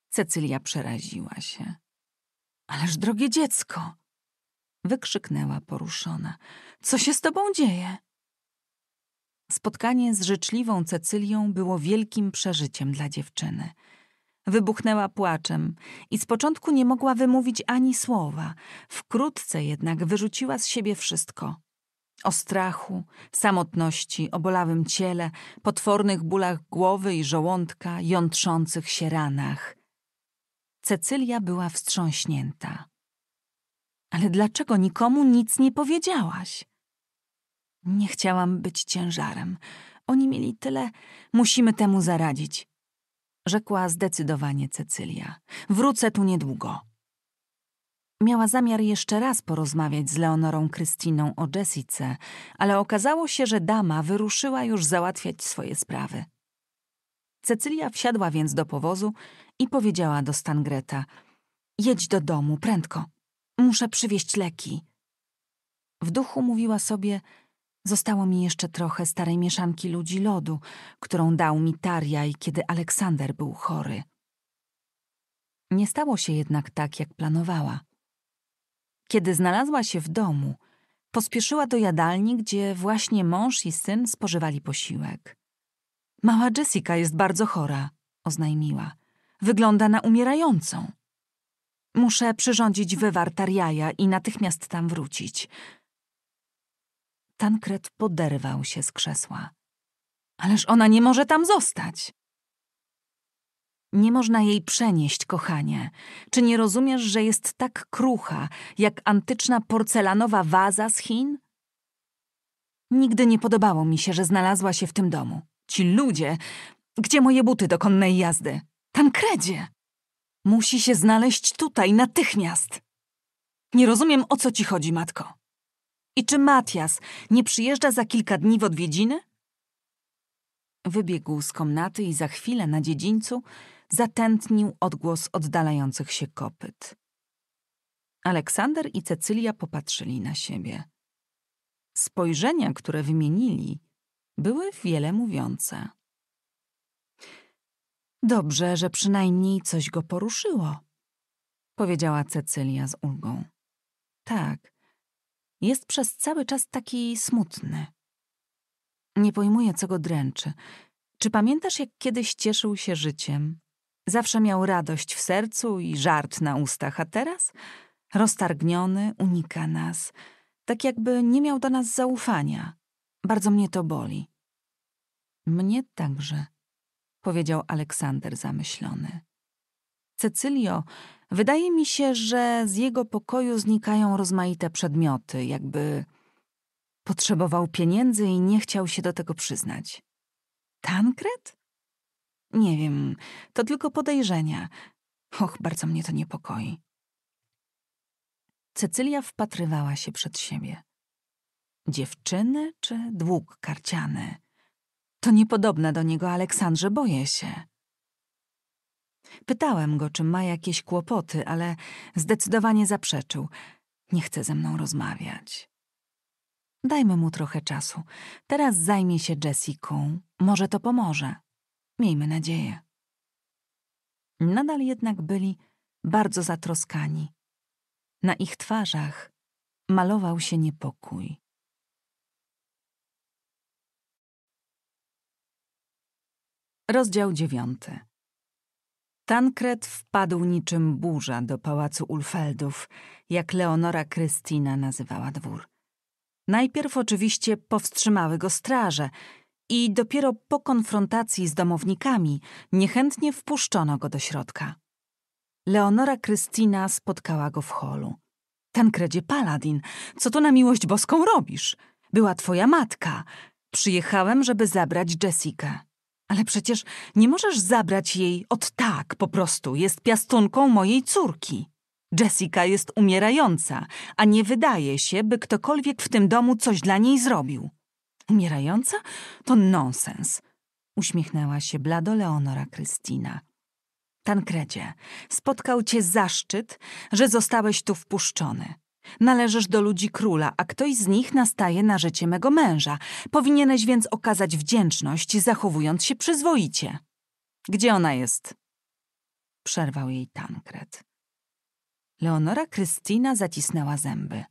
A: Cecylia przeraziła się. Ależ drogie dziecko! wykrzyknęła poruszona. Co się z tobą dzieje? Spotkanie z życzliwą Cecylią było wielkim przeżyciem dla dziewczyny. Wybuchnęła płaczem i z początku nie mogła wymówić ani słowa, wkrótce jednak wyrzuciła z siebie wszystko. O strachu, samotności, obolałym ciele, potwornych bólach głowy i żołądka, jątrzących się ranach. Cecylia była wstrząśnięta. Ale dlaczego nikomu nic nie powiedziałaś? Nie chciałam być ciężarem. Oni mieli tyle, musimy temu zaradzić. Rzekła zdecydowanie Cecylia. Wrócę tu niedługo. Miała zamiar jeszcze raz porozmawiać z Leonorą Krystiną o Jessice, ale okazało się, że dama wyruszyła już załatwiać swoje sprawy. Cecylia wsiadła więc do powozu i powiedziała do Stangreta: Jedź do domu, prędko. Muszę przywieźć leki. W duchu mówiła sobie, Zostało mi jeszcze trochę starej mieszanki ludzi lodu, którą dał mi Tarjaj, kiedy Aleksander był chory. Nie stało się jednak tak, jak planowała. Kiedy znalazła się w domu, pospieszyła do jadalni, gdzie właśnie mąż i syn spożywali posiłek. Mała Jessica jest bardzo chora, oznajmiła. Wygląda na umierającą. Muszę przyrządzić wywar Tarjaja i natychmiast tam wrócić. Tankred poderwał się z krzesła. Ależ ona nie może tam zostać. Nie można jej przenieść, kochanie. Czy nie rozumiesz, że jest tak krucha, jak antyczna porcelanowa waza z Chin? Nigdy nie podobało mi się, że znalazła się w tym domu. Ci ludzie! Gdzie moje buty do konnej jazdy? Tankredzie! Musi się znaleźć tutaj, natychmiast! Nie rozumiem, o co ci chodzi, matko. I czy Matias nie przyjeżdża za kilka dni w odwiedziny? Wybiegł z komnaty i za chwilę na dziedzińcu zatętnił odgłos oddalających się kopyt. Aleksander i Cecylia popatrzyli na siebie. Spojrzenia, które wymienili, były wiele mówiące. Dobrze, że przynajmniej coś go poruszyło, powiedziała Cecylia z ulgą. Tak, jest przez cały czas taki smutny. Nie pojmuję, co go dręczy. Czy pamiętasz, jak kiedyś cieszył się życiem? Zawsze miał radość w sercu i żart na ustach, a teraz roztargniony unika nas, tak jakby nie miał do nas zaufania. Bardzo mnie to boli. Mnie także, powiedział Aleksander zamyślony. Cecylio, wydaje mi się, że z jego pokoju znikają rozmaite przedmioty, jakby potrzebował pieniędzy i nie chciał się do tego przyznać. Tankret? Nie wiem, to tylko podejrzenia. Och, bardzo mnie to niepokoi. Cecylia wpatrywała się przed siebie. Dziewczyny czy dług karciany? To niepodobne do niego Aleksandrze, boję się. Pytałem go, czy ma jakieś kłopoty, ale zdecydowanie zaprzeczył. Nie chce ze mną rozmawiać. Dajmy mu trochę czasu. Teraz zajmie się Jessiką. Może to pomoże. Miejmy nadzieję. Nadal jednak byli bardzo zatroskani. Na ich twarzach malował się niepokój. Rozdział dziewiąty. Tankred wpadł niczym burza do pałacu Ulfeldów, jak Leonora Krystyna nazywała dwór. Najpierw oczywiście powstrzymały go straże i dopiero po konfrontacji z domownikami niechętnie wpuszczono go do środka. Leonora Krystyna spotkała go w holu. Tankredzie Paladin, co tu na miłość boską robisz? Była twoja matka. Przyjechałem, żeby zabrać Jessica. Ale przecież nie możesz zabrać jej od tak po prostu. Jest piastunką mojej córki. Jessica jest umierająca, a nie wydaje się, by ktokolwiek w tym domu coś dla niej zrobił. Umierająca? To nonsens. Uśmiechnęła się blado Leonora Krystyna. Tankredzie, spotkał cię zaszczyt, że zostałeś tu wpuszczony. Należysz do ludzi króla, a ktoś z nich nastaje na życie mego męża. Powinieneś więc okazać wdzięczność, zachowując się przyzwoicie. Gdzie ona jest? Przerwał jej Tankred. Leonora Krystyna zacisnęła zęby.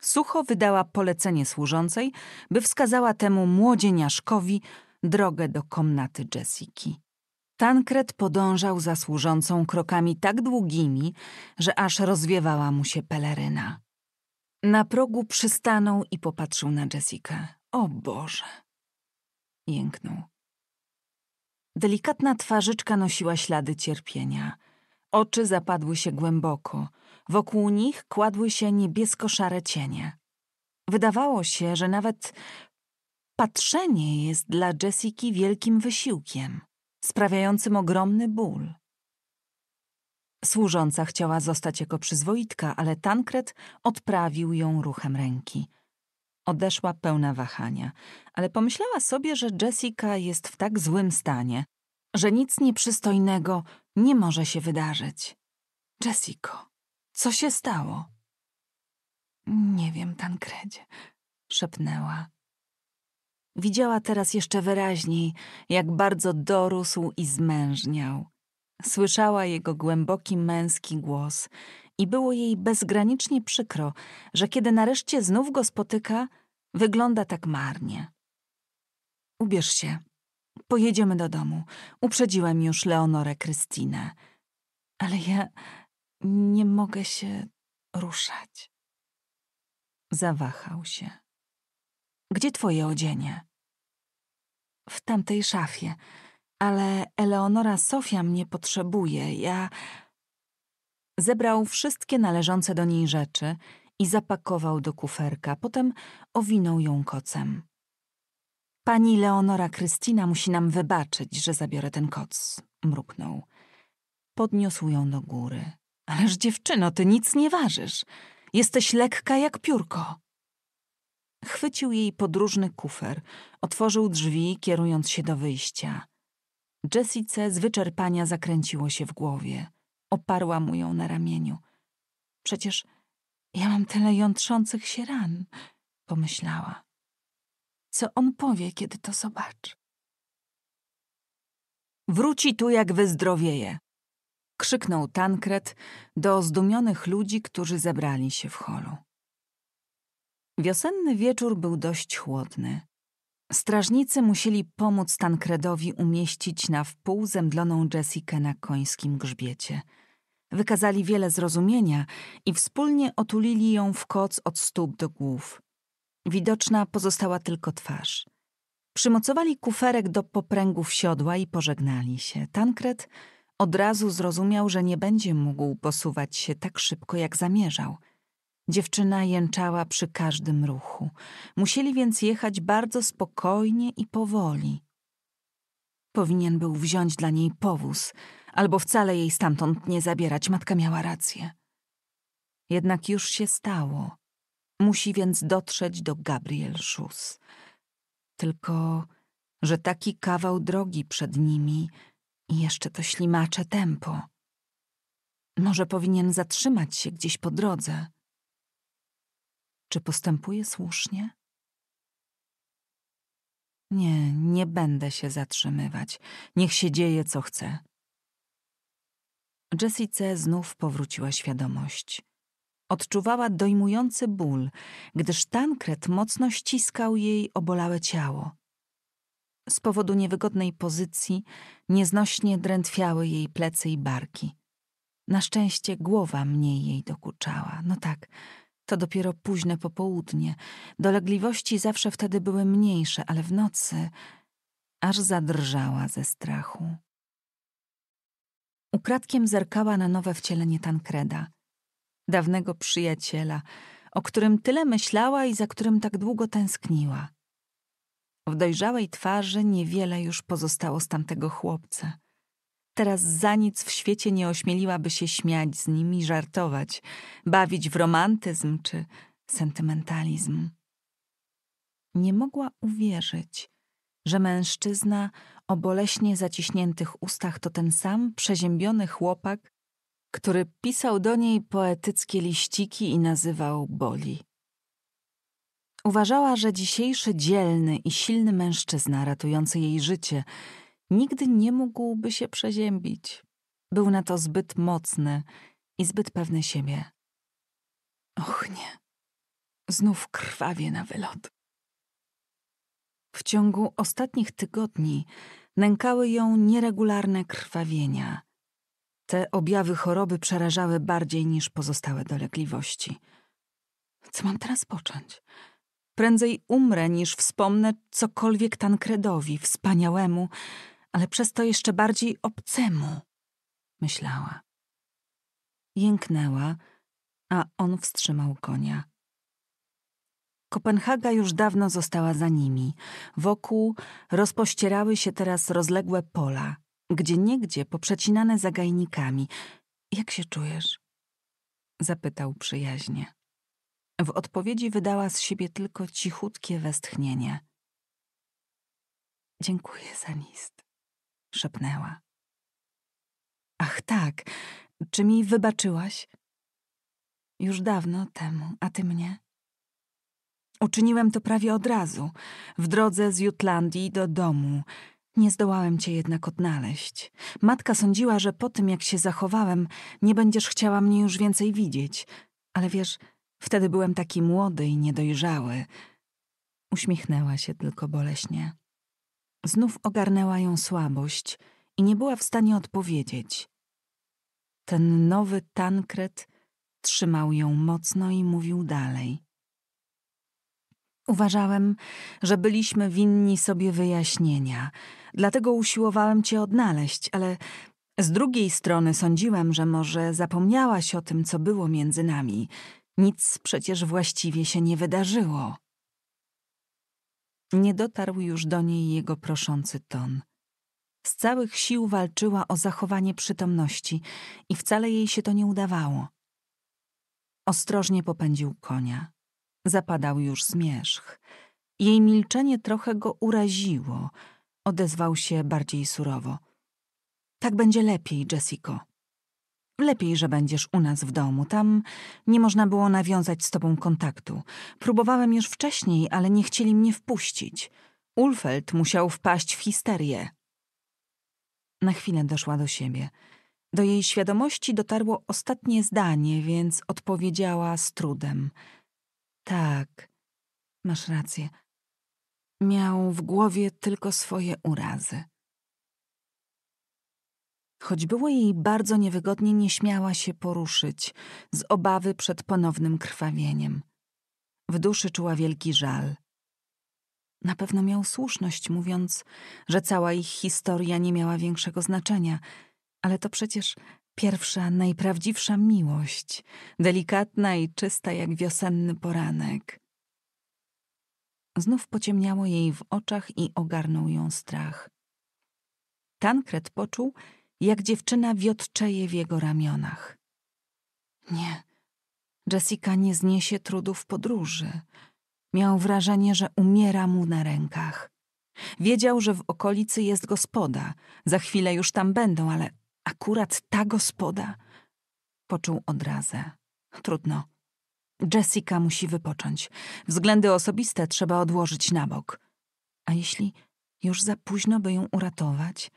A: Sucho wydała polecenie służącej, by wskazała temu młodzieniaszkowi drogę do komnaty Jessiki. Tankred podążał za służącą krokami tak długimi, że aż rozwiewała mu się peleryna. Na progu przystanął i popatrzył na Jessica. O Boże! Jęknął. Delikatna twarzyczka nosiła ślady cierpienia. Oczy zapadły się głęboko. Wokół nich kładły się niebiesko-szare cienie. Wydawało się, że nawet patrzenie jest dla Jessiki wielkim wysiłkiem sprawiającym ogromny ból. Służąca chciała zostać jako przyzwoitka, ale Tankred odprawił ją ruchem ręki. Odeszła pełna wahania, ale pomyślała sobie, że Jessica jest w tak złym stanie, że nic nieprzystojnego nie może się wydarzyć. Jessico, co się stało? Nie wiem, Tankredzie, szepnęła. Widziała teraz jeszcze wyraźniej, jak bardzo dorósł i zmężniał. Słyszała jego głęboki męski głos i było jej bezgranicznie przykro, że kiedy nareszcie znów go spotyka, wygląda tak marnie. Ubierz się. Pojedziemy do domu. Uprzedziłem już Leonorę Krystynę. Ale ja nie mogę się ruszać. Zawahał się. Gdzie twoje odzienie? W tamtej szafie. Ale Eleonora Sofia mnie potrzebuje. Ja. Zebrał wszystkie należące do niej rzeczy i zapakował do kuferka, potem owinął ją kocem. Pani Leonora Krystyna musi nam wybaczyć, że zabiorę ten koc, mruknął. Podniósł ją do góry. Ależ dziewczyno, ty nic nie ważysz. Jesteś lekka jak piórko. Chwycił jej podróżny kufer, otworzył drzwi, kierując się do wyjścia. Jessice z wyczerpania zakręciło się w głowie. Oparła mu ją na ramieniu. Przecież ja mam tyle jątrzących się ran, pomyślała. Co on powie, kiedy to zobaczy? Wróci tu, jak wyzdrowieje, krzyknął Tankret do zdumionych ludzi, którzy zebrali się w holu. Wiosenny wieczór był dość chłodny. Strażnicy musieli pomóc Tankredowi umieścić na wpół zemdloną Jessikę na końskim grzbiecie. Wykazali wiele zrozumienia i wspólnie otulili ją w koc od stóp do głów. Widoczna pozostała tylko twarz. Przymocowali kuferek do popręgów siodła i pożegnali się. Tankred od razu zrozumiał, że nie będzie mógł posuwać się tak szybko, jak zamierzał – Dziewczyna jęczała przy każdym ruchu. Musieli więc jechać bardzo spokojnie i powoli. Powinien był wziąć dla niej powóz, albo wcale jej stamtąd nie zabierać. Matka miała rację. Jednak już się stało. Musi więc dotrzeć do Gabriel Schuss. Tylko, że taki kawał drogi przed nimi i jeszcze to ślimacze tempo. Może powinien zatrzymać się gdzieś po drodze. Czy postępuję słusznie? Nie, nie będę się zatrzymywać. Niech się dzieje, co chce. Jessice znów powróciła świadomość. Odczuwała dojmujący ból, gdyż Tankret mocno ściskał jej obolałe ciało. Z powodu niewygodnej pozycji nieznośnie drętwiały jej plecy i barki. Na szczęście głowa mniej jej dokuczała. No tak, to dopiero późne popołudnie. Dolegliwości zawsze wtedy były mniejsze, ale w nocy aż zadrżała ze strachu. Ukradkiem zerkała na nowe wcielenie Tankreda, dawnego przyjaciela, o którym tyle myślała i za którym tak długo tęskniła. W dojrzałej twarzy niewiele już pozostało z tamtego chłopca – teraz za nic w świecie nie ośmieliłaby się śmiać z nimi, żartować, bawić w romantyzm czy sentymentalizm. Nie mogła uwierzyć, że mężczyzna o boleśnie zaciśniętych ustach to ten sam przeziębiony chłopak, który pisał do niej poetyckie liściki i nazywał boli. Uważała, że dzisiejszy dzielny i silny mężczyzna ratujący jej życie nigdy nie mógłby się przeziębić. Był na to zbyt mocny i zbyt pewny siebie. Och nie, znów krwawie na wylot. W ciągu ostatnich tygodni nękały ją nieregularne krwawienia. Te objawy choroby przerażały bardziej niż pozostałe dolegliwości. Co mam teraz począć? Prędzej umrę niż wspomnę cokolwiek Tankredowi, wspaniałemu, ale przez to jeszcze bardziej obcemu, myślała. Jęknęła, a on wstrzymał konia. Kopenhaga już dawno została za nimi. Wokół rozpościerały się teraz rozległe pola, gdzie niegdzie poprzecinane zagajnikami. Jak się czujesz? zapytał przyjaźnie. W odpowiedzi wydała z siebie tylko cichutkie westchnienie. Dziękuję za list szepnęła. Ach tak, czy mi wybaczyłaś? Już dawno temu, a ty mnie? Uczyniłem to prawie od razu, w drodze z Jutlandii do domu. Nie zdołałem cię jednak odnaleźć. Matka sądziła, że po tym jak się zachowałem, nie będziesz chciała mnie już więcej widzieć. Ale wiesz, wtedy byłem taki młody i niedojrzały. Uśmiechnęła się tylko boleśnie. Znów ogarnęła ją słabość i nie była w stanie odpowiedzieć. Ten nowy Tankret trzymał ją mocno i mówił dalej. Uważałem, że byliśmy winni sobie wyjaśnienia, dlatego usiłowałem cię odnaleźć, ale z drugiej strony sądziłem, że może zapomniałaś o tym, co było między nami. Nic przecież właściwie się nie wydarzyło. Nie dotarł już do niej jego proszący ton. Z całych sił walczyła o zachowanie przytomności i wcale jej się to nie udawało. Ostrożnie popędził konia. Zapadał już zmierzch. Jej milczenie trochę go uraziło. Odezwał się bardziej surowo. Tak będzie lepiej, Jessico. Lepiej, że będziesz u nas w domu. Tam nie można było nawiązać z tobą kontaktu. Próbowałem już wcześniej, ale nie chcieli mnie wpuścić. Ulfeld musiał wpaść w histerię. Na chwilę doszła do siebie. Do jej świadomości dotarło ostatnie zdanie, więc odpowiedziała z trudem. Tak, masz rację. Miał w głowie tylko swoje urazy. Choć było jej bardzo niewygodnie, nie śmiała się poruszyć z obawy przed ponownym krwawieniem. W duszy czuła wielki żal. Na pewno miał słuszność, mówiąc, że cała ich historia nie miała większego znaczenia, ale to przecież pierwsza, najprawdziwsza miłość, delikatna i czysta jak wiosenny poranek. Znów pociemniało jej w oczach i ogarnął ją strach. Tankret poczuł, jak dziewczyna wiotczeje w jego ramionach. Nie, Jessica nie zniesie trudów podróży. Miał wrażenie, że umiera mu na rękach. Wiedział, że w okolicy jest gospoda. Za chwilę już tam będą, ale akurat ta gospoda. Poczuł odrazę. Trudno. Jessica musi wypocząć. Względy osobiste trzeba odłożyć na bok. A jeśli już za późno, by ją uratować?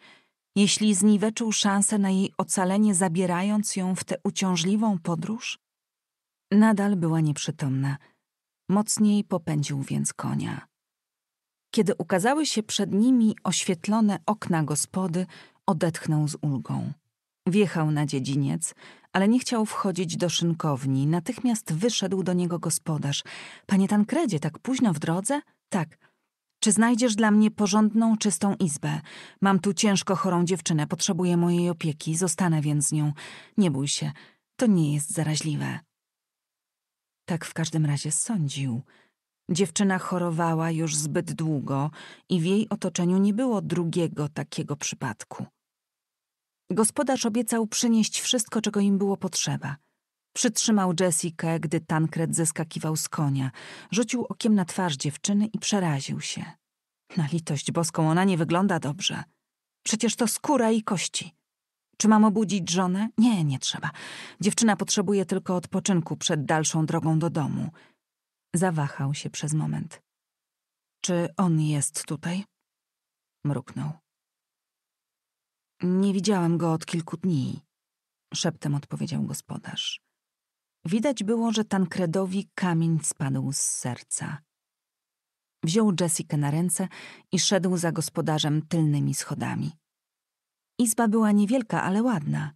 A: Jeśli zniweczył szansę na jej ocalenie, zabierając ją w tę uciążliwą podróż? Nadal była nieprzytomna. Mocniej popędził więc konia. Kiedy ukazały się przed nimi oświetlone okna gospody, odetchnął z ulgą. Wjechał na dziedziniec, ale nie chciał wchodzić do szynkowni. Natychmiast wyszedł do niego gospodarz. Panie Tankredzie, tak późno w drodze? Tak. Czy znajdziesz dla mnie porządną, czystą izbę? Mam tu ciężko chorą dziewczynę, potrzebuję mojej opieki, zostanę więc z nią. Nie bój się, to nie jest zaraźliwe. Tak w każdym razie sądził. Dziewczyna chorowała już zbyt długo i w jej otoczeniu nie było drugiego takiego przypadku. Gospodarz obiecał przynieść wszystko, czego im było potrzeba – Przytrzymał Jessica, gdy Tankred zeskakiwał z konia. Rzucił okiem na twarz dziewczyny i przeraził się. Na litość boską, ona nie wygląda dobrze. Przecież to skóra i kości. Czy mam obudzić żonę? Nie, nie trzeba. Dziewczyna potrzebuje tylko odpoczynku przed dalszą drogą do domu. Zawahał się przez moment. Czy on jest tutaj? Mruknął. Nie widziałem go od kilku dni, szeptem odpowiedział gospodarz. Widać było, że Tankredowi kamień spadł z serca. Wziął Jessica na ręce i szedł za gospodarzem tylnymi schodami. Izba była niewielka, ale ładna.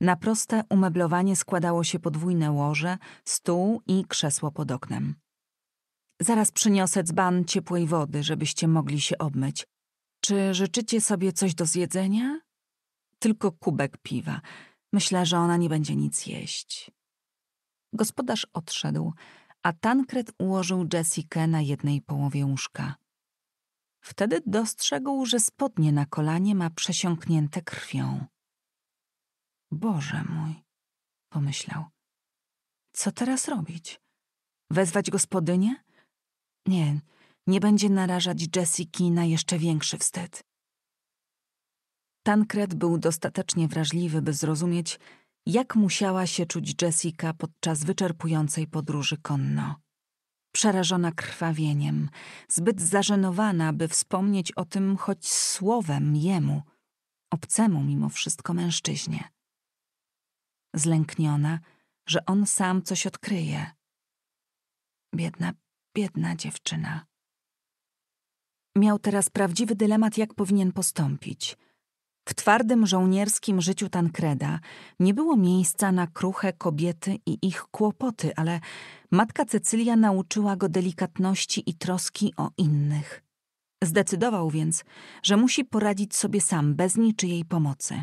A: Na proste umeblowanie składało się podwójne łoże, stół i krzesło pod oknem. Zaraz przyniosę dzban ciepłej wody, żebyście mogli się obmyć. Czy życzycie sobie coś do zjedzenia? Tylko kubek piwa. Myślę, że ona nie będzie nic jeść. Gospodarz odszedł, a Tankred ułożył Jessikę na jednej połowie łóżka. Wtedy dostrzegł, że spodnie na kolanie ma przesiąknięte krwią. Boże mój, pomyślał. Co teraz robić? Wezwać gospodynię? Nie, nie będzie narażać Jessiki na jeszcze większy wstyd. Tankred był dostatecznie wrażliwy, by zrozumieć, jak musiała się czuć Jessica podczas wyczerpującej podróży konno. Przerażona krwawieniem, zbyt zażenowana, by wspomnieć o tym choć słowem jemu, obcemu mimo wszystko mężczyźnie. Zlękniona, że on sam coś odkryje. Biedna, biedna dziewczyna. Miał teraz prawdziwy dylemat, jak powinien postąpić – w twardym żołnierskim życiu Tankreda nie było miejsca na kruche kobiety i ich kłopoty, ale matka Cecylia nauczyła go delikatności i troski o innych. Zdecydował więc, że musi poradzić sobie sam bez niczyjej pomocy.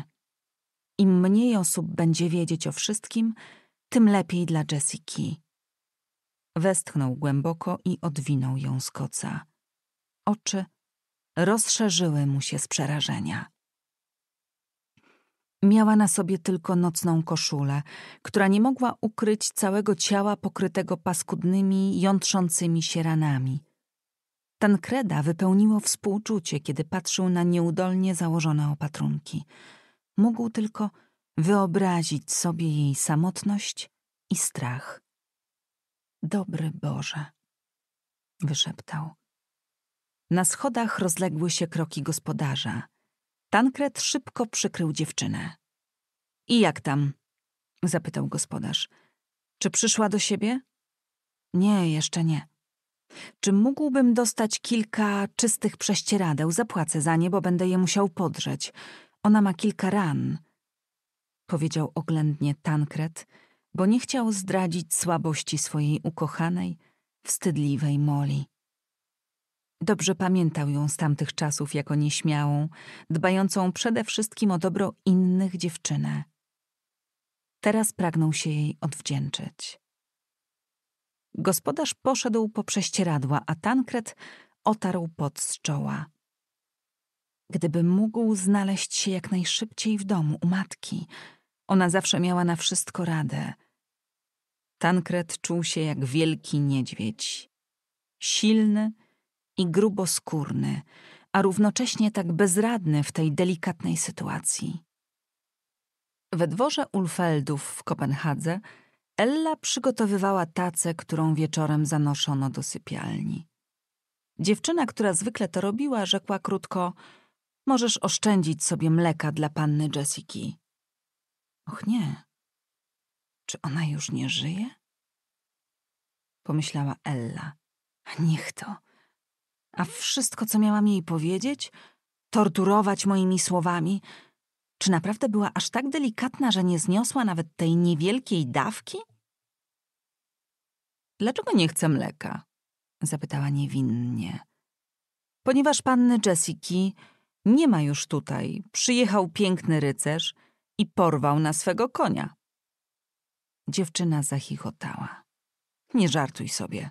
A: Im mniej osób będzie wiedzieć o wszystkim, tym lepiej dla Jessiki. Westchnął głęboko i odwinął ją z koca. Oczy rozszerzyły mu się z przerażenia. Miała na sobie tylko nocną koszulę, która nie mogła ukryć całego ciała pokrytego paskudnymi, jątrzącymi się ranami. Tankreda wypełniło współczucie, kiedy patrzył na nieudolnie założone opatrunki. Mógł tylko wyobrazić sobie jej samotność i strach. Dobry Boże, wyszeptał. Na schodach rozległy się kroki gospodarza. Tankret szybko przykrył dziewczynę. I jak tam? zapytał gospodarz. Czy przyszła do siebie? Nie, jeszcze nie. Czy mógłbym dostać kilka czystych prześcieradeł? Zapłacę za nie, bo będę je musiał podrzeć. Ona ma kilka ran, powiedział oględnie Tankret, bo nie chciał zdradzić słabości swojej ukochanej, wstydliwej Moli. Dobrze pamiętał ją z tamtych czasów jako nieśmiałą, dbającą przede wszystkim o dobro innych dziewczynę. Teraz pragnął się jej odwdzięczyć. Gospodarz poszedł po prześcieradła, a Tankret otarł pot z czoła. Gdyby mógł znaleźć się jak najszybciej w domu u matki, ona zawsze miała na wszystko radę. Tankret czuł się jak wielki niedźwiedź. Silny, i gruboskórny, a równocześnie tak bezradny w tej delikatnej sytuacji. We dworze Ulfeldów w Kopenhadze Ella przygotowywała tacę, którą wieczorem zanoszono do sypialni. Dziewczyna, która zwykle to robiła, rzekła krótko: Możesz oszczędzić sobie mleka dla panny Jessiki. Och nie. Czy ona już nie żyje? Pomyślała Ella. Niech to a wszystko, co miałam jej powiedzieć, torturować moimi słowami. Czy naprawdę była aż tak delikatna, że nie zniosła nawet tej niewielkiej dawki? Dlaczego nie chcę mleka? zapytała niewinnie. Ponieważ panny Jessiki nie ma już tutaj, przyjechał piękny rycerz i porwał na swego konia. Dziewczyna zachichotała. Nie żartuj sobie.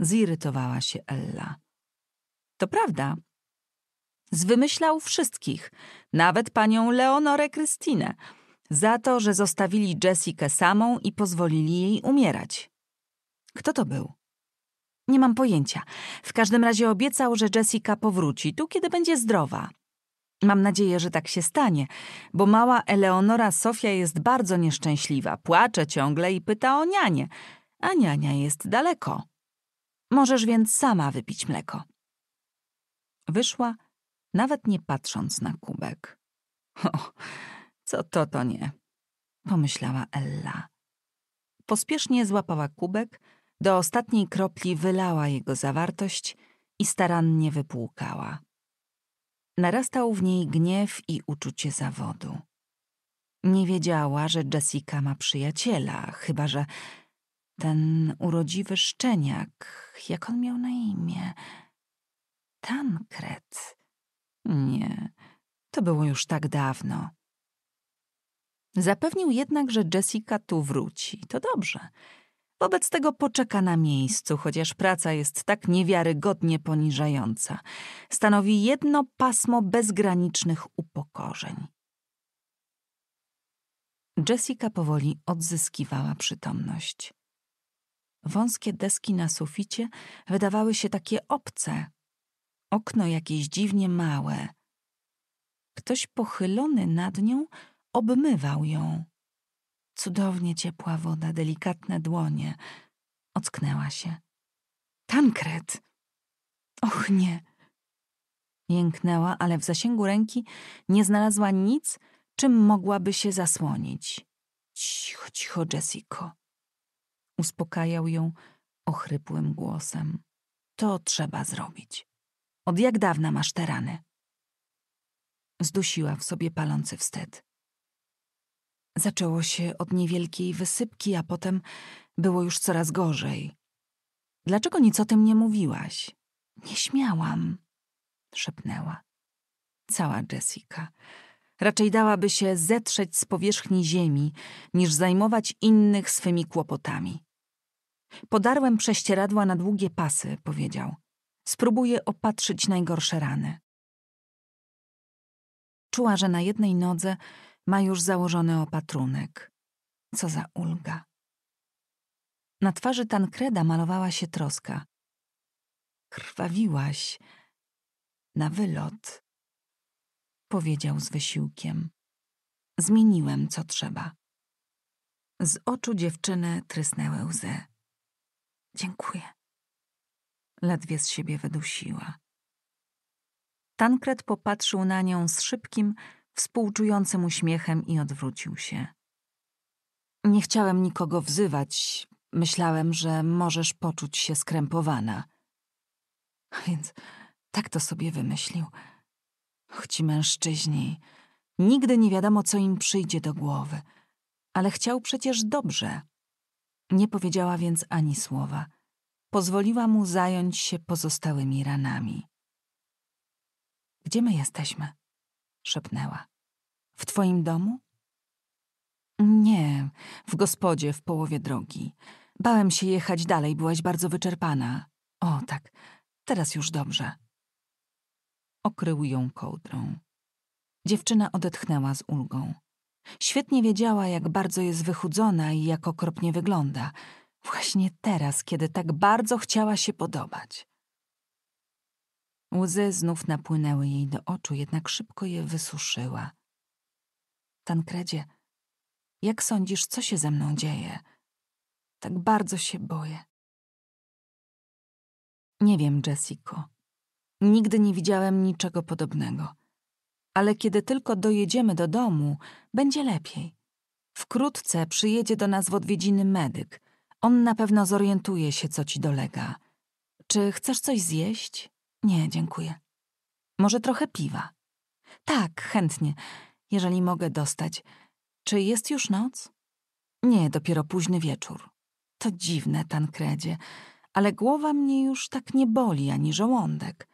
A: Zirytowała się Ella. To prawda. Zwymyślał wszystkich, nawet panią Leonorę Krystynę, za to, że zostawili Jessikę samą i pozwolili jej umierać. Kto to był? Nie mam pojęcia. W każdym razie obiecał, że Jessica powróci tu, kiedy będzie zdrowa. Mam nadzieję, że tak się stanie, bo mała Eleonora Sofia jest bardzo nieszczęśliwa, płacze ciągle i pyta o nianie, a niania jest daleko. Możesz więc sama wypić mleko. Wyszła, nawet nie patrząc na kubek. O, co to to nie, pomyślała Ella. Pospiesznie złapała kubek, do ostatniej kropli wylała jego zawartość i starannie wypłukała. Narastał w niej gniew i uczucie zawodu. Nie wiedziała, że Jessica ma przyjaciela, chyba że ten urodziwy szczeniak, jak on miał na imię, Tankret. Nie, to było już tak dawno. Zapewnił jednak, że Jessica tu wróci. To dobrze. Wobec tego poczeka na miejscu, chociaż praca jest tak niewiarygodnie poniżająca. Stanowi jedno pasmo bezgranicznych upokorzeń. Jessica powoli odzyskiwała przytomność. Wąskie deski na suficie wydawały się takie obce, Okno jakieś dziwnie małe. Ktoś pochylony nad nią obmywał ją. Cudownie ciepła woda, delikatne dłonie. Ocknęła się. Tankret! Och nie! Jęknęła, ale w zasięgu ręki nie znalazła nic, czym mogłaby się zasłonić. Cicho, cicho, Jessico. Uspokajał ją ochrypłym głosem. To trzeba zrobić. Od jak dawna masz te rany? Zdusiła w sobie palący wstyd. Zaczęło się od niewielkiej wysypki, a potem było już coraz gorzej. Dlaczego nic o tym nie mówiłaś? Nie śmiałam, szepnęła. Cała Jessica. Raczej dałaby się zetrzeć z powierzchni ziemi, niż zajmować innych swymi kłopotami. Podarłem prześcieradła na długie pasy, powiedział spróbuje opatrzyć najgorsze rany. Czuła, że na jednej nodze ma już założony opatrunek. Co za ulga. Na twarzy Tankreda malowała się troska. Krwawiłaś na wylot, powiedział z wysiłkiem. Zmieniłem, co trzeba. Z oczu dziewczyny trysnęły łzy. Dziękuję ledwie z siebie wydusiła. Tankred popatrzył na nią z szybkim, współczującym uśmiechem i odwrócił się. Nie chciałem nikogo wzywać. Myślałem, że możesz poczuć się skrępowana. Więc tak to sobie wymyślił. Chci mężczyźni. Nigdy nie wiadomo, co im przyjdzie do głowy. Ale chciał przecież dobrze. Nie powiedziała więc ani słowa pozwoliła mu zająć się pozostałymi ranami. Gdzie my jesteśmy? szepnęła. W twoim domu? Nie, w gospodzie w połowie drogi. Bałem się jechać dalej, byłaś bardzo wyczerpana. O tak, teraz już dobrze. Okrył ją kołdrą. Dziewczyna odetchnęła z ulgą. Świetnie wiedziała, jak bardzo jest wychudzona i jak okropnie wygląda. Właśnie teraz, kiedy tak bardzo chciała się podobać. Łzy znów napłynęły jej do oczu, jednak szybko je wysuszyła. Tankredzie, jak sądzisz, co się ze mną dzieje? Tak bardzo się boję. Nie wiem, Jessico. Nigdy nie widziałem niczego podobnego. Ale kiedy tylko dojedziemy do domu, będzie lepiej. Wkrótce przyjedzie do nas w odwiedziny medyk. On na pewno zorientuje się, co ci dolega. Czy chcesz coś zjeść? Nie, dziękuję. Może trochę piwa? Tak, chętnie, jeżeli mogę dostać. Czy jest już noc? Nie, dopiero późny wieczór. To dziwne, Tankredzie, ale głowa mnie już tak nie boli ani żołądek.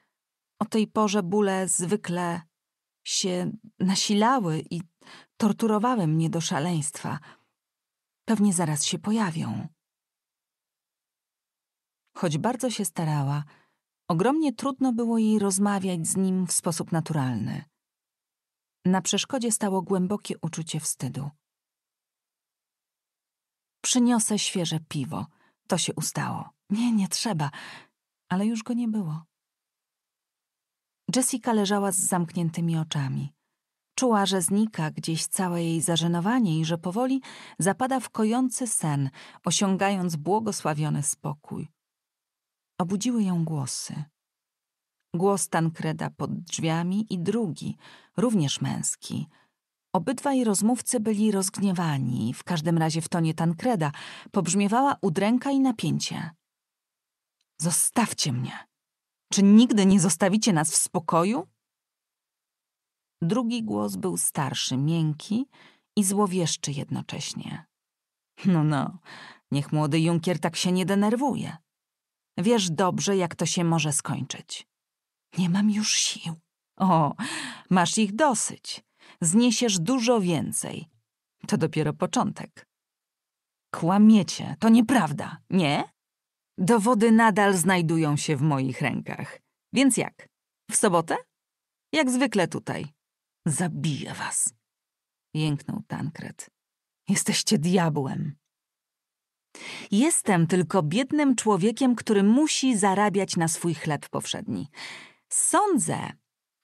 A: O tej porze bóle zwykle się nasilały i torturowały mnie do szaleństwa. Pewnie zaraz się pojawią choć bardzo się starała, ogromnie trudno było jej rozmawiać z nim w sposób naturalny. Na przeszkodzie stało głębokie uczucie wstydu. Przyniosę świeże piwo. To się ustało. Nie, nie trzeba, ale już go nie było. Jessica leżała z zamkniętymi oczami. Czuła, że znika gdzieś całe jej zażenowanie i że powoli zapada w kojący sen, osiągając błogosławiony spokój obudziły ją głosy. Głos Tankreda pod drzwiami i drugi, również męski. Obydwaj rozmówcy byli rozgniewani, w każdym razie w tonie Tankreda pobrzmiewała udręka i napięcie. Zostawcie mnie! Czy nigdy nie zostawicie nas w spokoju? Drugi głos był starszy, miękki i złowieszczy jednocześnie. No, no, niech młody Junkier tak się nie denerwuje. Wiesz dobrze, jak to się może skończyć. Nie mam już sił. O, masz ich dosyć. Zniesiesz dużo więcej. To dopiero początek. Kłamiecie, to nieprawda, nie? Dowody nadal znajdują się w moich rękach. Więc jak? W sobotę? Jak zwykle tutaj. Zabiję was. Jęknął Tankret. Jesteście diabłem. Jestem tylko biednym człowiekiem, który musi zarabiać na swój chleb powszedni. Sądzę,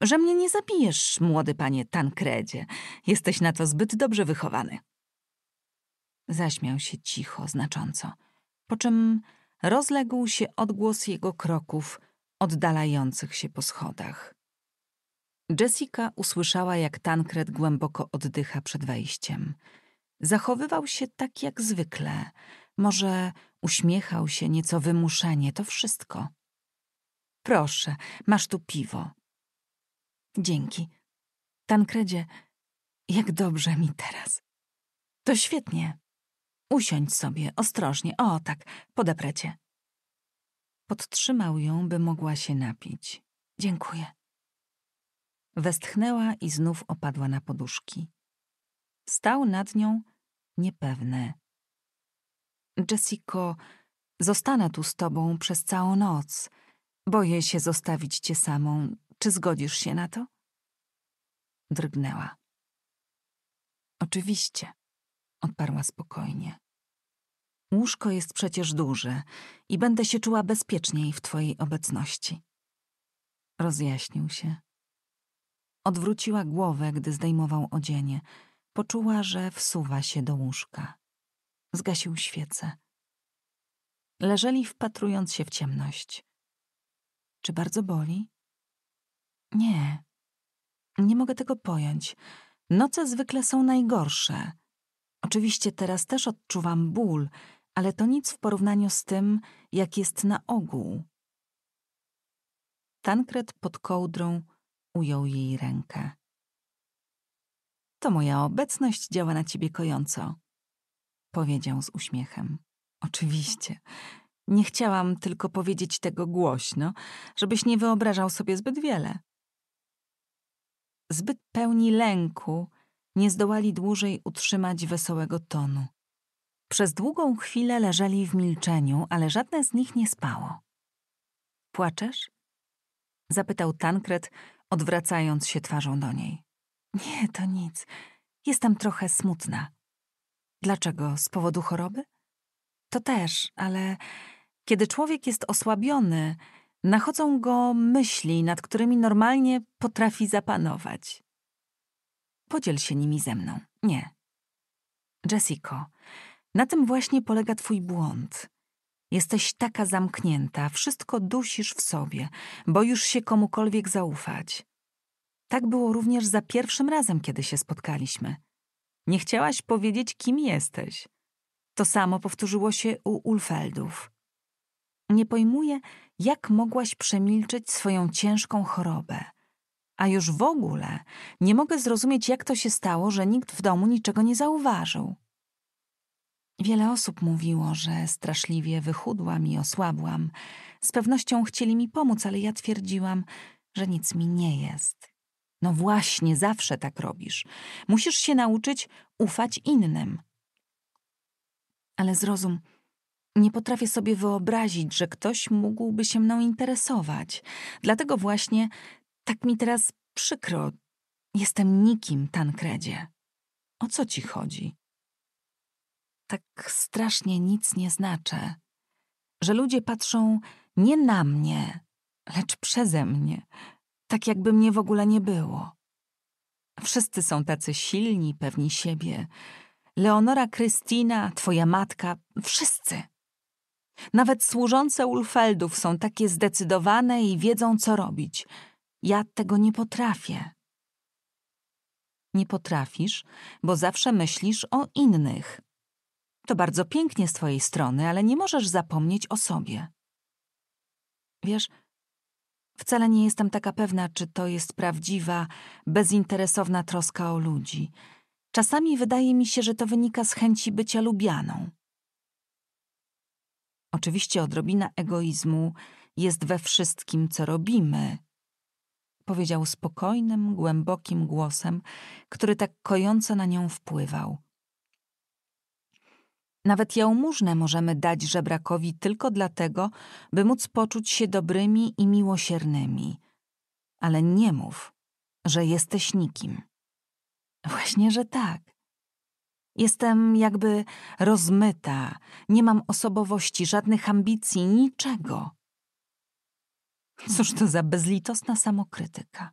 A: że mnie nie zabijesz, młody panie Tankredzie. Jesteś na to zbyt dobrze wychowany. Zaśmiał się cicho, znacząco, po czym rozległ się odgłos jego kroków oddalających się po schodach. Jessica usłyszała, jak Tankred głęboko oddycha przed wejściem. Zachowywał się tak jak zwykle – może uśmiechał się nieco wymuszenie, to wszystko. Proszę, masz tu piwo. Dzięki. Tankredzie, jak dobrze mi teraz. To świetnie. Usiądź sobie, ostrożnie. O, tak, podeprę Podtrzymał ją, by mogła się napić. Dziękuję. Westchnęła i znów opadła na poduszki. Stał nad nią niepewne. Jessico, zostanę tu z tobą przez całą noc. Boję się zostawić cię samą. Czy zgodzisz się na to? Drgnęła. Oczywiście, odparła spokojnie. Łóżko jest przecież duże i będę się czuła bezpieczniej w twojej obecności. Rozjaśnił się. Odwróciła głowę, gdy zdejmował odzienie. Poczuła, że wsuwa się do łóżka. Zgasił świecę. Leżeli wpatrując się w ciemność. Czy bardzo boli? Nie. Nie mogę tego pojąć. Noce zwykle są najgorsze. Oczywiście teraz też odczuwam ból, ale to nic w porównaniu z tym, jak jest na ogół. Tankret pod kołdrą ujął jej rękę. To moja obecność działa na ciebie kojąco powiedział z uśmiechem. Oczywiście. Nie chciałam tylko powiedzieć tego głośno, żebyś nie wyobrażał sobie zbyt wiele. Zbyt pełni lęku nie zdołali dłużej utrzymać wesołego tonu. Przez długą chwilę leżeli w milczeniu, ale żadne z nich nie spało. Płaczesz? zapytał Tankret, odwracając się twarzą do niej. Nie, to nic. Jestem trochę smutna. Dlaczego? Z powodu choroby? To też, ale kiedy człowiek jest osłabiony, nachodzą go myśli, nad którymi normalnie potrafi zapanować. Podziel się nimi ze mną. Nie. Jessico, na tym właśnie polega twój błąd. Jesteś taka zamknięta, wszystko dusisz w sobie, boisz się komukolwiek zaufać. Tak było również za pierwszym razem, kiedy się spotkaliśmy. Nie chciałaś powiedzieć, kim jesteś. To samo powtórzyło się u Ulfeldów. Nie pojmuję, jak mogłaś przemilczeć swoją ciężką chorobę. A już w ogóle nie mogę zrozumieć, jak to się stało, że nikt w domu niczego nie zauważył. Wiele osób mówiło, że straszliwie wychudłam i osłabłam. Z pewnością chcieli mi pomóc, ale ja twierdziłam, że nic mi nie jest no właśnie, zawsze tak robisz. Musisz się nauczyć ufać innym. Ale zrozum, nie potrafię sobie wyobrazić, że ktoś mógłby się mną interesować. Dlatego właśnie tak mi teraz przykro. Jestem nikim, Tankredzie. O co ci chodzi? Tak strasznie nic nie znaczę. Że ludzie patrzą nie na mnie, lecz przeze mnie tak jakby mnie w ogóle nie było. Wszyscy są tacy silni, pewni siebie. Leonora Krystyna, twoja matka, wszyscy. Nawet służące Ulfeldów są takie zdecydowane i wiedzą, co robić. Ja tego nie potrafię. Nie potrafisz, bo zawsze myślisz o innych. To bardzo pięknie z twojej strony, ale nie możesz zapomnieć o sobie. Wiesz, Wcale nie jestem taka pewna, czy to jest prawdziwa, bezinteresowna troska o ludzi. Czasami wydaje mi się, że to wynika z chęci bycia lubianą. Oczywiście odrobina egoizmu jest we wszystkim, co robimy, powiedział spokojnym, głębokim głosem, który tak kojąco na nią wpływał. Nawet jałmużnę możemy dać żebrakowi tylko dlatego, by móc poczuć się dobrymi i miłosiernymi. Ale nie mów, że jesteś nikim. Właśnie, że tak. Jestem jakby rozmyta, nie mam osobowości, żadnych ambicji, niczego. Cóż to za bezlitosna samokrytyka.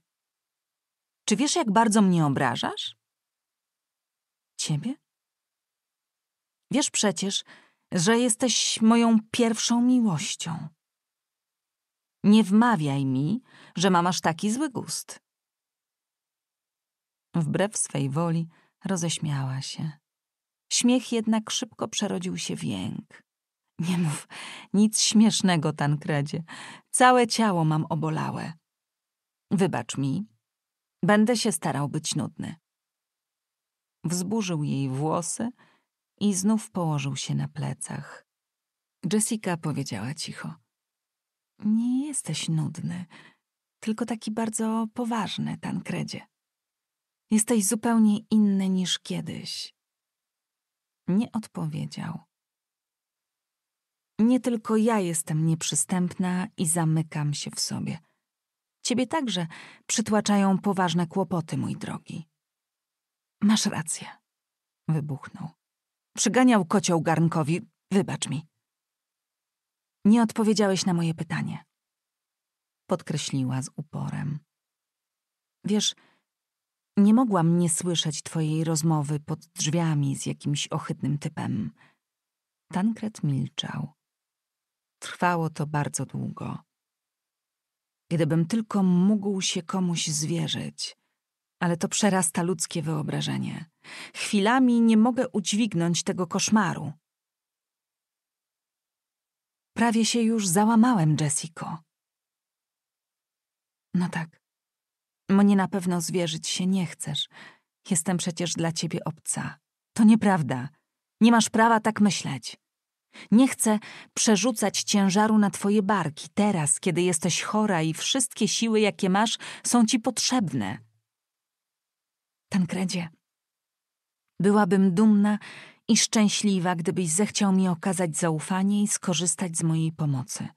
A: Czy wiesz, jak bardzo mnie obrażasz? Ciebie? Wiesz przecież, że jesteś moją pierwszą miłością. Nie wmawiaj mi, że mam aż taki zły gust. Wbrew swej woli roześmiała się. Śmiech jednak szybko przerodził się w jęk. Nie mów nic śmiesznego, Tankredzie. Całe ciało mam obolałe. Wybacz mi. Będę się starał być nudny. Wzburzył jej włosy i znów położył się na plecach. Jessica powiedziała cicho: Nie jesteś nudny, tylko taki bardzo poważny, Tankredzie. Jesteś zupełnie inny niż kiedyś. Nie odpowiedział. Nie tylko ja jestem nieprzystępna i zamykam się w sobie. Ciebie także przytłaczają poważne kłopoty, mój drogi. Masz rację, wybuchnął. Przyganiał kocioł garnkowi. Wybacz mi. Nie odpowiedziałeś na moje pytanie. Podkreśliła z uporem. Wiesz, nie mogłam nie słyszeć twojej rozmowy pod drzwiami z jakimś ohydnym typem. Tankret milczał. Trwało to bardzo długo. Gdybym tylko mógł się komuś zwierzyć ale to przerasta ludzkie wyobrażenie. Chwilami nie mogę udźwignąć tego koszmaru. Prawie się już załamałem, Jessico. No tak. Mnie na pewno zwierzyć się nie chcesz. Jestem przecież dla ciebie obca. To nieprawda. Nie masz prawa tak myśleć. Nie chcę przerzucać ciężaru na twoje barki teraz, kiedy jesteś chora i wszystkie siły, jakie masz, są ci potrzebne. Tankredzie, byłabym dumna i szczęśliwa, gdybyś zechciał mi okazać zaufanie i skorzystać z mojej pomocy.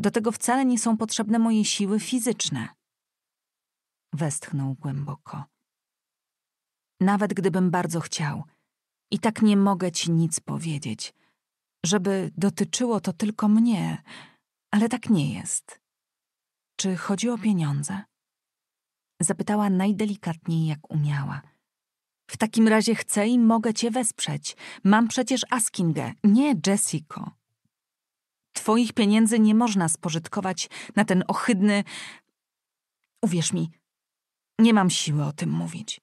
A: Do tego wcale nie są potrzebne moje siły fizyczne. Westchnął głęboko. Nawet gdybym bardzo chciał, i tak nie mogę ci nic powiedzieć, żeby dotyczyło to tylko mnie, ale tak nie jest. Czy chodzi o pieniądze? Zapytała najdelikatniej, jak umiała. W takim razie chcę i mogę cię wesprzeć. Mam przecież Askingę, nie Jessico. Twoich pieniędzy nie można spożytkować na ten ohydny. Uwierz mi, nie mam siły o tym mówić.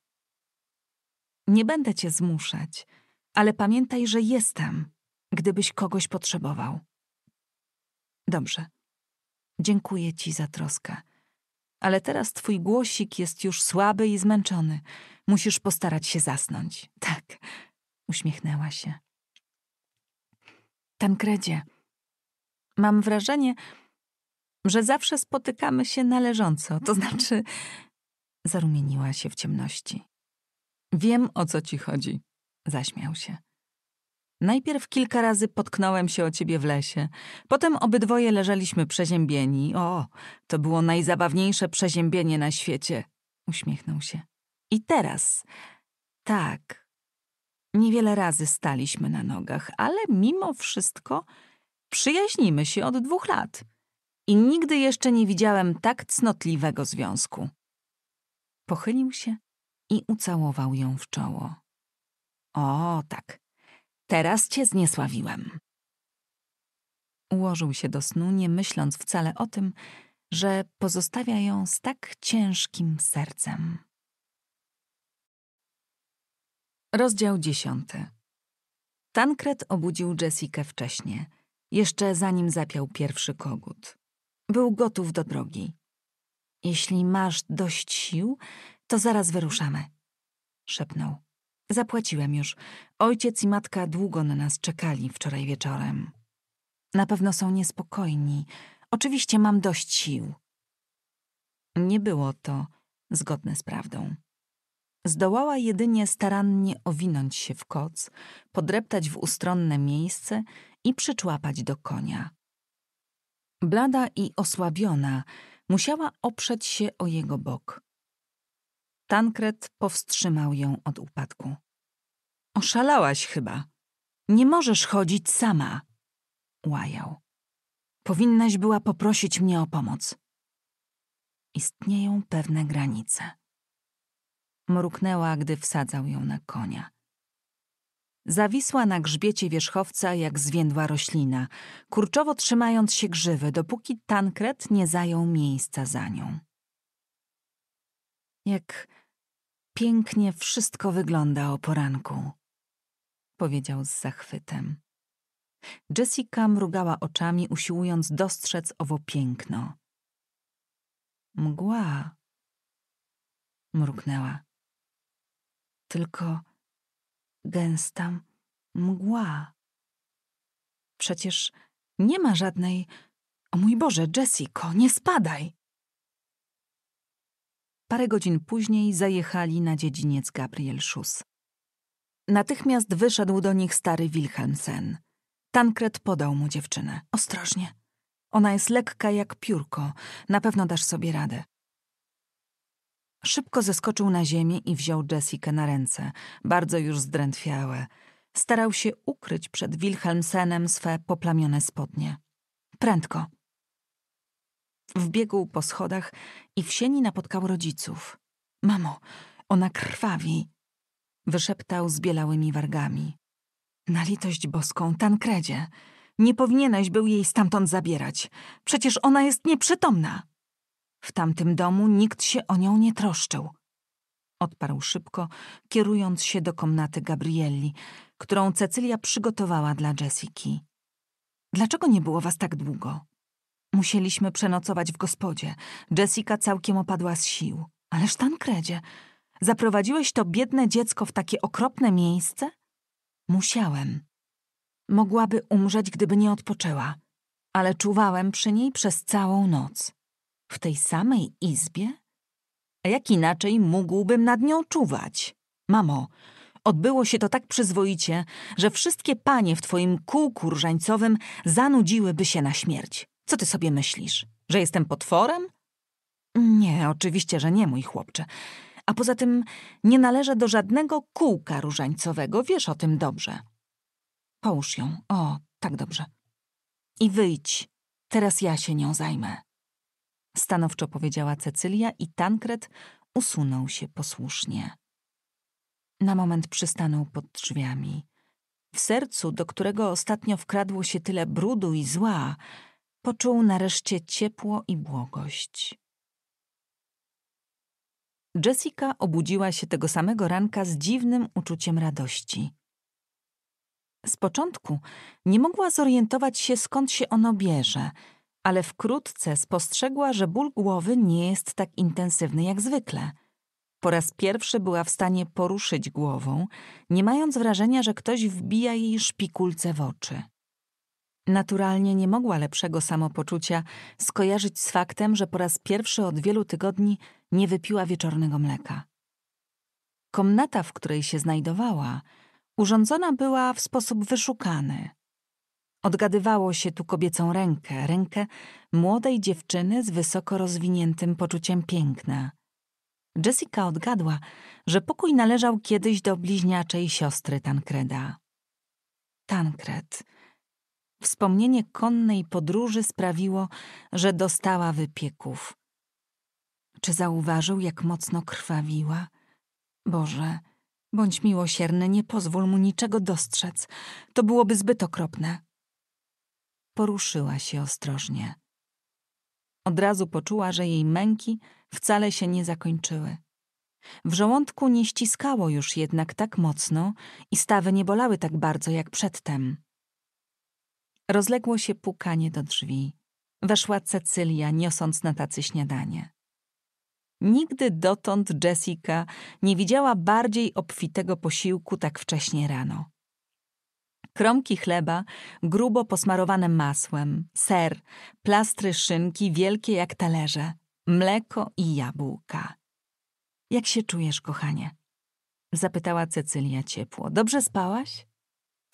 A: Nie będę cię zmuszać, ale pamiętaj, że jestem, gdybyś kogoś potrzebował. Dobrze. Dziękuję ci za troskę ale teraz twój głosik jest już słaby i zmęczony. Musisz postarać się zasnąć. Tak, uśmiechnęła się. Tankredzie, mam wrażenie, że zawsze spotykamy się należąco, to znaczy. Zarumieniła się w ciemności. Wiem, o co ci chodzi, zaśmiał się. Najpierw kilka razy potknąłem się o ciebie w lesie. Potem obydwoje leżeliśmy przeziębieni. O, to było najzabawniejsze przeziębienie na świecie. Uśmiechnął się. I teraz. Tak. Niewiele razy staliśmy na nogach, ale mimo wszystko przyjaźnimy się od dwóch lat. I nigdy jeszcze nie widziałem tak cnotliwego związku. Pochylił się i ucałował ją w czoło. O, tak. Teraz cię zniesławiłem. Ułożył się do snu, nie myśląc wcale o tym, że pozostawia ją z tak ciężkim sercem. Rozdział dziesiąty. Tankret obudził Jessikę wcześnie, jeszcze zanim zapiał pierwszy kogut. Był gotów do drogi. Jeśli masz dość sił, to zaraz wyruszamy, szepnął. Zapłaciłem już. Ojciec i matka długo na nas czekali wczoraj wieczorem. Na pewno są niespokojni. Oczywiście mam dość sił. Nie było to zgodne z prawdą. Zdołała jedynie starannie owinąć się w koc, podreptać w ustronne miejsce i przyczłapać do konia. Blada i osłabiona musiała oprzeć się o jego bok. Tankred powstrzymał ją od upadku. Oszalałaś chyba. Nie możesz chodzić sama. Łajał. Powinnaś była poprosić mnie o pomoc. Istnieją pewne granice. Mruknęła, gdy wsadzał ją na konia. Zawisła na grzbiecie wierzchowca jak zwiędła roślina, kurczowo trzymając się grzywy, dopóki Tankret nie zajął miejsca za nią. Jak pięknie wszystko wygląda o poranku, powiedział z zachwytem. Jessica mrugała oczami, usiłując dostrzec owo piękno. Mgła, mruknęła. Tylko gęsta mgła. Przecież nie ma żadnej. O mój Boże, Jessico, nie spadaj! Parę godzin później zajechali na dziedziniec Gabriel Schuss. Natychmiast wyszedł do nich stary Wilhelmsen. Tankred podał mu dziewczynę. Ostrożnie. Ona jest lekka jak piórko. Na pewno dasz sobie radę. Szybko zeskoczył na ziemię i wziął Jessica na ręce, bardzo już zdrętwiałe. Starał się ukryć przed Wilhelmsenem swe poplamione spodnie. Prędko, Wbiegł po schodach i w sieni napotkał rodziców. Mamo, ona krwawi, wyszeptał z bielałymi wargami. Na litość boską, Tankredzie, nie powinieneś był jej stamtąd zabierać. Przecież ona jest nieprzytomna. W tamtym domu nikt się o nią nie troszczył. Odparł szybko, kierując się do komnaty Gabrielli, którą Cecylia przygotowała dla Jessiki. Dlaczego nie było was tak długo? Musieliśmy przenocować w gospodzie. Jessica całkiem opadła z sił. Ależ Tankredzie, zaprowadziłeś to biedne dziecko w takie okropne miejsce? Musiałem. Mogłaby umrzeć, gdyby nie odpoczęła, ale czuwałem przy niej przez całą noc. W tej samej izbie? A jak inaczej mógłbym nad nią czuwać? Mamo, odbyło się to tak przyzwoicie, że wszystkie panie w twoim kółku różańcowym zanudziłyby się na śmierć. Co ty sobie myślisz? Że jestem potworem? Nie, oczywiście, że nie, mój chłopcze. A poza tym nie należę do żadnego kółka różańcowego, wiesz o tym dobrze. Połóż ją, o, tak dobrze. I wyjdź, teraz ja się nią zajmę. Stanowczo powiedziała Cecylia i Tankret usunął się posłusznie. Na moment przystanął pod drzwiami. W sercu, do którego ostatnio wkradło się tyle brudu i zła, Poczuł nareszcie ciepło i błogość. Jessica obudziła się tego samego ranka z dziwnym uczuciem radości. Z początku nie mogła zorientować się, skąd się ono bierze, ale wkrótce spostrzegła, że ból głowy nie jest tak intensywny jak zwykle. Po raz pierwszy była w stanie poruszyć głową, nie mając wrażenia, że ktoś wbija jej szpikulce w oczy. Naturalnie nie mogła lepszego samopoczucia skojarzyć z faktem, że po raz pierwszy od wielu tygodni nie wypiła wieczornego mleka. Komnata, w której się znajdowała, urządzona była w sposób wyszukany. Odgadywało się tu kobiecą rękę, rękę młodej dziewczyny z wysoko rozwiniętym poczuciem piękna. Jessica odgadła, że pokój należał kiedyś do bliźniaczej siostry Tankreda. Tankred Wspomnienie konnej podróży sprawiło, że dostała wypieków. Czy zauważył, jak mocno krwawiła? Boże, bądź miłosierny, nie pozwól mu niczego dostrzec. To byłoby zbyt okropne. Poruszyła się ostrożnie. Od razu poczuła, że jej męki wcale się nie zakończyły. W żołądku nie ściskało już jednak tak mocno i stawy nie bolały tak bardzo jak przedtem. Rozległo się pukanie do drzwi. Weszła Cecylia, niosąc na tacy śniadanie. Nigdy dotąd Jessica nie widziała bardziej obfitego posiłku tak wcześnie rano. Kromki chleba, grubo posmarowane masłem, ser, plastry szynki wielkie jak talerze, mleko i jabłka. Jak się czujesz, kochanie? Zapytała Cecylia ciepło. Dobrze spałaś?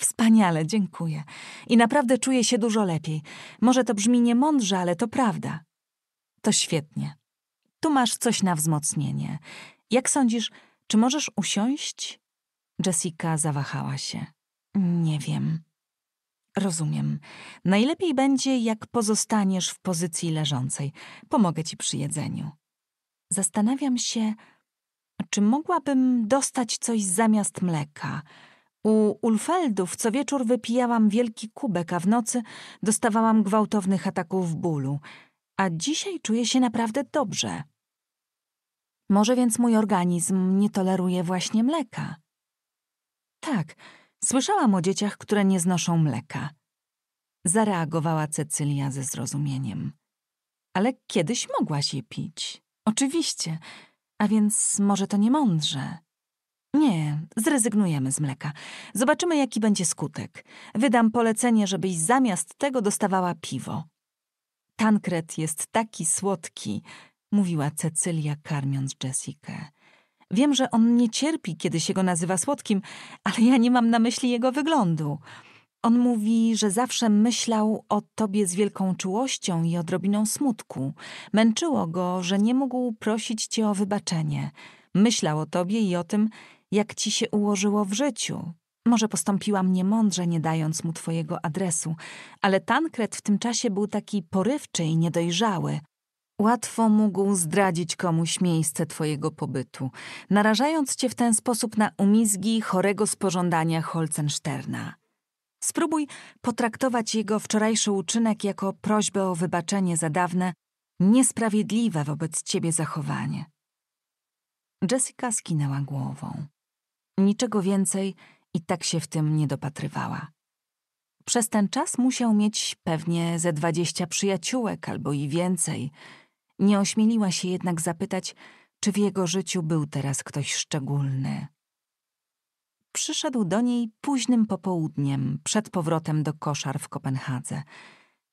A: Wspaniale, dziękuję. I naprawdę czuję się dużo lepiej. Może to brzmi niemądrze, ale to prawda. To świetnie. Tu masz coś na wzmocnienie. Jak sądzisz, czy możesz usiąść? Jessica zawahała się. Nie wiem. Rozumiem. Najlepiej będzie, jak pozostaniesz w pozycji leżącej. Pomogę ci przy jedzeniu. Zastanawiam się, czy mogłabym dostać coś zamiast mleka. U Ulfeldów co wieczór wypijałam wielki kubek, a w nocy dostawałam gwałtownych ataków bólu. A dzisiaj czuję się naprawdę dobrze. Może więc mój organizm nie toleruje właśnie mleka? Tak, słyszałam o dzieciach, które nie znoszą mleka. Zareagowała Cecylia ze zrozumieniem. Ale kiedyś mogłaś je pić. Oczywiście, a więc może to nie mądrze. Nie, zrezygnujemy z mleka. Zobaczymy, jaki będzie skutek. Wydam polecenie, żebyś zamiast tego dostawała piwo. Tankret jest taki słodki, mówiła Cecylia, karmiąc Jessikę. Wiem, że on nie cierpi, kiedy się go nazywa słodkim, ale ja nie mam na myśli jego wyglądu. On mówi, że zawsze myślał o tobie z wielką czułością i odrobiną smutku. Męczyło go, że nie mógł prosić cię o wybaczenie. Myślał o tobie i o tym, jak ci się ułożyło w życiu. Może postąpiłam niemądrze, nie dając mu twojego adresu, ale Tankred w tym czasie był taki porywczy i niedojrzały. Łatwo mógł zdradzić komuś miejsce twojego pobytu, narażając cię w ten sposób na umizgi chorego spożądania Holzensterna. Spróbuj potraktować jego wczorajszy uczynek jako prośbę o wybaczenie za dawne, niesprawiedliwe wobec ciebie zachowanie. Jessica skinęła głową. Niczego więcej i tak się w tym nie dopatrywała. Przez ten czas musiał mieć pewnie ze dwadzieścia przyjaciółek albo i więcej. Nie ośmieliła się jednak zapytać, czy w jego życiu był teraz ktoś szczególny. Przyszedł do niej późnym popołudniem, przed powrotem do koszar w Kopenhadze.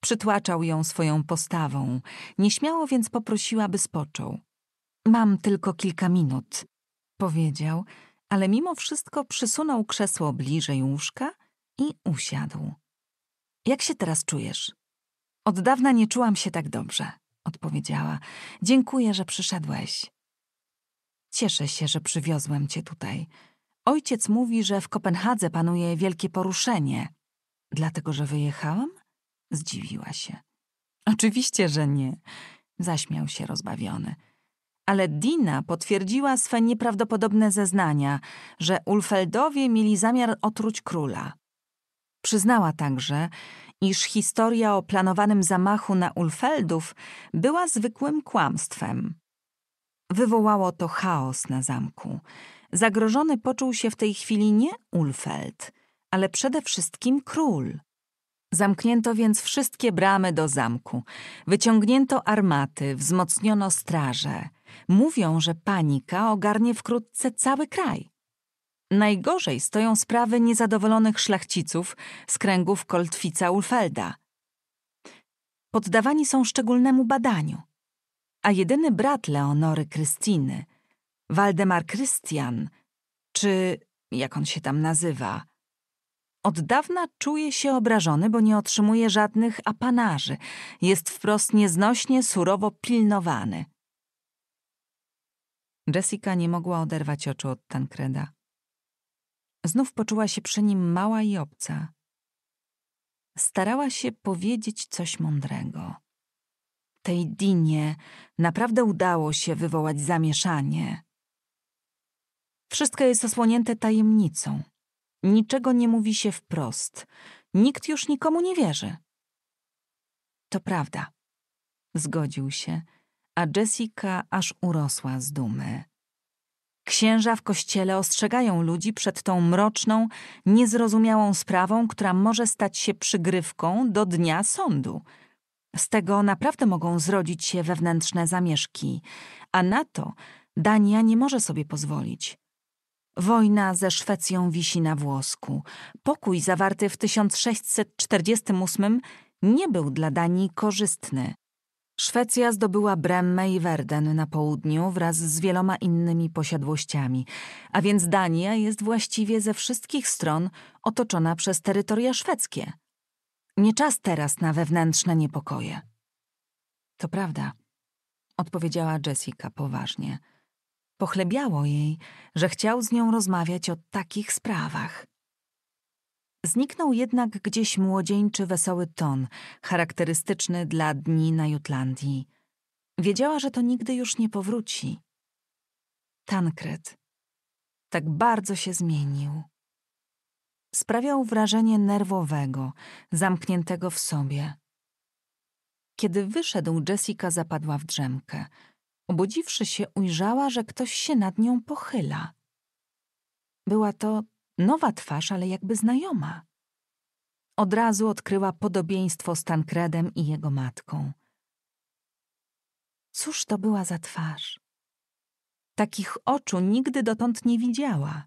A: Przytłaczał ją swoją postawą, nieśmiało więc poprosiła, by spoczął. Mam tylko kilka minut, powiedział ale mimo wszystko przysunął krzesło bliżej łóżka i usiadł. Jak się teraz czujesz? Od dawna nie czułam się tak dobrze, odpowiedziała. Dziękuję, że przyszedłeś. Cieszę się, że przywiozłem cię tutaj. Ojciec mówi, że w Kopenhadze panuje wielkie poruszenie. Dlatego, że wyjechałam? Zdziwiła się. Oczywiście, że nie. Zaśmiał się rozbawiony ale Dina potwierdziła swe nieprawdopodobne zeznania, że Ulfeldowie mieli zamiar otruć króla. Przyznała także, iż historia o planowanym zamachu na Ulfeldów była zwykłym kłamstwem. Wywołało to chaos na zamku. Zagrożony poczuł się w tej chwili nie Ulfeld, ale przede wszystkim król. Zamknięto więc wszystkie bramy do zamku, wyciągnięto armaty, wzmocniono straże. Mówią, że panika ogarnie wkrótce cały kraj. Najgorzej stoją sprawy niezadowolonych szlachciców z kręgów Koltwica-Ulfelda. Poddawani są szczególnemu badaniu. A jedyny brat Leonory Krystyny, Waldemar Krystian, czy jak on się tam nazywa, od dawna czuje się obrażony, bo nie otrzymuje żadnych apanarzy. Jest wprost nieznośnie surowo pilnowany. Jessica nie mogła oderwać oczu od Tankreda. Znów poczuła się przy nim mała i obca. Starała się powiedzieć coś mądrego. Tej Dinie naprawdę udało się wywołać zamieszanie. Wszystko jest osłonięte tajemnicą. Niczego nie mówi się wprost. Nikt już nikomu nie wierzy. To prawda. Zgodził się a Jessica aż urosła z dumy. Księża w kościele ostrzegają ludzi przed tą mroczną, niezrozumiałą sprawą, która może stać się przygrywką do dnia sądu. Z tego naprawdę mogą zrodzić się wewnętrzne zamieszki, a na to Dania nie może sobie pozwolić. Wojna ze Szwecją wisi na włosku. Pokój zawarty w 1648 nie był dla Danii korzystny. Szwecja zdobyła Bremme i Verden na południu wraz z wieloma innymi posiadłościami, a więc Dania jest właściwie ze wszystkich stron otoczona przez terytoria szwedzkie. Nie czas teraz na wewnętrzne niepokoje. To prawda, odpowiedziała Jessica poważnie. Pochlebiało jej, że chciał z nią rozmawiać o takich sprawach. Zniknął jednak gdzieś młodzieńczy wesoły ton, charakterystyczny dla dni na Jutlandii. Wiedziała, że to nigdy już nie powróci. Tankred tak bardzo się zmienił. Sprawiał wrażenie nerwowego, zamkniętego w sobie. Kiedy wyszedł, Jessica zapadła w drzemkę. Obudziwszy się, ujrzała, że ktoś się nad nią pochyla. Była to Nowa twarz, ale jakby znajoma. Od razu odkryła podobieństwo z Tankredem i jego matką. Cóż to była za twarz? Takich oczu nigdy dotąd nie widziała.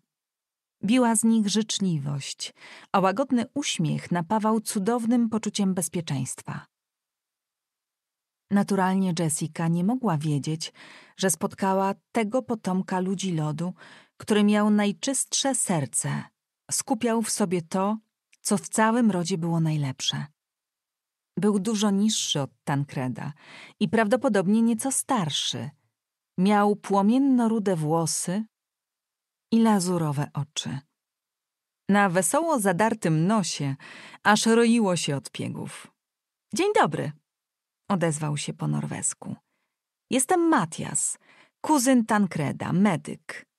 A: Biła z nich życzliwość, a łagodny uśmiech napawał cudownym poczuciem bezpieczeństwa. Naturalnie Jessica nie mogła wiedzieć, że spotkała tego potomka ludzi lodu, który miał najczystsze serce, skupiał w sobie to, co w całym rodzie było najlepsze. Był dużo niższy od Tankreda i prawdopodobnie nieco starszy. Miał płomienno-rude włosy i lazurowe oczy. Na wesoło zadartym nosie aż roiło się od piegów. Dzień dobry, odezwał się po norwesku. Jestem Matias, kuzyn Tankreda, medyk.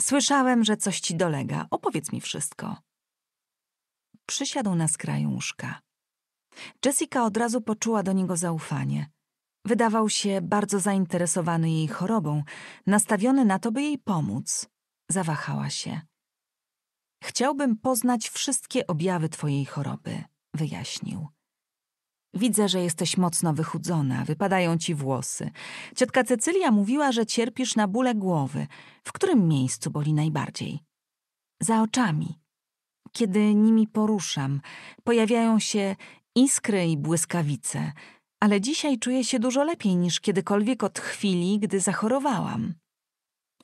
A: Słyszałem, że coś ci dolega. Opowiedz mi wszystko. Przysiadł na skraju łóżka. Jessica od razu poczuła do niego zaufanie. Wydawał się bardzo zainteresowany jej chorobą, nastawiony na to, by jej pomóc. Zawahała się. Chciałbym poznać wszystkie objawy twojej choroby, wyjaśnił. Widzę, że jesteś mocno wychudzona, wypadają ci włosy. Ciotka Cecylia mówiła, że cierpisz na bóle głowy. W którym miejscu boli najbardziej? Za oczami. Kiedy nimi poruszam, pojawiają się iskry i błyskawice, ale dzisiaj czuję się dużo lepiej niż kiedykolwiek od chwili, gdy zachorowałam.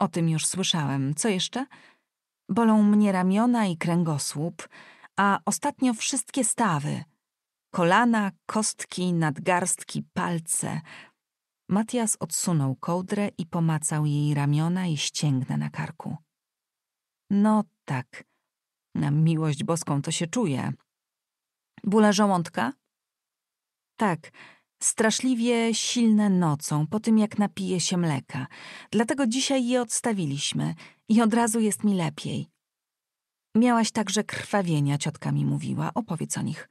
A: O tym już słyszałem. Co jeszcze? Bolą mnie ramiona i kręgosłup, a ostatnio wszystkie stawy – Kolana, kostki, nadgarstki, palce. Matias odsunął kołdrę i pomacał jej ramiona i ścięgna na karku. No tak, na miłość boską to się czuje. Bóle żołądka? Tak, straszliwie silne nocą, po tym jak napije się mleka. Dlatego dzisiaj je odstawiliśmy i od razu jest mi lepiej. Miałaś także krwawienia, ciotka mi mówiła, opowiedz o nich.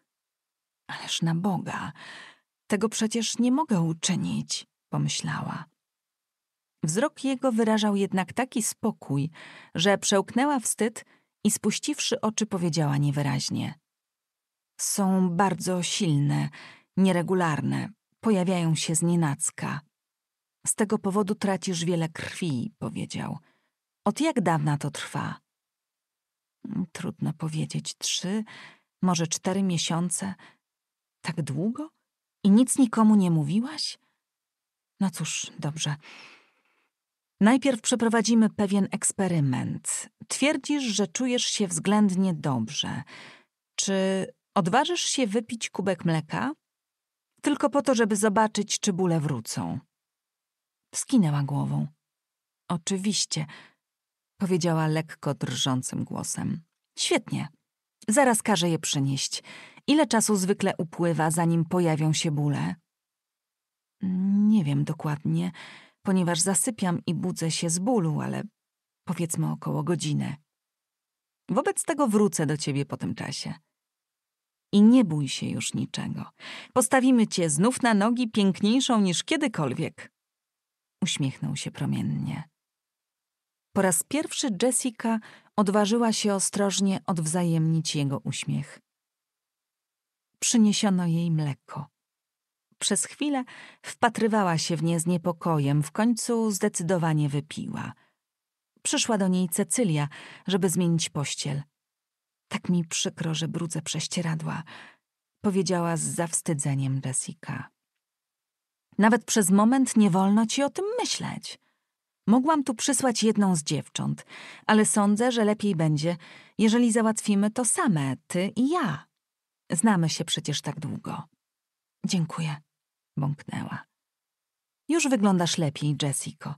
A: Ależ na Boga, tego przecież nie mogę uczynić, pomyślała. Wzrok jego wyrażał jednak taki spokój, że przełknęła wstyd i spuściwszy oczy powiedziała niewyraźnie. Są bardzo silne, nieregularne, pojawiają się z nienacka. Z tego powodu tracisz wiele krwi, powiedział. Od jak dawna to trwa? Trudno powiedzieć, trzy, może cztery miesiące, tak długo? I nic nikomu nie mówiłaś? No cóż, dobrze. Najpierw przeprowadzimy pewien eksperyment. Twierdzisz, że czujesz się względnie dobrze. Czy odważysz się wypić kubek mleka? Tylko po to, żeby zobaczyć, czy bóle wrócą. Skinęła głową. Oczywiście, powiedziała lekko drżącym głosem. Świetnie. Zaraz każę je przynieść. Ile czasu zwykle upływa, zanim pojawią się bóle? Nie wiem dokładnie, ponieważ zasypiam i budzę się z bólu, ale powiedzmy około godziny. Wobec tego wrócę do ciebie po tym czasie. I nie bój się już niczego. Postawimy cię znów na nogi piękniejszą niż kiedykolwiek. Uśmiechnął się promiennie. Po raz pierwszy Jessica Odważyła się ostrożnie odwzajemnić jego uśmiech. Przyniesiono jej mleko. Przez chwilę wpatrywała się w nie z niepokojem, w końcu zdecydowanie wypiła. Przyszła do niej Cecylia, żeby zmienić pościel. Tak mi przykro, że brudzę prześcieradła, powiedziała z zawstydzeniem Jessica. Nawet przez moment nie wolno ci o tym myśleć. Mogłam tu przysłać jedną z dziewcząt, ale sądzę, że lepiej będzie, jeżeli załatwimy to same, ty i ja. Znamy się przecież tak długo. Dziękuję, bąknęła. Już wyglądasz lepiej, Jessico.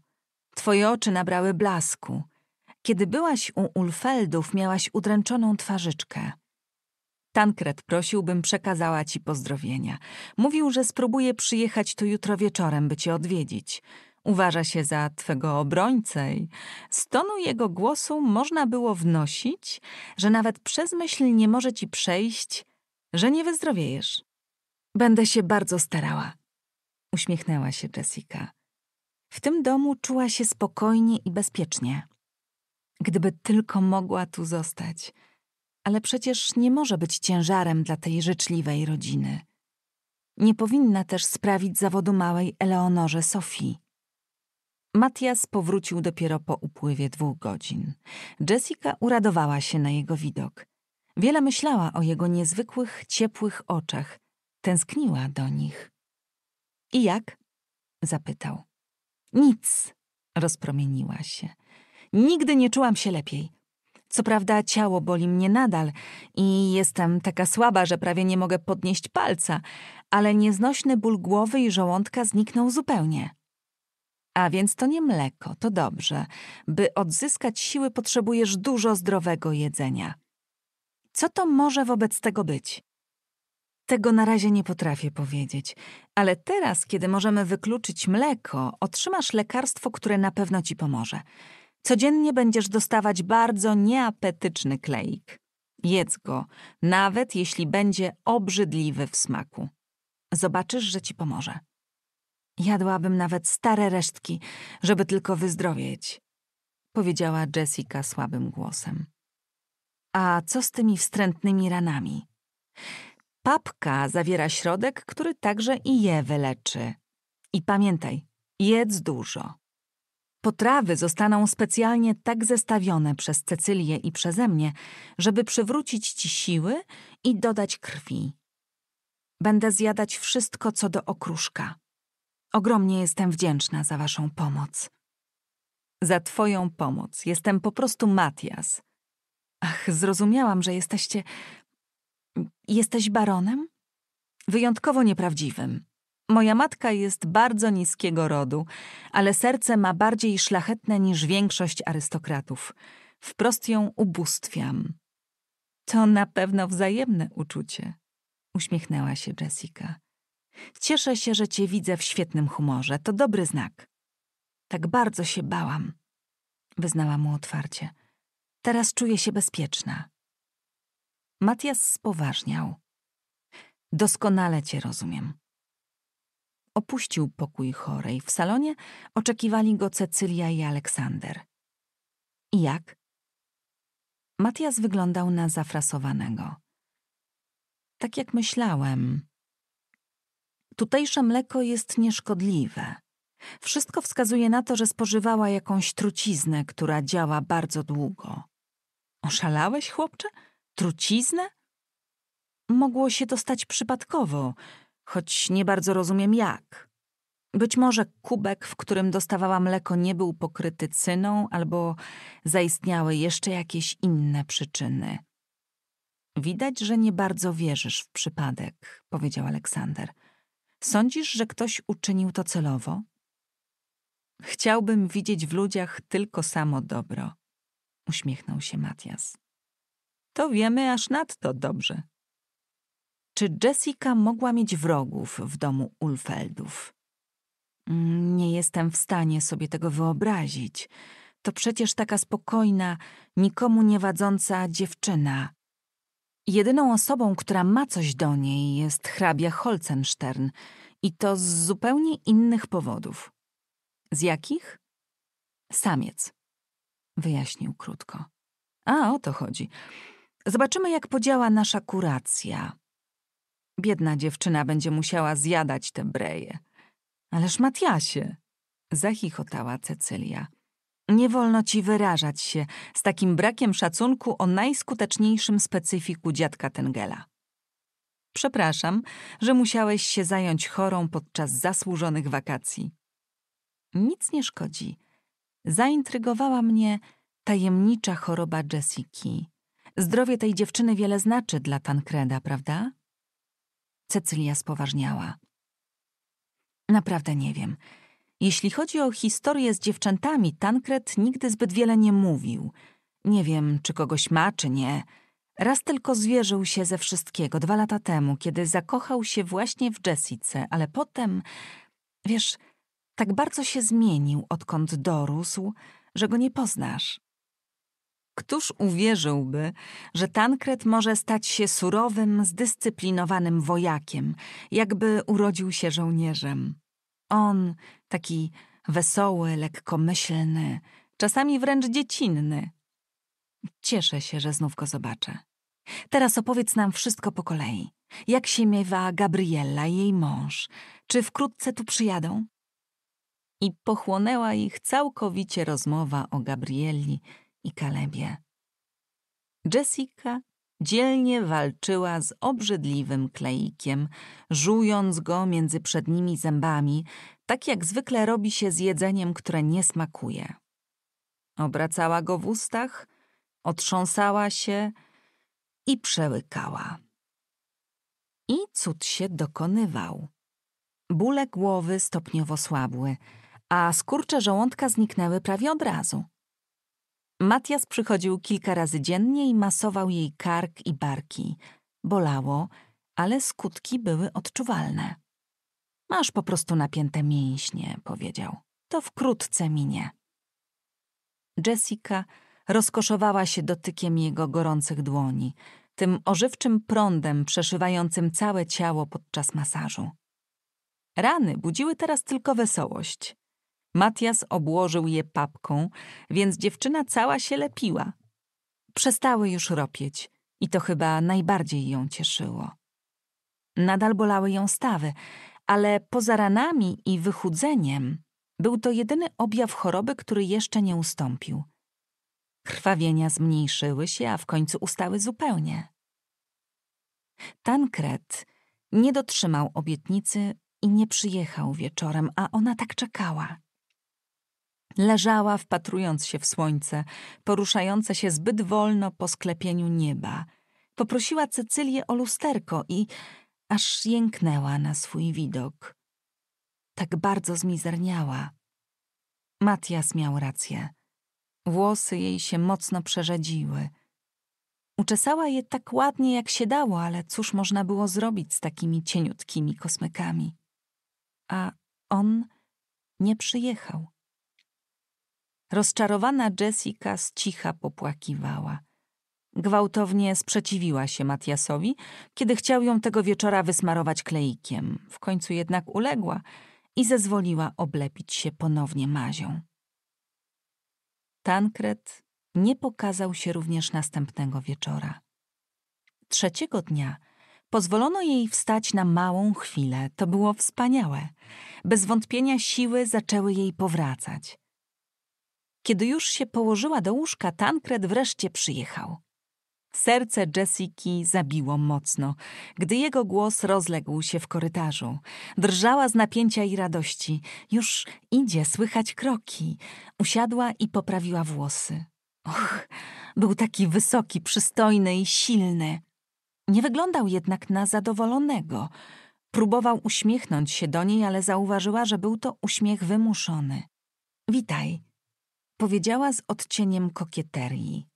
A: Twoje oczy nabrały blasku. Kiedy byłaś u Ulfeldów, miałaś udręczoną twarzyczkę. Tankred prosił, bym przekazała ci pozdrowienia. Mówił, że spróbuje przyjechać tu jutro wieczorem, by cię odwiedzić uważa się za twego obrońcę i z tonu jego głosu można było wnosić, że nawet przez myśl nie może ci przejść, że nie wyzdrowiejesz. Będę się bardzo starała, uśmiechnęła się Jessica. W tym domu czuła się spokojnie i bezpiecznie. Gdyby tylko mogła tu zostać, ale przecież nie może być ciężarem dla tej życzliwej rodziny. Nie powinna też sprawić zawodu małej Eleonorze Sofii. Matias powrócił dopiero po upływie dwóch godzin. Jessica uradowała się na jego widok. Wiele myślała o jego niezwykłych, ciepłych oczach. Tęskniła do nich. I jak? zapytał. Nic, rozpromieniła się. Nigdy nie czułam się lepiej. Co prawda ciało boli mnie nadal i jestem taka słaba, że prawie nie mogę podnieść palca, ale nieznośny ból głowy i żołądka zniknął zupełnie. A więc to nie mleko, to dobrze. By odzyskać siły, potrzebujesz dużo zdrowego jedzenia. Co to może wobec tego być? Tego na razie nie potrafię powiedzieć, ale teraz, kiedy możemy wykluczyć mleko, otrzymasz lekarstwo, które na pewno ci pomoże. Codziennie będziesz dostawać bardzo nieapetyczny kleik. Jedz go, nawet jeśli będzie obrzydliwy w smaku. Zobaczysz, że ci pomoże. Jadłabym nawet stare resztki, żeby tylko wyzdrowieć, powiedziała Jessica słabym głosem. A co z tymi wstrętnymi ranami? Papka zawiera środek, który także i je wyleczy. I pamiętaj, jedz dużo. Potrawy zostaną specjalnie tak zestawione przez Cecylię i przeze mnie, żeby przywrócić ci siły i dodać krwi. Będę zjadać wszystko co do okruszka. Ogromnie jestem wdzięczna za waszą pomoc. Za twoją pomoc. Jestem po prostu Matias. Ach, zrozumiałam, że jesteście... Jesteś baronem? Wyjątkowo nieprawdziwym. Moja matka jest bardzo niskiego rodu, ale serce ma bardziej szlachetne niż większość arystokratów. Wprost ją ubóstwiam. To na pewno wzajemne uczucie, uśmiechnęła się Jessica. Cieszę się, że cię widzę w świetnym humorze. To dobry znak. Tak bardzo się bałam, wyznała mu otwarcie. Teraz czuję się bezpieczna. Matias spoważniał. Doskonale cię rozumiem. Opuścił pokój chorej. W salonie oczekiwali go Cecylia i Aleksander. I jak? Matias wyglądał na zafrasowanego. Tak jak myślałem, Tutejsze mleko jest nieszkodliwe. Wszystko wskazuje na to, że spożywała jakąś truciznę, która działa bardzo długo. Oszalałeś, chłopcze? Truciznę? Mogło się to stać przypadkowo, choć nie bardzo rozumiem jak. Być może kubek, w którym dostawała mleko, nie był pokryty cyną, albo zaistniały jeszcze jakieś inne przyczyny. Widać, że nie bardzo wierzysz w przypadek, powiedział Aleksander. Sądzisz, że ktoś uczynił to celowo? Chciałbym widzieć w ludziach tylko samo dobro, uśmiechnął się Matias. To wiemy aż nadto dobrze. Czy Jessica mogła mieć wrogów w domu Ulfeldów? Mm, nie jestem w stanie sobie tego wyobrazić. To przecież taka spokojna, nikomu niewadząca dziewczyna. Jedyną osobą, która ma coś do niej, jest hrabia Holzenstern i to z zupełnie innych powodów. Z jakich? Samiec, wyjaśnił krótko. A o to chodzi. Zobaczymy, jak podziała nasza kuracja. Biedna dziewczyna będzie musiała zjadać te breje. Ależ Matiasie, zachichotała Cecylia. Nie wolno ci wyrażać się z takim brakiem szacunku o najskuteczniejszym specyfiku dziadka Tengela. Przepraszam, że musiałeś się zająć chorą podczas zasłużonych wakacji. Nic nie szkodzi. Zaintrygowała mnie tajemnicza choroba Jessiki. Zdrowie tej dziewczyny wiele znaczy dla Tankreda, prawda? Cecylia spoważniała. Naprawdę nie wiem. Jeśli chodzi o historię z dziewczętami, Tankret nigdy zbyt wiele nie mówił. Nie wiem, czy kogoś ma, czy nie. Raz tylko zwierzył się ze wszystkiego, dwa lata temu, kiedy zakochał się właśnie w Jessice, ale potem, wiesz, tak bardzo się zmienił, odkąd dorósł, że go nie poznasz. Któż uwierzyłby, że Tankret może stać się surowym, zdyscyplinowanym wojakiem, jakby urodził się żołnierzem? On, Taki wesoły, lekkomyślny, czasami wręcz dziecinny. Cieszę się, że znów go zobaczę. Teraz opowiedz nam wszystko po kolei. Jak się miewa Gabriella i jej mąż? Czy wkrótce tu przyjadą? I pochłonęła ich całkowicie rozmowa o Gabrieli i Kalebie. Jessica dzielnie walczyła z obrzydliwym kleikiem, żując go między przednimi zębami, tak jak zwykle robi się z jedzeniem, które nie smakuje. Obracała go w ustach, otrząsała się i przełykała. I cud się dokonywał. Bóle głowy stopniowo słabły, a skurcze żołądka zniknęły prawie od razu. Matias przychodził kilka razy dziennie i masował jej kark i barki. Bolało, ale skutki były odczuwalne. Masz po prostu napięte mięśnie, powiedział. To wkrótce minie. Jessica rozkoszowała się dotykiem jego gorących dłoni, tym ożywczym prądem przeszywającym całe ciało podczas masażu. Rany budziły teraz tylko wesołość. Matias obłożył je papką, więc dziewczyna cała się lepiła. Przestały już ropieć i to chyba najbardziej ją cieszyło. Nadal bolały ją stawy, ale poza ranami i wychudzeniem był to jedyny objaw choroby, który jeszcze nie ustąpił. Krwawienia zmniejszyły się, a w końcu ustały zupełnie. Tankret nie dotrzymał obietnicy i nie przyjechał wieczorem, a ona tak czekała. Leżała, wpatrując się w słońce, poruszające się zbyt wolno po sklepieniu nieba. Poprosiła Cecylię o lusterko i aż jęknęła na swój widok. Tak bardzo zmizerniała. Matias miał rację. Włosy jej się mocno przerzedziły. Uczesała je tak ładnie, jak się dało, ale cóż można było zrobić z takimi cieniutkimi kosmykami? A on nie przyjechał. Rozczarowana Jessica z cicha popłakiwała – Gwałtownie sprzeciwiła się Matiasowi, kiedy chciał ją tego wieczora wysmarować kleikiem. W końcu jednak uległa i zezwoliła oblepić się ponownie mazią. Tankret nie pokazał się również następnego wieczora. Trzeciego dnia pozwolono jej wstać na małą chwilę. To było wspaniałe. Bez wątpienia siły zaczęły jej powracać. Kiedy już się położyła do łóżka, Tankred wreszcie przyjechał. Serce Jessiki zabiło mocno, gdy jego głos rozległ się w korytarzu. Drżała z napięcia i radości. Już idzie, słychać kroki. Usiadła i poprawiła włosy. Och, był taki wysoki, przystojny i silny. Nie wyglądał jednak na zadowolonego. Próbował uśmiechnąć się do niej, ale zauważyła, że był to uśmiech wymuszony. Witaj, powiedziała z odcieniem kokieterii.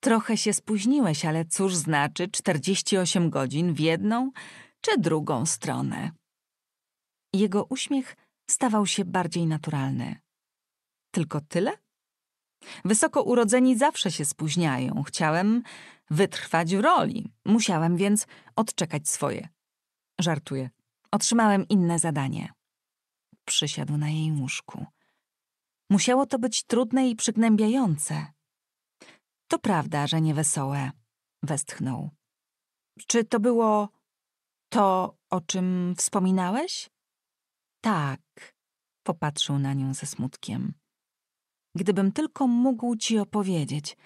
A: Trochę się spóźniłeś, ale cóż znaczy 48 godzin w jedną czy drugą stronę? Jego uśmiech stawał się bardziej naturalny. Tylko tyle? Wysoko urodzeni zawsze się spóźniają. Chciałem wytrwać w roli. Musiałem więc odczekać swoje. Żartuję. Otrzymałem inne zadanie. Przysiadł na jej łóżku. Musiało to być trudne i przygnębiające. To prawda, że niewesołe, westchnął. Czy to było to, o czym wspominałeś? Tak, popatrzył na nią ze smutkiem. Gdybym tylko mógł ci opowiedzieć,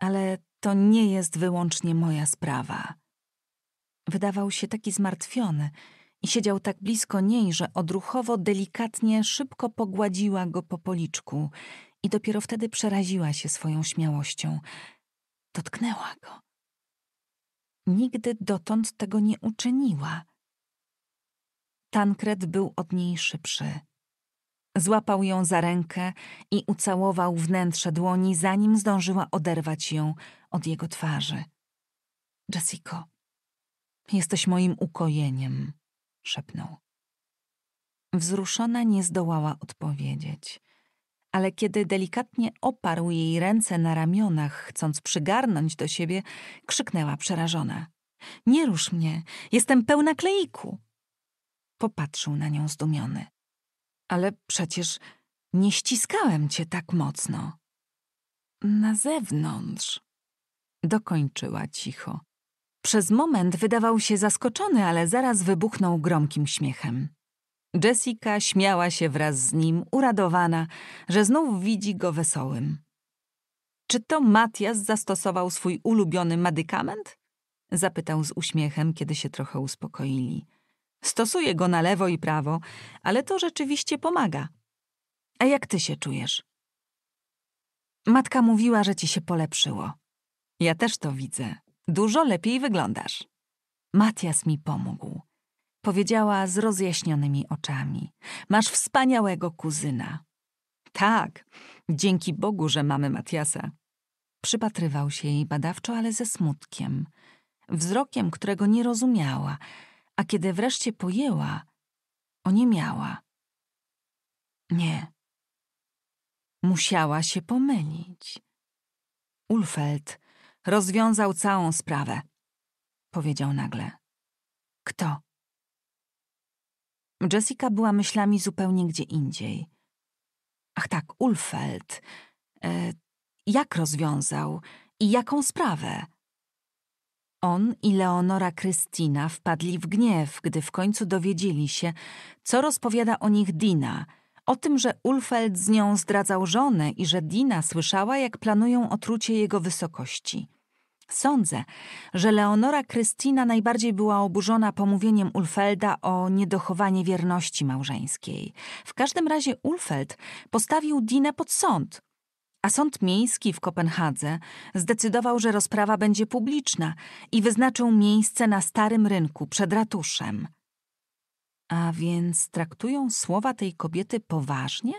A: ale to nie jest wyłącznie moja sprawa. Wydawał się taki zmartwiony i siedział tak blisko niej, że odruchowo delikatnie szybko pogładziła go po policzku i dopiero wtedy przeraziła się swoją śmiałością. Dotknęła go. Nigdy dotąd tego nie uczyniła. Tankred był od niej szybszy. Złapał ją za rękę i ucałował wnętrze dłoni, zanim zdążyła oderwać ją od jego twarzy. Jessico, jesteś moim ukojeniem, szepnął. Wzruszona nie zdołała odpowiedzieć ale kiedy delikatnie oparł jej ręce na ramionach, chcąc przygarnąć do siebie, krzyknęła przerażona. Nie rusz mnie, jestem pełna kleiku. Popatrzył na nią zdumiony. Ale przecież nie ściskałem cię tak mocno. Na zewnątrz. Dokończyła cicho. Przez moment wydawał się zaskoczony, ale zaraz wybuchnął gromkim śmiechem. Jessica śmiała się wraz z nim, uradowana, że znów widzi go wesołym. Czy to Matias zastosował swój ulubiony medykament? Zapytał z uśmiechem, kiedy się trochę uspokoili. Stosuje go na lewo i prawo, ale to rzeczywiście pomaga. A jak ty się czujesz? Matka mówiła, że ci się polepszyło. Ja też to widzę. Dużo lepiej wyglądasz. Matias mi pomógł. Powiedziała z rozjaśnionymi oczami: Masz wspaniałego kuzyna. Tak, dzięki Bogu, że mamy Matiasa. Przypatrywał się jej badawczo, ale ze smutkiem, wzrokiem, którego nie rozumiała, a kiedy wreszcie pojęła, oniemiała. Nie. Musiała się pomylić. Ulfeld rozwiązał całą sprawę, powiedział nagle. Kto? Jessica była myślami zupełnie gdzie indziej. Ach tak, Ulfeld. E, jak rozwiązał i jaką sprawę? On i Leonora Krystyna wpadli w gniew, gdy w końcu dowiedzieli się, co rozpowiada o nich Dina, o tym, że Ulfeld z nią zdradzał żonę i że Dina słyszała, jak planują otrucie jego wysokości. Sądzę, że Leonora Krystyna najbardziej była oburzona pomówieniem Ulfelda o niedochowanie wierności małżeńskiej. W każdym razie Ulfeld postawił Dinę pod sąd. A sąd miejski w Kopenhadze zdecydował, że rozprawa będzie publiczna i wyznaczył miejsce na starym rynku przed ratuszem. A więc traktują słowa tej kobiety poważnie?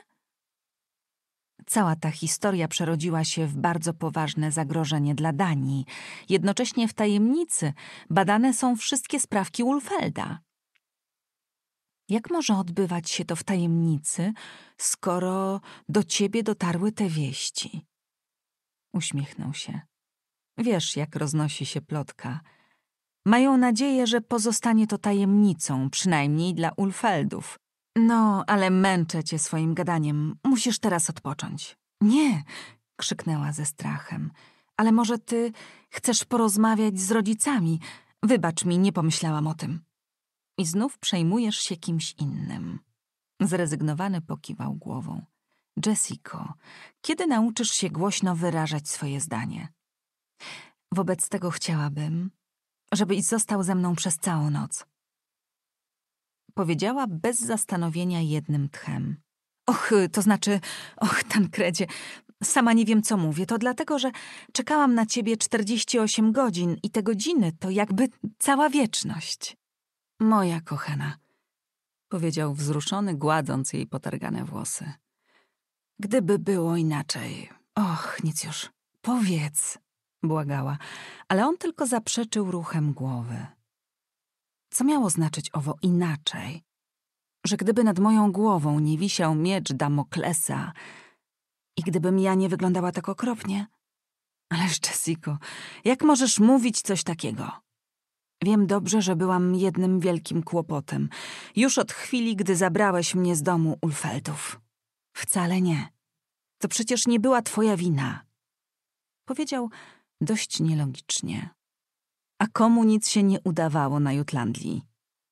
A: cała ta historia przerodziła się w bardzo poważne zagrożenie dla Danii. Jednocześnie w tajemnicy badane są wszystkie sprawki Ulfelda. Jak może odbywać się to w tajemnicy, skoro do ciebie dotarły te wieści? Uśmiechnął się. Wiesz, jak roznosi się plotka. Mają nadzieję, że pozostanie to tajemnicą, przynajmniej dla Ulfeldów. No, ale męczę cię swoim gadaniem. Musisz teraz odpocząć. Nie, krzyknęła ze strachem. Ale może ty chcesz porozmawiać z rodzicami? Wybacz mi, nie pomyślałam o tym. I znów przejmujesz się kimś innym. Zrezygnowany pokiwał głową. Jessico, kiedy nauczysz się głośno wyrażać swoje zdanie? Wobec tego chciałabym, żebyś został ze mną przez całą noc. Powiedziała bez zastanowienia jednym tchem. Och, to znaczy, och, Tankredzie, sama nie wiem co mówię. To dlatego, że czekałam na ciebie 48 godzin i te godziny to jakby cała wieczność. Moja kochana, powiedział wzruszony, gładząc jej potargane włosy. Gdyby było inaczej. Och, nic już. Powiedz, błagała, ale on tylko zaprzeczył ruchem głowy. Co miało znaczyć owo inaczej? Że gdyby nad moją głową nie wisiał miecz Damoklesa i gdybym ja nie wyglądała tak okropnie? Ależ Jessico, jak możesz mówić coś takiego? Wiem dobrze, że byłam jednym wielkim kłopotem. Już od chwili, gdy zabrałeś mnie z domu Ulfeldów. Wcale nie. To przecież nie była twoja wina. Powiedział dość nielogicznie a komu nic się nie udawało na Jutlandii.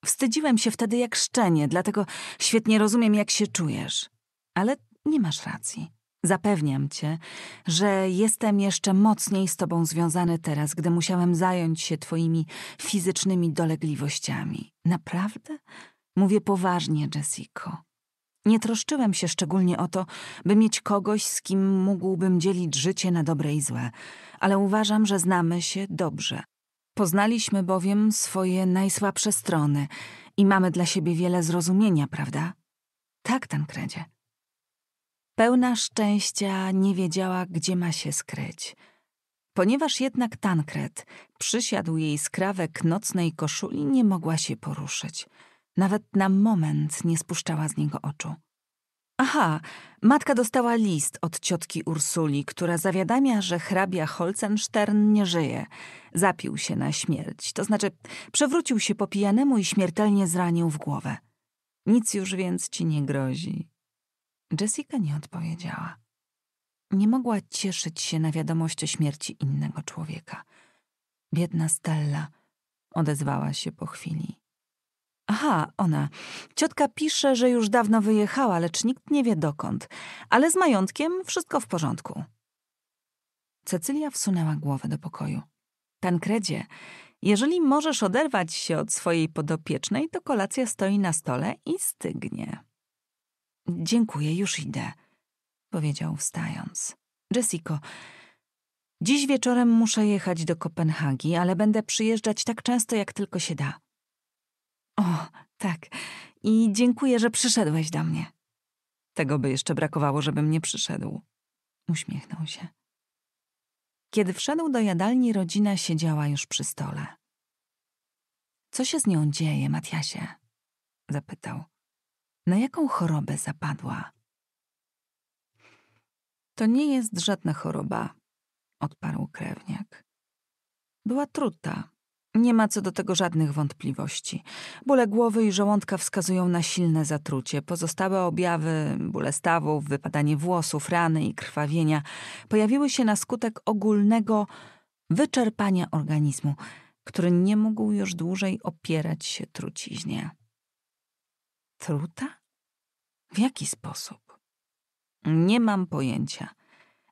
A: Wstydziłem się wtedy jak szczenie, dlatego świetnie rozumiem, jak się czujesz. Ale nie masz racji. Zapewniam cię, że jestem jeszcze mocniej z tobą związany teraz, gdy musiałem zająć się twoimi fizycznymi dolegliwościami. Naprawdę? Mówię poważnie, Jessico. Nie troszczyłem się szczególnie o to, by mieć kogoś, z kim mógłbym dzielić życie na dobre i złe, ale uważam, że znamy się dobrze Poznaliśmy bowiem swoje najsłabsze strony i mamy dla siebie wiele zrozumienia, prawda? Tak, Tancredzie. Pełna szczęścia nie wiedziała, gdzie ma się skryć. Ponieważ jednak Tankred przysiadł jej skrawek nocnej koszuli, nie mogła się poruszyć. Nawet na moment nie spuszczała z niego oczu. Aha, matka dostała list od ciotki Ursuli, która zawiadamia, że hrabia Holzenstern nie żyje. Zapił się na śmierć, to znaczy przewrócił się po pijanemu i śmiertelnie zranił w głowę. Nic już więc ci nie grozi. Jessica nie odpowiedziała. Nie mogła cieszyć się na wiadomość o śmierci innego człowieka. Biedna Stella odezwała się po chwili. Aha, ona. Ciotka pisze, że już dawno wyjechała, lecz nikt nie wie dokąd. Ale z majątkiem wszystko w porządku. Cecylia wsunęła głowę do pokoju. Tankredzie, jeżeli możesz oderwać się od swojej podopiecznej, to kolacja stoi na stole i stygnie. Dziękuję, już idę, powiedział wstając. Jessico, dziś wieczorem muszę jechać do Kopenhagi, ale będę przyjeżdżać tak często, jak tylko się da. O, tak. I dziękuję, że przyszedłeś do mnie. Tego by jeszcze brakowało, żebym nie przyszedł. Uśmiechnął się. Kiedy wszedł do jadalni, rodzina siedziała już przy stole. Co się z nią dzieje, Matiasie? zapytał. Na jaką chorobę zapadła? To nie jest żadna choroba, odparł krewniak. Była truta. Nie ma co do tego żadnych wątpliwości. Bóle głowy i żołądka wskazują na silne zatrucie. Pozostałe objawy, bóle stawów, wypadanie włosów, rany i krwawienia pojawiły się na skutek ogólnego wyczerpania organizmu, który nie mógł już dłużej opierać się truciźnie. Truta? W jaki sposób? Nie mam pojęcia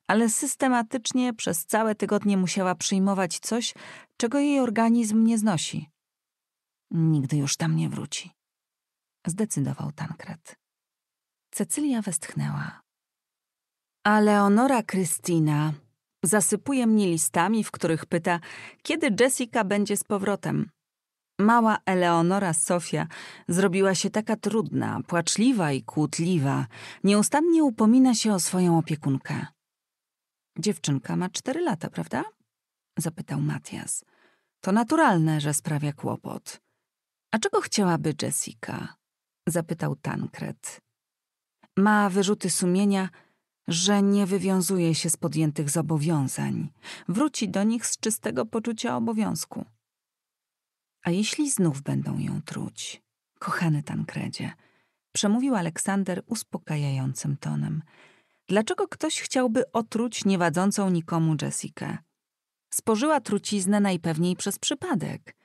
A: ale systematycznie przez całe tygodnie musiała przyjmować coś, czego jej organizm nie znosi. Nigdy już tam nie wróci, zdecydował Tankret. Cecylia westchnęła. A Leonora Krystyna zasypuje mnie listami, w których pyta, kiedy Jessica będzie z powrotem. Mała Eleonora Sofia zrobiła się taka trudna, płaczliwa i kłótliwa. Nieustannie upomina się o swoją opiekunkę. Dziewczynka ma cztery lata, prawda? Zapytał Matias. To naturalne, że sprawia kłopot. A czego chciałaby Jessica? Zapytał Tankred. Ma wyrzuty sumienia, że nie wywiązuje się z podjętych zobowiązań. Wróci do nich z czystego poczucia obowiązku. A jeśli znów będą ją truć? Kochany Tankredzie, przemówił Aleksander uspokajającym tonem – Dlaczego ktoś chciałby otruć niewadzącą nikomu Jessica? Spożyła truciznę najpewniej przez przypadek.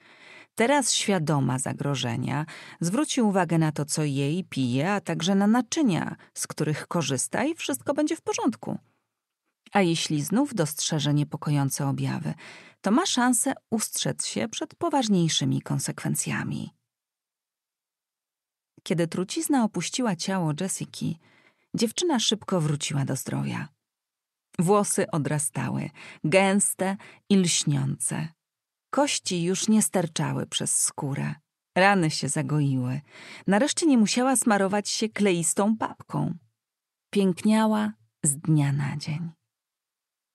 A: Teraz świadoma zagrożenia, zwróci uwagę na to, co jej pije, a także na naczynia, z których korzysta i wszystko będzie w porządku. A jeśli znów dostrzeże niepokojące objawy, to ma szansę ustrzec się przed poważniejszymi konsekwencjami. Kiedy trucizna opuściła ciało Jessica, Dziewczyna szybko wróciła do zdrowia. Włosy odrastały, gęste i lśniące. Kości już nie sterczały przez skórę. Rany się zagoiły. Nareszcie nie musiała smarować się kleistą papką. Piękniała z dnia na dzień.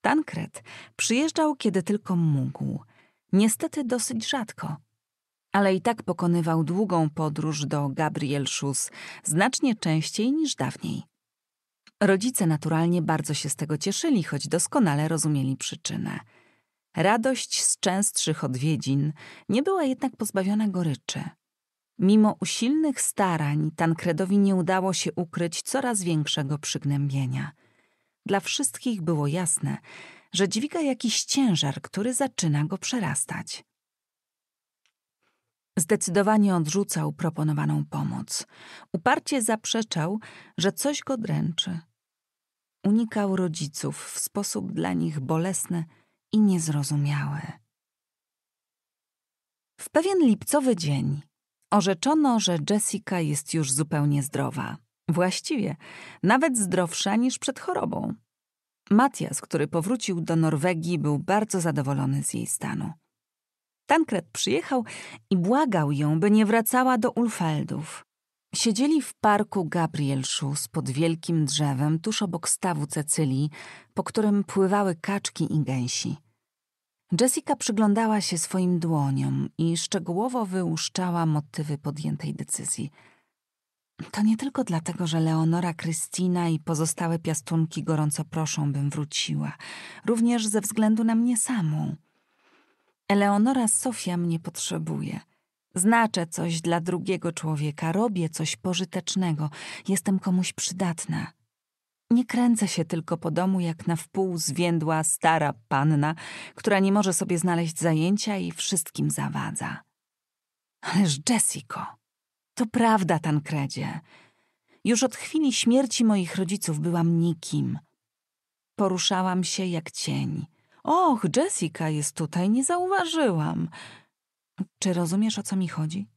A: Tankret przyjeżdżał kiedy tylko mógł. Niestety dosyć rzadko. Ale i tak pokonywał długą podróż do Gabriel Schuss znacznie częściej niż dawniej. Rodzice naturalnie bardzo się z tego cieszyli, choć doskonale rozumieli przyczynę. Radość z częstszych odwiedzin nie była jednak pozbawiona goryczy. Mimo usilnych starań, Tankredowi nie udało się ukryć coraz większego przygnębienia. Dla wszystkich było jasne, że dźwiga jakiś ciężar, który zaczyna go przerastać. Zdecydowanie odrzucał proponowaną pomoc. Uparcie zaprzeczał, że coś go dręczy. Unikał rodziców w sposób dla nich bolesny i niezrozumiały. W pewien lipcowy dzień orzeczono, że Jessica jest już zupełnie zdrowa. Właściwie, nawet zdrowsza niż przed chorobą. Matias, który powrócił do Norwegii, był bardzo zadowolony z jej stanu. Tankred przyjechał i błagał ją, by nie wracała do Ulfeldów. Siedzieli w parku Gabrielszus pod wielkim drzewem tuż obok stawu Cecylii, po którym pływały kaczki i gęsi. Jessica przyglądała się swoim dłoniom i szczegółowo wyłuszczała motywy podjętej decyzji. To nie tylko dlatego, że Leonora Krystyna i pozostałe piastunki gorąco proszą, bym wróciła, również ze względu na mnie samą. Eleonora Sofia mnie potrzebuje. Znaczę coś dla drugiego człowieka, robię coś pożytecznego, jestem komuś przydatna. Nie kręcę się tylko po domu jak na wpół zwiędła stara panna, która nie może sobie znaleźć zajęcia i wszystkim zawadza. Ależ Jessico, to prawda, Tankredzie. Już od chwili śmierci moich rodziców byłam nikim. Poruszałam się jak cień. Och, Jessica jest tutaj, nie zauważyłam. Czy rozumiesz, o co mi chodzi?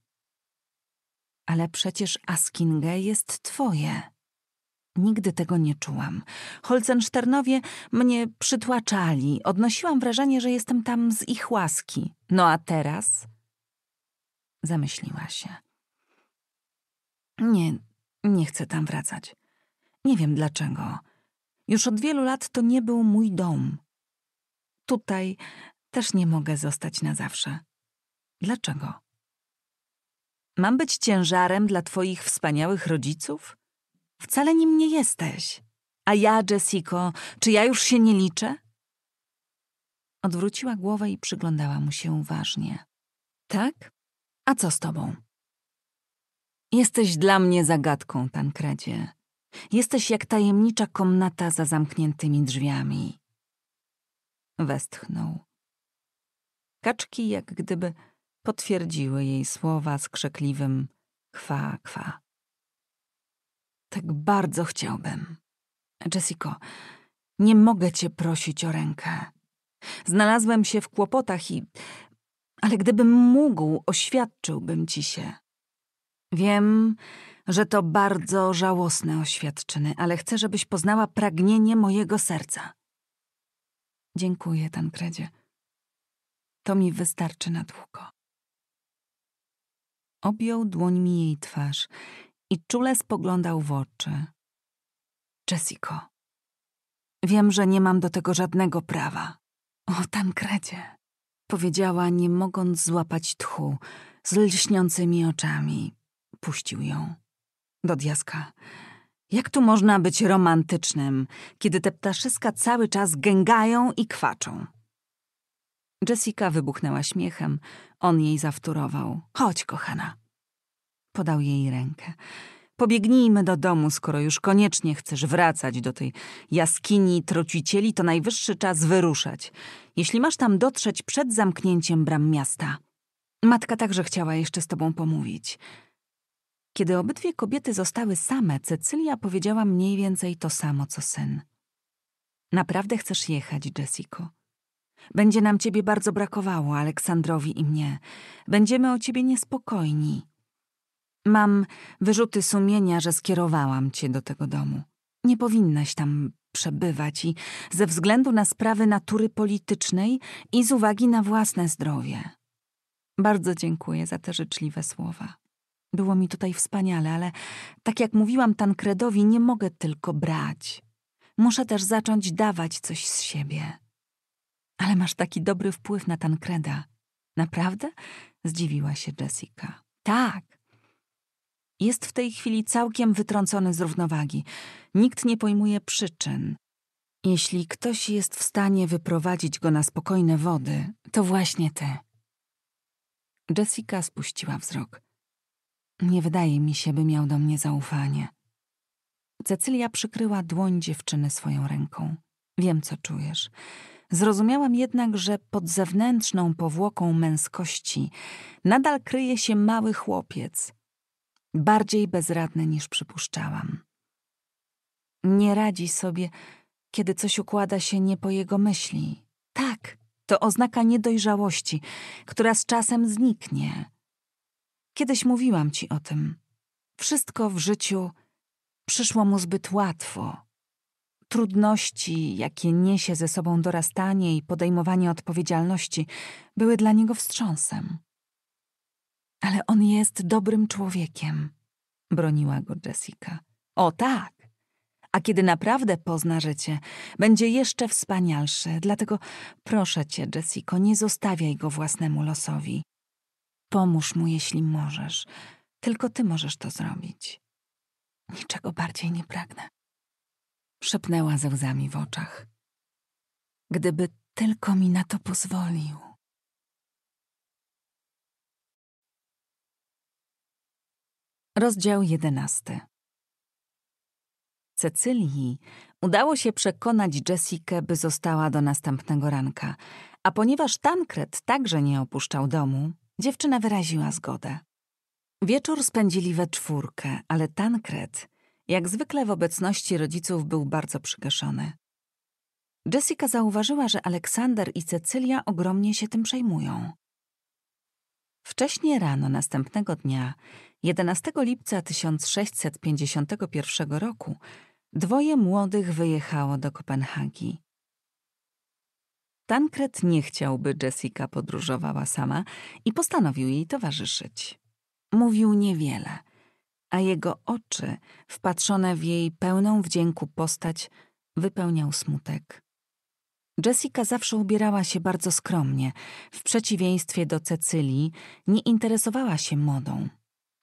A: Ale przecież Askinge jest twoje. Nigdy tego nie czułam. Holcenszternowie mnie przytłaczali. Odnosiłam wrażenie, że jestem tam z ich łaski. No a teraz? Zamyśliła się. Nie, nie chcę tam wracać. Nie wiem dlaczego. Już od wielu lat to nie był mój dom tutaj też nie mogę zostać na zawsze. Dlaczego? Mam być ciężarem dla twoich wspaniałych rodziców? Wcale nim nie jesteś. A ja, Jessico, czy ja już się nie liczę? Odwróciła głowę i przyglądała mu się uważnie. Tak? A co z tobą? Jesteś dla mnie zagadką, Tankredzie. Jesteś jak tajemnicza komnata za zamkniętymi drzwiami westchnął. Kaczki jak gdyby potwierdziły jej słowa z krzekliwym kwa, kwa. Tak bardzo chciałbym. Jessico, nie mogę cię prosić o rękę. Znalazłem się w kłopotach i... Ale gdybym mógł, oświadczyłbym ci się. Wiem, że to bardzo żałosne oświadczyny, ale chcę, żebyś poznała pragnienie mojego serca. Dziękuję, Tankredzie. To mi wystarczy na długo. Objął dłońmi jej twarz i czule spoglądał w oczy. Jessico, wiem, że nie mam do tego żadnego prawa. O, Tankredzie, powiedziała, nie mogąc złapać tchu, z lśniącymi oczami. Puścił ją. Do diaska. Jak tu można być romantycznym, kiedy te ptaszyska cały czas gęgają i kwaczą? Jessica wybuchnęła śmiechem. On jej zawtórował. Chodź, kochana. Podał jej rękę. Pobiegnijmy do domu, skoro już koniecznie chcesz wracać do tej jaskini trocicieli, to najwyższy czas wyruszać, jeśli masz tam dotrzeć przed zamknięciem bram miasta. Matka także chciała jeszcze z tobą pomówić. Kiedy obydwie kobiety zostały same, Cecylia powiedziała mniej więcej to samo co syn. Naprawdę chcesz jechać, Jessico. Będzie nam ciebie bardzo brakowało, Aleksandrowi i mnie. Będziemy o ciebie niespokojni. Mam wyrzuty sumienia, że skierowałam cię do tego domu. Nie powinnaś tam przebywać i ze względu na sprawy natury politycznej i z uwagi na własne zdrowie. Bardzo dziękuję za te życzliwe słowa. Było mi tutaj wspaniale, ale tak jak mówiłam Tankredowi, nie mogę tylko brać. Muszę też zacząć dawać coś z siebie. Ale masz taki dobry wpływ na Tankreda. Naprawdę? Zdziwiła się Jessica. Tak. Jest w tej chwili całkiem wytrącony z równowagi. Nikt nie pojmuje przyczyn. Jeśli ktoś jest w stanie wyprowadzić go na spokojne wody, to właśnie te. Jessica spuściła wzrok. Nie wydaje mi się, by miał do mnie zaufanie. Cecylia przykryła dłoń dziewczyny swoją ręką. Wiem, co czujesz. Zrozumiałam jednak, że pod zewnętrzną powłoką męskości nadal kryje się mały chłopiec, bardziej bezradny niż przypuszczałam. Nie radzi sobie, kiedy coś układa się nie po jego myśli. Tak, to oznaka niedojrzałości, która z czasem zniknie. Kiedyś mówiłam ci o tym. Wszystko w życiu przyszło mu zbyt łatwo. Trudności, jakie niesie ze sobą dorastanie i podejmowanie odpowiedzialności, były dla niego wstrząsem. Ale on jest dobrym człowiekiem, broniła go Jessica. O tak! A kiedy naprawdę pozna życie, będzie jeszcze wspanialszy. Dlatego proszę cię, Jessico, nie zostawiaj go własnemu losowi. Pomóż mu, jeśli możesz. Tylko ty możesz to zrobić. Niczego bardziej nie pragnę. Szepnęła ze łzami w oczach. Gdyby tylko mi na to pozwolił. Rozdział jedenasty. Cecylii udało się przekonać Jessikę, by została do następnego ranka, a ponieważ Tankred także nie opuszczał domu, Dziewczyna wyraziła zgodę. Wieczór spędzili we czwórkę, ale Tankred, jak zwykle w obecności rodziców, był bardzo przygaszony. Jessica zauważyła, że Aleksander i Cecylia ogromnie się tym przejmują. Wcześnie rano następnego dnia, 11 lipca 1651 roku, dwoje młodych wyjechało do Kopenhagi. Tankret nie chciał, by Jessica podróżowała sama i postanowił jej towarzyszyć. Mówił niewiele, a jego oczy, wpatrzone w jej pełną wdzięku postać, wypełniał smutek. Jessica zawsze ubierała się bardzo skromnie, w przeciwieństwie do Cecylii, nie interesowała się modą.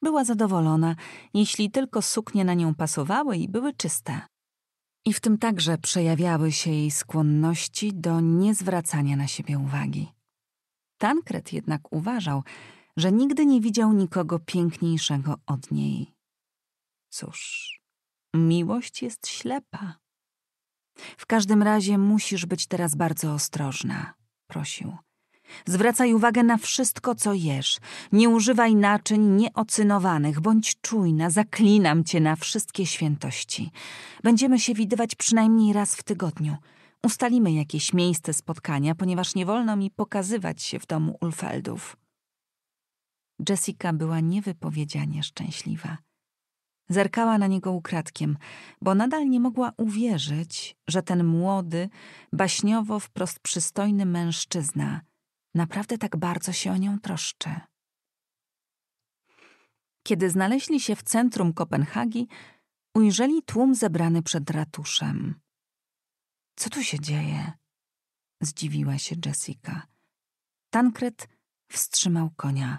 A: Była zadowolona, jeśli tylko suknie na nią pasowały i były czyste i w tym także przejawiały się jej skłonności do niezwracania na siebie uwagi. Tankret jednak uważał, że nigdy nie widział nikogo piękniejszego od niej. Cóż, miłość jest ślepa. W każdym razie musisz być teraz bardzo ostrożna, prosił. Zwracaj uwagę na wszystko, co jesz. Nie używaj naczyń nieocynowanych. Bądź czujna, zaklinam cię na wszystkie świętości. Będziemy się widywać przynajmniej raz w tygodniu. Ustalimy jakieś miejsce spotkania, ponieważ nie wolno mi pokazywać się w domu Ulfeldów. Jessica była niewypowiedzianie szczęśliwa. Zerkała na niego ukradkiem, bo nadal nie mogła uwierzyć, że ten młody, baśniowo wprost przystojny mężczyzna – Naprawdę tak bardzo się o nią troszczę. Kiedy znaleźli się w centrum Kopenhagi, ujrzeli tłum zebrany przed ratuszem. Co tu się dzieje? Zdziwiła się Jessica. Tankret wstrzymał konia.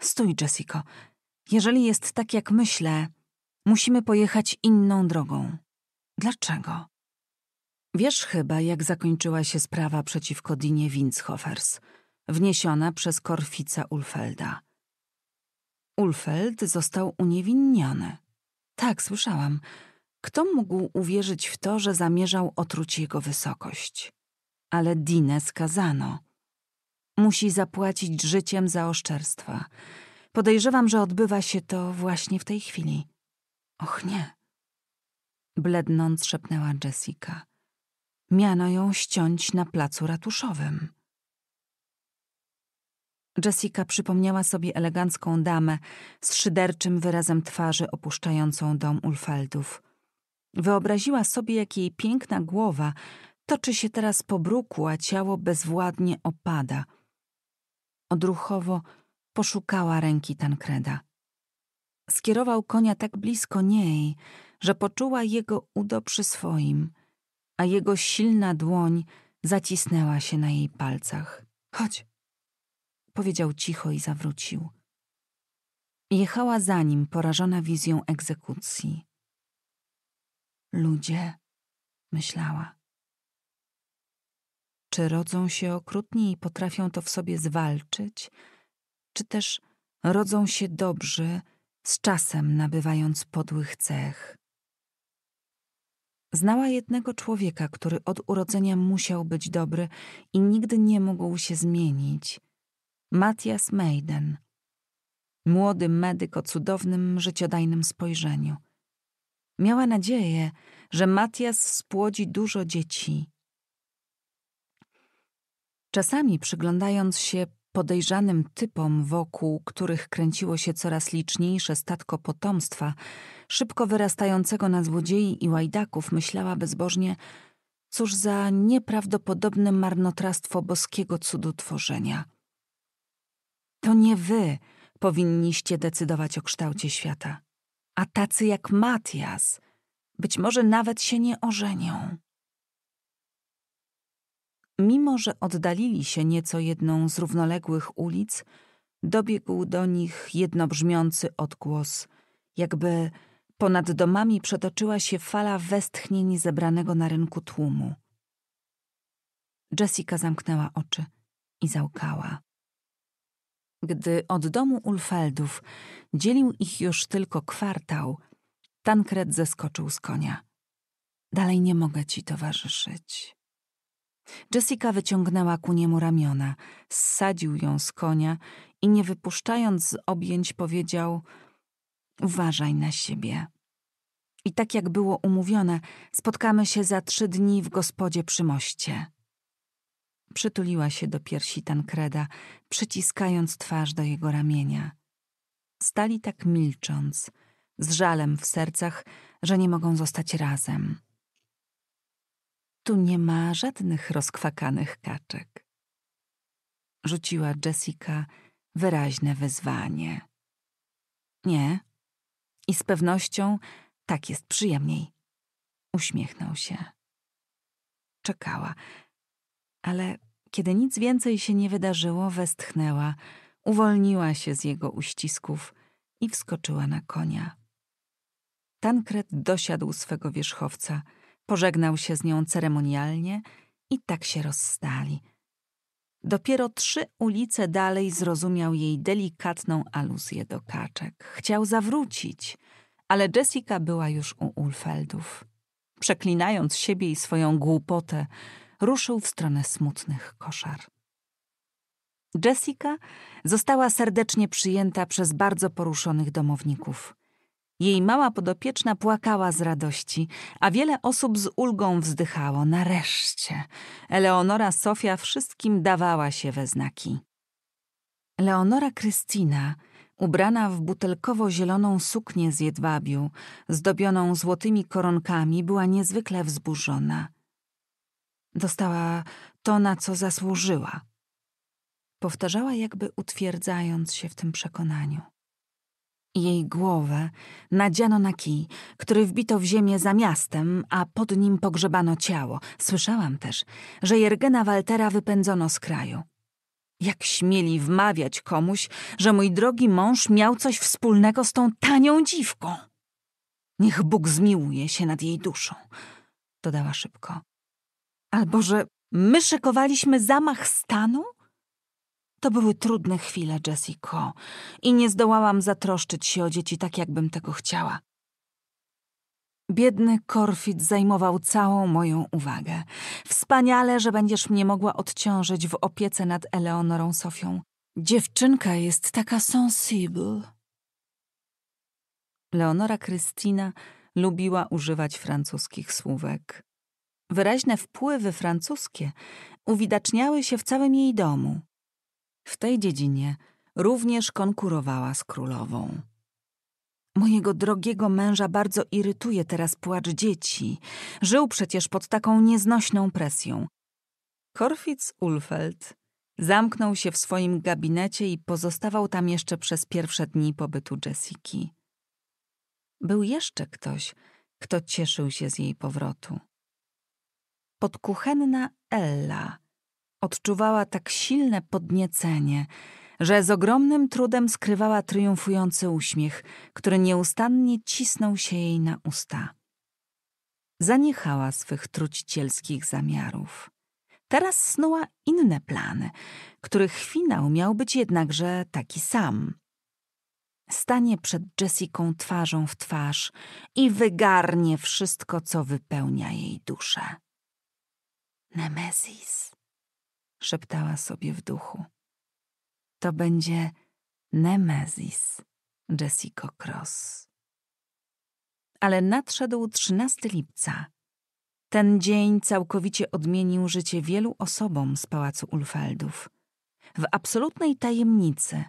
A: Stój, Jessico. Jeżeli jest tak, jak myślę, musimy pojechać inną drogą. Dlaczego? Wiesz chyba, jak zakończyła się sprawa przeciwko Dinie Winshofers, wniesiona przez Korfica Ulfelda. Ulfeld został uniewinniony. Tak, słyszałam. Kto mógł uwierzyć w to, że zamierzał otruć jego wysokość? Ale Dinę skazano. Musi zapłacić życiem za oszczerstwa. Podejrzewam, że odbywa się to właśnie w tej chwili. Och nie. Blednąc szepnęła Jessica. Miano ją ściąć na placu ratuszowym. Jessica przypomniała sobie elegancką damę z szyderczym wyrazem twarzy opuszczającą dom Ulfeldów. Wyobraziła sobie, jak jej piękna głowa toczy się teraz po bruku, a ciało bezwładnie opada. Odruchowo poszukała ręki Tankreda. Skierował konia tak blisko niej, że poczuła jego udo przy swoim a jego silna dłoń zacisnęła się na jej palcach. Chodź, powiedział cicho i zawrócił. Jechała za nim, porażona wizją egzekucji. Ludzie, myślała. Czy rodzą się okrutni i potrafią to w sobie zwalczyć, czy też rodzą się dobrzy, z czasem nabywając podłych cech? Znała jednego człowieka, który od urodzenia musiał być dobry i nigdy nie mógł się zmienić. Matthias Maiden, Młody medyk o cudownym, życiodajnym spojrzeniu. Miała nadzieję, że Matthias spłodzi dużo dzieci. Czasami przyglądając się podejrzanym typom, wokół których kręciło się coraz liczniejsze statko potomstwa, szybko wyrastającego na złodziei i łajdaków, myślała bezbożnie, cóż za nieprawdopodobne marnotrawstwo boskiego cudu tworzenia. To nie wy powinniście decydować o kształcie świata, a tacy jak Matias być może nawet się nie ożenią. Mimo, że oddalili się nieco jedną z równoległych ulic, dobiegł do nich jednobrzmiący odgłos, jakby ponad domami przetoczyła się fala westchnień zebranego na rynku tłumu. Jessica zamknęła oczy i załkała. Gdy od domu Ulfeldów dzielił ich już tylko kwartał, Tankred zeskoczył z konia. Dalej nie mogę ci towarzyszyć. Jessica wyciągnęła ku niemu ramiona, zsadził ją z konia i nie wypuszczając z objęć powiedział: Uważaj na siebie. I tak jak było umówione, spotkamy się za trzy dni w gospodzie przy moście. Przytuliła się do piersi Tankreda, przyciskając twarz do jego ramienia. Stali tak milcząc, z żalem w sercach, że nie mogą zostać razem. Tu nie ma żadnych rozkwakanych kaczek. Rzuciła Jessica wyraźne wyzwanie. Nie. I z pewnością tak jest przyjemniej. Uśmiechnął się. Czekała, ale kiedy nic więcej się nie wydarzyło, westchnęła, uwolniła się z jego uścisków i wskoczyła na konia. Tankret dosiadł swego wierzchowca – Pożegnał się z nią ceremonialnie i tak się rozstali. Dopiero trzy ulice dalej zrozumiał jej delikatną aluzję do kaczek. Chciał zawrócić, ale Jessica była już u Ulfeldów. Przeklinając siebie i swoją głupotę, ruszył w stronę smutnych koszar. Jessica została serdecznie przyjęta przez bardzo poruszonych domowników. Jej mała podopieczna płakała z radości, a wiele osób z ulgą wzdychało. Nareszcie! Eleonora Sofia wszystkim dawała się we znaki. Leonora Krystyna, ubrana w butelkowo-zieloną suknię z jedwabiu, zdobioną złotymi koronkami, była niezwykle wzburzona. Dostała to, na co zasłużyła. Powtarzała jakby utwierdzając się w tym przekonaniu. Jej głowę nadziano na kij, który wbito w ziemię za miastem, a pod nim pogrzebano ciało. Słyszałam też, że Jergena Waltera wypędzono z kraju. Jak śmieli wmawiać komuś, że mój drogi mąż miał coś wspólnego z tą tanią dziwką? Niech Bóg zmiłuje się nad jej duszą, dodała szybko. Albo że my szykowaliśmy zamach stanu? To były trudne chwile, Jessico, i nie zdołałam zatroszczyć się o dzieci tak, jakbym tego chciała. Biedny korfit zajmował całą moją uwagę. Wspaniale, że będziesz mnie mogła odciążyć w opiece nad Eleonorą Sofią. Dziewczynka jest taka sensible. Leonora Krystyna lubiła używać francuskich słówek. Wyraźne wpływy francuskie uwidaczniały się w całym jej domu. W tej dziedzinie również konkurowała z królową. Mojego drogiego męża bardzo irytuje teraz płacz dzieci. Żył przecież pod taką nieznośną presją. Korfitz Ulfeld zamknął się w swoim gabinecie i pozostawał tam jeszcze przez pierwsze dni pobytu Jessiki. Był jeszcze ktoś, kto cieszył się z jej powrotu. Podkuchenna Ella – Odczuwała tak silne podniecenie, że z ogromnym trudem skrywała triumfujący uśmiech, który nieustannie cisnął się jej na usta. Zaniechała swych trucicielskich zamiarów. Teraz snuła inne plany, których finał miał być jednakże taki sam. Stanie przed Jessiką twarzą w twarz i wygarnie wszystko, co wypełnia jej duszę. Nemesis szeptała sobie w duchu. To będzie Nemezis Jessica Cross. Ale nadszedł 13 lipca. Ten dzień całkowicie odmienił życie wielu osobom z pałacu Ulfeldów. W absolutnej tajemnicy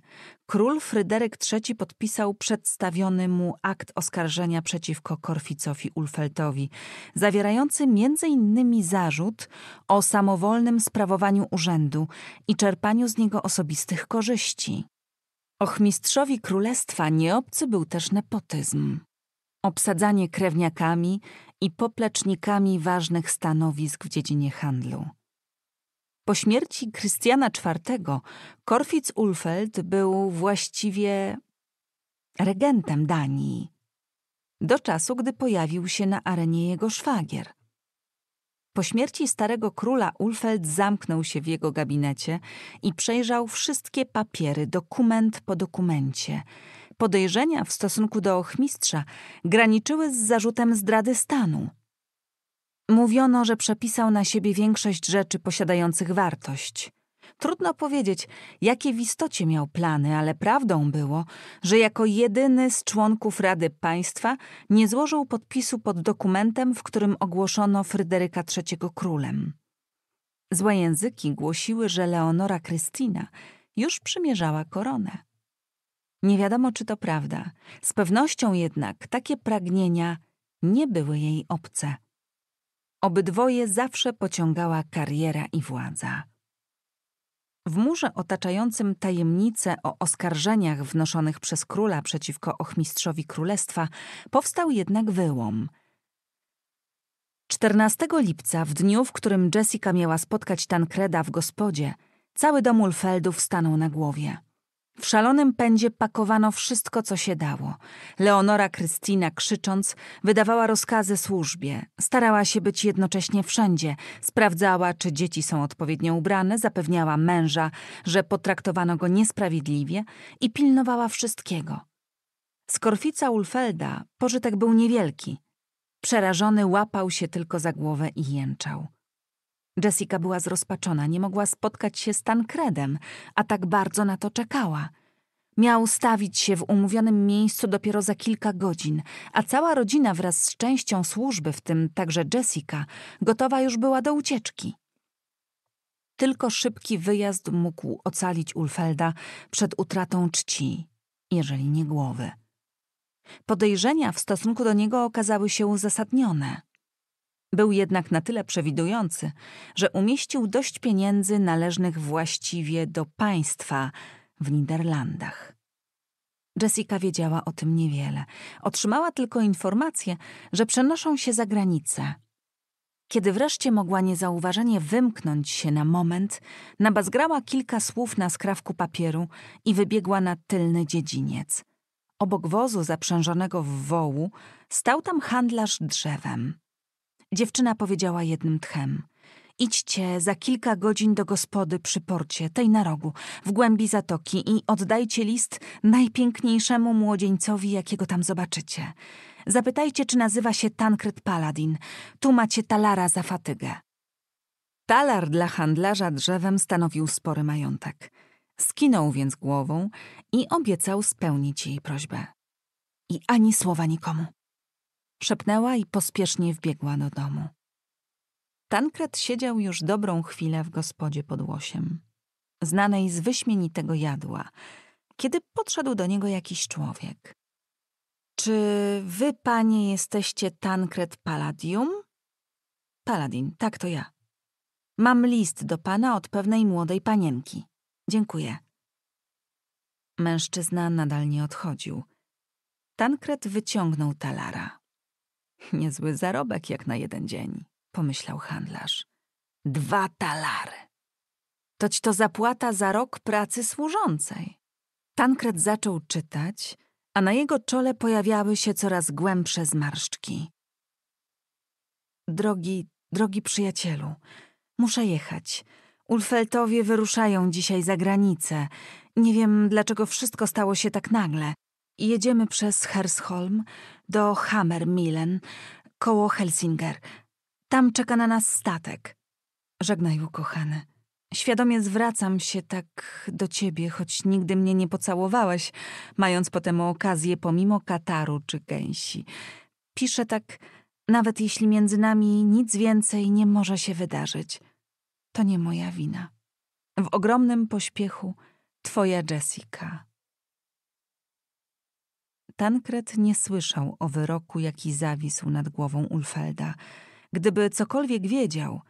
A: król Fryderyk III podpisał przedstawiony mu akt oskarżenia przeciwko Korficowi Ulfeltowi, zawierający m.in. zarzut o samowolnym sprawowaniu urzędu i czerpaniu z niego osobistych korzyści. Ochmistrzowi królestwa nieobcy był też nepotyzm. Obsadzanie krewniakami i poplecznikami ważnych stanowisk w dziedzinie handlu. Po śmierci Krystiana IV Korfitz Ulfeld był właściwie regentem Danii, do czasu, gdy pojawił się na arenie jego szwagier. Po śmierci starego króla Ulfeld zamknął się w jego gabinecie i przejrzał wszystkie papiery, dokument po dokumencie. Podejrzenia w stosunku do ochmistrza graniczyły z zarzutem zdrady stanu – Mówiono, że przepisał na siebie większość rzeczy posiadających wartość. Trudno powiedzieć, jakie w istocie miał plany, ale prawdą było, że jako jedyny z członków Rady Państwa nie złożył podpisu pod dokumentem, w którym ogłoszono Fryderyka III królem. Złe języki głosiły, że Leonora Krystyna już przymierzała koronę. Nie wiadomo, czy to prawda. Z pewnością jednak takie pragnienia nie były jej obce. Obydwoje zawsze pociągała kariera i władza. W murze otaczającym tajemnicę o oskarżeniach wnoszonych przez króla przeciwko ochmistrzowi królestwa powstał jednak wyłom. 14 lipca, w dniu, w którym Jessica miała spotkać Tankreda w gospodzie, cały dom Ulfeldów stanął na głowie. W szalonym pędzie pakowano wszystko, co się dało. Leonora Krystyna, krzycząc, wydawała rozkazy służbie. Starała się być jednocześnie wszędzie. Sprawdzała, czy dzieci są odpowiednio ubrane, zapewniała męża, że potraktowano go niesprawiedliwie i pilnowała wszystkiego. Z korfica Ulfelda pożytek był niewielki. Przerażony łapał się tylko za głowę i jęczał. Jessica była zrozpaczona, nie mogła spotkać się z Tancredem, a tak bardzo na to czekała. Miał stawić się w umówionym miejscu dopiero za kilka godzin, a cała rodzina wraz z częścią służby, w tym także Jessica, gotowa już była do ucieczki. Tylko szybki wyjazd mógł ocalić Ulfelda przed utratą czci, jeżeli nie głowy. Podejrzenia w stosunku do niego okazały się uzasadnione. Był jednak na tyle przewidujący, że umieścił dość pieniędzy należnych właściwie do państwa w Niderlandach. Jessica wiedziała o tym niewiele. Otrzymała tylko informację, że przenoszą się za granicę. Kiedy wreszcie mogła niezauważenie wymknąć się na moment, nabazgrała kilka słów na skrawku papieru i wybiegła na tylny dziedziniec. Obok wozu zaprzężonego w wołu stał tam handlarz drzewem. Dziewczyna powiedziała jednym tchem. Idźcie za kilka godzin do gospody przy porcie, tej na rogu, w głębi zatoki i oddajcie list najpiękniejszemu młodzieńcowi, jakiego tam zobaczycie. Zapytajcie, czy nazywa się Tankred Paladin. Tu macie talara za fatygę. Talar dla handlarza drzewem stanowił spory majątek. Skinął więc głową i obiecał spełnić jej prośbę. I ani słowa nikomu. Szepnęła i pospiesznie wbiegła do domu. Tankret siedział już dobrą chwilę w gospodzie pod łosiem, znanej z wyśmienitego jadła, kiedy podszedł do niego jakiś człowiek. Czy wy, panie, jesteście Tankret Palladium? Paladin, tak to ja. Mam list do pana od pewnej młodej panienki. Dziękuję. Mężczyzna nadal nie odchodził. Tankret wyciągnął talara. Niezły zarobek jak na jeden dzień, pomyślał handlarz. Dwa talary. Toć to zapłata za rok pracy służącej. Tankred zaczął czytać, a na jego czole pojawiały się coraz głębsze zmarszczki. Drogi, drogi przyjacielu, muszę jechać. Ulfeltowie wyruszają dzisiaj za granicę. Nie wiem, dlaczego wszystko stało się tak nagle. Jedziemy przez Hersholm do Hammermillen koło Helsinger. Tam czeka na nas statek. Żegnaj, ukochany. Świadomie zwracam się tak do ciebie, choć nigdy mnie nie pocałowałeś, mając potem okazję pomimo kataru czy gęsi. Piszę tak, nawet jeśli między nami nic więcej nie może się wydarzyć. To nie moja wina. W ogromnym pośpiechu twoja Jessica. Tankred nie słyszał o wyroku, jaki zawisł nad głową Ulfelda. Gdyby cokolwiek wiedział,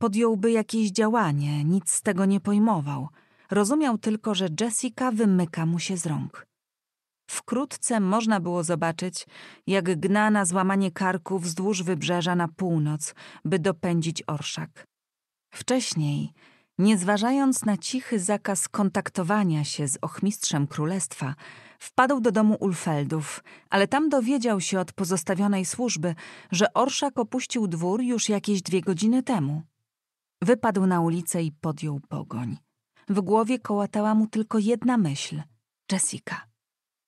A: podjąłby jakieś działanie, nic z tego nie pojmował. Rozumiał tylko, że Jessica wymyka mu się z rąk. Wkrótce można było zobaczyć, jak gna na złamanie karku wzdłuż wybrzeża na północ, by dopędzić orszak. Wcześniej, nie zważając na cichy zakaz kontaktowania się z ochmistrzem królestwa, wpadł do domu Ulfeldów, ale tam dowiedział się od pozostawionej służby, że orszak opuścił dwór już jakieś dwie godziny temu. Wypadł na ulicę i podjął pogoń. W głowie kołatała mu tylko jedna myśl: Jessica.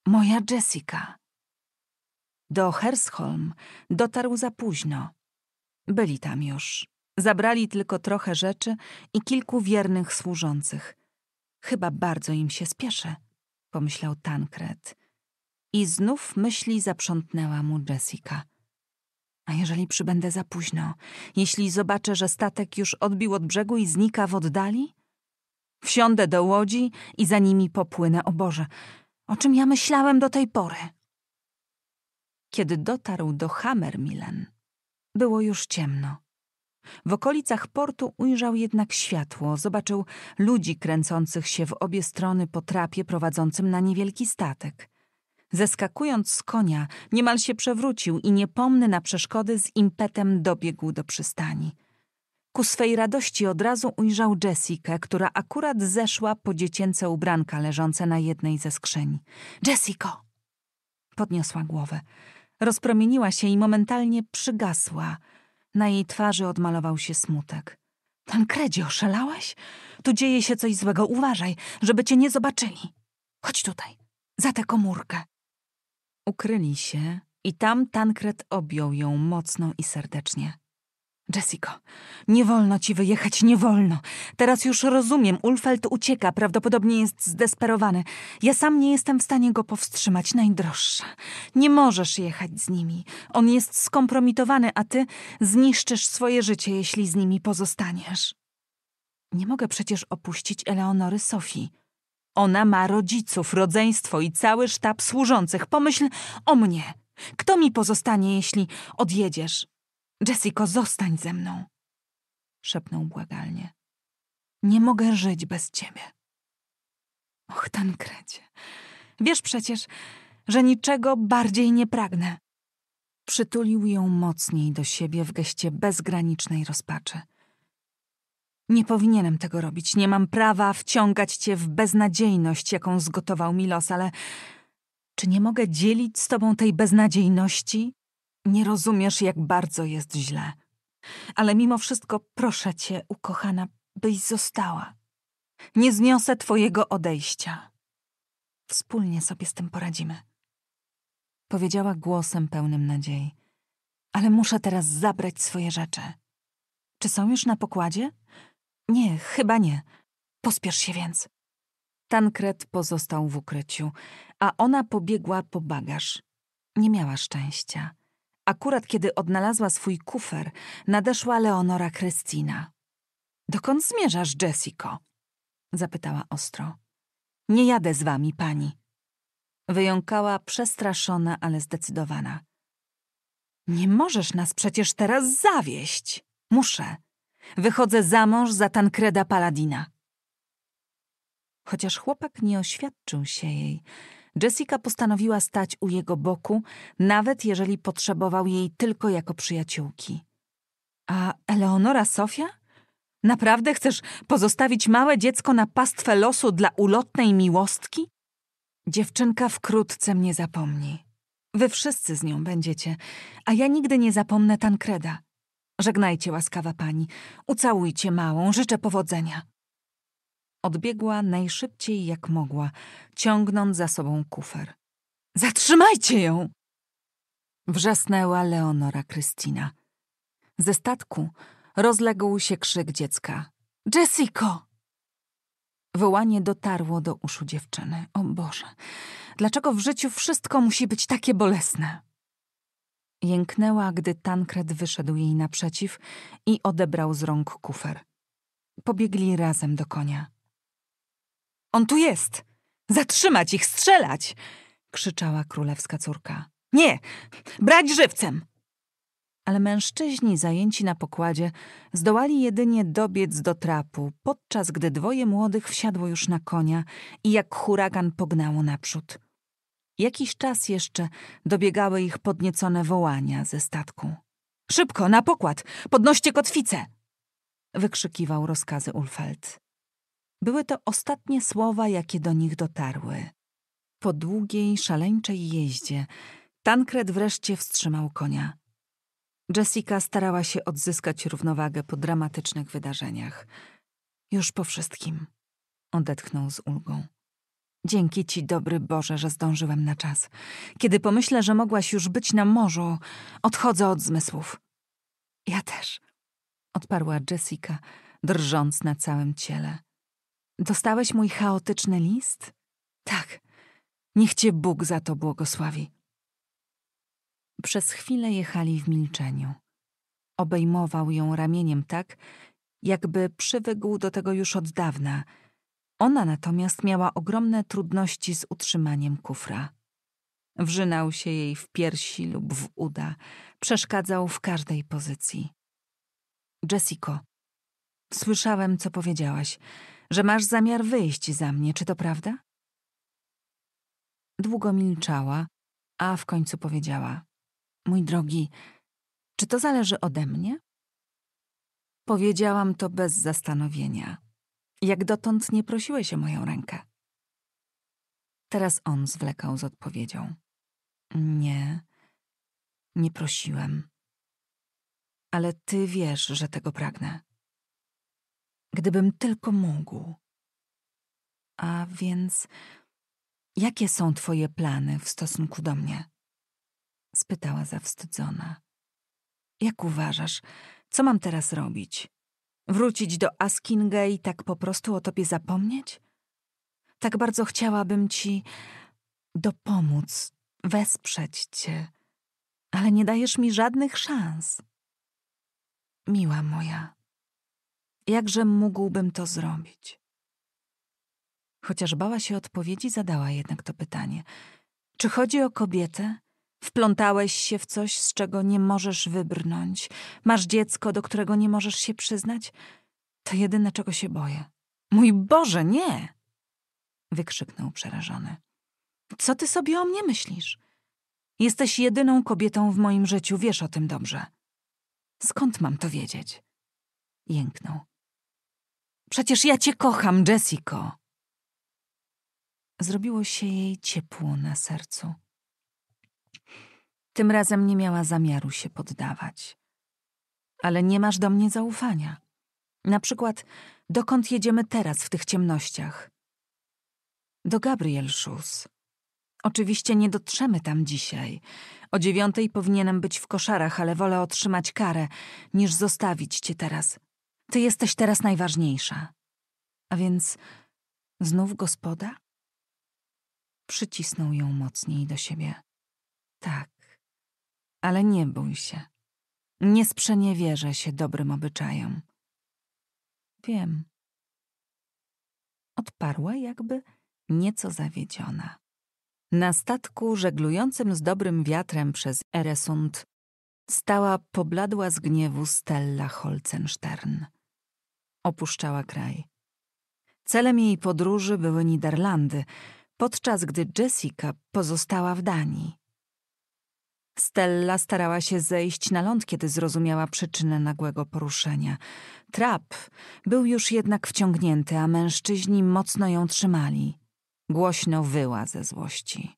A: Moja Jessica. Do Hersholm dotarł za późno. Byli tam już. Zabrali tylko trochę rzeczy i kilku wiernych służących. Chyba bardzo im się spieszy pomyślał Tankred. I znów myśli zaprzątnęła mu Jessica. A jeżeli przybędę za późno? Jeśli zobaczę, że statek już odbił od brzegu i znika w oddali? Wsiądę do łodzi i za nimi popłynę. O Boże, o czym ja myślałem do tej pory? Kiedy dotarł do Hammermillen, było już ciemno. W okolicach portu ujrzał jednak światło, zobaczył ludzi kręcących się w obie strony po trapie prowadzącym na niewielki statek. Zeskakując z konia, niemal się przewrócił i niepomny na przeszkody z impetem dobiegł do przystani. Ku swej radości od razu ujrzał Jessica, która akurat zeszła po dziecięce ubranka leżące na jednej ze skrzyń. Jessico! Podniosła głowę. Rozpromieniła się i momentalnie przygasła – na jej twarzy odmalował się smutek. Tankredzie, oszalałeś? Tu dzieje się coś złego. Uważaj, żeby cię nie zobaczyli. Chodź tutaj, za tę komórkę. Ukryli się i tam Tankred objął ją mocno i serdecznie. Jessica, nie wolno ci wyjechać, nie wolno. Teraz już rozumiem, Ulfeld ucieka, prawdopodobnie jest zdesperowany. Ja sam nie jestem w stanie go powstrzymać, najdroższa. Nie możesz jechać z nimi. On jest skompromitowany, a ty zniszczysz swoje życie, jeśli z nimi pozostaniesz. Nie mogę przecież opuścić Eleonory Sofii. Ona ma rodziców, rodzeństwo i cały sztab służących. Pomyśl o mnie. Kto mi pozostanie, jeśli odjedziesz? Jessico, zostań ze mną! Szepnął błagalnie. Nie mogę żyć bez ciebie. Och, Tankrecie, wiesz przecież, że niczego bardziej nie pragnę. Przytulił ją mocniej do siebie w geście bezgranicznej rozpaczy. Nie powinienem tego robić, nie mam prawa wciągać cię w beznadziejność, jaką zgotował mi los, ale czy nie mogę dzielić z tobą tej beznadziejności nie rozumiesz, jak bardzo jest źle. Ale mimo wszystko proszę cię, ukochana, byś została. Nie zniosę twojego odejścia. Wspólnie sobie z tym poradzimy. Powiedziała głosem pełnym nadziei. Ale muszę teraz zabrać swoje rzeczy. Czy są już na pokładzie? Nie, chyba nie. Pospiesz się więc. Tankret pozostał w ukryciu, a ona pobiegła po bagaż. Nie miała szczęścia. Akurat kiedy odnalazła swój kufer, nadeszła Leonora Krystyna. Dokąd zmierzasz, Jessico? zapytała ostro. Nie jadę z wami, pani. Wyjąkała przestraszona, ale zdecydowana. Nie możesz nas przecież teraz zawieść. Muszę. Wychodzę za mąż za Tankreda Paladina. Chociaż chłopak nie oświadczył się jej, Jessica postanowiła stać u jego boku, nawet jeżeli potrzebował jej tylko jako przyjaciółki. A Eleonora Sofia? Naprawdę chcesz pozostawić małe dziecko na pastwę losu dla ulotnej miłostki? Dziewczynka wkrótce mnie zapomni. Wy wszyscy z nią będziecie, a ja nigdy nie zapomnę Tankreda. Żegnajcie, łaskawa pani. Ucałujcie małą, życzę powodzenia. Odbiegła najszybciej jak mogła, ciągnąc za sobą kufer. Zatrzymajcie ją! Wrzasnęła Leonora Krystyna. Ze statku rozległ się krzyk dziecka. Jessico! Wołanie dotarło do uszu dziewczyny. O Boże, dlaczego w życiu wszystko musi być takie bolesne? Jęknęła, gdy Tankred wyszedł jej naprzeciw i odebrał z rąk kufer. Pobiegli razem do konia. On tu jest! Zatrzymać ich, strzelać! krzyczała królewska córka. Nie! Brać żywcem! Ale mężczyźni zajęci na pokładzie zdołali jedynie dobiec do trapu, podczas gdy dwoje młodych wsiadło już na konia i jak huragan pognało naprzód. Jakiś czas jeszcze dobiegały ich podniecone wołania ze statku. Szybko, na pokład! Podnoście kotwicę! wykrzykiwał rozkazy Ulfeld. Były to ostatnie słowa, jakie do nich dotarły. Po długiej, szaleńczej jeździe Tankred wreszcie wstrzymał konia. Jessica starała się odzyskać równowagę po dramatycznych wydarzeniach. Już po wszystkim. Odetchnął z ulgą. Dzięki ci, dobry Boże, że zdążyłem na czas. Kiedy pomyślę, że mogłaś już być na morzu, odchodzę od zmysłów. Ja też, odparła Jessica, drżąc na całym ciele. Dostałeś mój chaotyczny list? Tak. Niech cię Bóg za to błogosławi. Przez chwilę jechali w milczeniu. Obejmował ją ramieniem tak, jakby przywykł do tego już od dawna. Ona natomiast miała ogromne trudności z utrzymaniem kufra. Wrzynał się jej w piersi lub w uda, przeszkadzał w każdej pozycji. Jessico, słyszałem, co powiedziałaś że masz zamiar wyjść za mnie, czy to prawda? Długo milczała, a w końcu powiedziała: Mój drogi, czy to zależy ode mnie? Powiedziałam to bez zastanowienia. Jak dotąd nie prosiłeś o moją rękę. Teraz on zwlekał z odpowiedzią. Nie, nie prosiłem. Ale ty wiesz, że tego pragnę gdybym tylko mógł. A więc, jakie są twoje plany w stosunku do mnie? spytała zawstydzona. Jak uważasz, co mam teraz robić? Wrócić do Askinga i tak po prostu o tobie zapomnieć? Tak bardzo chciałabym ci dopomóc, wesprzeć cię, ale nie dajesz mi żadnych szans. Miła moja, Jakże mógłbym to zrobić? Chociaż bała się odpowiedzi, zadała jednak to pytanie. Czy chodzi o kobietę? Wplątałeś się w coś, z czego nie możesz wybrnąć. Masz dziecko, do którego nie możesz się przyznać? To jedyne, czego się boję. Mój Boże, nie! wykrzyknął przerażony. Co ty sobie o mnie myślisz? Jesteś jedyną kobietą w moim życiu, wiesz o tym dobrze. Skąd mam to wiedzieć? Jęknął. Przecież ja cię kocham, Jessico. Zrobiło się jej ciepło na sercu. Tym razem nie miała zamiaru się poddawać. Ale nie masz do mnie zaufania. Na przykład, dokąd jedziemy teraz w tych ciemnościach? Do Gabriel Schuss. Oczywiście nie dotrzemy tam dzisiaj. O dziewiątej powinienem być w koszarach, ale wolę otrzymać karę, niż zostawić cię teraz. Ty jesteś teraz najważniejsza. A więc znów gospoda? Przycisnął ją mocniej do siebie. Tak, ale nie bój się. Nie sprzeniewierzę się dobrym obyczajom. Wiem. Odparła jakby nieco zawiedziona. Na statku żeglującym z dobrym wiatrem przez Eresund stała pobladła z gniewu Stella Holzenstern opuszczała kraj. Celem jej podróży były Niderlandy, podczas gdy Jessica pozostała w Danii. Stella starała się zejść na ląd, kiedy zrozumiała przyczynę nagłego poruszenia. Trap był już jednak wciągnięty, a mężczyźni mocno ją trzymali. Głośno wyła ze złości.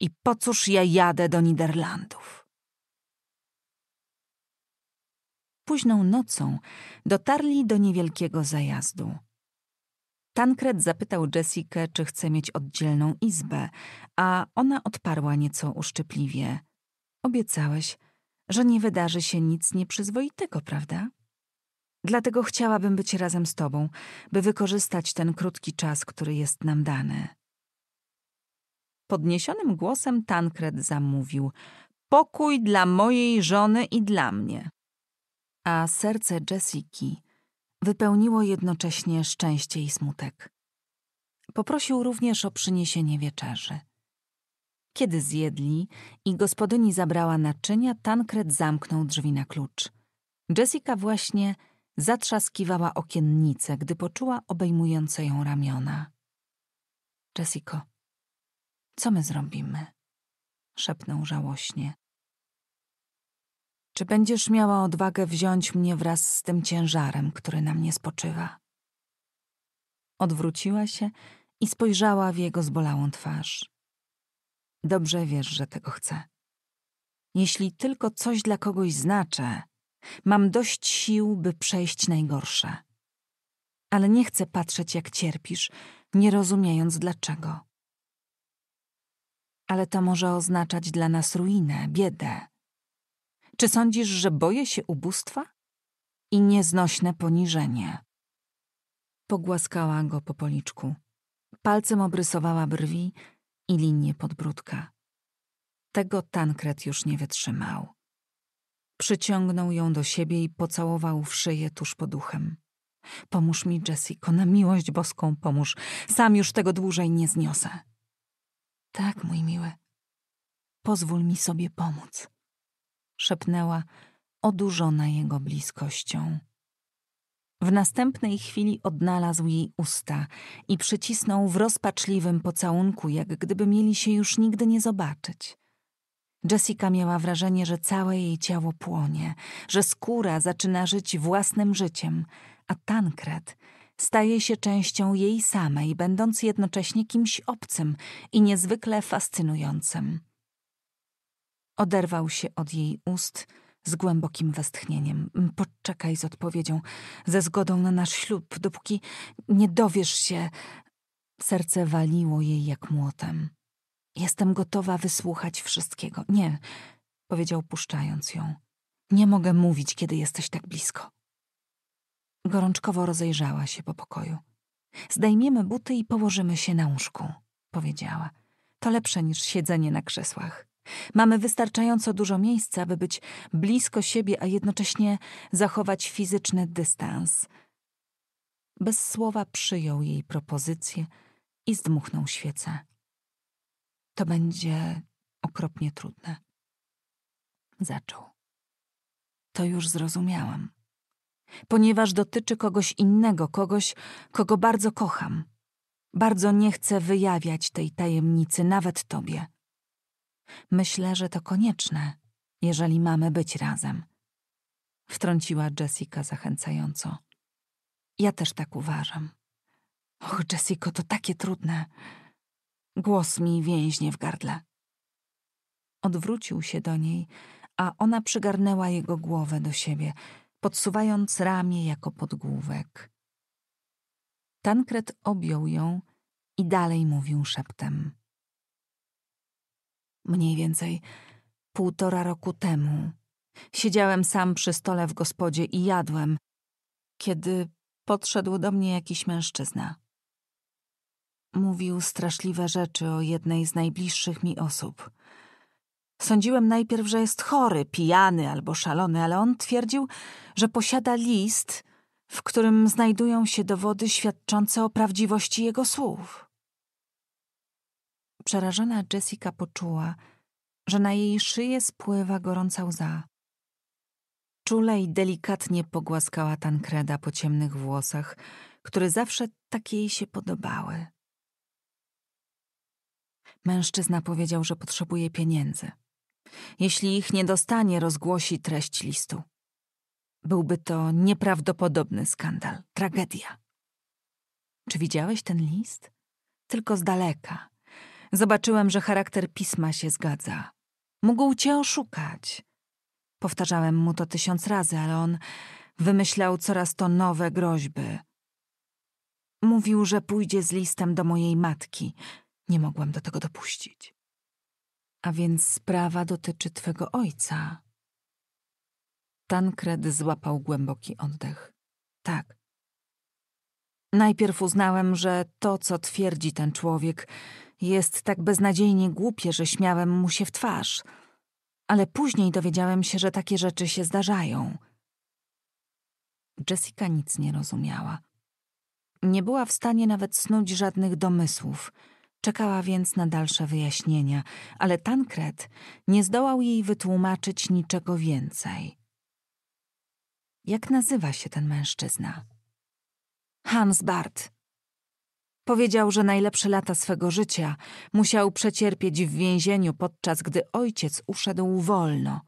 A: I po cóż ja jadę do Niderlandów? późną nocą dotarli do niewielkiego zajazdu. Tankred zapytał Jessikę, czy chce mieć oddzielną izbę, a ona odparła nieco uszczypliwie. Obiecałeś, że nie wydarzy się nic nieprzyzwoitego, prawda? Dlatego chciałabym być razem z tobą, by wykorzystać ten krótki czas, który jest nam dany. Podniesionym głosem Tankred zamówił: Pokój dla mojej żony i dla mnie a serce Jessiki wypełniło jednocześnie szczęście i smutek. Poprosił również o przyniesienie wieczerzy. Kiedy zjedli i gospodyni zabrała naczynia, Tankred zamknął drzwi na klucz. Jessica właśnie zatrzaskiwała okiennicę, gdy poczuła obejmujące ją ramiona. Jessico, co my zrobimy? szepnął żałośnie. Czy będziesz miała odwagę wziąć mnie wraz z tym ciężarem, który na mnie spoczywa? Odwróciła się i spojrzała w jego zbolałą twarz. Dobrze wiesz, że tego chcę. Jeśli tylko coś dla kogoś znaczę, mam dość sił, by przejść najgorsze. Ale nie chcę patrzeć, jak cierpisz, nie rozumiejąc dlaczego. Ale to może oznaczać dla nas ruinę, biedę czy sądzisz, że boję się ubóstwa? I nieznośne poniżenie. Pogłaskała go po policzku. Palcem obrysowała brwi i linię podbródka. Tego Tankret już nie wytrzymał. Przyciągnął ją do siebie i pocałował w szyję tuż pod uchem. Pomóż mi, Jessico, na miłość boską pomóż. Sam już tego dłużej nie zniosę. Tak, mój miły. Pozwól mi sobie pomóc szepnęła, odurzona jego bliskością. W następnej chwili odnalazł jej usta i przycisnął w rozpaczliwym pocałunku, jak gdyby mieli się już nigdy nie zobaczyć. Jessica miała wrażenie, że całe jej ciało płonie, że skóra zaczyna żyć własnym życiem, a Tankred staje się częścią jej samej, będąc jednocześnie kimś obcym i niezwykle fascynującym. Oderwał się od jej ust z głębokim westchnieniem. Poczekaj z odpowiedzią, ze zgodą na nasz ślub, dopóki nie dowiesz się. Serce waliło jej jak młotem. Jestem gotowa wysłuchać wszystkiego. Nie, powiedział puszczając ją. Nie mogę mówić, kiedy jesteś tak blisko. Gorączkowo rozejrzała się po pokoju. Zdejmiemy buty i położymy się na łóżku, powiedziała. To lepsze niż siedzenie na krzesłach. Mamy wystarczająco dużo miejsca, by być blisko siebie, a jednocześnie zachować fizyczny dystans. Bez słowa przyjął jej propozycję i zdmuchnął świecę. To będzie okropnie trudne. Zaczął. To już zrozumiałam. Ponieważ dotyczy kogoś innego, kogoś, kogo bardzo kocham. Bardzo nie chcę wyjawiać tej tajemnicy nawet tobie. Myślę, że to konieczne, jeżeli mamy być razem. Wtrąciła Jessica zachęcająco. Ja też tak uważam. Och, Jessico, to takie trudne. Głos mi więźnie w gardle. Odwrócił się do niej, a ona przygarnęła jego głowę do siebie, podsuwając ramię jako podgłówek. Tankret objął ją i dalej mówił szeptem mniej więcej półtora roku temu. Siedziałem sam przy stole w gospodzie i jadłem, kiedy podszedł do mnie jakiś mężczyzna. Mówił straszliwe rzeczy o jednej z najbliższych mi osób. Sądziłem najpierw, że jest chory, pijany albo szalony, ale on twierdził, że posiada list, w którym znajdują się dowody świadczące o prawdziwości jego słów. Przerażona Jessica poczuła, że na jej szyję spływa gorąca łza. Czule i delikatnie pogłaskała Tankreda po ciemnych włosach, które zawsze tak jej się podobały. Mężczyzna powiedział, że potrzebuje pieniędzy. Jeśli ich nie dostanie, rozgłosi treść listu. Byłby to nieprawdopodobny skandal, tragedia. Czy widziałeś ten list? Tylko z daleka. Zobaczyłem, że charakter pisma się zgadza. Mógł cię oszukać. Powtarzałem mu to tysiąc razy, ale on wymyślał coraz to nowe groźby. Mówił, że pójdzie z listem do mojej matki. Nie mogłam do tego dopuścić. A więc sprawa dotyczy twego ojca. Tankred złapał głęboki oddech. Tak. Najpierw uznałem, że to, co twierdzi ten człowiek, jest tak beznadziejnie głupie, że śmiałem mu się w twarz. Ale później dowiedziałem się, że takie rzeczy się zdarzają. Jessica nic nie rozumiała. Nie była w stanie nawet snuć żadnych domysłów. Czekała więc na dalsze wyjaśnienia, ale Tankred nie zdołał jej wytłumaczyć niczego więcej. Jak nazywa się ten mężczyzna? Hans Bart. Powiedział, że najlepsze lata swego życia musiał przecierpieć w więzieniu, podczas gdy ojciec uszedł wolno.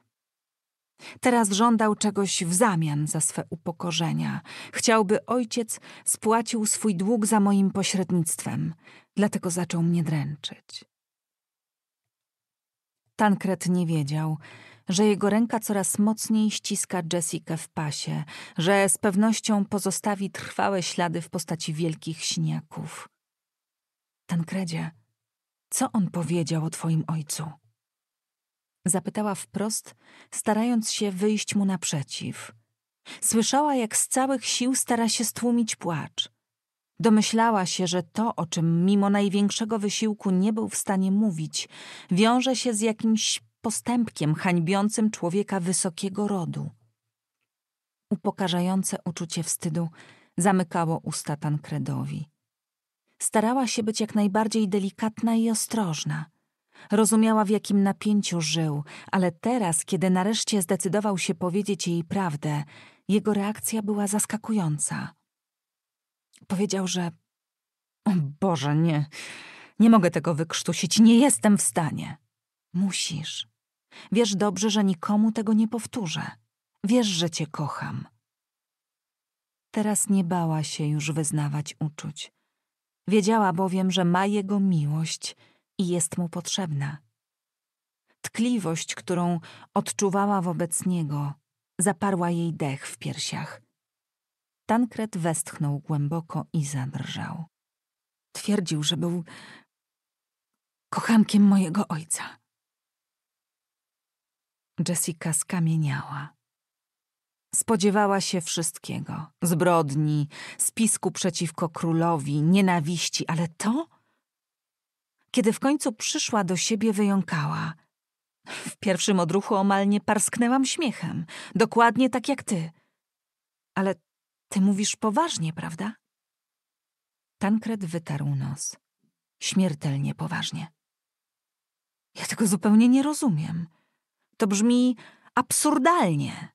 A: Teraz żądał czegoś w zamian za swe upokorzenia. Chciałby ojciec spłacił swój dług za moim pośrednictwem, dlatego zaczął mnie dręczyć. Tankret nie wiedział, że jego ręka coraz mocniej ściska Jessica w pasie, że z pewnością pozostawi trwałe ślady w postaci wielkich siniaków. Tankredzie, co on powiedział o twoim ojcu? Zapytała wprost, starając się wyjść mu naprzeciw. Słyszała, jak z całych sił stara się stłumić płacz. Domyślała się, że to, o czym mimo największego wysiłku nie był w stanie mówić, wiąże się z jakimś postępkiem hańbiącym człowieka wysokiego rodu. Upokarzające uczucie wstydu zamykało usta Tankredowi. Starała się być jak najbardziej delikatna i ostrożna. Rozumiała, w jakim napięciu żył, ale teraz, kiedy nareszcie zdecydował się powiedzieć jej prawdę, jego reakcja była zaskakująca. Powiedział, że. O Boże, nie, nie mogę tego wykrztusić, nie jestem w stanie. Musisz. Wiesz dobrze, że nikomu tego nie powtórzę. Wiesz, że cię kocham. Teraz nie bała się już wyznawać uczuć. Wiedziała bowiem, że ma jego miłość i jest mu potrzebna. Tkliwość, którą odczuwała wobec niego, zaparła jej dech w piersiach. Tankret westchnął głęboko i zadrżał. Twierdził, że był kochankiem mojego ojca. Jessica skamieniała. Spodziewała się wszystkiego: zbrodni, spisku przeciwko królowi, nienawiści, ale to? Kiedy w końcu przyszła do siebie, wyjąkała. W pierwszym odruchu omal nie parsknęłam śmiechem, dokładnie tak jak ty. Ale ty mówisz poważnie, prawda? Tankred wytarł nos. Śmiertelnie poważnie. Ja tego zupełnie nie rozumiem. To brzmi absurdalnie.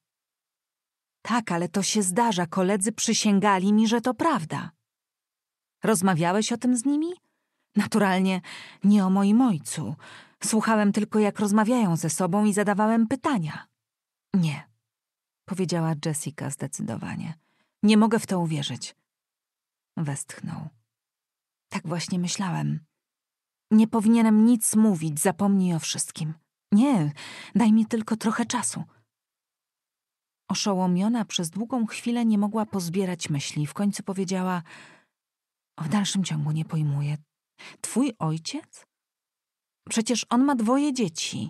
A: Tak, ale to się zdarza. Koledzy przysięgali mi, że to prawda. Rozmawiałeś o tym z nimi? Naturalnie nie o moim ojcu. Słuchałem tylko, jak rozmawiają ze sobą i zadawałem pytania. Nie, powiedziała Jessica zdecydowanie. Nie mogę w to uwierzyć. Westchnął. Tak właśnie myślałem. Nie powinienem nic mówić, zapomnij o wszystkim. Nie, daj mi tylko trochę czasu. Oszołomiona przez długą chwilę nie mogła pozbierać myśli. W końcu powiedziała: W dalszym ciągu nie pojmuję. Twój ojciec? Przecież on ma dwoje dzieci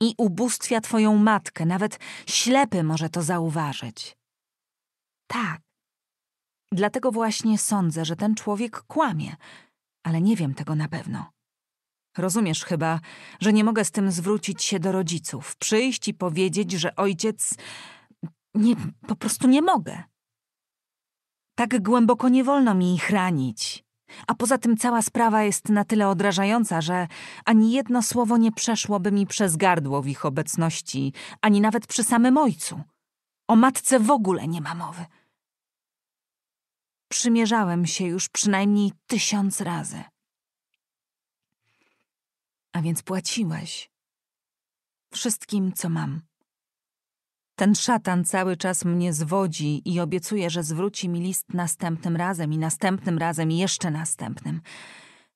A: i ubóstwia twoją matkę. Nawet ślepy może to zauważyć. Tak. Dlatego właśnie sądzę, że ten człowiek kłamie, ale nie wiem tego na pewno. Rozumiesz chyba, że nie mogę z tym zwrócić się do rodziców, przyjść i powiedzieć, że ojciec. Nie, po prostu nie mogę. Tak głęboko nie wolno mi ich ranić. A poza tym cała sprawa jest na tyle odrażająca, że ani jedno słowo nie przeszłoby mi przez gardło w ich obecności, ani nawet przy samym ojcu. O matce w ogóle nie ma mowy. Przymierzałem się już przynajmniej tysiąc razy a więc płaciłeś. Wszystkim, co mam. Ten szatan cały czas mnie zwodzi i obiecuje, że zwróci mi list następnym razem i następnym razem i jeszcze następnym.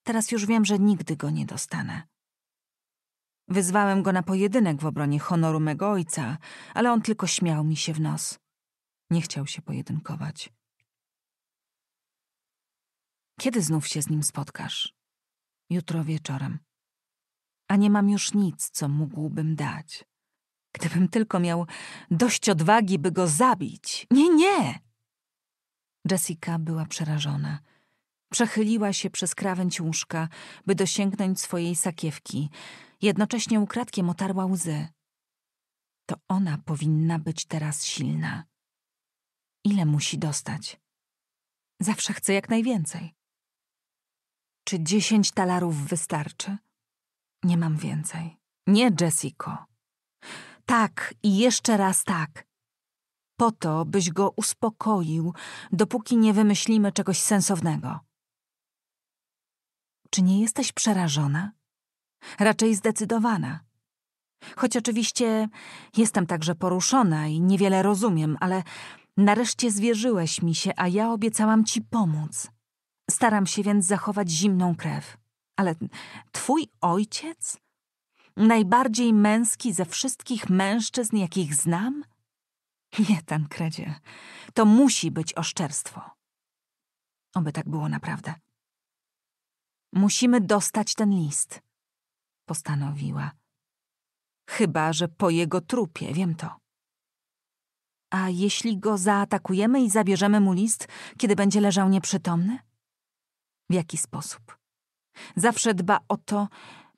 A: Teraz już wiem, że nigdy go nie dostanę. Wyzwałem go na pojedynek w obronie honoru mego ojca, ale on tylko śmiał mi się w nos. Nie chciał się pojedynkować. Kiedy znów się z nim spotkasz? Jutro wieczorem a nie mam już nic, co mógłbym dać. Gdybym tylko miał dość odwagi, by go zabić. Nie, nie! Jessica była przerażona. Przechyliła się przez krawędź łóżka, by dosięgnąć swojej sakiewki. Jednocześnie ukradkiem otarła łzy. To ona powinna być teraz silna. Ile musi dostać? Zawsze chce jak najwięcej. Czy dziesięć talarów wystarczy? Nie mam więcej. Nie, Jessico. Tak i jeszcze raz tak. Po to, byś go uspokoił, dopóki nie wymyślimy czegoś sensownego. Czy nie jesteś przerażona? Raczej zdecydowana. Choć oczywiście jestem także poruszona i niewiele rozumiem, ale nareszcie zwierzyłeś mi się, a ja obiecałam ci pomóc. Staram się więc zachować zimną krew. Ale twój ojciec? Najbardziej męski ze wszystkich mężczyzn, jakich znam? Nie, Tankredzie. To musi być oszczerstwo. Oby tak było naprawdę. Musimy dostać ten list, postanowiła. Chyba, że po jego trupie, wiem to. A jeśli go zaatakujemy i zabierzemy mu list, kiedy będzie leżał nieprzytomny? W jaki sposób? Zawsze dba o to,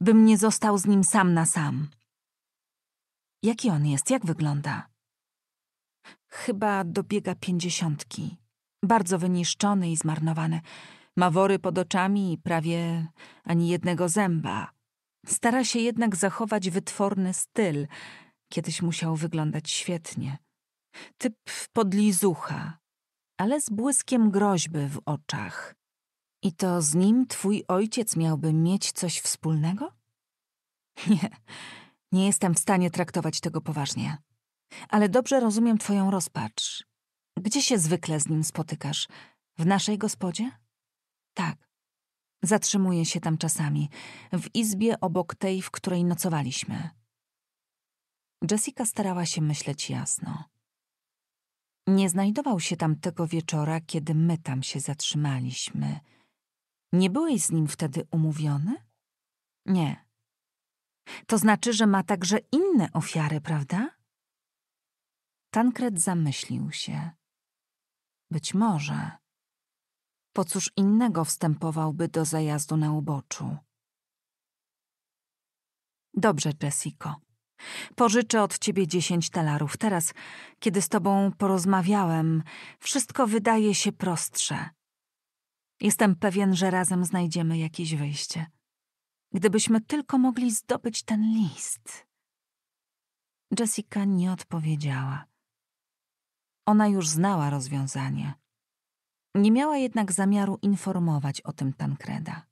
A: bym nie został z nim sam na sam. Jaki on jest? Jak wygląda? Chyba dobiega pięćdziesiątki. Bardzo wyniszczony i zmarnowany. Ma wory pod oczami i prawie ani jednego zęba. Stara się jednak zachować wytworny styl. Kiedyś musiał wyglądać świetnie. Typ podlizucha, ale z błyskiem groźby w oczach. I to z nim twój ojciec miałby mieć coś wspólnego? Nie, nie jestem w stanie traktować tego poważnie. Ale dobrze rozumiem twoją rozpacz. Gdzie się zwykle z nim spotykasz? W naszej gospodzie? Tak. Zatrzymuje się tam czasami, w izbie obok tej, w której nocowaliśmy. Jessica starała się myśleć jasno. Nie znajdował się tam tego wieczora, kiedy my tam się zatrzymaliśmy – nie byłeś z nim wtedy umówiony? Nie. To znaczy, że ma także inne ofiary, prawda? Tankred zamyślił się. Być może. Po cóż innego wstępowałby do zajazdu na uboczu? Dobrze, Jessico. Pożyczę od ciebie dziesięć talarów. Teraz, kiedy z tobą porozmawiałem, wszystko wydaje się prostsze. Jestem pewien, że razem znajdziemy jakieś wyjście. Gdybyśmy tylko mogli zdobyć ten list. Jessica nie odpowiedziała. Ona już znała rozwiązanie. Nie miała jednak zamiaru informować o tym Tankreda.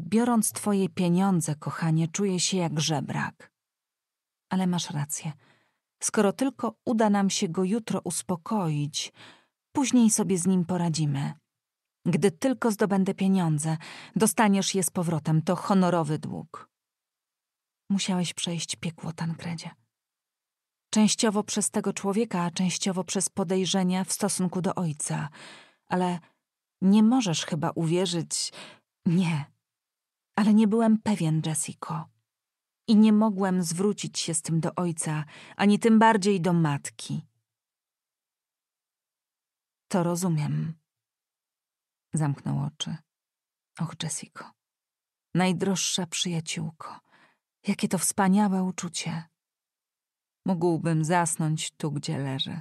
A: Biorąc twoje pieniądze, kochanie, czuję się jak żebrak. Ale masz rację. Skoro tylko uda nam się go jutro uspokoić, później sobie z nim poradzimy. Gdy tylko zdobędę pieniądze, dostaniesz je z powrotem. To honorowy dług. Musiałeś przejść piekło, Tankredzie. Częściowo przez tego człowieka, a częściowo przez podejrzenia w stosunku do ojca. Ale nie możesz chyba uwierzyć. Nie. Ale nie byłem pewien, Jessico. I nie mogłem zwrócić się z tym do ojca, ani tym bardziej do matki. To rozumiem. Zamknął oczy. Och, Jessico. Najdroższa przyjaciółko. Jakie to wspaniałe uczucie. Mógłbym zasnąć tu, gdzie leży.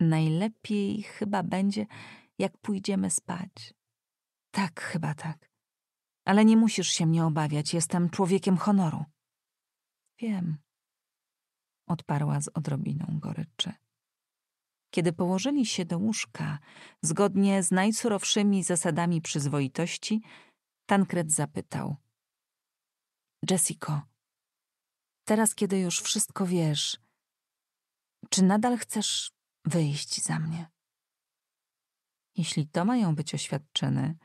A: Najlepiej chyba będzie, jak pójdziemy spać. Tak, chyba tak. Ale nie musisz się mnie obawiać, jestem człowiekiem honoru. Wiem, odparła z odrobiną goryczy. Kiedy położyli się do łóżka, zgodnie z najsurowszymi zasadami przyzwoitości, Tankred zapytał. Jessico, teraz kiedy już wszystko wiesz, czy nadal chcesz wyjść za mnie? Jeśli to mają być oświadczyny,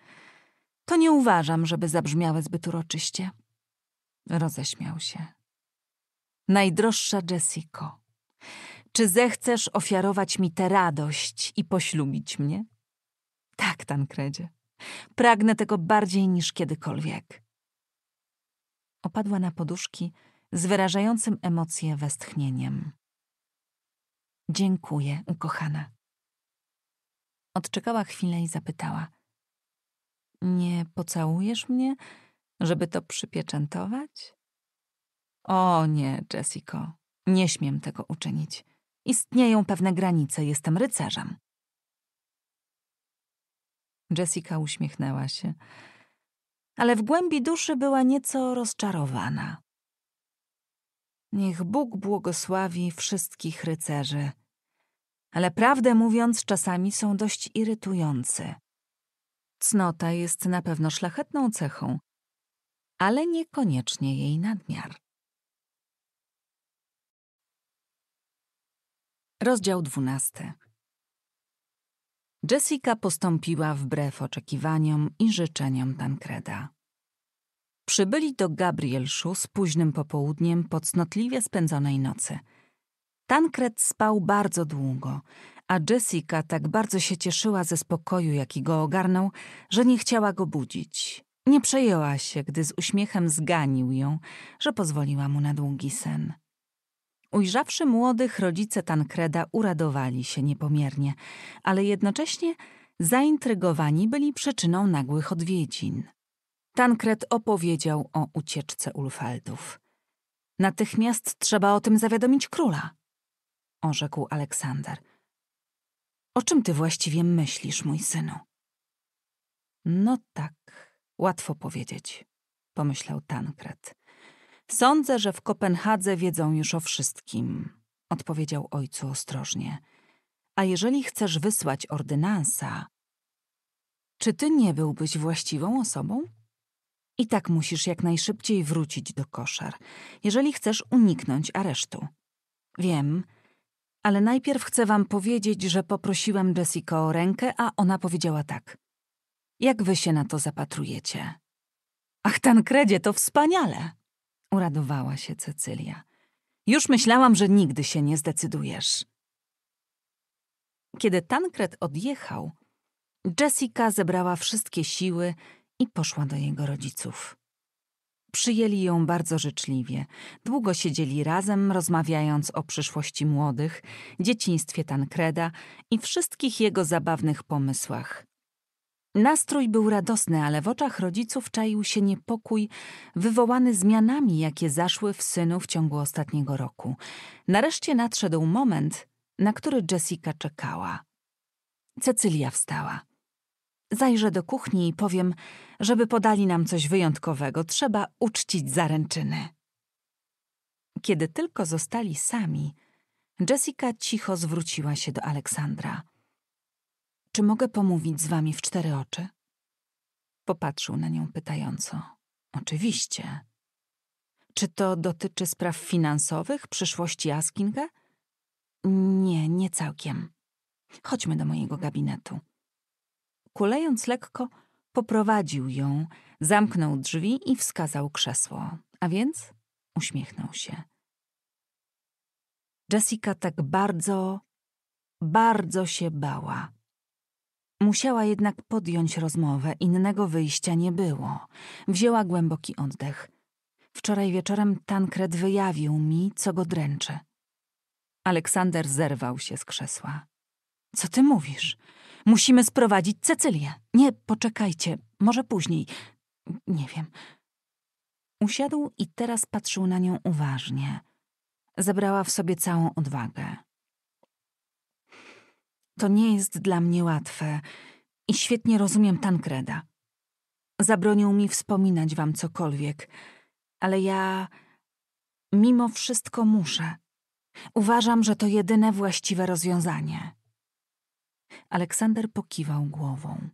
A: to nie uważam, żeby zabrzmiały zbyt uroczyście. Roześmiał się. Najdroższa Jessico. Czy zechcesz ofiarować mi tę radość i poślubić mnie? Tak, Tankredzie. Pragnę tego bardziej niż kiedykolwiek. Opadła na poduszki z wyrażającym emocje westchnieniem. Dziękuję, ukochana. Odczekała chwilę i zapytała. Nie pocałujesz mnie, żeby to przypieczętować? O nie, Jessico, nie śmiem tego uczynić. Istnieją pewne granice, jestem rycerzem. Jessica uśmiechnęła się, ale w głębi duszy była nieco rozczarowana. Niech Bóg błogosławi wszystkich rycerzy, ale prawdę mówiąc, czasami są dość irytujący. Cnota jest na pewno szlachetną cechą, ale niekoniecznie jej nadmiar. Rozdział 12. Jessica postąpiła wbrew oczekiwaniom i życzeniom Tankreda. Przybyli do Gabrielszu z późnym popołudniem po cnotliwie spędzonej nocy. Tankred spał bardzo długo, a Jessica tak bardzo się cieszyła ze spokoju, jaki go ogarnął, że nie chciała go budzić. Nie przejęła się, gdy z uśmiechem zganił ją, że pozwoliła mu na długi sen. Ujrzawszy młodych, rodzice Tankreda uradowali się niepomiernie, ale jednocześnie zaintrygowani byli przyczyną nagłych odwiedzin. Tankred opowiedział o ucieczce Ulfeldów. Natychmiast trzeba o tym zawiadomić króla, orzekł Aleksander. O czym ty właściwie myślisz, mój synu? No tak, łatwo powiedzieć, pomyślał Tankred. Sądzę, że w Kopenhadze wiedzą już o wszystkim, odpowiedział ojcu ostrożnie. A jeżeli chcesz wysłać ordynansa, czy ty nie byłbyś właściwą osobą? I tak musisz jak najszybciej wrócić do koszar, jeżeli chcesz uniknąć aresztu. Wiem, ale najpierw chcę wam powiedzieć, że poprosiłem Jessica o rękę, a ona powiedziała tak. Jak wy się na to zapatrujecie? Ach, Tankredzie, to wspaniale! Uradowała się Cecylia. Już myślałam, że nigdy się nie zdecydujesz. Kiedy Tankred odjechał, Jessica zebrała wszystkie siły i poszła do jego rodziców. Przyjęli ją bardzo życzliwie. Długo siedzieli razem, rozmawiając o przyszłości młodych, dzieciństwie Tankreda i wszystkich jego zabawnych pomysłach. Nastrój był radosny, ale w oczach rodziców czaił się niepokój wywołany zmianami, jakie zaszły w synu w ciągu ostatniego roku. Nareszcie nadszedł moment, na który Jessica czekała. Cecylia wstała. Zajrzę do kuchni i powiem, żeby podali nam coś wyjątkowego. Trzeba uczcić zaręczyny. Kiedy tylko zostali sami, Jessica cicho zwróciła się do Aleksandra. Czy mogę pomówić z wami w cztery oczy? Popatrzył na nią pytająco. Oczywiście. Czy to dotyczy spraw finansowych, przyszłości Askinga? Nie, nie całkiem. Chodźmy do mojego gabinetu. Kulejąc lekko, poprowadził ją, zamknął drzwi i wskazał krzesło. A więc uśmiechnął się. Jessica tak bardzo, bardzo się bała. Musiała jednak podjąć rozmowę, innego wyjścia nie było. Wzięła głęboki oddech. Wczoraj wieczorem Tankred wyjawił mi, co go dręczy. Aleksander zerwał się z krzesła. Co ty mówisz? Musimy sprowadzić Cecylię. Nie, poczekajcie, może później. Nie wiem. Usiadł i teraz patrzył na nią uważnie. Zebrała w sobie całą odwagę. To nie jest dla mnie łatwe i świetnie rozumiem Tankreda. Zabronił mi wspominać wam cokolwiek, ale ja mimo wszystko muszę. Uważam, że to jedyne właściwe rozwiązanie. Aleksander pokiwał głową.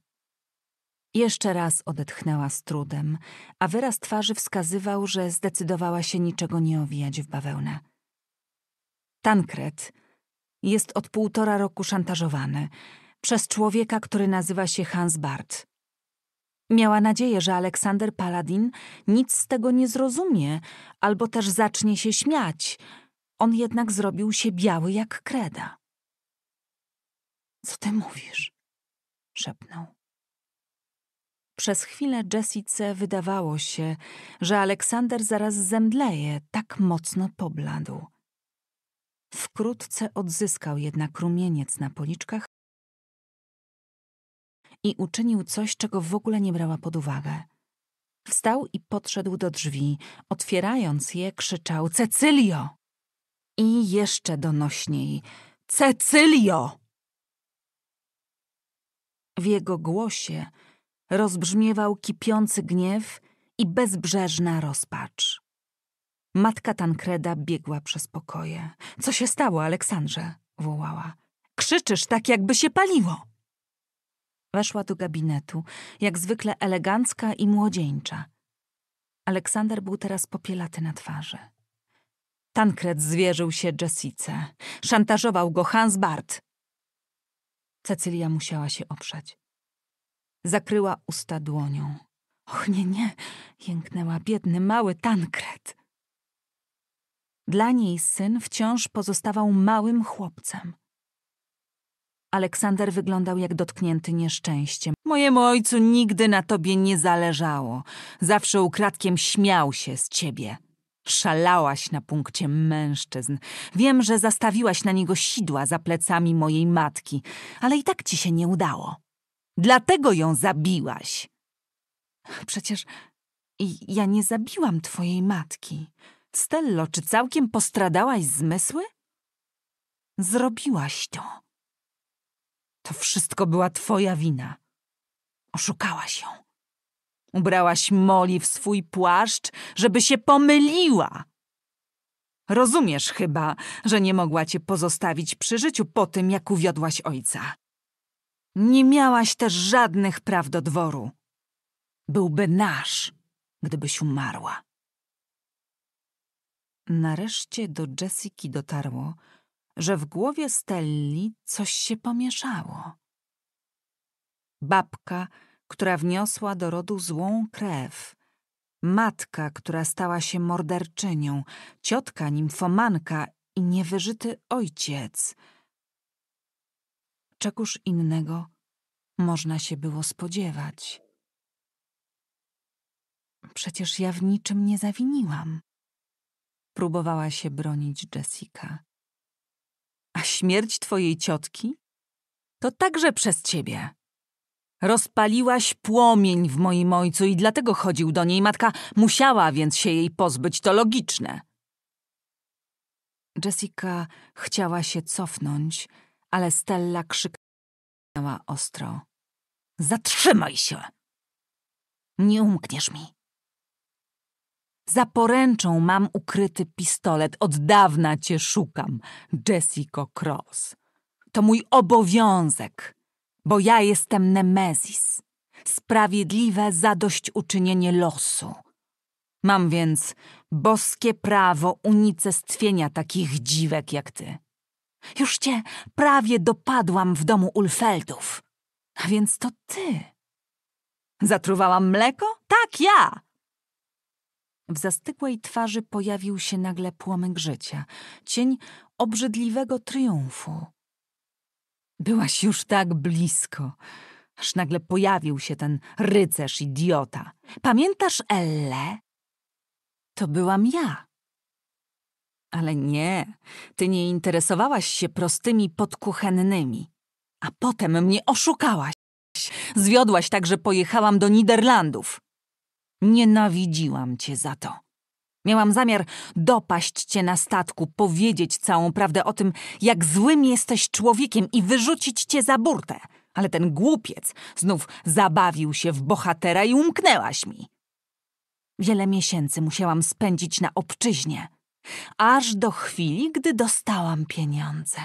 A: Jeszcze raz odetchnęła z trudem, a wyraz twarzy wskazywał, że zdecydowała się niczego nie owijać w bawełnę. Tankred jest od półtora roku szantażowany przez człowieka, który nazywa się Hans Bart. Miała nadzieję, że Aleksander Paladin nic z tego nie zrozumie, albo też zacznie się śmiać. On jednak zrobił się biały jak kreda. Co ty mówisz? szepnął. Przez chwilę Jessice wydawało się, że Aleksander zaraz zemdleje, tak mocno pobladł. Wkrótce odzyskał jednak rumieniec na policzkach i uczynił coś, czego w ogóle nie brała pod uwagę. Wstał i podszedł do drzwi. Otwierając je, krzyczał: Cecylio! I jeszcze donośniej: Cecylio! W jego głosie rozbrzmiewał kipiący gniew i bezbrzeżna rozpacz. Matka Tankreda biegła przez pokoje. Co się stało, Aleksandrze? wołała. Krzyczysz tak, jakby się paliło. Weszła do gabinetu, jak zwykle elegancka i młodzieńcza. Aleksander był teraz popielaty na twarzy. Tankred zwierzył się Jessice. Szantażował go Hans Bart. Cecylia musiała się oprzeć. Zakryła usta dłonią. Och, nie, nie, jęknęła biedny, mały Tankred. Dla niej syn wciąż pozostawał małym chłopcem. Aleksander wyglądał jak dotknięty nieszczęściem. Mojemu ojcu nigdy na tobie nie zależało. Zawsze ukradkiem śmiał się z ciebie. Szalałaś na punkcie mężczyzn. Wiem, że zastawiłaś na niego sidła za plecami mojej matki, ale i tak ci się nie udało. Dlatego ją zabiłaś. Przecież ja nie zabiłam twojej matki. Stello, czy całkiem postradałaś zmysły? Zrobiłaś to. To wszystko była twoja wina. Oszukałaś ją. Ubrałaś Moli w swój płaszcz, żeby się pomyliła. Rozumiesz chyba, że nie mogła cię pozostawić przy życiu po tym, jak uwiodłaś ojca. Nie miałaś też żadnych praw do dworu. Byłby nasz, gdybyś umarła. Nareszcie do Jessiki dotarło, że w głowie Stelli coś się pomieszało. Babka, która wniosła do rodu złą krew, matka, która stała się morderczynią, ciotka nimfomanka i niewyżyty ojciec. Czegóż innego można się było spodziewać. Przecież ja w niczym nie zawiniłam. Próbowała się bronić Jessica. A śmierć twojej ciotki? To także przez ciebie. Rozpaliłaś płomień w moim ojcu i dlatego chodził do niej. Matka musiała więc się jej pozbyć, to logiczne. Jessica chciała się cofnąć, ale Stella krzyknęła ostro. Zatrzymaj się! Nie umkniesz mi. Za poręczą mam ukryty pistolet. Od dawna cię szukam, Jessica Cross. To mój obowiązek, bo ja jestem Nemezis. Sprawiedliwe zadośćuczynienie losu. Mam więc boskie prawo unicestwienia takich dziwek jak ty. Już cię prawie dopadłam w domu Ulfeldów. A więc to ty. Zatruwałam mleko? Tak, ja! W zastygłej twarzy pojawił się nagle płomyk życia, cień obrzydliwego triumfu. Byłaś już tak blisko, aż nagle pojawił się ten rycerz idiota. Pamiętasz Elle? To byłam ja. Ale nie, ty nie interesowałaś się prostymi podkuchennymi, a potem mnie oszukałaś. Zwiodłaś tak, że pojechałam do Niderlandów. Nienawidziłam cię za to. Miałam zamiar dopaść cię na statku, powiedzieć całą prawdę o tym, jak złym jesteś człowiekiem i wyrzucić cię za burtę. Ale ten głupiec znów zabawił się w bohatera i umknęłaś mi. Wiele miesięcy musiałam spędzić na obczyźnie, aż do chwili, gdy dostałam pieniądze.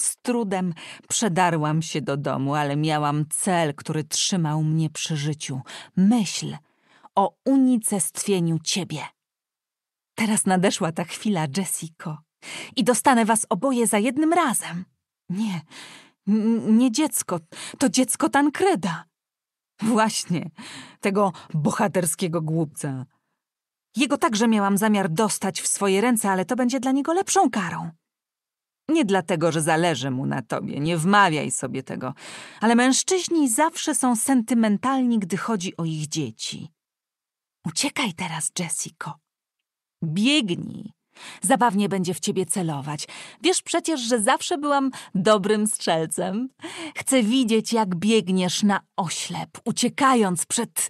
A: Z trudem przedarłam się do domu, ale miałam cel, który trzymał mnie przy życiu myśl, o unicestwieniu ciebie. Teraz nadeszła ta chwila, Jessico, i dostanę was oboje za jednym razem. Nie, nie dziecko, to dziecko Tankreda. Właśnie, tego bohaterskiego głupca. Jego także miałam zamiar dostać w swoje ręce, ale to będzie dla niego lepszą karą. Nie dlatego, że zależy mu na tobie, nie wmawiaj sobie tego, ale mężczyźni zawsze są sentymentalni, gdy chodzi o ich dzieci. Uciekaj teraz, Jessico. Biegnij. Zabawnie będzie w ciebie celować. Wiesz przecież, że zawsze byłam dobrym strzelcem. Chcę widzieć, jak biegniesz na oślep, uciekając przed.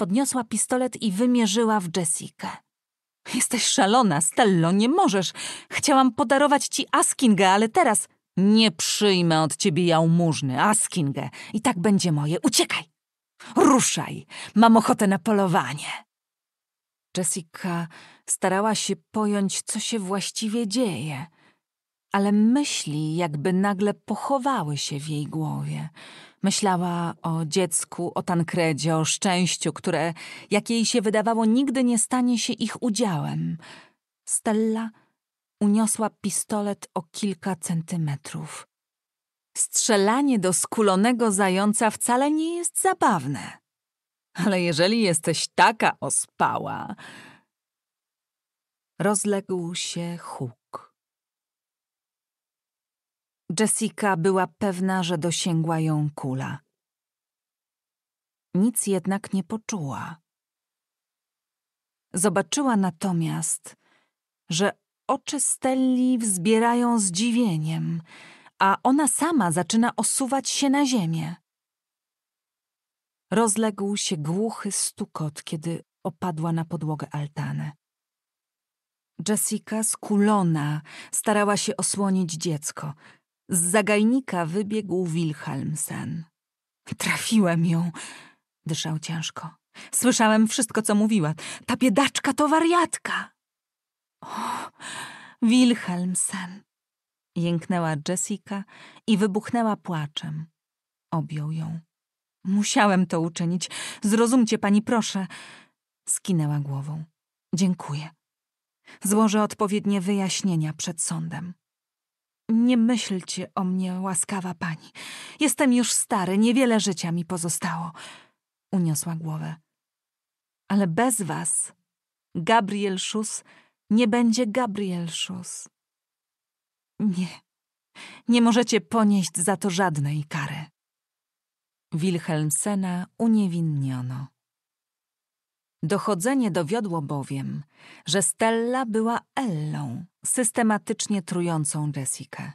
A: Podniosła pistolet i wymierzyła w Jessica. Jesteś szalona, Stello, nie możesz. Chciałam podarować ci Askingę, ale teraz nie przyjmę od ciebie jałmużny, Askingę. I tak będzie moje. Uciekaj! Ruszaj! Mam ochotę na polowanie! Jessica starała się pojąć, co się właściwie dzieje, ale myśli jakby nagle pochowały się w jej głowie. Myślała o dziecku, o Tankredzie, o szczęściu, które, jak jej się wydawało, nigdy nie stanie się ich udziałem. Stella uniosła pistolet o kilka centymetrów. Strzelanie do skulonego zająca wcale nie jest zabawne. Ale jeżeli jesteś taka ospała... Rozległ się huk. Jessica była pewna, że dosięgła ją kula. Nic jednak nie poczuła. Zobaczyła natomiast, że oczy Stelli wzbierają zdziwieniem – a ona sama zaczyna osuwać się na ziemię. Rozległ się głuchy stukot, kiedy opadła na podłogę altanę. Jessica, skulona, starała się osłonić dziecko. Z zagajnika wybiegł Wilhelmsen. Trafiłem ją, dyszał ciężko. Słyszałem wszystko, co mówiła. Ta biedaczka to wariatka. O, Wilhelmsen. Jęknęła Jessica i wybuchnęła płaczem. Objął ją. Musiałem to uczynić. Zrozumcie pani, proszę. Skinęła głową. Dziękuję. Złożę odpowiednie wyjaśnienia przed sądem. Nie myślcie o mnie, łaskawa pani. Jestem już stary, niewiele życia mi pozostało. Uniosła głowę. Ale bez was Gabriel Schuss nie będzie Gabriel Schuss. Nie. Nie możecie ponieść za to żadnej kary. Wilhelmsena uniewinniono. Dochodzenie dowiodło bowiem, że Stella była Ellą, systematycznie trującą Jessica.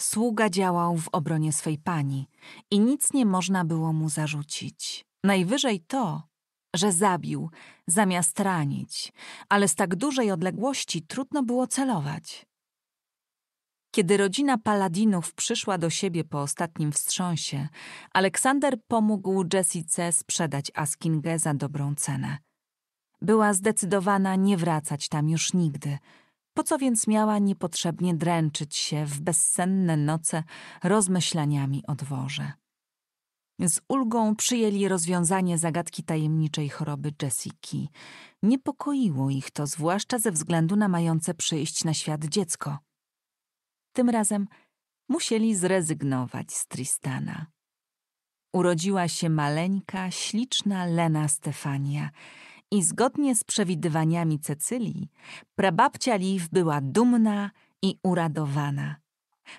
A: Sługa działał w obronie swej pani i nic nie można było mu zarzucić. Najwyżej to, że zabił, zamiast ranić, ale z tak dużej odległości trudno było celować. Kiedy rodzina Paladinów przyszła do siebie po ostatnim wstrząsie, Aleksander pomógł Jessice sprzedać Askingę za dobrą cenę. Była zdecydowana nie wracać tam już nigdy. Po co więc miała niepotrzebnie dręczyć się w bezsenne noce rozmyślaniami o dworze? Z ulgą przyjęli rozwiązanie zagadki tajemniczej choroby Jessiki. Niepokoiło ich to, zwłaszcza ze względu na mające przyjść na świat dziecko. Tym razem musieli zrezygnować z Tristana. Urodziła się maleńka, śliczna Lena Stefania i zgodnie z przewidywaniami Cecylii, prababcia Liv była dumna i uradowana.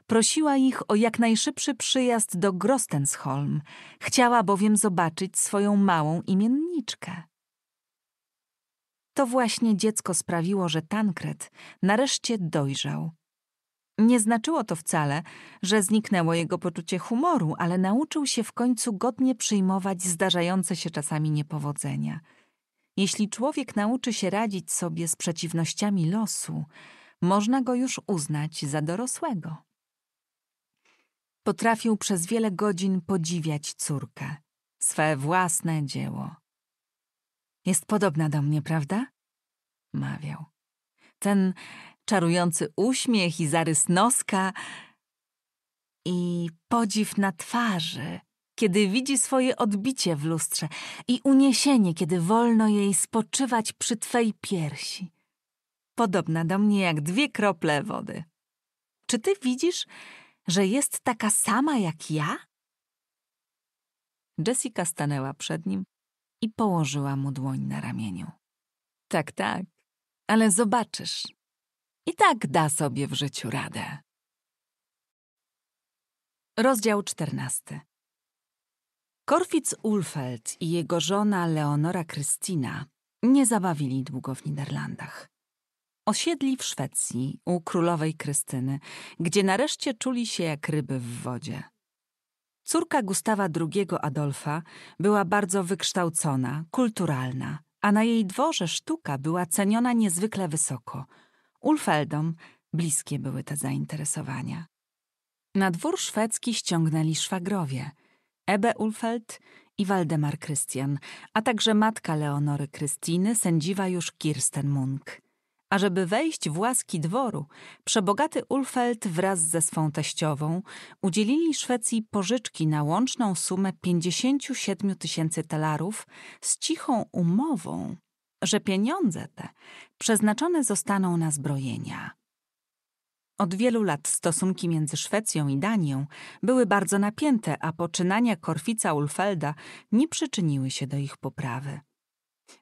A: Prosiła ich o jak najszybszy przyjazd do Grostensholm, chciała bowiem zobaczyć swoją małą imienniczkę. To właśnie dziecko sprawiło, że Tankred nareszcie dojrzał nie znaczyło to wcale, że zniknęło jego poczucie humoru, ale nauczył się w końcu godnie przyjmować zdarzające się czasami niepowodzenia. Jeśli człowiek nauczy się radzić sobie z przeciwnościami losu, można go już uznać za dorosłego. Potrafił przez wiele godzin podziwiać córkę, swe własne dzieło. Jest podobna do mnie, prawda? Mawiał. Ten czarujący uśmiech i zarys noska i podziw na twarzy, kiedy widzi swoje odbicie w lustrze i uniesienie, kiedy wolno jej spoczywać przy twej piersi. Podobna do mnie jak dwie krople wody. Czy ty widzisz, że jest taka sama jak ja? Jessica stanęła przed nim i położyła mu dłoń na ramieniu. Tak, tak, ale zobaczysz, i tak da sobie w życiu radę. Rozdział 14. Korfitz Ulfeld i jego żona Leonora Krystyna nie zabawili długo w Niderlandach. Osiedli w Szwecji u królowej Krystyny, gdzie nareszcie czuli się jak ryby w wodzie. Córka Gustawa II Adolfa była bardzo wykształcona, kulturalna, a na jej dworze sztuka była ceniona niezwykle wysoko – Ulfeldom bliskie były te zainteresowania. Na dwór szwedzki ściągnęli szwagrowie Ebe Ulfeld i Waldemar Krystian, a także matka Leonory Krystyny, sędziwa już Kirsten Munk. A żeby wejść w łaski dworu, przebogaty Ulfeld wraz ze swą teściową udzielili Szwecji pożyczki na łączną sumę 57 tysięcy talarów z cichą umową, że pieniądze te przeznaczone zostaną na zbrojenia. Od wielu lat stosunki między Szwecją i Danią były bardzo napięte, a poczynania Korfica Ulfelda nie przyczyniły się do ich poprawy.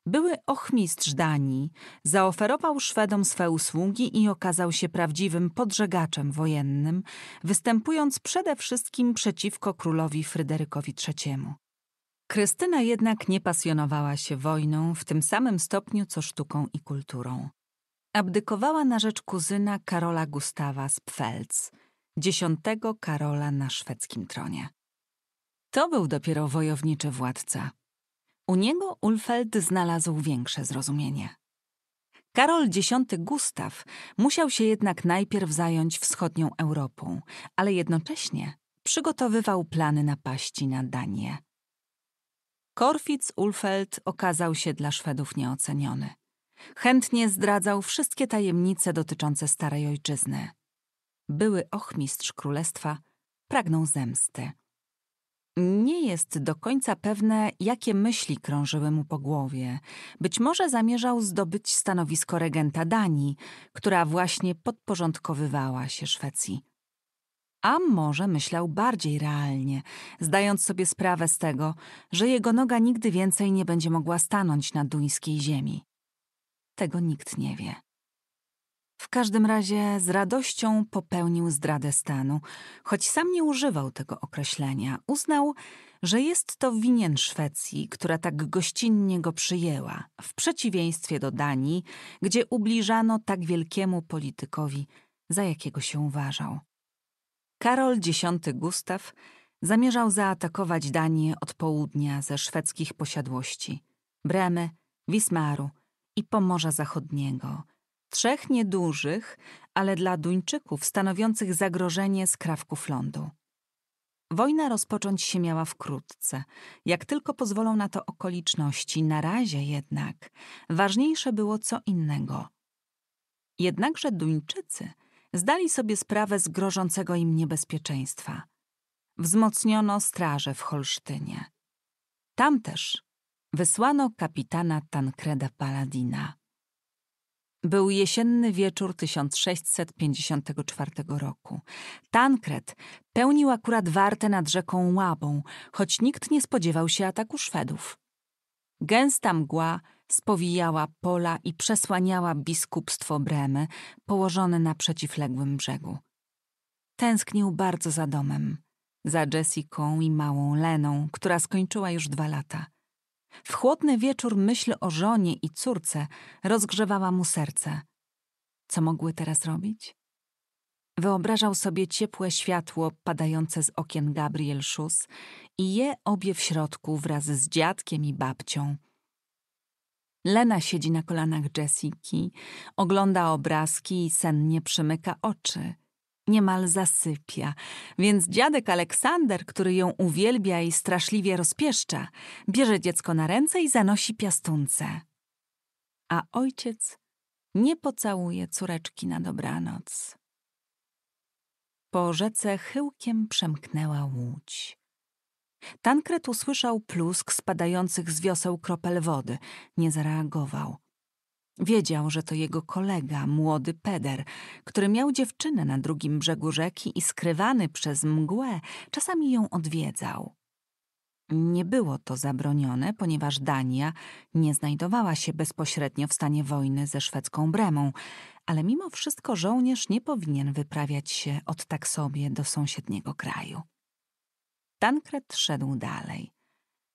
A: Były ochmistrz Danii, zaoferował Szwedom swe usługi i okazał się prawdziwym podżegaczem wojennym, występując przede wszystkim przeciwko królowi Fryderykowi III. Krystyna jednak nie pasjonowała się wojną w tym samym stopniu co sztuką i kulturą. Abdykowała na rzecz kuzyna Karola Gustawa z Pfalz, dziesiątego Karola na szwedzkim tronie. To był dopiero wojowniczy władca. U niego Ulfeld znalazł większe zrozumienie. Karol X Gustaw musiał się jednak najpierw zająć wschodnią Europą, ale jednocześnie przygotowywał plany napaści na Danię. Korfic Ulfeld okazał się dla Szwedów nieoceniony. Chętnie zdradzał wszystkie tajemnice dotyczące starej ojczyzny. Były ochmistrz królestwa pragnął zemsty. Nie jest do końca pewne, jakie myśli krążyły mu po głowie. Być może zamierzał zdobyć stanowisko regenta Danii, która właśnie podporządkowywała się Szwecji. A może myślał bardziej realnie, zdając sobie sprawę z tego, że jego noga nigdy więcej nie będzie mogła stanąć na duńskiej ziemi. Tego nikt nie wie. W każdym razie z radością popełnił zdradę stanu, choć sam nie używał tego określenia. Uznał, że jest to winien Szwecji, która tak gościnnie go przyjęła, w przeciwieństwie do Danii, gdzie ubliżano tak wielkiemu politykowi, za jakiego się uważał. Karol X Gustaw zamierzał zaatakować Danię od południa ze szwedzkich posiadłości Bremy, Wismaru i Pomorza Zachodniego, trzech niedużych, ale dla Duńczyków stanowiących zagrożenie z krawków lądu. Wojna rozpocząć się miała wkrótce, jak tylko pozwolą na to okoliczności. Na razie jednak ważniejsze było co innego. Jednakże Duńczycy – zdali sobie sprawę z grożącego im niebezpieczeństwa. Wzmocniono straże w Holsztynie. Tam też wysłano kapitana Tancreda Paladina. Był jesienny wieczór 1654 roku. Tankred pełnił akurat wartę nad rzeką Łabą, choć nikt nie spodziewał się ataku Szwedów. Gęsta mgła spowijała pola i przesłaniała biskupstwo Bremy, położone na przeciwległym brzegu. Tęsknił bardzo za domem, za Jessiką i małą Leną, która skończyła już dwa lata. W chłodny wieczór myśl o żonie i córce rozgrzewała mu serce. Co mogły teraz robić? Wyobrażał sobie ciepłe światło padające z okien Gabriel Schuss i je obie w środku wraz z dziadkiem i babcią – Lena siedzi na kolanach Jessiki, ogląda obrazki i sennie przymyka oczy. Niemal zasypia, więc dziadek Aleksander, który ją uwielbia i straszliwie rozpieszcza, bierze dziecko na ręce i zanosi piastunce. A ojciec nie pocałuje córeczki na dobranoc. Po rzece chyłkiem przemknęła łódź. Tankret usłyszał plusk spadających z wioseł kropel wody. Nie zareagował. Wiedział, że to jego kolega, młody peder, który miał dziewczynę na drugim brzegu rzeki i skrywany przez mgłę, czasami ją odwiedzał. Nie było to zabronione, ponieważ Dania nie znajdowała się bezpośrednio w stanie wojny ze szwedzką Bremą, ale mimo wszystko żołnierz nie powinien wyprawiać się od tak sobie do sąsiedniego kraju. Tankret szedł dalej.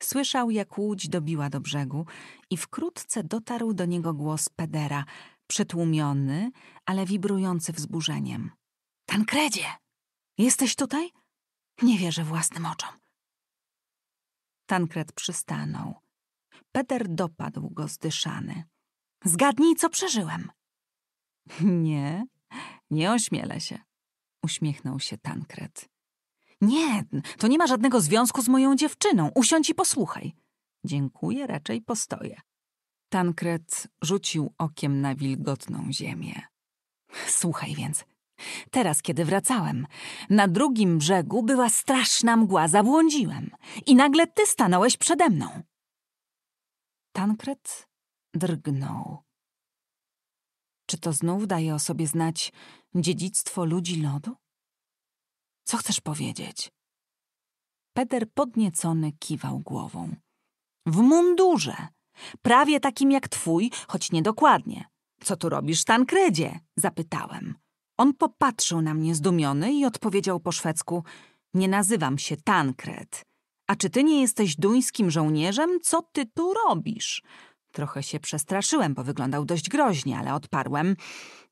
A: Słyszał, jak łódź dobiła do brzegu i wkrótce dotarł do niego głos Pedera, przytłumiony, ale wibrujący wzburzeniem. Tankredzie! Jesteś tutaj? Nie wierzę własnym oczom. Tankred przystanął. Peter dopadł go zdyszany. Zgadnij, co przeżyłem. Nie, nie ośmielę się, uśmiechnął się Tankred. Nie, to nie ma żadnego związku z moją dziewczyną. Usiądź i posłuchaj. Dziękuję, raczej postoję. Tankret rzucił okiem na wilgotną ziemię. Słuchaj więc. Teraz, kiedy wracałem, na drugim brzegu była straszna mgła, zabłądziłem i nagle ty stanąłeś przede mną. Tankret drgnął. Czy to znów daje o sobie znać dziedzictwo ludzi lodu? Co chcesz powiedzieć? Peter podniecony kiwał głową. W mundurze. Prawie takim jak twój, choć niedokładnie. Co tu robisz, Tankredzie? Zapytałem. On popatrzył na mnie zdumiony i odpowiedział po szwedzku: Nie nazywam się Tankred. A czy ty nie jesteś duńskim żołnierzem? Co ty tu robisz? Trochę się przestraszyłem, bo wyglądał dość groźnie, ale odparłem: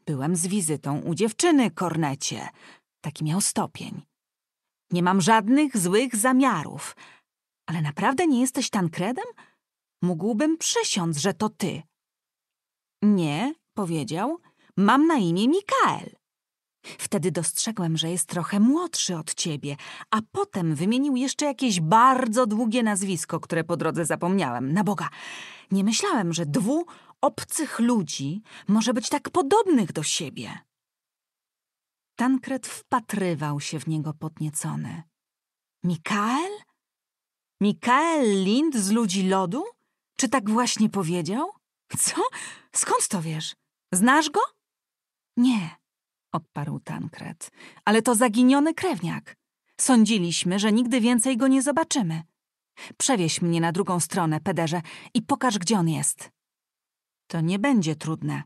A: Byłem z wizytą u dziewczyny, kornecie. Taki miał stopień. Nie mam żadnych złych zamiarów. Ale naprawdę nie jesteś Tankredem? Mógłbym przysiąc, że to ty. Nie, powiedział, mam na imię Mikael. Wtedy dostrzegłem, że jest trochę młodszy od ciebie, a potem wymienił jeszcze jakieś bardzo długie nazwisko, które po drodze zapomniałem. Na Boga, nie myślałem, że dwu obcych ludzi może być tak podobnych do siebie. Tankred wpatrywał się w niego podniecony. Mikael? Mikael Lind z ludzi lodu? Czy tak właśnie powiedział? Co? Skąd to wiesz? Znasz go? Nie, odparł Tankred, ale to zaginiony krewniak. Sądziliśmy, że nigdy więcej go nie zobaczymy. Przewieź mnie na drugą stronę, pederze, i pokaż, gdzie on jest. To nie będzie trudne,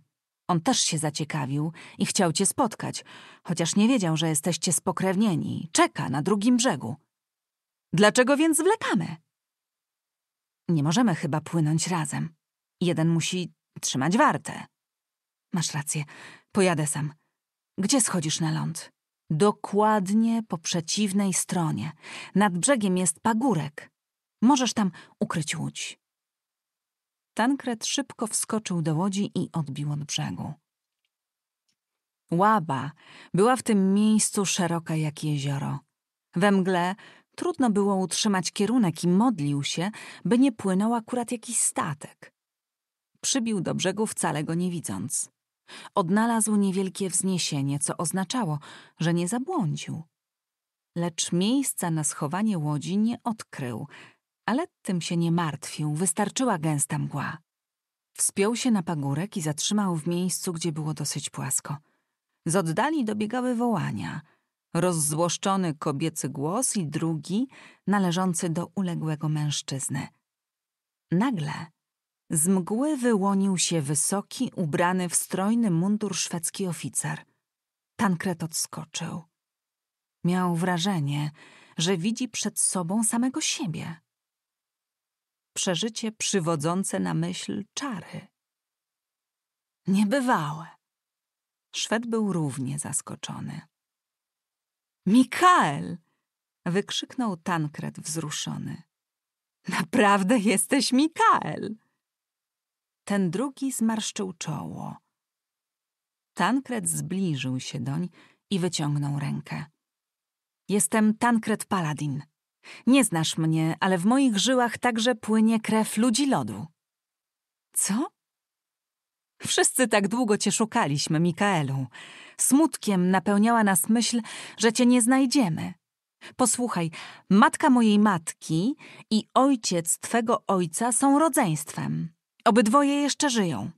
A: on też się zaciekawił i chciał cię spotkać, chociaż nie wiedział, że jesteście spokrewnieni. Czeka na drugim brzegu. Dlaczego więc zwlekamy? Nie możemy chyba płynąć razem. Jeden musi trzymać wartę. Masz rację, pojadę sam. Gdzie schodzisz na ląd? Dokładnie po przeciwnej stronie. Nad brzegiem jest pagórek. Możesz tam ukryć łódź. Tankret szybko wskoczył do łodzi i odbił od brzegu. Łaba była w tym miejscu szeroka jak jezioro. We mgle trudno było utrzymać kierunek i modlił się, by nie płynął akurat jakiś statek. Przybił do brzegu wcale go nie widząc. Odnalazł niewielkie wzniesienie, co oznaczało, że nie zabłądził. Lecz miejsca na schowanie łodzi nie odkrył, ale tym się nie martwił, wystarczyła gęsta mgła. Wspiął się na pagórek i zatrzymał w miejscu, gdzie było dosyć płasko. Z oddali dobiegały wołania. Rozzłoszczony kobiecy głos i drugi, należący do uległego mężczyzny. Nagle z mgły wyłonił się wysoki, ubrany w strojny mundur szwedzki oficer. Tankret odskoczył. Miał wrażenie, że widzi przed sobą samego siebie przeżycie przywodzące na myśl czary. Niebywałe. Szwed był równie zaskoczony. Mikael! wykrzyknął Tankred wzruszony. Naprawdę jesteś Mikael! Ten drugi zmarszczył czoło. Tankred zbliżył się doń i wyciągnął rękę. Jestem Tankred Paladin, nie znasz mnie, ale w moich żyłach także płynie krew ludzi lodu. Co? Wszyscy tak długo cię szukaliśmy, Mikaelu. Smutkiem napełniała nas myśl, że cię nie znajdziemy. Posłuchaj, matka mojej matki i ojciec twego ojca są rodzeństwem. Obydwoje jeszcze żyją.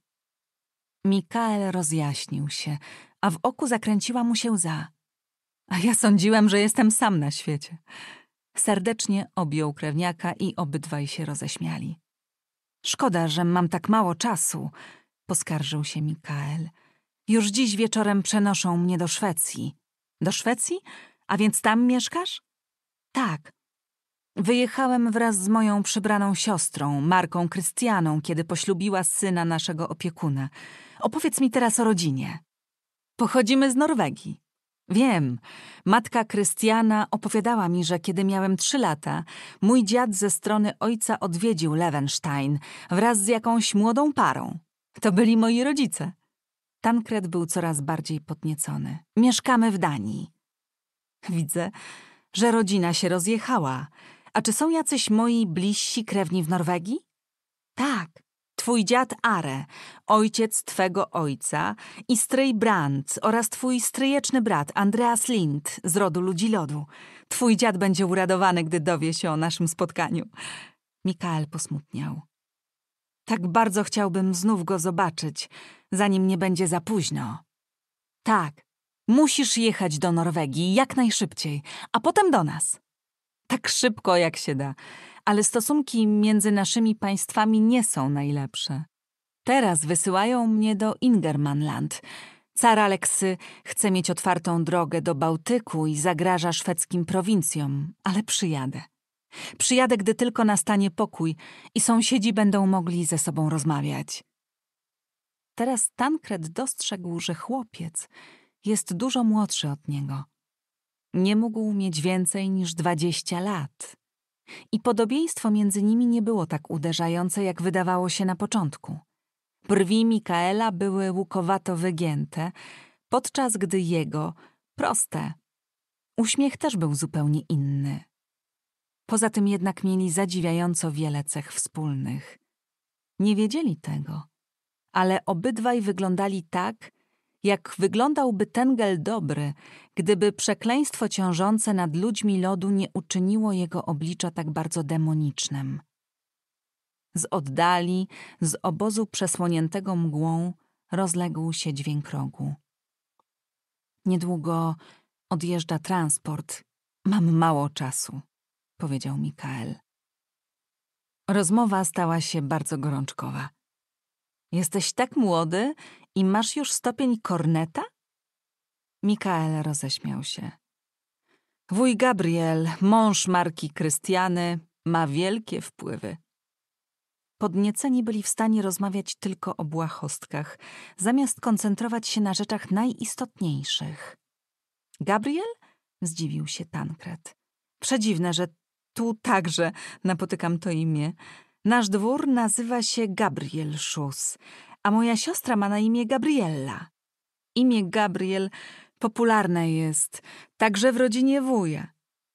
A: Mikael rozjaśnił się, a w oku zakręciła mu się za. A ja sądziłem, że jestem sam na świecie. Serdecznie objął krewniaka i obydwaj się roześmiali. Szkoda, że mam tak mało czasu, poskarżył się Mikael. Już dziś wieczorem przenoszą mnie do Szwecji. Do Szwecji? A więc tam mieszkasz? Tak. Wyjechałem wraz z moją przybraną siostrą, Marką Krystianą, kiedy poślubiła syna naszego opiekuna. Opowiedz mi teraz o rodzinie. Pochodzimy z Norwegii. Wiem. Matka Krystiana opowiadała mi, że kiedy miałem trzy lata, mój dziad ze strony ojca odwiedził Levenstein wraz z jakąś młodą parą. To byli moi rodzice. Tankred był coraz bardziej podniecony. Mieszkamy w Danii. Widzę, że rodzina się rozjechała. A czy są jacyś moi bliżsi krewni w Norwegii? Tak twój dziad Are, ojciec twego ojca i stryj Brandt oraz twój stryjeczny brat Andreas Lind z rodu ludzi lodu. Twój dziad będzie uradowany, gdy dowie się o naszym spotkaniu. Mikael posmutniał. Tak bardzo chciałbym znów go zobaczyć, zanim nie będzie za późno. Tak, musisz jechać do Norwegii jak najszybciej, a potem do nas tak szybko, jak się da. Ale stosunki między naszymi państwami nie są najlepsze. Teraz wysyłają mnie do Ingermanland. Car Aleksy chce mieć otwartą drogę do Bałtyku i zagraża szwedzkim prowincjom, ale przyjadę. Przyjadę, gdy tylko nastanie pokój i sąsiedzi będą mogli ze sobą rozmawiać. Teraz Tankred dostrzegł, że chłopiec jest dużo młodszy od niego – nie mógł mieć więcej niż dwadzieścia lat. I podobieństwo między nimi nie było tak uderzające, jak wydawało się na początku. Brwi Mikaela były łukowato wygięte, podczas gdy jego proste. Uśmiech też był zupełnie inny. Poza tym jednak mieli zadziwiająco wiele cech wspólnych. Nie wiedzieli tego, ale obydwaj wyglądali tak, jak wyglądałby Tengel dobry, gdyby przekleństwo ciążące nad ludźmi lodu nie uczyniło jego oblicza tak bardzo demonicznym. Z oddali, z obozu przesłoniętego mgłą, rozległ się dźwięk rogu. Niedługo odjeżdża transport. Mam mało czasu, powiedział Mikael. Rozmowa stała się bardzo gorączkowa. Jesteś tak młody i masz już stopień korneta? Mikael roześmiał się. Wuj Gabriel, mąż marki Krystiany, ma wielkie wpływy. Podnieceni byli w stanie rozmawiać tylko o błahostkach, zamiast koncentrować się na rzeczach najistotniejszych. Gabriel? zdziwił się Tankret. Przedziwne, że tu także napotykam to imię. Nasz dwór nazywa się Gabriel Schuss, a moja siostra ma na imię Gabriella. Imię Gabriel popularne jest także w rodzinie wuja.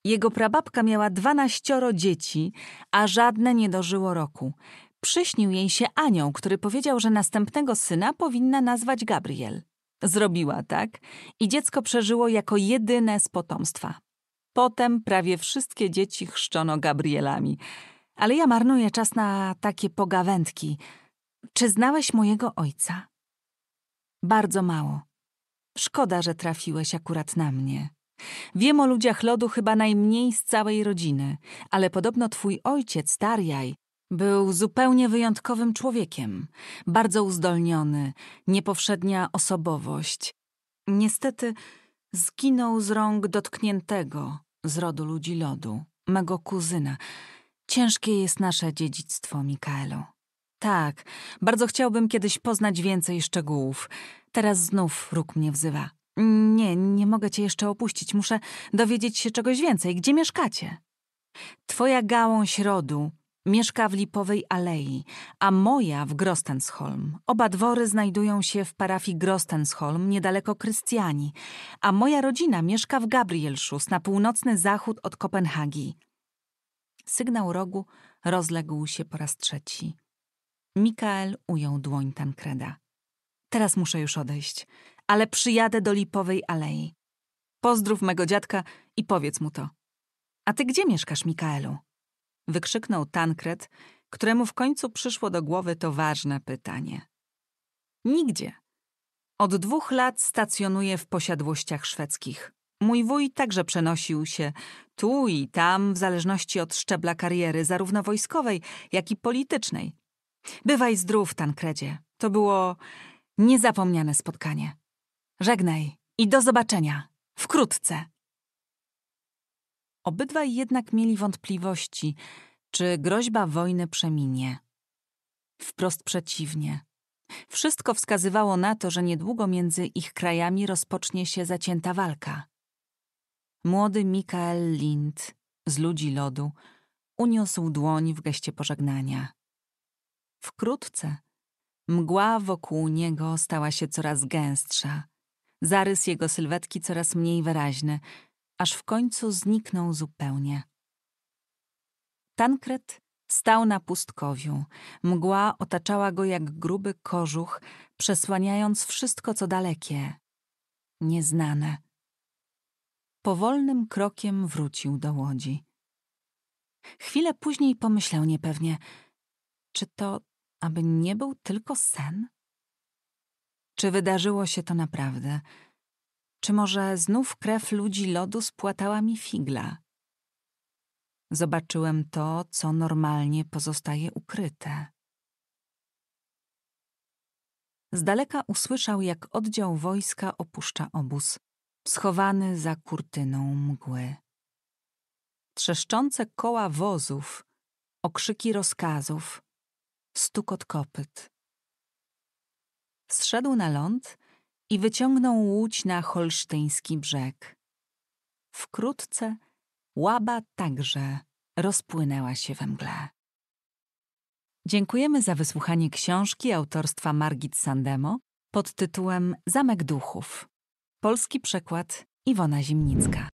A: Jego prababka miała dwanaścioro dzieci, a żadne nie dożyło roku. Przyśnił jej się anioł, który powiedział, że następnego syna powinna nazwać Gabriel. Zrobiła tak i dziecko przeżyło jako jedyne z potomstwa. Potem prawie wszystkie dzieci chrzczono Gabrielami. Ale ja marnuję czas na takie pogawędki – czy znałeś mojego ojca? Bardzo mało. Szkoda, że trafiłeś akurat na mnie. Wiem o ludziach lodu chyba najmniej z całej rodziny, ale podobno twój ojciec, Tarjaj, był zupełnie wyjątkowym człowiekiem. Bardzo uzdolniony, niepowszednia osobowość. Niestety zginął z rąk dotkniętego z rodu ludzi lodu, mego kuzyna. Ciężkie jest nasze dziedzictwo, Mikaelu. Tak, bardzo chciałbym kiedyś poznać więcej szczegółów. Teraz znów róg mnie wzywa. Nie, nie mogę cię jeszcze opuścić. Muszę dowiedzieć się czegoś więcej. Gdzie mieszkacie? Twoja gałąź rodu mieszka w Lipowej Alei, a moja w Grostensholm. Oba dwory znajdują się w parafii Grostensholm, niedaleko Krystiani, a moja rodzina mieszka w Gabrielszus, na północny zachód od Kopenhagi. Sygnał rogu rozległ się po raz trzeci. Mikael ujął dłoń Tankreda. Teraz muszę już odejść, ale przyjadę do Lipowej Alei. Pozdrów mego dziadka i powiedz mu to. A ty gdzie mieszkasz, Mikaelu? Wykrzyknął Tankred, któremu w końcu przyszło do głowy to ważne pytanie. Nigdzie. Od dwóch lat stacjonuję w posiadłościach szwedzkich. Mój wuj także przenosił się tu i tam, w zależności od szczebla kariery, zarówno wojskowej, jak i politycznej. Bywaj zdrów, Tankredzie. To było niezapomniane spotkanie. Żegnaj i do zobaczenia. Wkrótce. Obydwaj jednak mieli wątpliwości, czy groźba wojny przeminie. Wprost przeciwnie. Wszystko wskazywało na to, że niedługo między ich krajami rozpocznie się zacięta walka. Młody Mikael Lind z ludzi lodu uniósł dłoń w geście pożegnania. Wkrótce mgła wokół niego stała się coraz gęstsza, zarys jego sylwetki coraz mniej wyraźny, aż w końcu zniknął zupełnie. Tankret stał na pustkowiu. Mgła otaczała go jak gruby kożuch, przesłaniając wszystko, co dalekie, nieznane. Powolnym krokiem wrócił do łodzi. Chwilę później pomyślał niepewnie, czy to aby nie był tylko sen? Czy wydarzyło się to naprawdę? Czy może znów krew ludzi lodu spłatała mi figla? Zobaczyłem to, co normalnie pozostaje ukryte. Z daleka usłyszał, jak oddział wojska opuszcza obóz, schowany za kurtyną mgły. Trzeszczące koła wozów, okrzyki rozkazów, stukot kopyt. Zszedł na ląd i wyciągnął łódź na holsztyński brzeg. Wkrótce łaba także rozpłynęła się we mgle. Dziękujemy za wysłuchanie książki autorstwa Margit Sandemo pod tytułem Zamek Duchów. Polski przekład Iwona Zimnicka.